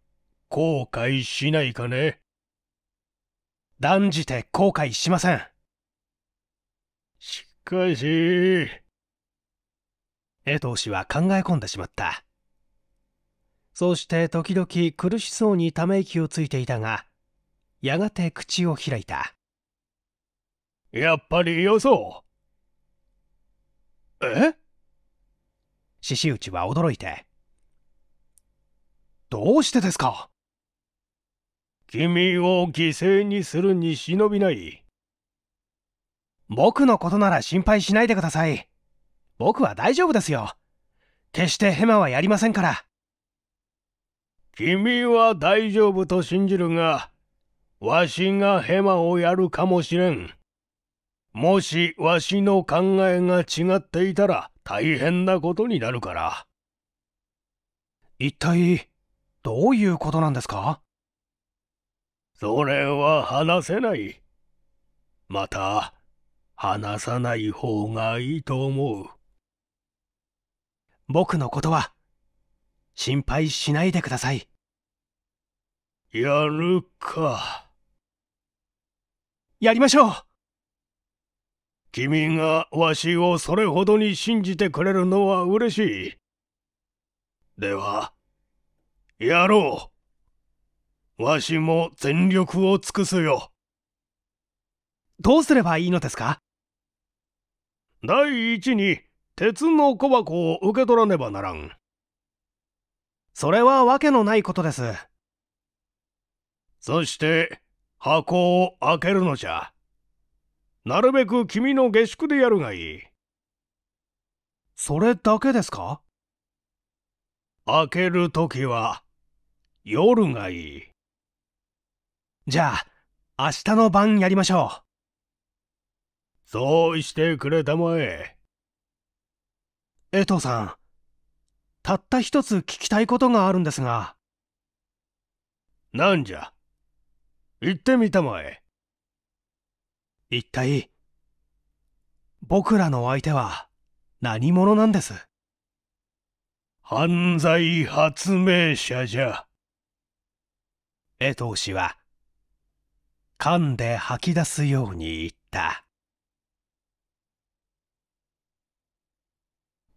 後悔しないかね断じて後悔しません。しかし、江藤氏は考え込んでしまった。そして時々苦しそうにため息をついていたが、やがて口を開いた。やっぱりよそう。え獅子内は驚いて。どうしてですか君を犠牲にするに忍びない。僕のことなら心配しないでください。僕は大丈夫ですよ。決してヘマはやりませんから。君は大丈夫と信じるが、わしがヘマをやるかもしれん。もしわしの考えが違っていたら大変なことになるから。一体、どういうことなんですかそれは話せない。また、話さない方がいいと思う。僕のことは、心配しないでください。やるか。やりましょう君がわしをそれほどに信じてくれるのは嬉しい。では、やろう。わしも全力を尽くすよ。どうすればいいのですか第一に、鉄の小箱を受け取らねばならん。それはわけのないことです。そして、箱を開けるのじゃ。なるべく君の下宿でやるがいい。それだけですか開けるときは、夜がいい。じゃあ、明日の晩やりましょう。そうしてくれたまえ。江藤さん、たった一つ聞きたいことがあるんですが。なんじゃ、言ってみたまえ。一体僕らの相手は何者なんです犯罪発明者じゃ江藤氏は噛んで吐き出すように言った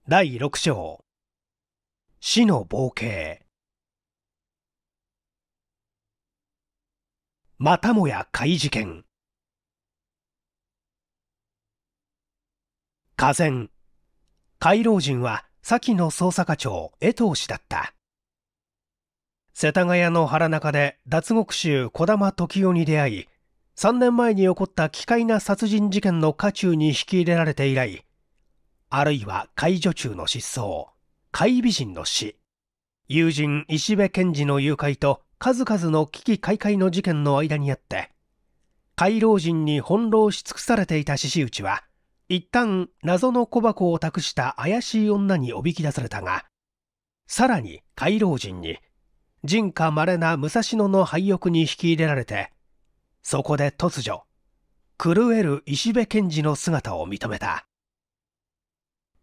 第六章死の冒険またもや怪事件河然回廊人は先の捜査課長江藤氏だった世田谷の原中で脱獄囚児玉時代に出会い3年前に起こった奇怪な殺人事件の渦中に引き入れられて以来あるいは介助中の失踪海美人の死友人石部賢治の誘拐と数々の危機開会の事件の間にあって回廊人に翻弄し尽くされていた獅子内は一旦謎の小箱を託した怪しい女におびき出されたがさらに回廊人に人家まれな武蔵野の廃屋に引き入れられてそこで突如狂える石部賢治の姿を認めた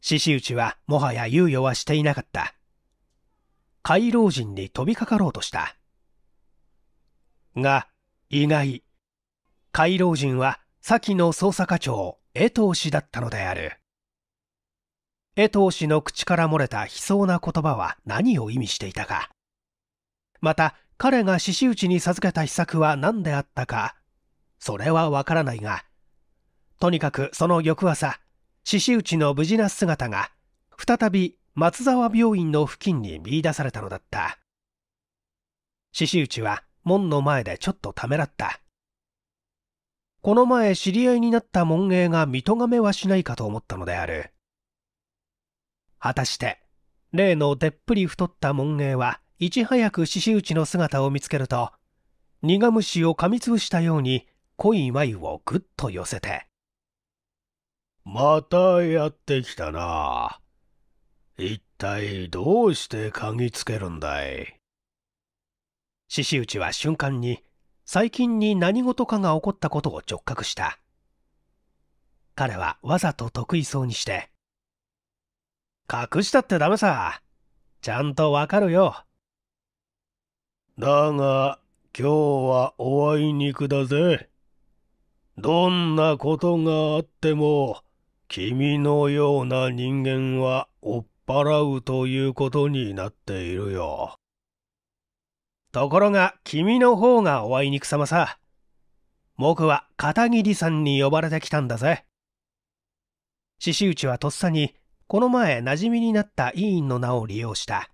獅子内はもはや猶予はしていなかった回廊人に飛びかかろうとしたが意外回廊人は先の捜査課長江藤氏だったのである江藤氏の口から漏れた悲壮な言葉は何を意味していたかまた彼が獅子内に授けた秘策は何であったかそれはわからないがとにかくその翌朝獅子内の無事な姿が再び松沢病院の付近に見いだされたのだった獅子内は門の前でちょっとためらったこの前知り合いになった門営が見とがめはしないかと思ったのである。果たして、例のでっぷり太った門営はいち早く獅子打ちの姿を見つけると、苦虫を噛みつぶしたように濃い眉をぐっと寄せて。またやってきたな。一体どうして嗅ぎつけるんだい獅子打ちは瞬間に最近に何事かが起こったことを直覚した彼はわざと得意そうにして隠したってダメさちゃんとわかるよだが今日はおあいにくだぜどんなことがあっても君のような人間は追っ払うということになっているよ。ところが君の方がおあいにくさまさ。僕は片桐さんに呼ばれてきたんだぜ。獅子内はとっさに、この前馴染みになった委員の名を利用した。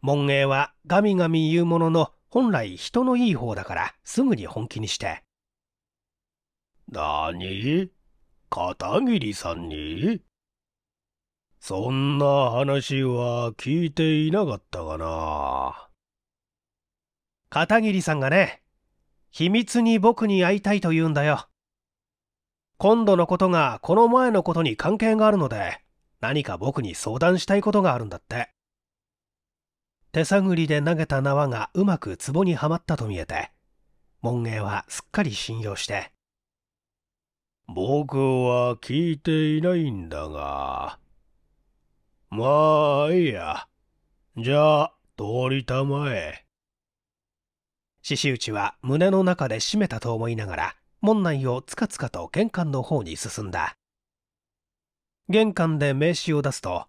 門営はガミガミ言うものの、本来人のいい方だからすぐに本気にして。なに片桐さんにそんな話は聞いていなかったがな。片桐さんがね、秘密に僕に会いたいと言うんだよ。今度のことがこの前のことに関係があるので、何か僕に相談したいことがあるんだって。手探りで投げた縄がうまく壺にはまったと見えて、門芸はすっかり信用して。僕は聞いていないんだが。まあ、いいや。じゃあ、通りたまえ。獅子内は胸の中で締めたと思いながら門内をつかつかと玄関の方に進んだ玄関で名刺を出すと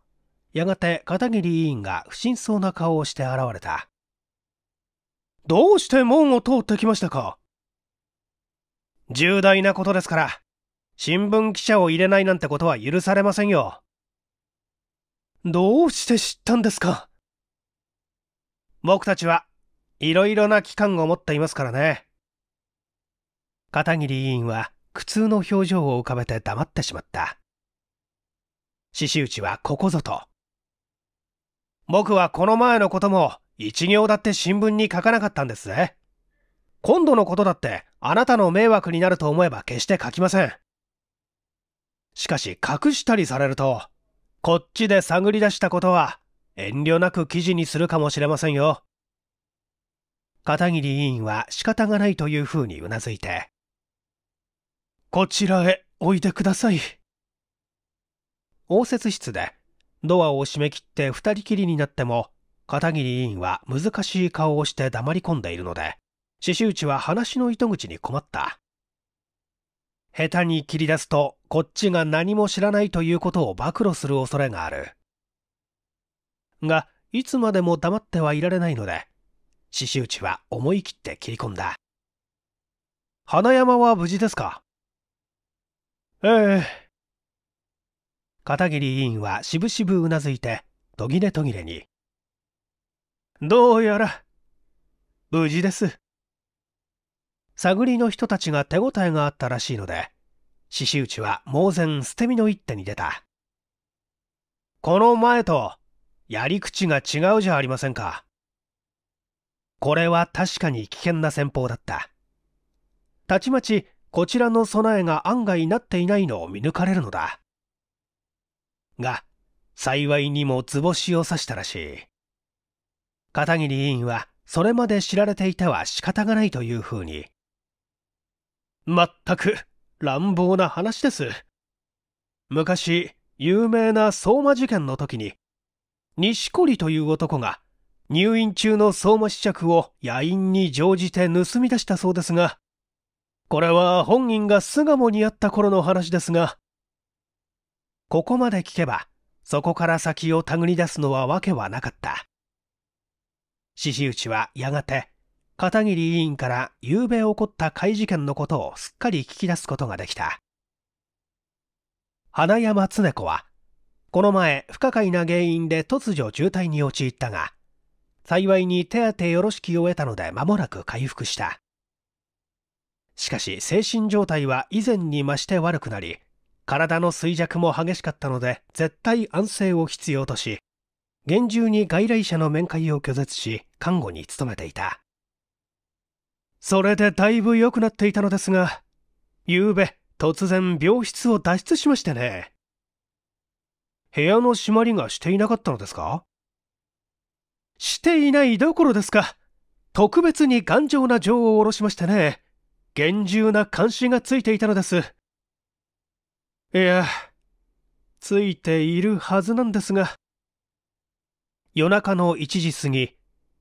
やがて片桐委員が不審そうな顔をして現れたどうして門を通ってきましたか重大なことですから新聞記者を入れないなんてことは許されませんよどうして知ったんですか僕たちはいろいろな機関を持っていますからね。片桐委員は苦痛の表情を浮かべて黙ってしまった。獅子打ちはここぞと。僕はこの前のことも一行だって新聞に書かなかったんですぜ。今度のことだってあなたの迷惑になると思えば決して書きません。しかし隠したりされると、こっちで探り出したことは遠慮なく記事にするかもしれませんよ。片桐委員は仕方がないというふうにうなずいて、こちらへおいでください。応接室でドアを閉め切って二人きりになっても、片桐委員は難しい顔をして黙り込んでいるので、刺繍地は話の糸口に困った。下手に切り出すと、こっちが何も知らないということを暴露する恐れがある。が、いつまでも黙ってはいられないので、獅子内は思い切って切り込んだ。花山は無事ですかええ。片桐委員はしぶしぶうなずいて、途切れ途切れに。どうやら、無事です。探りの人たちが手応えがあったらしいので、獅子内は猛然捨て身の一手に出た。この前と、やり口が違うじゃありませんか。これは確かに危険な戦法だったたちまちこちらの備えが案外なっていないのを見抜かれるのだが幸いにも図星を指したらしい片桐委員はそれまで知られていては仕方がないというふうにまったく乱暴な話です昔有名な相馬事件の時に錦織という男が入院中の相馬試着を野因に乗じて盗み出したそうですが、これは本人が巣鴨にあった頃の話ですが、ここまで聞けば、そこから先を手繰り出すのはわけはなかった。獅子内はやがて、片桐委員から夕べ起こった怪事件のことをすっかり聞き出すことができた。花山常子は、この前不可解な原因で突如渋滞に陥ったが、幸いに手当てよろしきを得たので間もなく回復した。しかし精神状態は以前に増して悪くなり、体の衰弱も激しかったので絶対安静を必要とし、厳重に外来者の面会を拒絶し、看護に努めていた。それでだいぶ良くなっていたのですが、昨べ突然病室を脱出しましてね。部屋の閉まりがしていなかったのですかしていないどころですか。特別に頑丈な錠を下ろしましてね、厳重な監視がついていたのです。いや、ついているはずなんですが。夜中の1時過ぎ、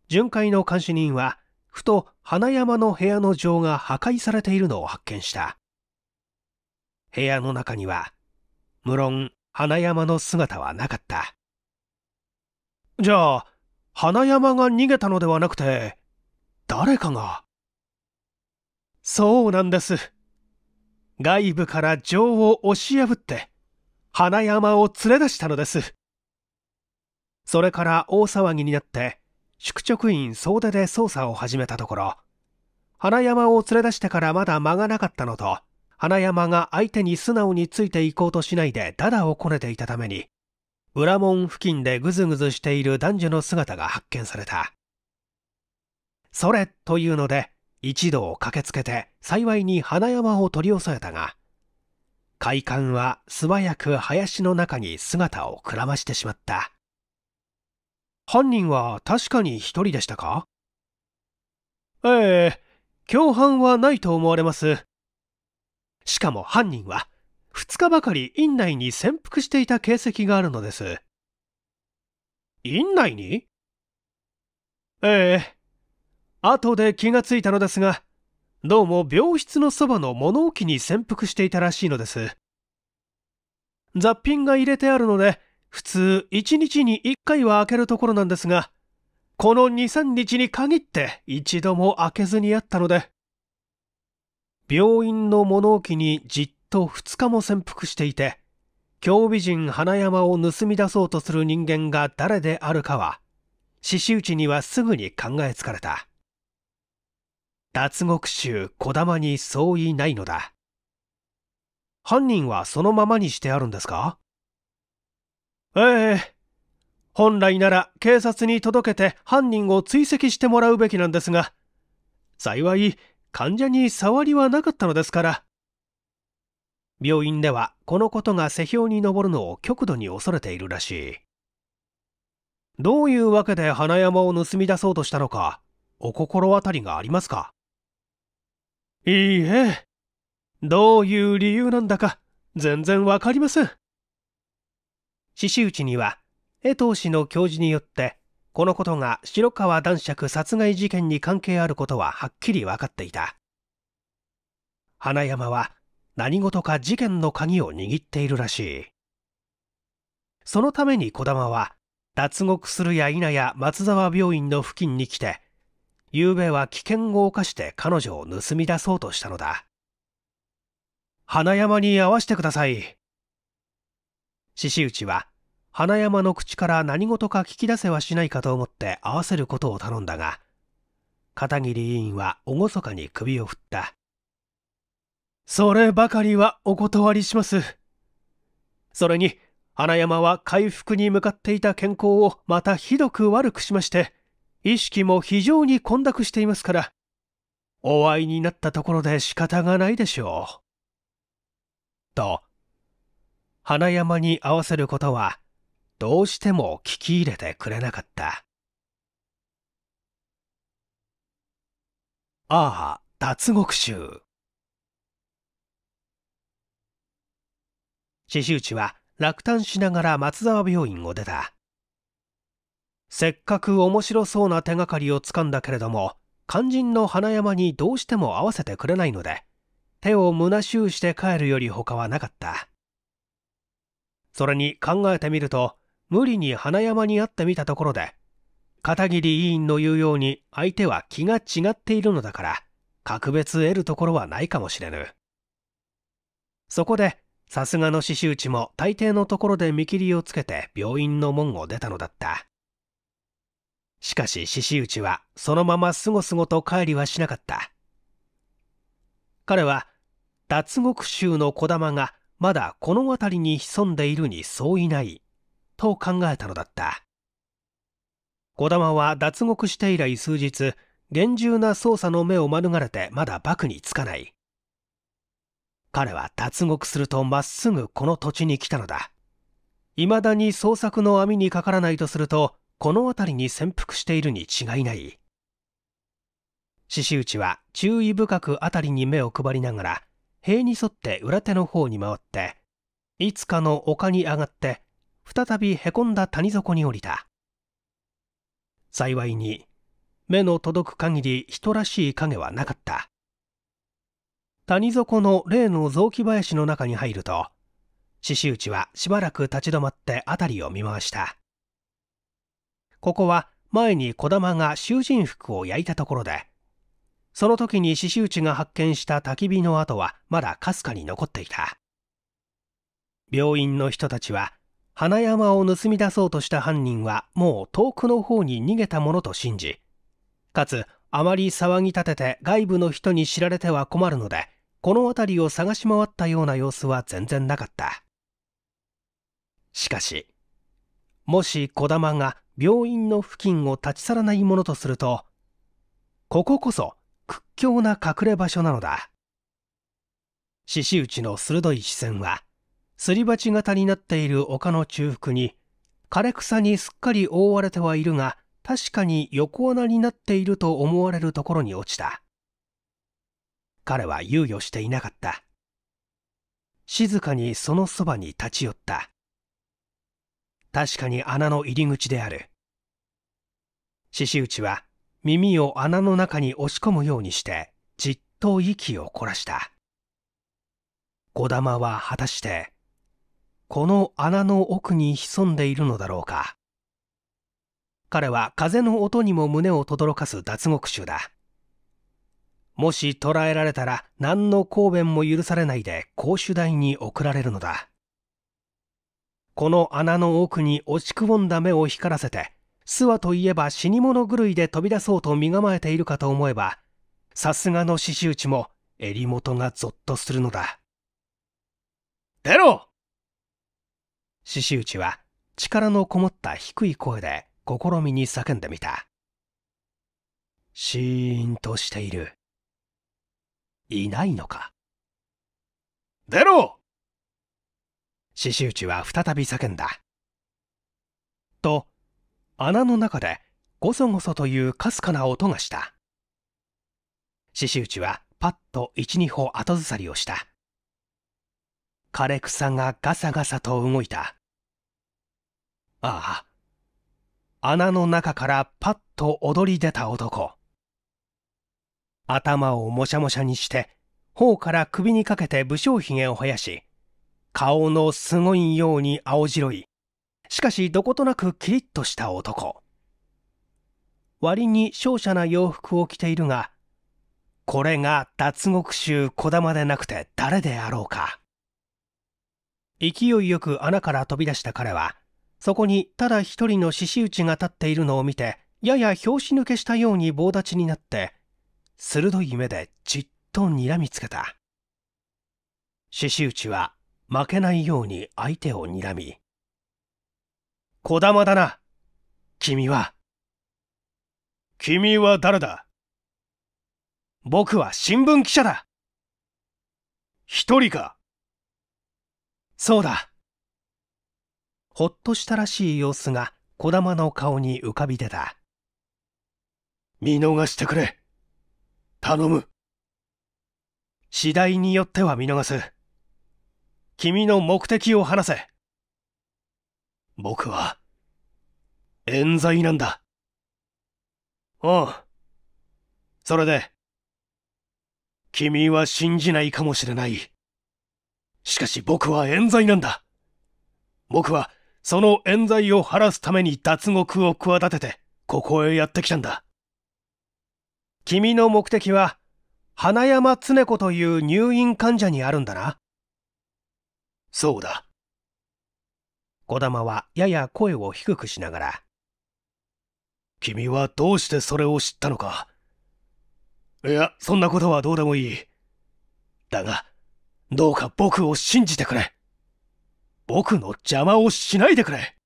巡回の監視人は、ふと花山の部屋の錠が破壊されているのを発見した。部屋の中には、無論花山の姿はなかった。じゃあ、花山が逃げたのではなくて、誰かが。そうなんです。外部から情を押し破って、花山を連れ出したのです。それから大騒ぎになって、宿直院総出で捜査を始めたところ、花山を連れ出してからまだ間がなかったのと、花山が相手に素直についていこうとしないでダダをこねていたために、裏門付近でぐずぐずしている男女の姿が発見された。それというので、一同駆けつけて幸いに花山を取り押さえたが、快感は素早く林の中に姿をくらましてしまった。犯人は確かに一人でしたかええ、共犯はないと思われます。しかも犯人は2日ばかり院内に潜伏していた形跡があるのです。院内にええ。後で気がついたのですが、どうも病室のそばの物置に潜伏していたらしいのです。雑品が入れてあるので、普通1日に1回は開けるところなんですが、この2、3日に限って一度も開けずにあったので、病院の物置にじっと2日も潜伏していて京美人花山を盗み出そうとする人間が誰であるかは獅子打にはすぐに考えつかれた脱獄囚児玉に相違ないのだ犯人はそのままにしてあるんですかええ本来なら警察に届けて犯人を追跡してもらうべきなんですが幸い患者に触りはなかったのですから病院ではこのことが世評に上るのを極度に恐れているらしいどういうわけで花山を盗み出そうとしたのかお心当たりがありますかいいえどういう理由なんだか全然わかりません獅子内には江藤氏の教授によってこのことが白川男爵殺害事件に関係あることははっきり分かっていた花山は何事か事件の鍵を握っているらしいそのために児玉は脱獄するや否や松沢病院の付近に来て昨夜は危険を冒して彼女を盗み出そうとしたのだ花山に会わしてください獅子内は花山の口から何事か聞き出せはしないかと思って合わせることを頼んだが片桐委員は厳かに首を振ったそればかりはお断りします。それに、花山は回復に向かっていた健康をまたひどく悪くしまして、意識も非常に混濁していますから、お会いになったところで仕方がないでしょう。と、花山に合わせることは、どうしても聞き入れてくれなかった。ああ、脱獄衆。四周知は落胆しながら松沢病院を出たせっかく面白そうな手がかりをつかんだけれども肝心の花山にどうしても合わせてくれないので手を虚しゅうして帰るより他はなかったそれに考えてみると無理に花山に会ってみたところで片桐委員の言うように相手は気が違っているのだから格別得るところはないかもしれぬそこでさすがの刺繍地も大抵のところで見切りをつけて病院の門を出たのだった。しかし獅子打ちはそのまますごすごと帰りはしなかった。彼は脱獄衆の児玉がまだこの辺りに潜んでいるにそういないと考えたのだった。児玉は脱獄して以来数日厳重な捜査の目を免れてまだ幕につかない。彼は脱獄するとまっすぐこの土地に来たのだ未だに捜索の網にかからないとするとこの辺りに潜伏しているに違いない獅子内は注意深く辺りに目を配りながら塀に沿って裏手の方に回っていつかの丘に上がって再びへこんだ谷底に降りた幸いに目の届く限り人らしい影はなかった谷底の例の雑木林の中に入ると獅子内はしばらく立ち止まって辺りを見回したここは前に児玉が囚人服を焼いたところでその時に獅子内が発見した焚き火の跡はまだかすかに残っていた病院の人たちは花山を盗み出そうとした犯人はもう遠くの方に逃げたものと信じかつあまり騒ぎ立てて外部の人に知られては困るのでこの辺りを探し回ったような様子は全然なかったしかしもし児玉が病院の付近を立ち去らないものとするとこここそ屈強な隠れ場所なのだ獅子内の鋭い視線はすり鉢型になっている丘の中腹に枯れ草にすっかり覆われてはいるが確かに横穴になっていると思われるところに落ちた彼は猶予していなかった静かにそのそばに立ち寄った確かに穴の入り口である獅子内は耳を穴の中に押し込むようにしてじっと息を凝らした小玉は果たしてこの穴の奥に潜んでいるのだろうか彼は風の音にも胸を轟かす脱獄囚だもし捕らえられたら何の抗弁も許されないで公主台に送られるのだ。この穴の奥に落ちくぼんだ目を光らせて、諏訪といえば死に物狂いで飛び出そうと身構えているかと思えば、さすがの獅子打ちも襟元がぞっとするのだ。出ろ獅子打ちは力のこもった低い声で試みに叫んでみた。シーンとしている。いないのか出ろ獅子内は再び叫んだと穴の中でごそごそというかすかな音がした獅子内はパッと12歩後ずさりをした枯れ草がガサガサと動いたああ穴の中からパッと踊り出た男頭をもしゃもしゃにして、頬から首にかけて武将髭を生やし、顔のすごいように青白い、しかしどことなくキリッとした男。割に商者な洋服を着ているが、これが脱獄衆小玉でなくて誰であろうか。勢いよく穴から飛び出した彼は、そこにただ一人の獅子打ちが立っているのを見て、やや拍子抜けしたように棒立ちになって、鋭い目でじっと睨みつけた。獅子打ちは負けないように相手を睨み、小玉だな、君は。君は誰だ僕は新聞記者だ。一人か。そうだ。ほっとしたらしい様子が小玉の顔に浮かび出た。見逃してくれ。頼む。次第によっては見逃す。君の目的を話せ。僕は、冤罪なんだ。うん。それで、君は信じないかもしれない。しかし僕は冤罪なんだ。僕は、その冤罪を晴らすために脱獄を企てて、ここへやってきたんだ。君の目的は、花山恒子という入院患者にあるんだな。そうだ。児玉はやや声を低くしながら。君はどうしてそれを知ったのか。いや、そんなことはどうでもいい。だが、どうか僕を信じてくれ。僕の邪魔をしないでくれ。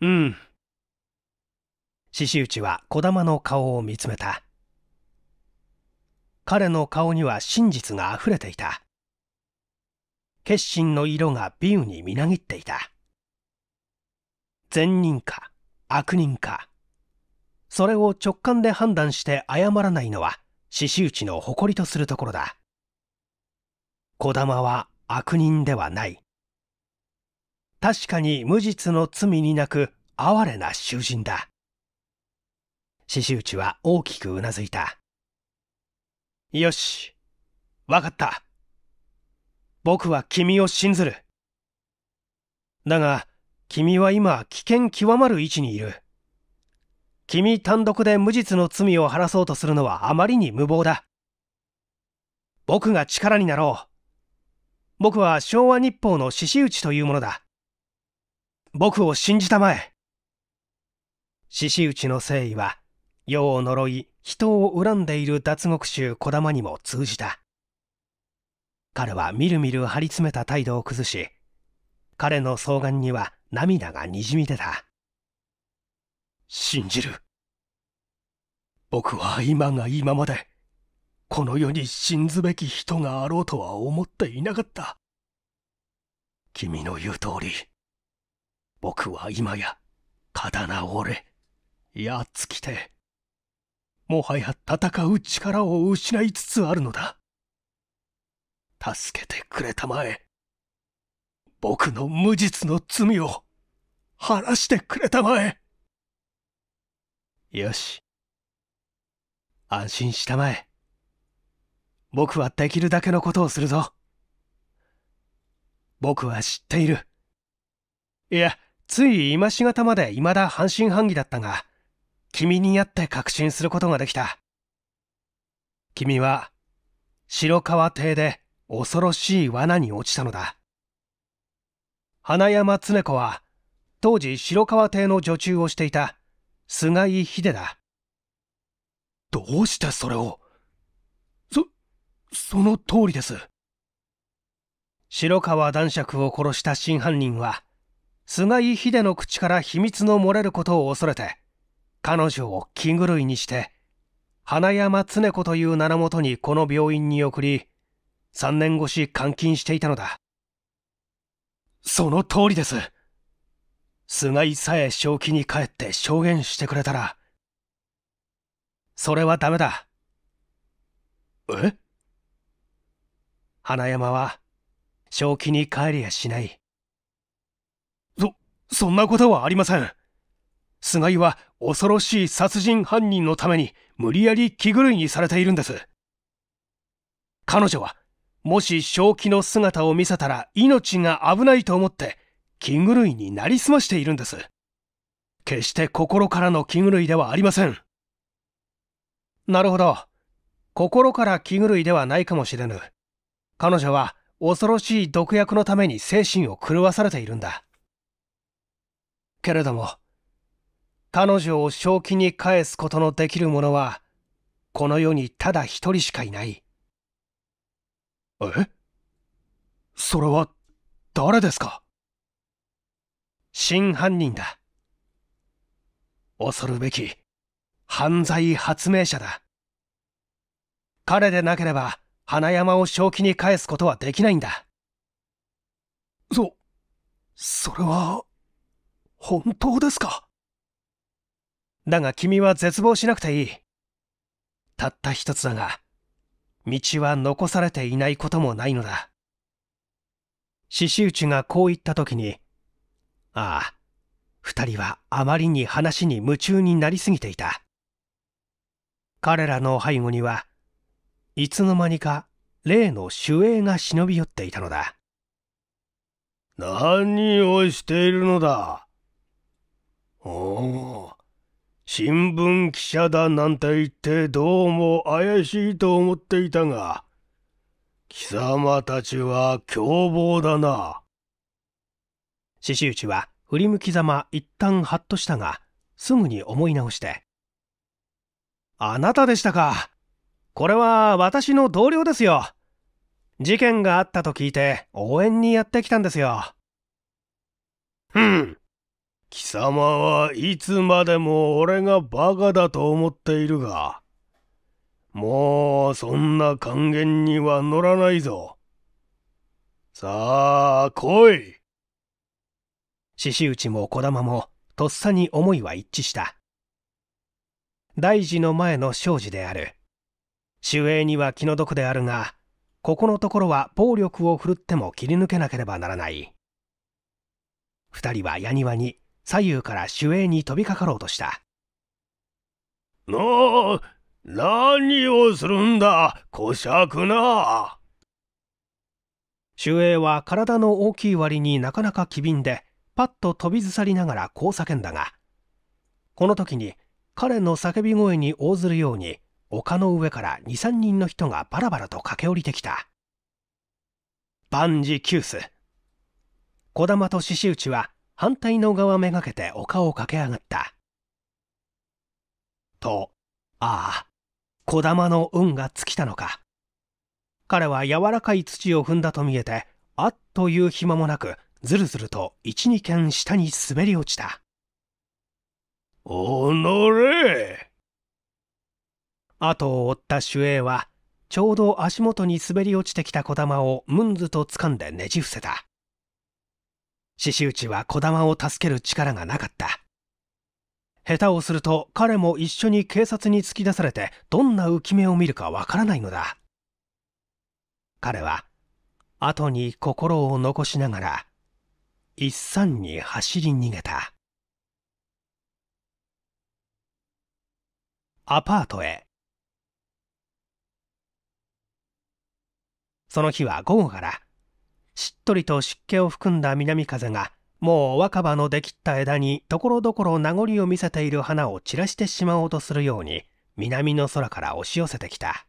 うん。獅子内は児玉の顔を見つめた彼の顔には真実があふれていた決心の色が美雨にみなぎっていた善人か悪人かそれを直感で判断して謝らないのは獅子内の誇りとするところだ児玉は悪人ではない確かに無実の罪になく哀れな囚人だ獅子内は大きくうなずいた。よし、わかった。僕は君を信ずる。だが、君は今危険極まる位置にいる。君単独で無実の罪を晴らそうとするのはあまりに無謀だ。僕が力になろう。僕は昭和日報の獅子打というものだ。僕を信じたまえ。獅子打の誠意は世を呪い人を恨んでいる脱獄囚児玉にも通じた彼はみるみる張り詰めた態度を崩し彼の双眼には涙がにじみ出た信じる僕は今が今までこの世に信ずべき人があろうとは思っていなかった君の言う通り僕は今や刀折れやっつきてもはや戦う力を失いつつあるのだ助けてくれたまえ僕の無実の罪を晴らしてくれたまえよし安心したまえ僕はできるだけのことをするぞ僕は知っているいやつい今しがたまで未だ半信半疑だったが君に会って確信することができた。君は白川邸で恐ろしい罠に落ちたのだ。花山恒子は当時白川邸の女中をしていた菅井秀だ。どうしてそれをそ、その通りです。白川男爵を殺した真犯人は菅井秀の口から秘密の漏れることを恐れて彼女を気狂いにして、花山恒子という名のもとにこの病院に送り、3年越し監禁していたのだ。その通りです。菅井さえ正気に帰って証言してくれたら、それはダメだ。え花山は、正気に帰りやしない。そ、そんなことはありません。菅井は恐ろしい殺人犯人のために無理やり着ぐるいにされているんです。彼女は、もし正気の姿を見せたら命が危ないと思って、着ぐるいになりすましているんです。決して心からの着ぐるいではありません。なるほど。心から着ぐるいではないかもしれぬ。彼女は恐ろしい毒薬のために精神を狂わされているんだ。けれども、彼女を正気に返すことのできる者は、この世にただ一人しかいない。えそれは、誰ですか真犯人だ。恐るべき、犯罪発明者だ。彼でなければ、花山を正気に返すことはできないんだ。そ、それは、本当ですかだが君は絶望しなくていい。たった一つだが、道は残されていないこともないのだ。獅子内がこう言った時に、ああ、二人はあまりに話に夢中になりすぎていた。彼らの背後には、いつの間にか例の守衛が忍び寄っていたのだ。何をしているのだおお、新聞記者だなんて言ってどうも怪しいと思っていたが、貴様たちは凶暴だな。獅子内は振り向きざま一旦ハッとしたが、すぐに思い直して。あなたでしたか。これは私の同僚ですよ。事件があったと聞いて応援にやってきたんですよ。うん。貴様はいつまでも俺がバカだと思っているが、もうそんな還元には乗らないぞ。さあ、来い獅子内も児玉もとっさに思いは一致した。大事の前の庄司である。守衛には気の毒であるが、ここのところは暴力を振るっても切り抜けなければならない。二人は矢庭に左右から守衛に飛びかかろうとしたなあ何をするんだこしゃくな守衛は体の大きい割になかなか機敏でパッと飛びずさりながらこう叫んだがこの時に彼の叫び声に応ずるように丘の上から23人の人がバラバラと駆け下りてきた万事休す。児玉と獅子打は反対の側めがけて丘を駆け上がった。と、ああ、小玉の運が尽きたのか。彼は柔らかい土を踏んだと見えて、あっという暇もなく、ずるずると一二軒下に滑り落ちた。おのれ後を追った守衛は、ちょうど足元に滑り落ちてきた小玉をムンズと掴んでねじ伏せた。獅子打は児玉を助ける力がなかった下手をすると彼も一緒に警察に突き出されてどんな浮き目を見るかわからないのだ彼は後に心を残しながら一山に走り逃げたアパートへその日は午後からしっとりと湿気を含んだ南風がもう若葉の出きった枝にところどころ名残を見せている花を散らしてしまおうとするように南の空から押し寄せてきた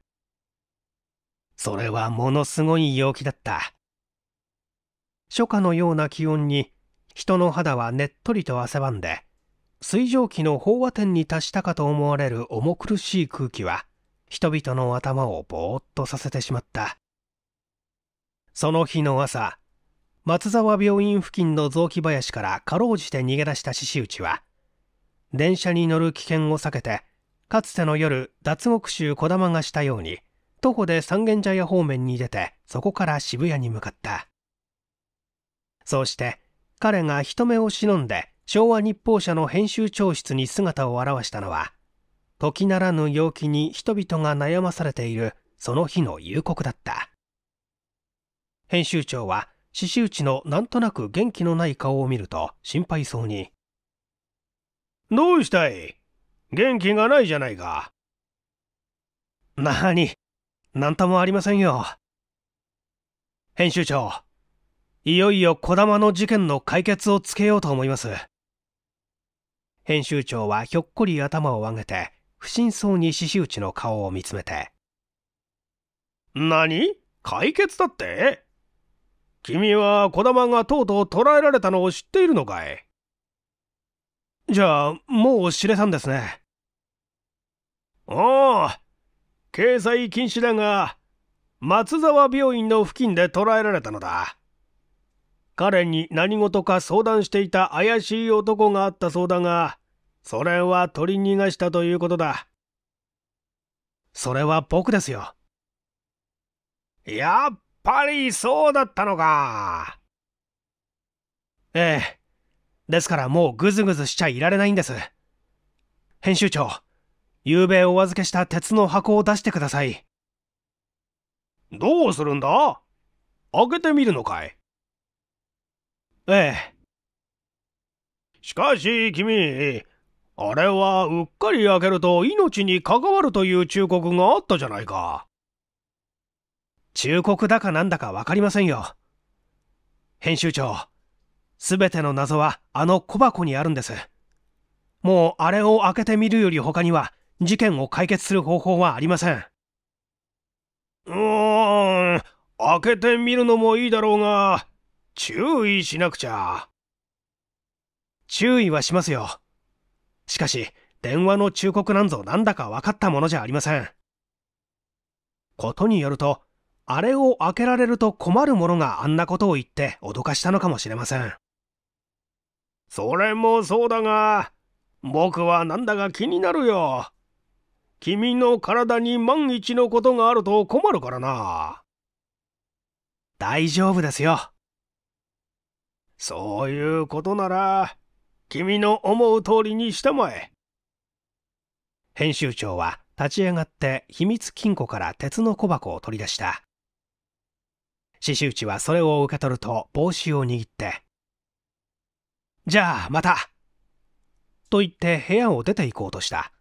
それはものすごい陽気だった初夏のような気温に人の肌はねっとりと汗ばんで水蒸気の飽和点に達したかと思われる重苦しい空気は人々の頭をぼーっとさせてしまったその日の朝松沢病院付近の雑木林からかろうじて逃げ出した獅子内は電車に乗る危険を避けてかつての夜脱獄囚児玉がしたように徒歩で三軒茶屋方面に出てそこから渋谷に向かったそうして彼が人目を忍んで昭和日報社の編集長室に姿を現したのは時ならぬ陽気に人々が悩まされているその日の夕刻だった編集長は獅子内のなんとなく元気のない顔を見ると心配そうに「どうしたい元気がないじゃないか」なに何ともありませんよ編集長いよいよ児玉の事件の解決をつけようと思います編集長はひょっこり頭を上げて不審そうに獅子内の顔を見つめて何解決だって君は児玉がとうとう捕らえられたのを知っているのかいじゃあ、もう知れたんですね。ああ掲載禁止だが、松沢病院の付近で捕らえられたのだ。彼に何事か相談していた怪しい男があったそうだが、それは取り逃がしたということだ。それは僕ですよ。やっぱりそうだったのか。ええ。ですからもうぐずぐずしちゃいられないんです。編集長、昨夜お預けした鉄の箱を出してください。どうするんだ開けてみるのかいええ。しかし君、あれはうっかり開けると命に関わるという忠告があったじゃないか。忠告だかなんだか分かりませんよ編集長すべての謎はあの小箱にあるんですもうあれを開けてみるより他には事件を解決する方法はありませんうーん開けてみるのもいいだろうが注意しなくちゃ注意はしますよしかし電話の忠告なんぞなんだか分かったものじゃありませんことによるとあれを開けられると困る者があんなことを言って脅かしたのかもしれません。それもそうだが、僕はなんだか気になるよ。君の体に万一のことがあると困るからな。大丈夫ですよ。そういうことなら、君の思う通りにしたまえ。編集長は立ち上がって秘密金庫から鉄の小箱を取り出した。獅子内はそれを受け取ると帽子を握って、じゃあ、またと言って部屋を出て行こうとした。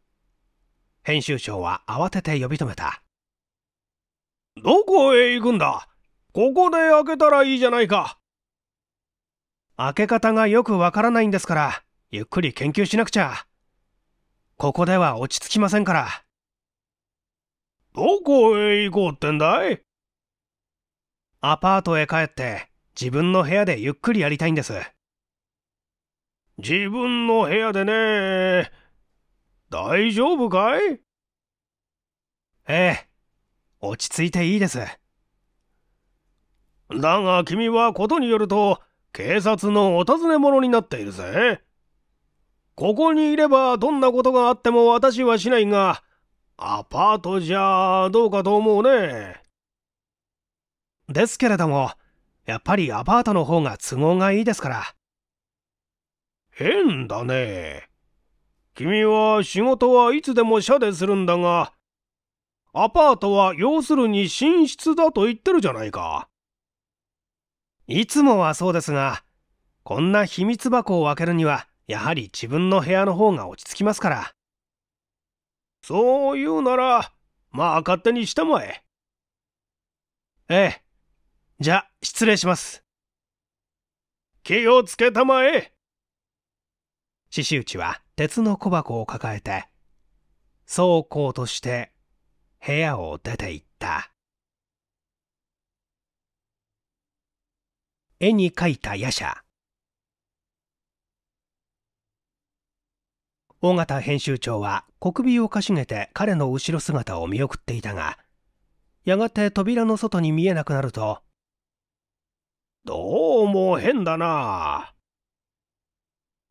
編集長は慌てて呼び止めた。どこへ行くんだここで開けたらいいじゃないか。開け方がよくわからないんですから、ゆっくり研究しなくちゃ。ここでは落ち着きませんから。どこへ行こうってんだいアパートへ帰って自分の部屋でゆっくりやりたいんです。自分の部屋でね、大丈夫かいええ、落ち着いていいです。だが君はことによると、警察のお尋ね者になっているぜ。ここにいればどんなことがあっても私はしないが、アパートじゃどうかと思うね。ですけれども、やっぱりアパートの方が都合がいいですから。変だね。君は仕事はいつでも社でするんだが、アパートは要するに寝室だと言ってるじゃないか。いつもはそうですが、こんな秘密箱を開けるには、やはり自分の部屋の方が落ち着きますから。そう言うなら、まあ勝手にしてまえ。ええ。じゃ、失礼します。気をつけたまえ。獅子内は鉄の小箱を抱えて、そうこうとして部屋を出て行った。絵に描いた夜叉。尾形編集長は小首をかしげて彼の後ろ姿を見送っていたが、やがて扉の外に見えなくなるとどうも変だな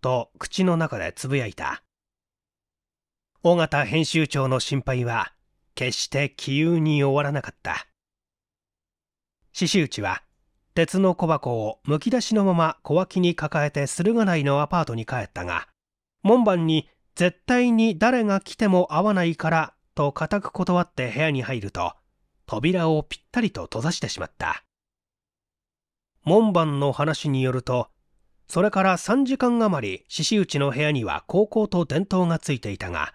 と口の中でつぶやいた。尾形編集長の心配は決して気憂に終わらなかった。獅子内は鉄の小箱をむき出しのまま小脇に抱えて駿河内のアパートに帰ったが、門番に絶対に誰が来ても会わないからと固く断って部屋に入ると、扉をぴったりと閉ざしてしまった。門番の話によるとそれから3時間余り獅子内の部屋には高校と電灯がついていたが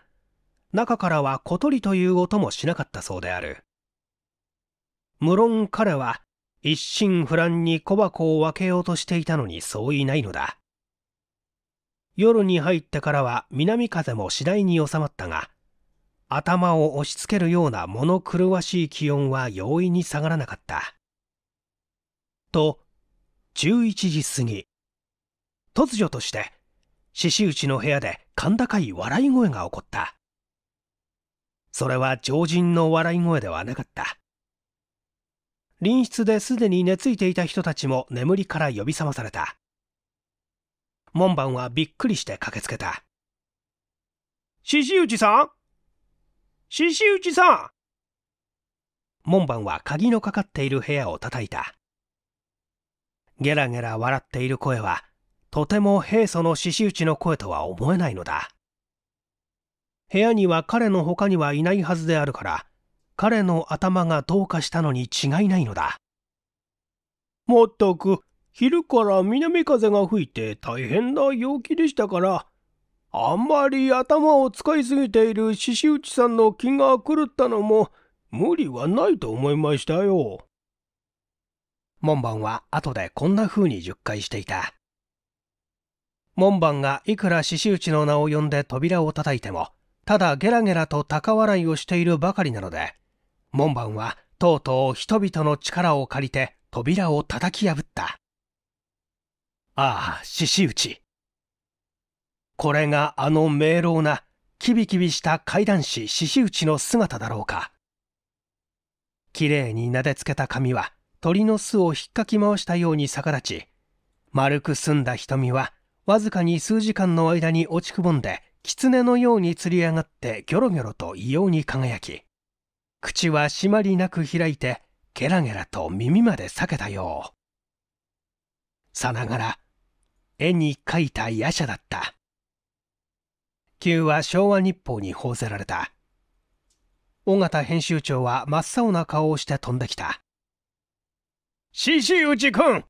中からは小鳥という音もしなかったそうである無論彼は一心不乱に小箱を分けようとしていたのにそういないのだ夜に入ってからは南風も次第に収まったが頭を押し付けるような物狂わしい気温は容易に下がらなかったと11時過ぎ突如として獅子内の部屋で甲高い笑い声が起こったそれは常人の笑い声ではなかった隣室ですでに寝ついていた人たちも眠りから呼び覚まされた門番はびっくりして駆けつけた獅子内さん獅子内さん門番は鍵のかかっている部屋を叩いたゲラゲラ笑っている声は、とても平素の獅子打ちの声とは思えないのだ。部屋には彼の他にはいないはずであるから、彼の頭がどうかしたのに違いないのだ。まったく、昼から南風が吹いて大変な陽気でしたから、あんまり頭を使いすぎている獅子内さんの気が狂ったのも無理はないと思いましたよ。門番は後でこんな風に熟解していた。門番がいくら獅子内の名を呼んで扉を叩いても、ただゲラゲラと高笑いをしているばかりなので、門番はとうとう人々の力を借りて扉を叩き破った。ああ、獅子内。これがあの明朗な、キビキビした怪談師獅子内の姿だろうか。綺麗に撫でつけた髪は、鳥の巣をひっかき回したように逆立ち丸く澄んだ瞳はわずかに数時間の間に落ちくぼんで狐のように釣り上がってギョロギョロと異様に輝き口は締まりなく開いてゲラゲラと耳まで裂けたようさながら絵に描いた夜叉だった Q は昭和日報に報ぜられた尾形編集長は真っ青な顔をして飛んできた獅子内くん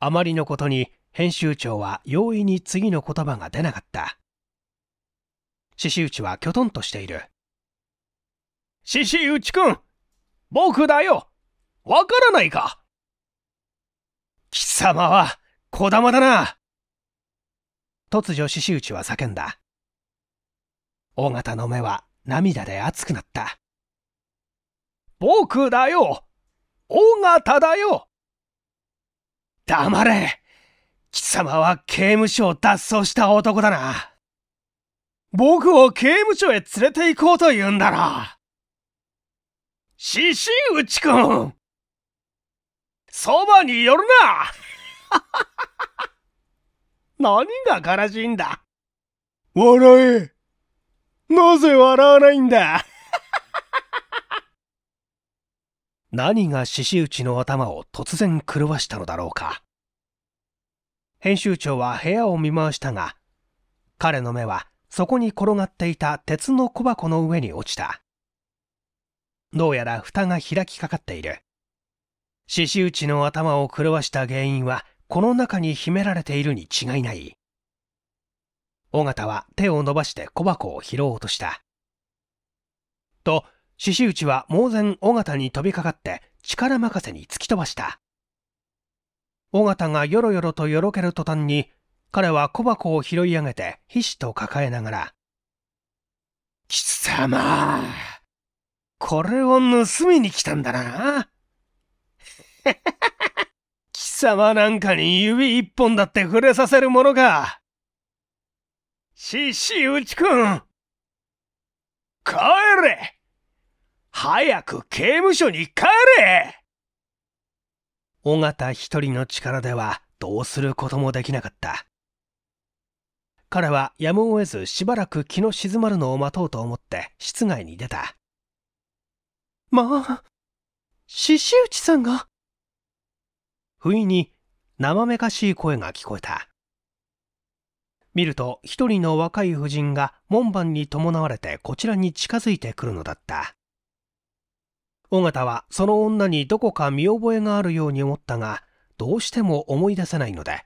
あまりのことに編集長は容易に次の言葉が出なかった。獅子内はきょとんとしている。獅子内くん僕だよわからないか貴様は、小玉だな突如獅子内は叫んだ。大型の目は涙で熱くなった。僕だよ大型だよ黙れ貴様は刑務所を脱走した男だな。僕を刑務所へ連れて行こうと言うんだう獅子内くんそばに寄るな 何が悲しいんだ笑えなぜ笑わないんだ何が獅子内の頭を突然狂わしたのだろうか編集長は部屋を見回したが彼の目はそこに転がっていた鉄の小箱の上に落ちたどうやら蓋が開きかかっている獅子内の頭を狂わした原因はこの中に秘められているに違いない尾形は手を伸ばして小箱を拾おうとしたと獅子内は猛然尾形に飛びかかって力任せに突き飛ばした。尾形がよろよろとよろける途端に、彼は小箱を拾い上げて皮脂と抱えながら、貴様、これを盗みに来たんだな。貴様なんかに指一本だって触れさせるものか。獅子内くん、帰れ早く刑務所に帰れ尾形一人の力ではどうすることもできなかった彼はやむを得ずしばらく気の静まるのを待とうと思って室外に出たまあ獅子内さんが不意に生めかしい声が聞こえた見ると一人の若い婦人が門番に伴われてこちらに近づいてくるのだった尾形はその女にどこか見覚えがあるように思ったが、どうしても思い出せないので、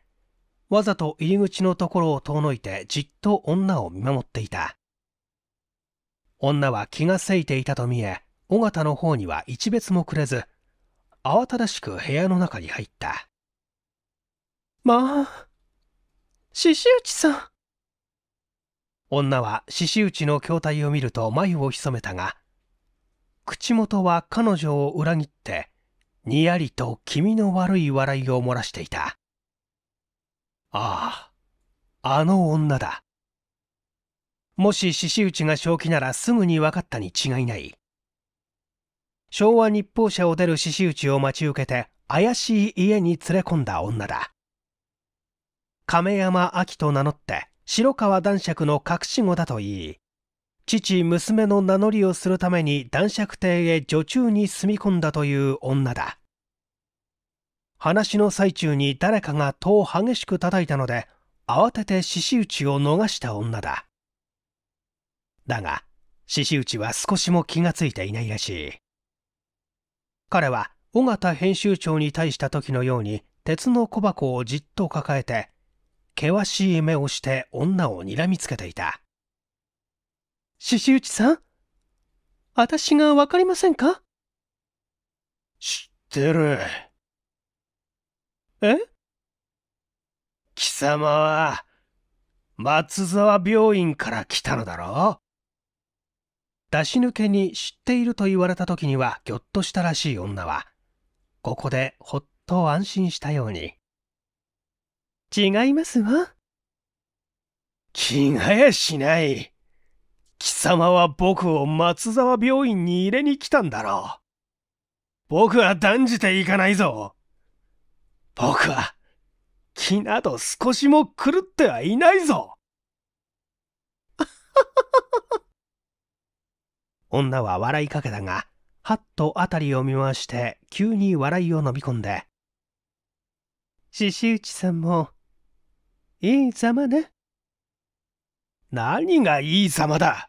わざと入り口のところを遠のいてじっと女を見守っていた。女は気がせいていたと見え、尾形の方には一別もくれず、慌ただしく部屋の中に入った。まあ、獅子内さん。女は獅子内の筐体を見ると眉をひそめたが、口元は彼女を裏切って、にやりと気味の悪い笑いを漏らしていた。ああ、あの女だ。もし獅子打ちが正気ならすぐに分かったに違いない。昭和日報社を出る獅子打ちを待ち受けて怪しい家に連れ込んだ女だ。亀山明と名乗って白川男爵の隠し子だと言い、父娘の名乗りをするために男爵邸へ女中に住み込んだという女だ話の最中に誰かが戸を激しく叩いたので慌てて獅子打ちを逃した女だだが獅子打ちは少しも気がついていないらしい彼は尾形編集長に対した時のように鉄の小箱をじっと抱えて険しい目をして女をにらみつけていた獅子内さん私がわかりませんか知ってる。え貴様は、松沢病院から来たのだろ出し抜けに知っていると言われた時にはぎょっとしたらしい女は、ここでほっと安心したように。違いますわ。着替えしない。貴様は僕を松沢病院に入れに来たんだろう。僕は断じていかないぞ。僕は気など少しも狂ってはいないぞ。女は笑いかけたが、はっと辺りを見回して、急に笑いを飲み込んで。獅子内さんも、いいざまね。何がいい様だ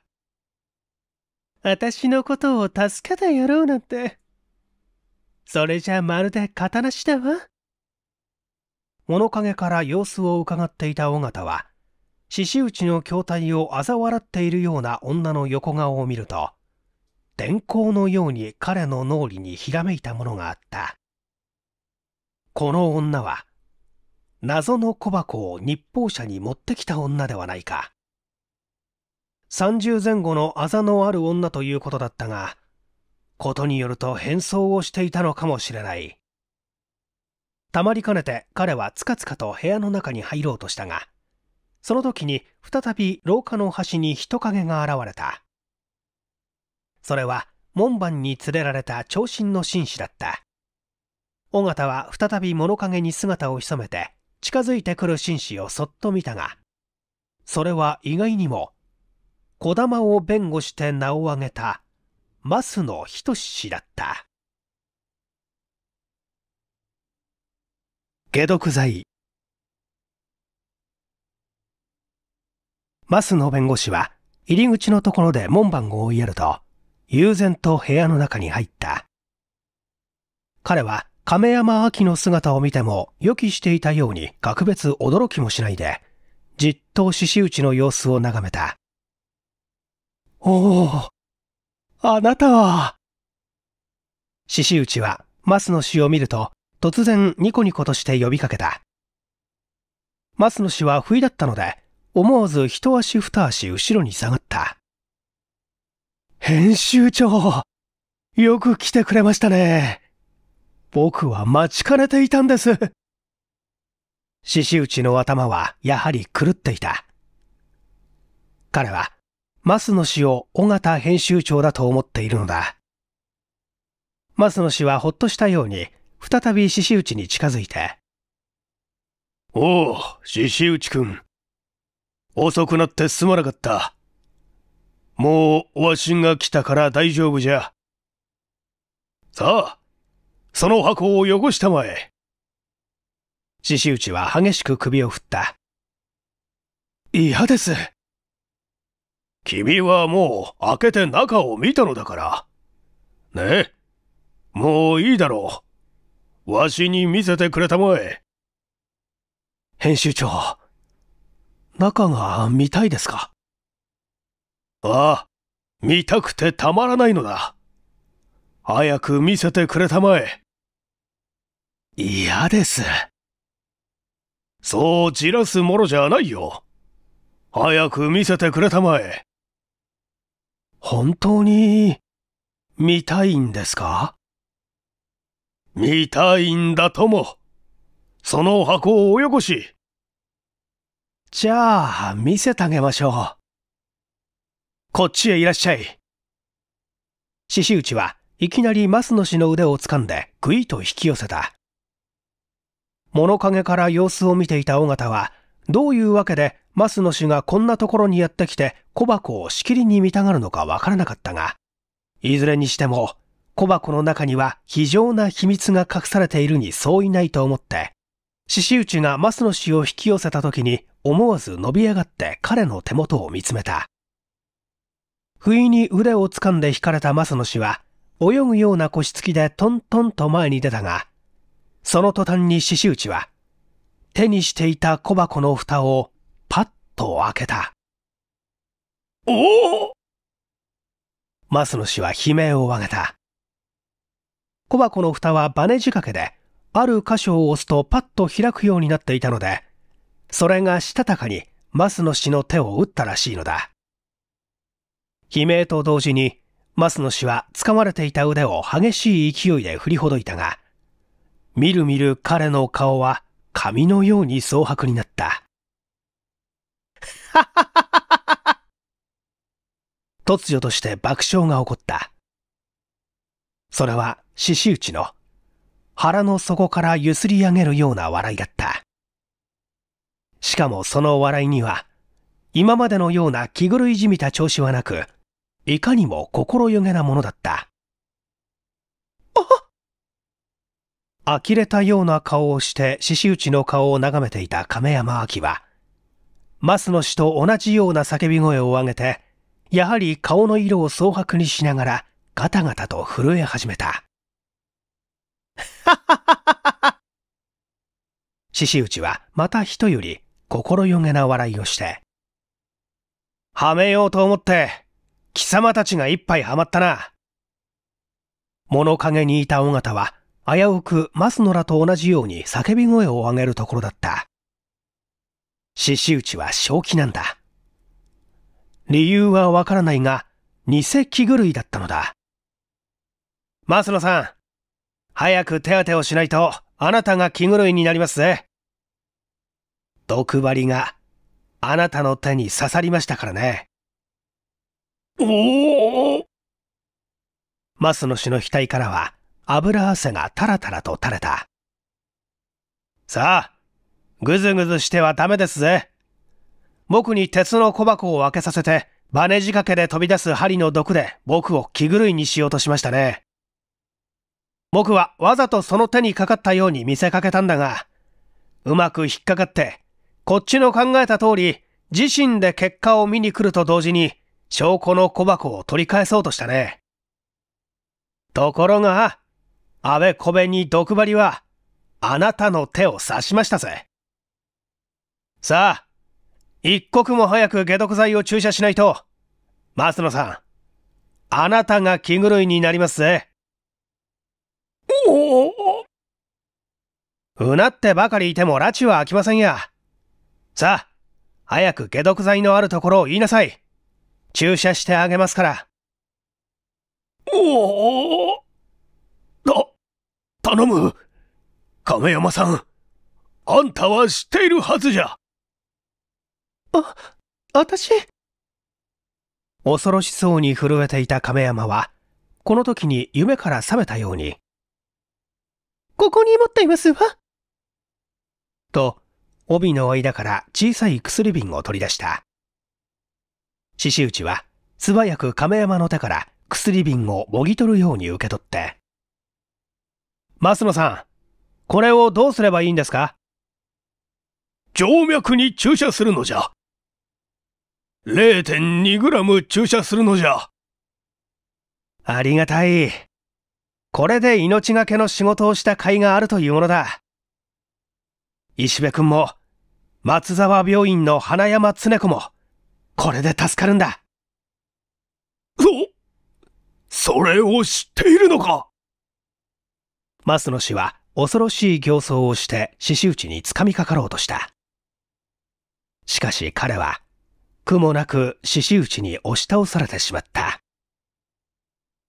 私のことを助けてやろうなんて。それじゃまるで刀しだわ。物陰から様子を伺っていた尾形は、獅子打ちの筐体を嘲笑っているような女の横顔を見ると、電光のように彼の脳裏にひらめいたものがあった。この女は、謎の小箱を日報社に持ってきた女ではないか。30前後のあざのある女ということだったが、ことによると変装をしていたのかもしれない。たまりかねて彼はつかつかと部屋の中に入ろうとしたが、その時に再び廊下の端に人影が現れた。それは門番に連れられた長身の紳士だった。尾形は再び物陰に姿を潜めて近づいてくる紳士をそっと見たが、それは意外にも児玉を弁護して名を挙げた増野仁氏だった解毒剤増野弁護士は入り口のところで門番を追いやると悠然と部屋の中に入った彼は亀山紀の姿を見ても予期していたように格別驚きもしないでじっと獅子打ちの様子を眺めたおお、あなたは。獅子内は、マスの詩を見ると、突然ニコニコとして呼びかけた。マスの詩は不意だったので、思わず一足二足後ろに下がった。編集長、よく来てくれましたね。僕は待ちかねていたんです。獅子内の頭はやはり狂っていた。彼はスの氏を尾形編集長だと思っているのだ。スの氏はほっとしたように、再び獅子内に近づいて。おお、獅子内くん。遅くなってすまなかった。もう、わしが来たから大丈夫じゃ。さあ、その箱を汚したまえ。獅子内は激しく首を振った。嫌です。君はもう開けて中を見たのだから。ねえ。もういいだろう。わしに見せてくれたまえ。編集長、中が見たいですかああ、見たくてたまらないのだ。早く見せてくれたまえ。嫌です。そうじらすものじゃないよ。早く見せてくれたまえ。本当に、見たいんですか見たいんだとも。その箱をおよこし。じゃあ、見せてあげましょう。こっちへいらっしゃい。獅子内はいきなりマスの氏の腕を掴んでぐいと引き寄せた。物陰から様子を見ていた尾形は、どういうわけでマスの氏がこんなところにやってきて小箱をしきりに見たがるのかわからなかったが、いずれにしても小箱の中には非常な秘密が隠されているに相違ないと思って、獅子内がマスの死を引き寄せた時に思わず伸び上がって彼の手元を見つめた。不意に腕を掴んで引かれたマスの死は、泳ぐような腰つきでトントンと前に出たが、その途端に獅子内は、手にしていた小箱の蓋をパッと開けた。おおスの氏は悲鳴を上げた。小箱の蓋はバネ仕掛けで、ある箇所を押すとパッと開くようになっていたので、それがしたたかにスの氏の手を打ったらしいのだ。悲鳴と同時に、スの氏は掴まれていた腕を激しい勢いで振りほどいたが、みるみる彼の顔は紙のように蒼白になった。はは突如として爆笑が起こった。それは獅子打ちの腹の底からゆすり上げるような笑いだった。しかもその笑いには、今までのような気狂いじみた調子はなく、いかにも心ゆげなものだった。あ呆れたような顔をして獅子打ちの顔を眺めていた亀山明は、マスの死と同じような叫び声を上げて、やはり顔の色を蒼白にしながら、ガタガタと震え始めた。獅子内はまた人より心よげな笑いをして。はめようと思って、貴様たちが一杯はまったな。物陰にいた尾形は、危うくマスノラと同じように叫び声を上げるところだった。獅子内は正気なんだ。理由はわからないが、偽器具類だったのだ。増野さん、早く手当てをしないと、あなたが気狂いになりますぜ。毒針が、あなたの手に刺さりましたからね。おおスの氏の額からは、油汗がタラタラと垂れた。さあ、ぐずぐずしてはダメですぜ。僕に鉄の小箱を開けさせて、バネ仕掛けで飛び出す針の毒で僕を気狂いにしようとしましたね。僕はわざとその手にかかったように見せかけたんだが、うまく引っかかって、こっちの考えた通り、自身で結果を見に来ると同時に、証拠の小箱を取り返そうとしたね。ところが、あべこべに毒針は、あなたの手を刺しましたぜ。さあ、一刻も早く解毒剤を注射しないと、松野さん、あなたが気狂いになりますぜ。おおうなってばかりいても拉致は飽きませんや。さあ、早く解毒剤のあるところを言いなさい。注射してあげますから。おおた、頼む。亀山さん、あんたは知っているはずじゃ。あ、私恐ろしそうに震えていた亀山は、この時に夢から覚めたように、ここに持っていますわ。と、帯の間から小さい薬瓶を取り出した。獅子内は、素早く亀山の手から薬瓶をもぎ取るように受け取って。増野さん、これをどうすればいいんですか静脈に注射するのじゃ。0.2g 注射するのじゃ。ありがたい。これで命がけの仕事をした甲斐があるというものだ。石部君も、松沢病院の花山常子も、これで助かるんだ。そ、それを知っているのか増野氏は恐ろしい形相をして獅子打ちにつかみかかろうとした。しかし彼は苦もなく獅子打ちに押し倒されてしまった。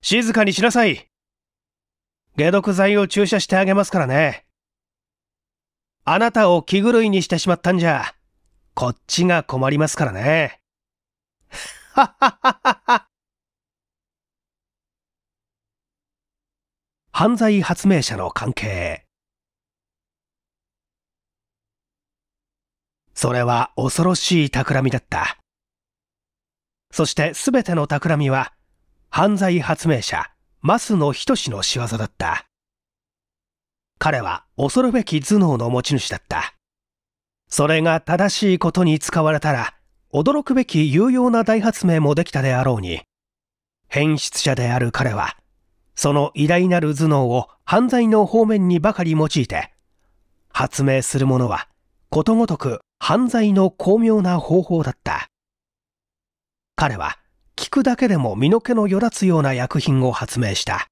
静かにしなさい。解毒剤を注射してあげますからね。あなたを気狂いにしてしまったんじゃ、こっちが困りますからね。はははは犯罪発明者の関係。それは恐ろしい企みだった。そして全ての企みは、犯罪発明者、増野仁の仕業だった。彼は恐るべき頭脳の持ち主だった。それが正しいことに使われたら、驚くべき有用な大発明もできたであろうに、変質者である彼は、その偉大なる頭脳を犯罪の方面にばかり用いて、発明するものは、ことごとく犯罪の巧妙な方法だった。彼は聞くだけでも身の毛のよだつような薬品を発明した。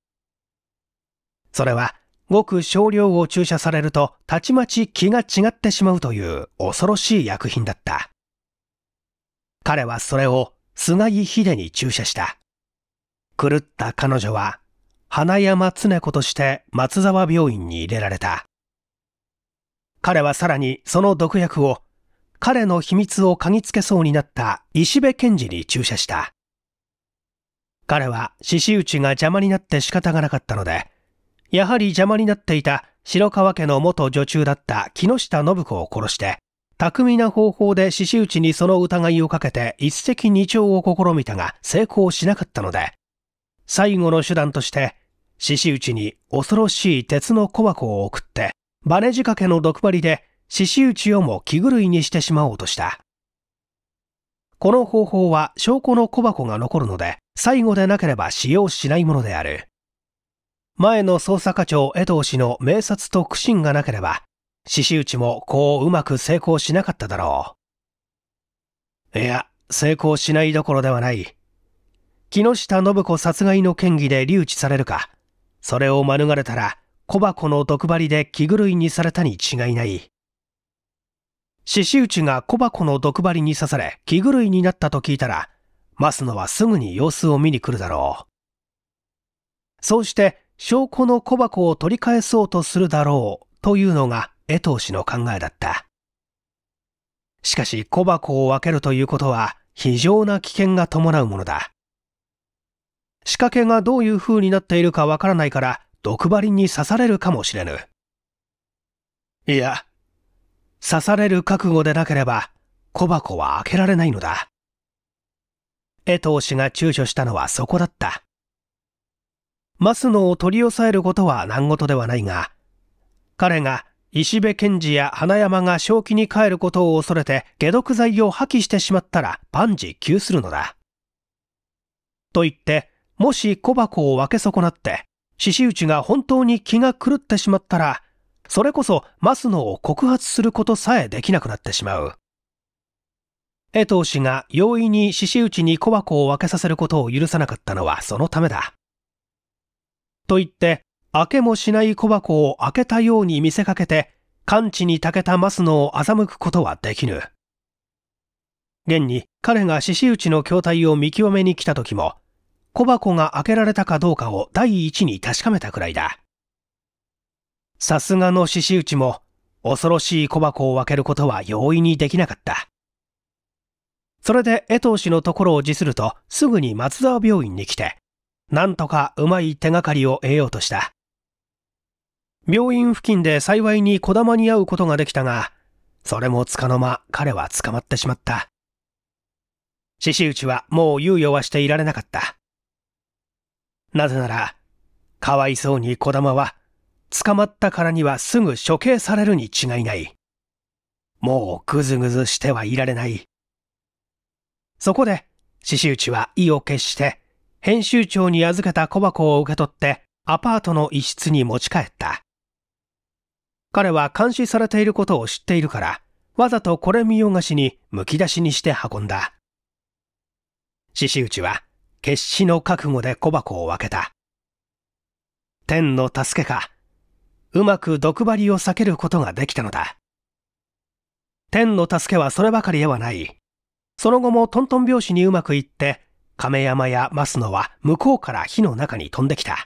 それはごく少量を注射されるとたちまち気が違ってしまうという恐ろしい薬品だった。彼はそれを菅井秀に注射した。狂った彼女は花山常子として松沢病院に入れられた。彼はさらにその毒薬を彼の秘密を嗅ぎつけそうになった石部賢治に注射した。彼は獅子打ちが邪魔になって仕方がなかったので、やはり邪魔になっていた白川家の元女中だった木下信子を殺して、巧みな方法で獅子打ちにその疑いをかけて一石二鳥を試みたが成功しなかったので、最後の手段として獅子打ちに恐ろしい鉄の小箱を送って、バネ仕掛けの毒針で獅子打ちをも気狂いにしてしまおうとした。この方法は証拠の小箱が残るので、最後でなければ使用しないものである。前の捜査課長江藤氏の名察と苦心がなければ、獅子打ちもこううまく成功しなかっただろう。いや、成功しないどころではない。木下信子殺害の嫌疑で留置されるか、それを免れたら小箱の毒針で着ぐるいにされたに違いない。獅子打が小箱の毒針に刺され気狂いになったと聞いたら、増ノはすぐに様子を見に来るだろう。そうして証拠の小箱を取り返そうとするだろうというのが江藤氏の考えだった。しかし小箱を分けるということは非常な危険が伴うものだ。仕掛けがどういう風になっているかわからないから毒針に刺されるかもしれぬ。いや、刺される覚悟でなければ小箱は開けられないのだ。江藤氏が躊躇したのはそこだった。マスノを取り押さえることは難事ではないが、彼が石部賢治や花山が正気に帰ることを恐れて解毒剤を破棄してしまったら万事休するのだ。と言って、もし小箱を分け損なって、獅子打ちが本当に気が狂ってしまったら、それこそスノを告発することさえできなくなってしまう。江藤氏が容易に獅子内に小箱を分けさせることを許さなかったのはそのためだ。と言って、開けもしない小箱を開けたように見せかけて、完治に長けたスノを欺くことはできぬ。現に彼が獅子内の筐体を見極めに来た時も、小箱が開けられたかどうかを第一に確かめたくらいだ。さすがの獅子打も恐ろしい小箱を開けることは容易にできなかった。それで江藤氏のところを辞するとすぐに松沢病院に来て、なんとかうまい手がかりを得ようとした。病院付近で幸いに小玉に会うことができたが、それもつかの間彼は捕まってしまった。獅子打はもう猶予はしていられなかった。なぜなら、かわいそうに小玉は捕まったからにはすぐ処刑されるに違いない。もうぐずぐずしてはいられない。そこで、獅子内は意を決して、編集長に預けた小箱を受け取って、アパートの一室に持ち帰った。彼は監視されていることを知っているから、わざとこれ見よがしにむき出しにして運んだ。獅子内は決死の覚悟で小箱を開けた。天の助けか、うまく毒針を避けることができたのだ。天の助けはそればかりではない。その後もトントン拍子にうまくいって、亀山や増野は向こうから火の中に飛んできた。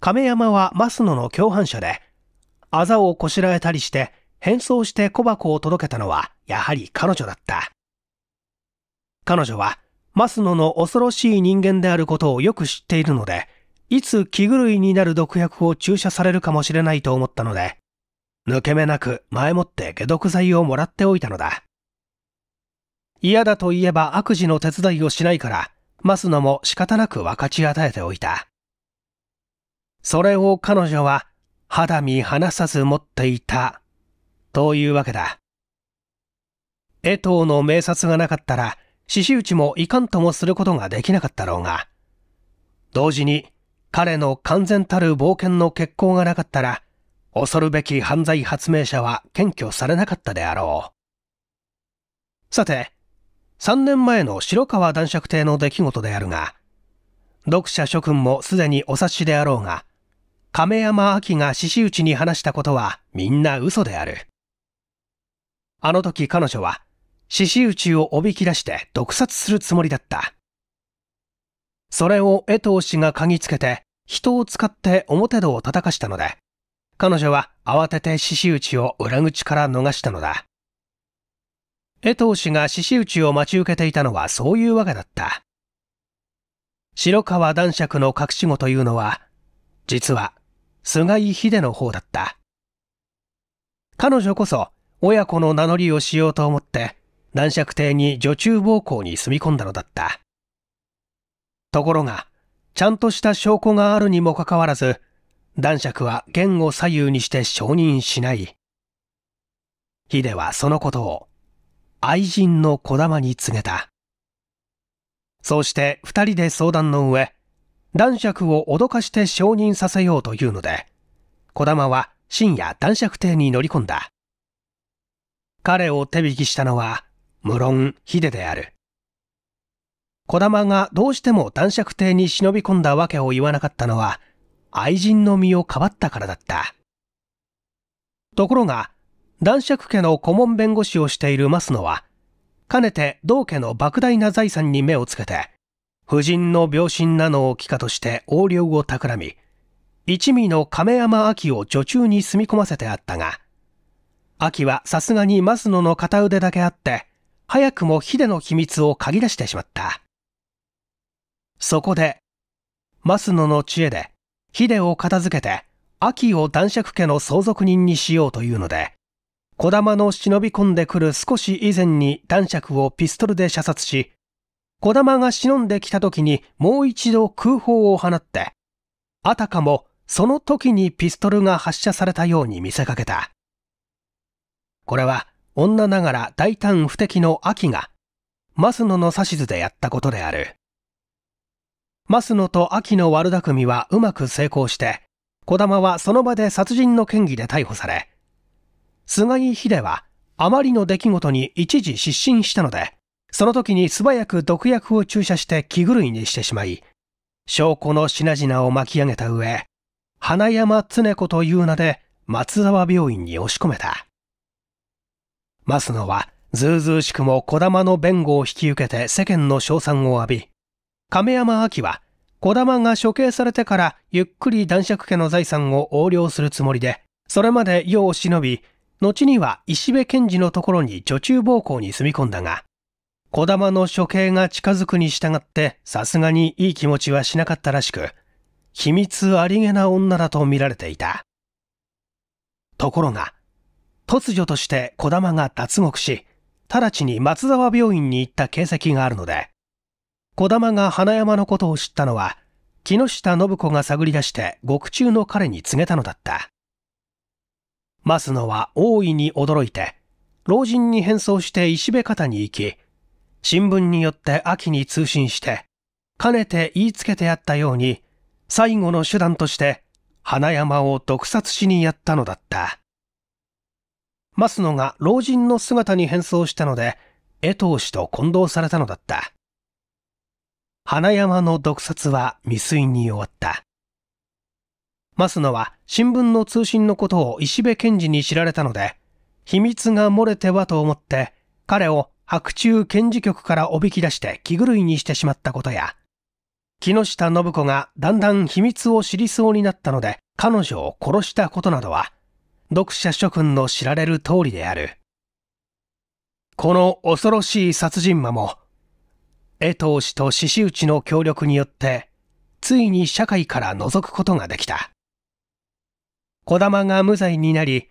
亀山は増野の共犯者で、あざをこしらえたりして、変装して小箱を届けたのは、やはり彼女だった。彼女は、マスノの恐ろしい人間であることをよく知っているので、いつ気狂いになる毒薬を注射されるかもしれないと思ったので、抜け目なく前もって解毒剤をもらっておいたのだ。嫌だと言えば悪事の手伝いをしないから、マスノも仕方なく分かち与えておいた。それを彼女は肌身離さず持っていた、というわけだ。江藤の名察がなかったら、獅子打ちもいかんともすることができなかったろうが、同時に彼の完全たる冒険の決行がなかったら、恐るべき犯罪発明者は検挙されなかったであろう。さて、3年前の白川男爵邸の出来事であるが、読者諸君もすでにお察しであろうが、亀山明が獅子内に話したことはみんな嘘である。あの時彼女は、獅子内をおびき出して毒殺するつもりだった。それを江藤氏が嗅ぎつけて、人を使って表戸を叩かしたので、彼女は慌てて獅子打ちを裏口から逃したのだ。江藤氏が獅子打ちを待ち受けていたのはそういうわけだった。白川男爵の隠し子というのは、実は菅井秀の方だった。彼女こそ親子の名乗りをしようと思って、男爵邸に女中暴行に住み込んだのだった。ところが、ちゃんとした証拠があるにもかかわらず、男爵は言を左右にして承認しない。ヒデはそのことを、愛人の小玉に告げた。そうして二人で相談の上、男爵を脅かして承認させようというので、小玉は深夜男爵邸に乗り込んだ。彼を手引きしたのは、無論ヒデである。児玉がどうしても男爵邸に忍び込んだわけを言わなかったのは、愛人の身をかばったからだった。ところが、男爵家の顧問弁護士をしている増野は、かねて同家の莫大な財産に目をつけて、夫人の病身なのを帰化として横領を企み、一味の亀山秋を女中に住み込ませてあったが、秋はさすがに増野の片腕だけあって、早くも秀の秘密を嗅ぎ出してしまった。そこで、スノの知恵で、ヒデを片付けて、秋を男爵家の相続人にしようというので、小玉の忍び込んでくる少し以前に男爵をピストルで射殺し、小玉が忍んできた時にもう一度空砲を放って、あたかもその時にピストルが発射されたように見せかけた。これは女ながら大胆不敵の秋が、マスノの指図でやったことである。ス野と秋の悪巧みはうまく成功して、児玉はその場で殺人の嫌疑で逮捕され、菅井秀はあまりの出来事に一時失神したので、その時に素早く毒薬を注射して気狂いにしてしまい、証拠の品々を巻き上げた上、花山常子という名で松沢病院に押し込めた。ス野は、ずうずうしくも児玉の弁護を引き受けて世間の称賛を浴び、亀山明は、児玉が処刑されてからゆっくり男爵家の財産を横領するつもりで、それまで世を忍び、後には石部賢治のところに女中暴行に住み込んだが、児玉の処刑が近づくに従って、さすがにいい気持ちはしなかったらしく、秘密ありげな女だと見られていた。ところが、突如として児玉が脱獄し、直ちに松沢病院に行った形跡があるので、児玉が花山のことを知ったのは、木下信子が探り出して獄中の彼に告げたのだった。増野は大いに驚いて、老人に変装して石部方に行き、新聞によって秋に通信して、かねて言いつけてあったように、最後の手段として、花山を毒殺しにやったのだった。増野が老人の姿に変装したので、江藤氏と混同されたのだった。花山の毒殺は未遂に終わった。増野は新聞の通信のことを石部検事に知られたので、秘密が漏れてはと思って、彼を白昼検事局からおびき出して気狂いにしてしまったことや、木下信子がだんだん秘密を知りそうになったので彼女を殺したことなどは、読者諸君の知られる通りである。この恐ろしい殺人魔も江藤氏と獅子内の協力によって、ついに社会から覗くことができた。児玉が無罪になり、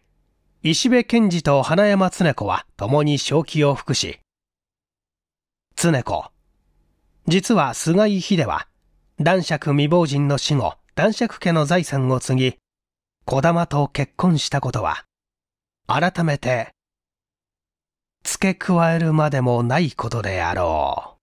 石部賢治と花山常子は共に正気を服し、常子、実は菅井秀は、男爵未亡人の死後、男爵家の財産を継ぎ、児玉と結婚したことは、改めて、付け加えるまでもないことであろう。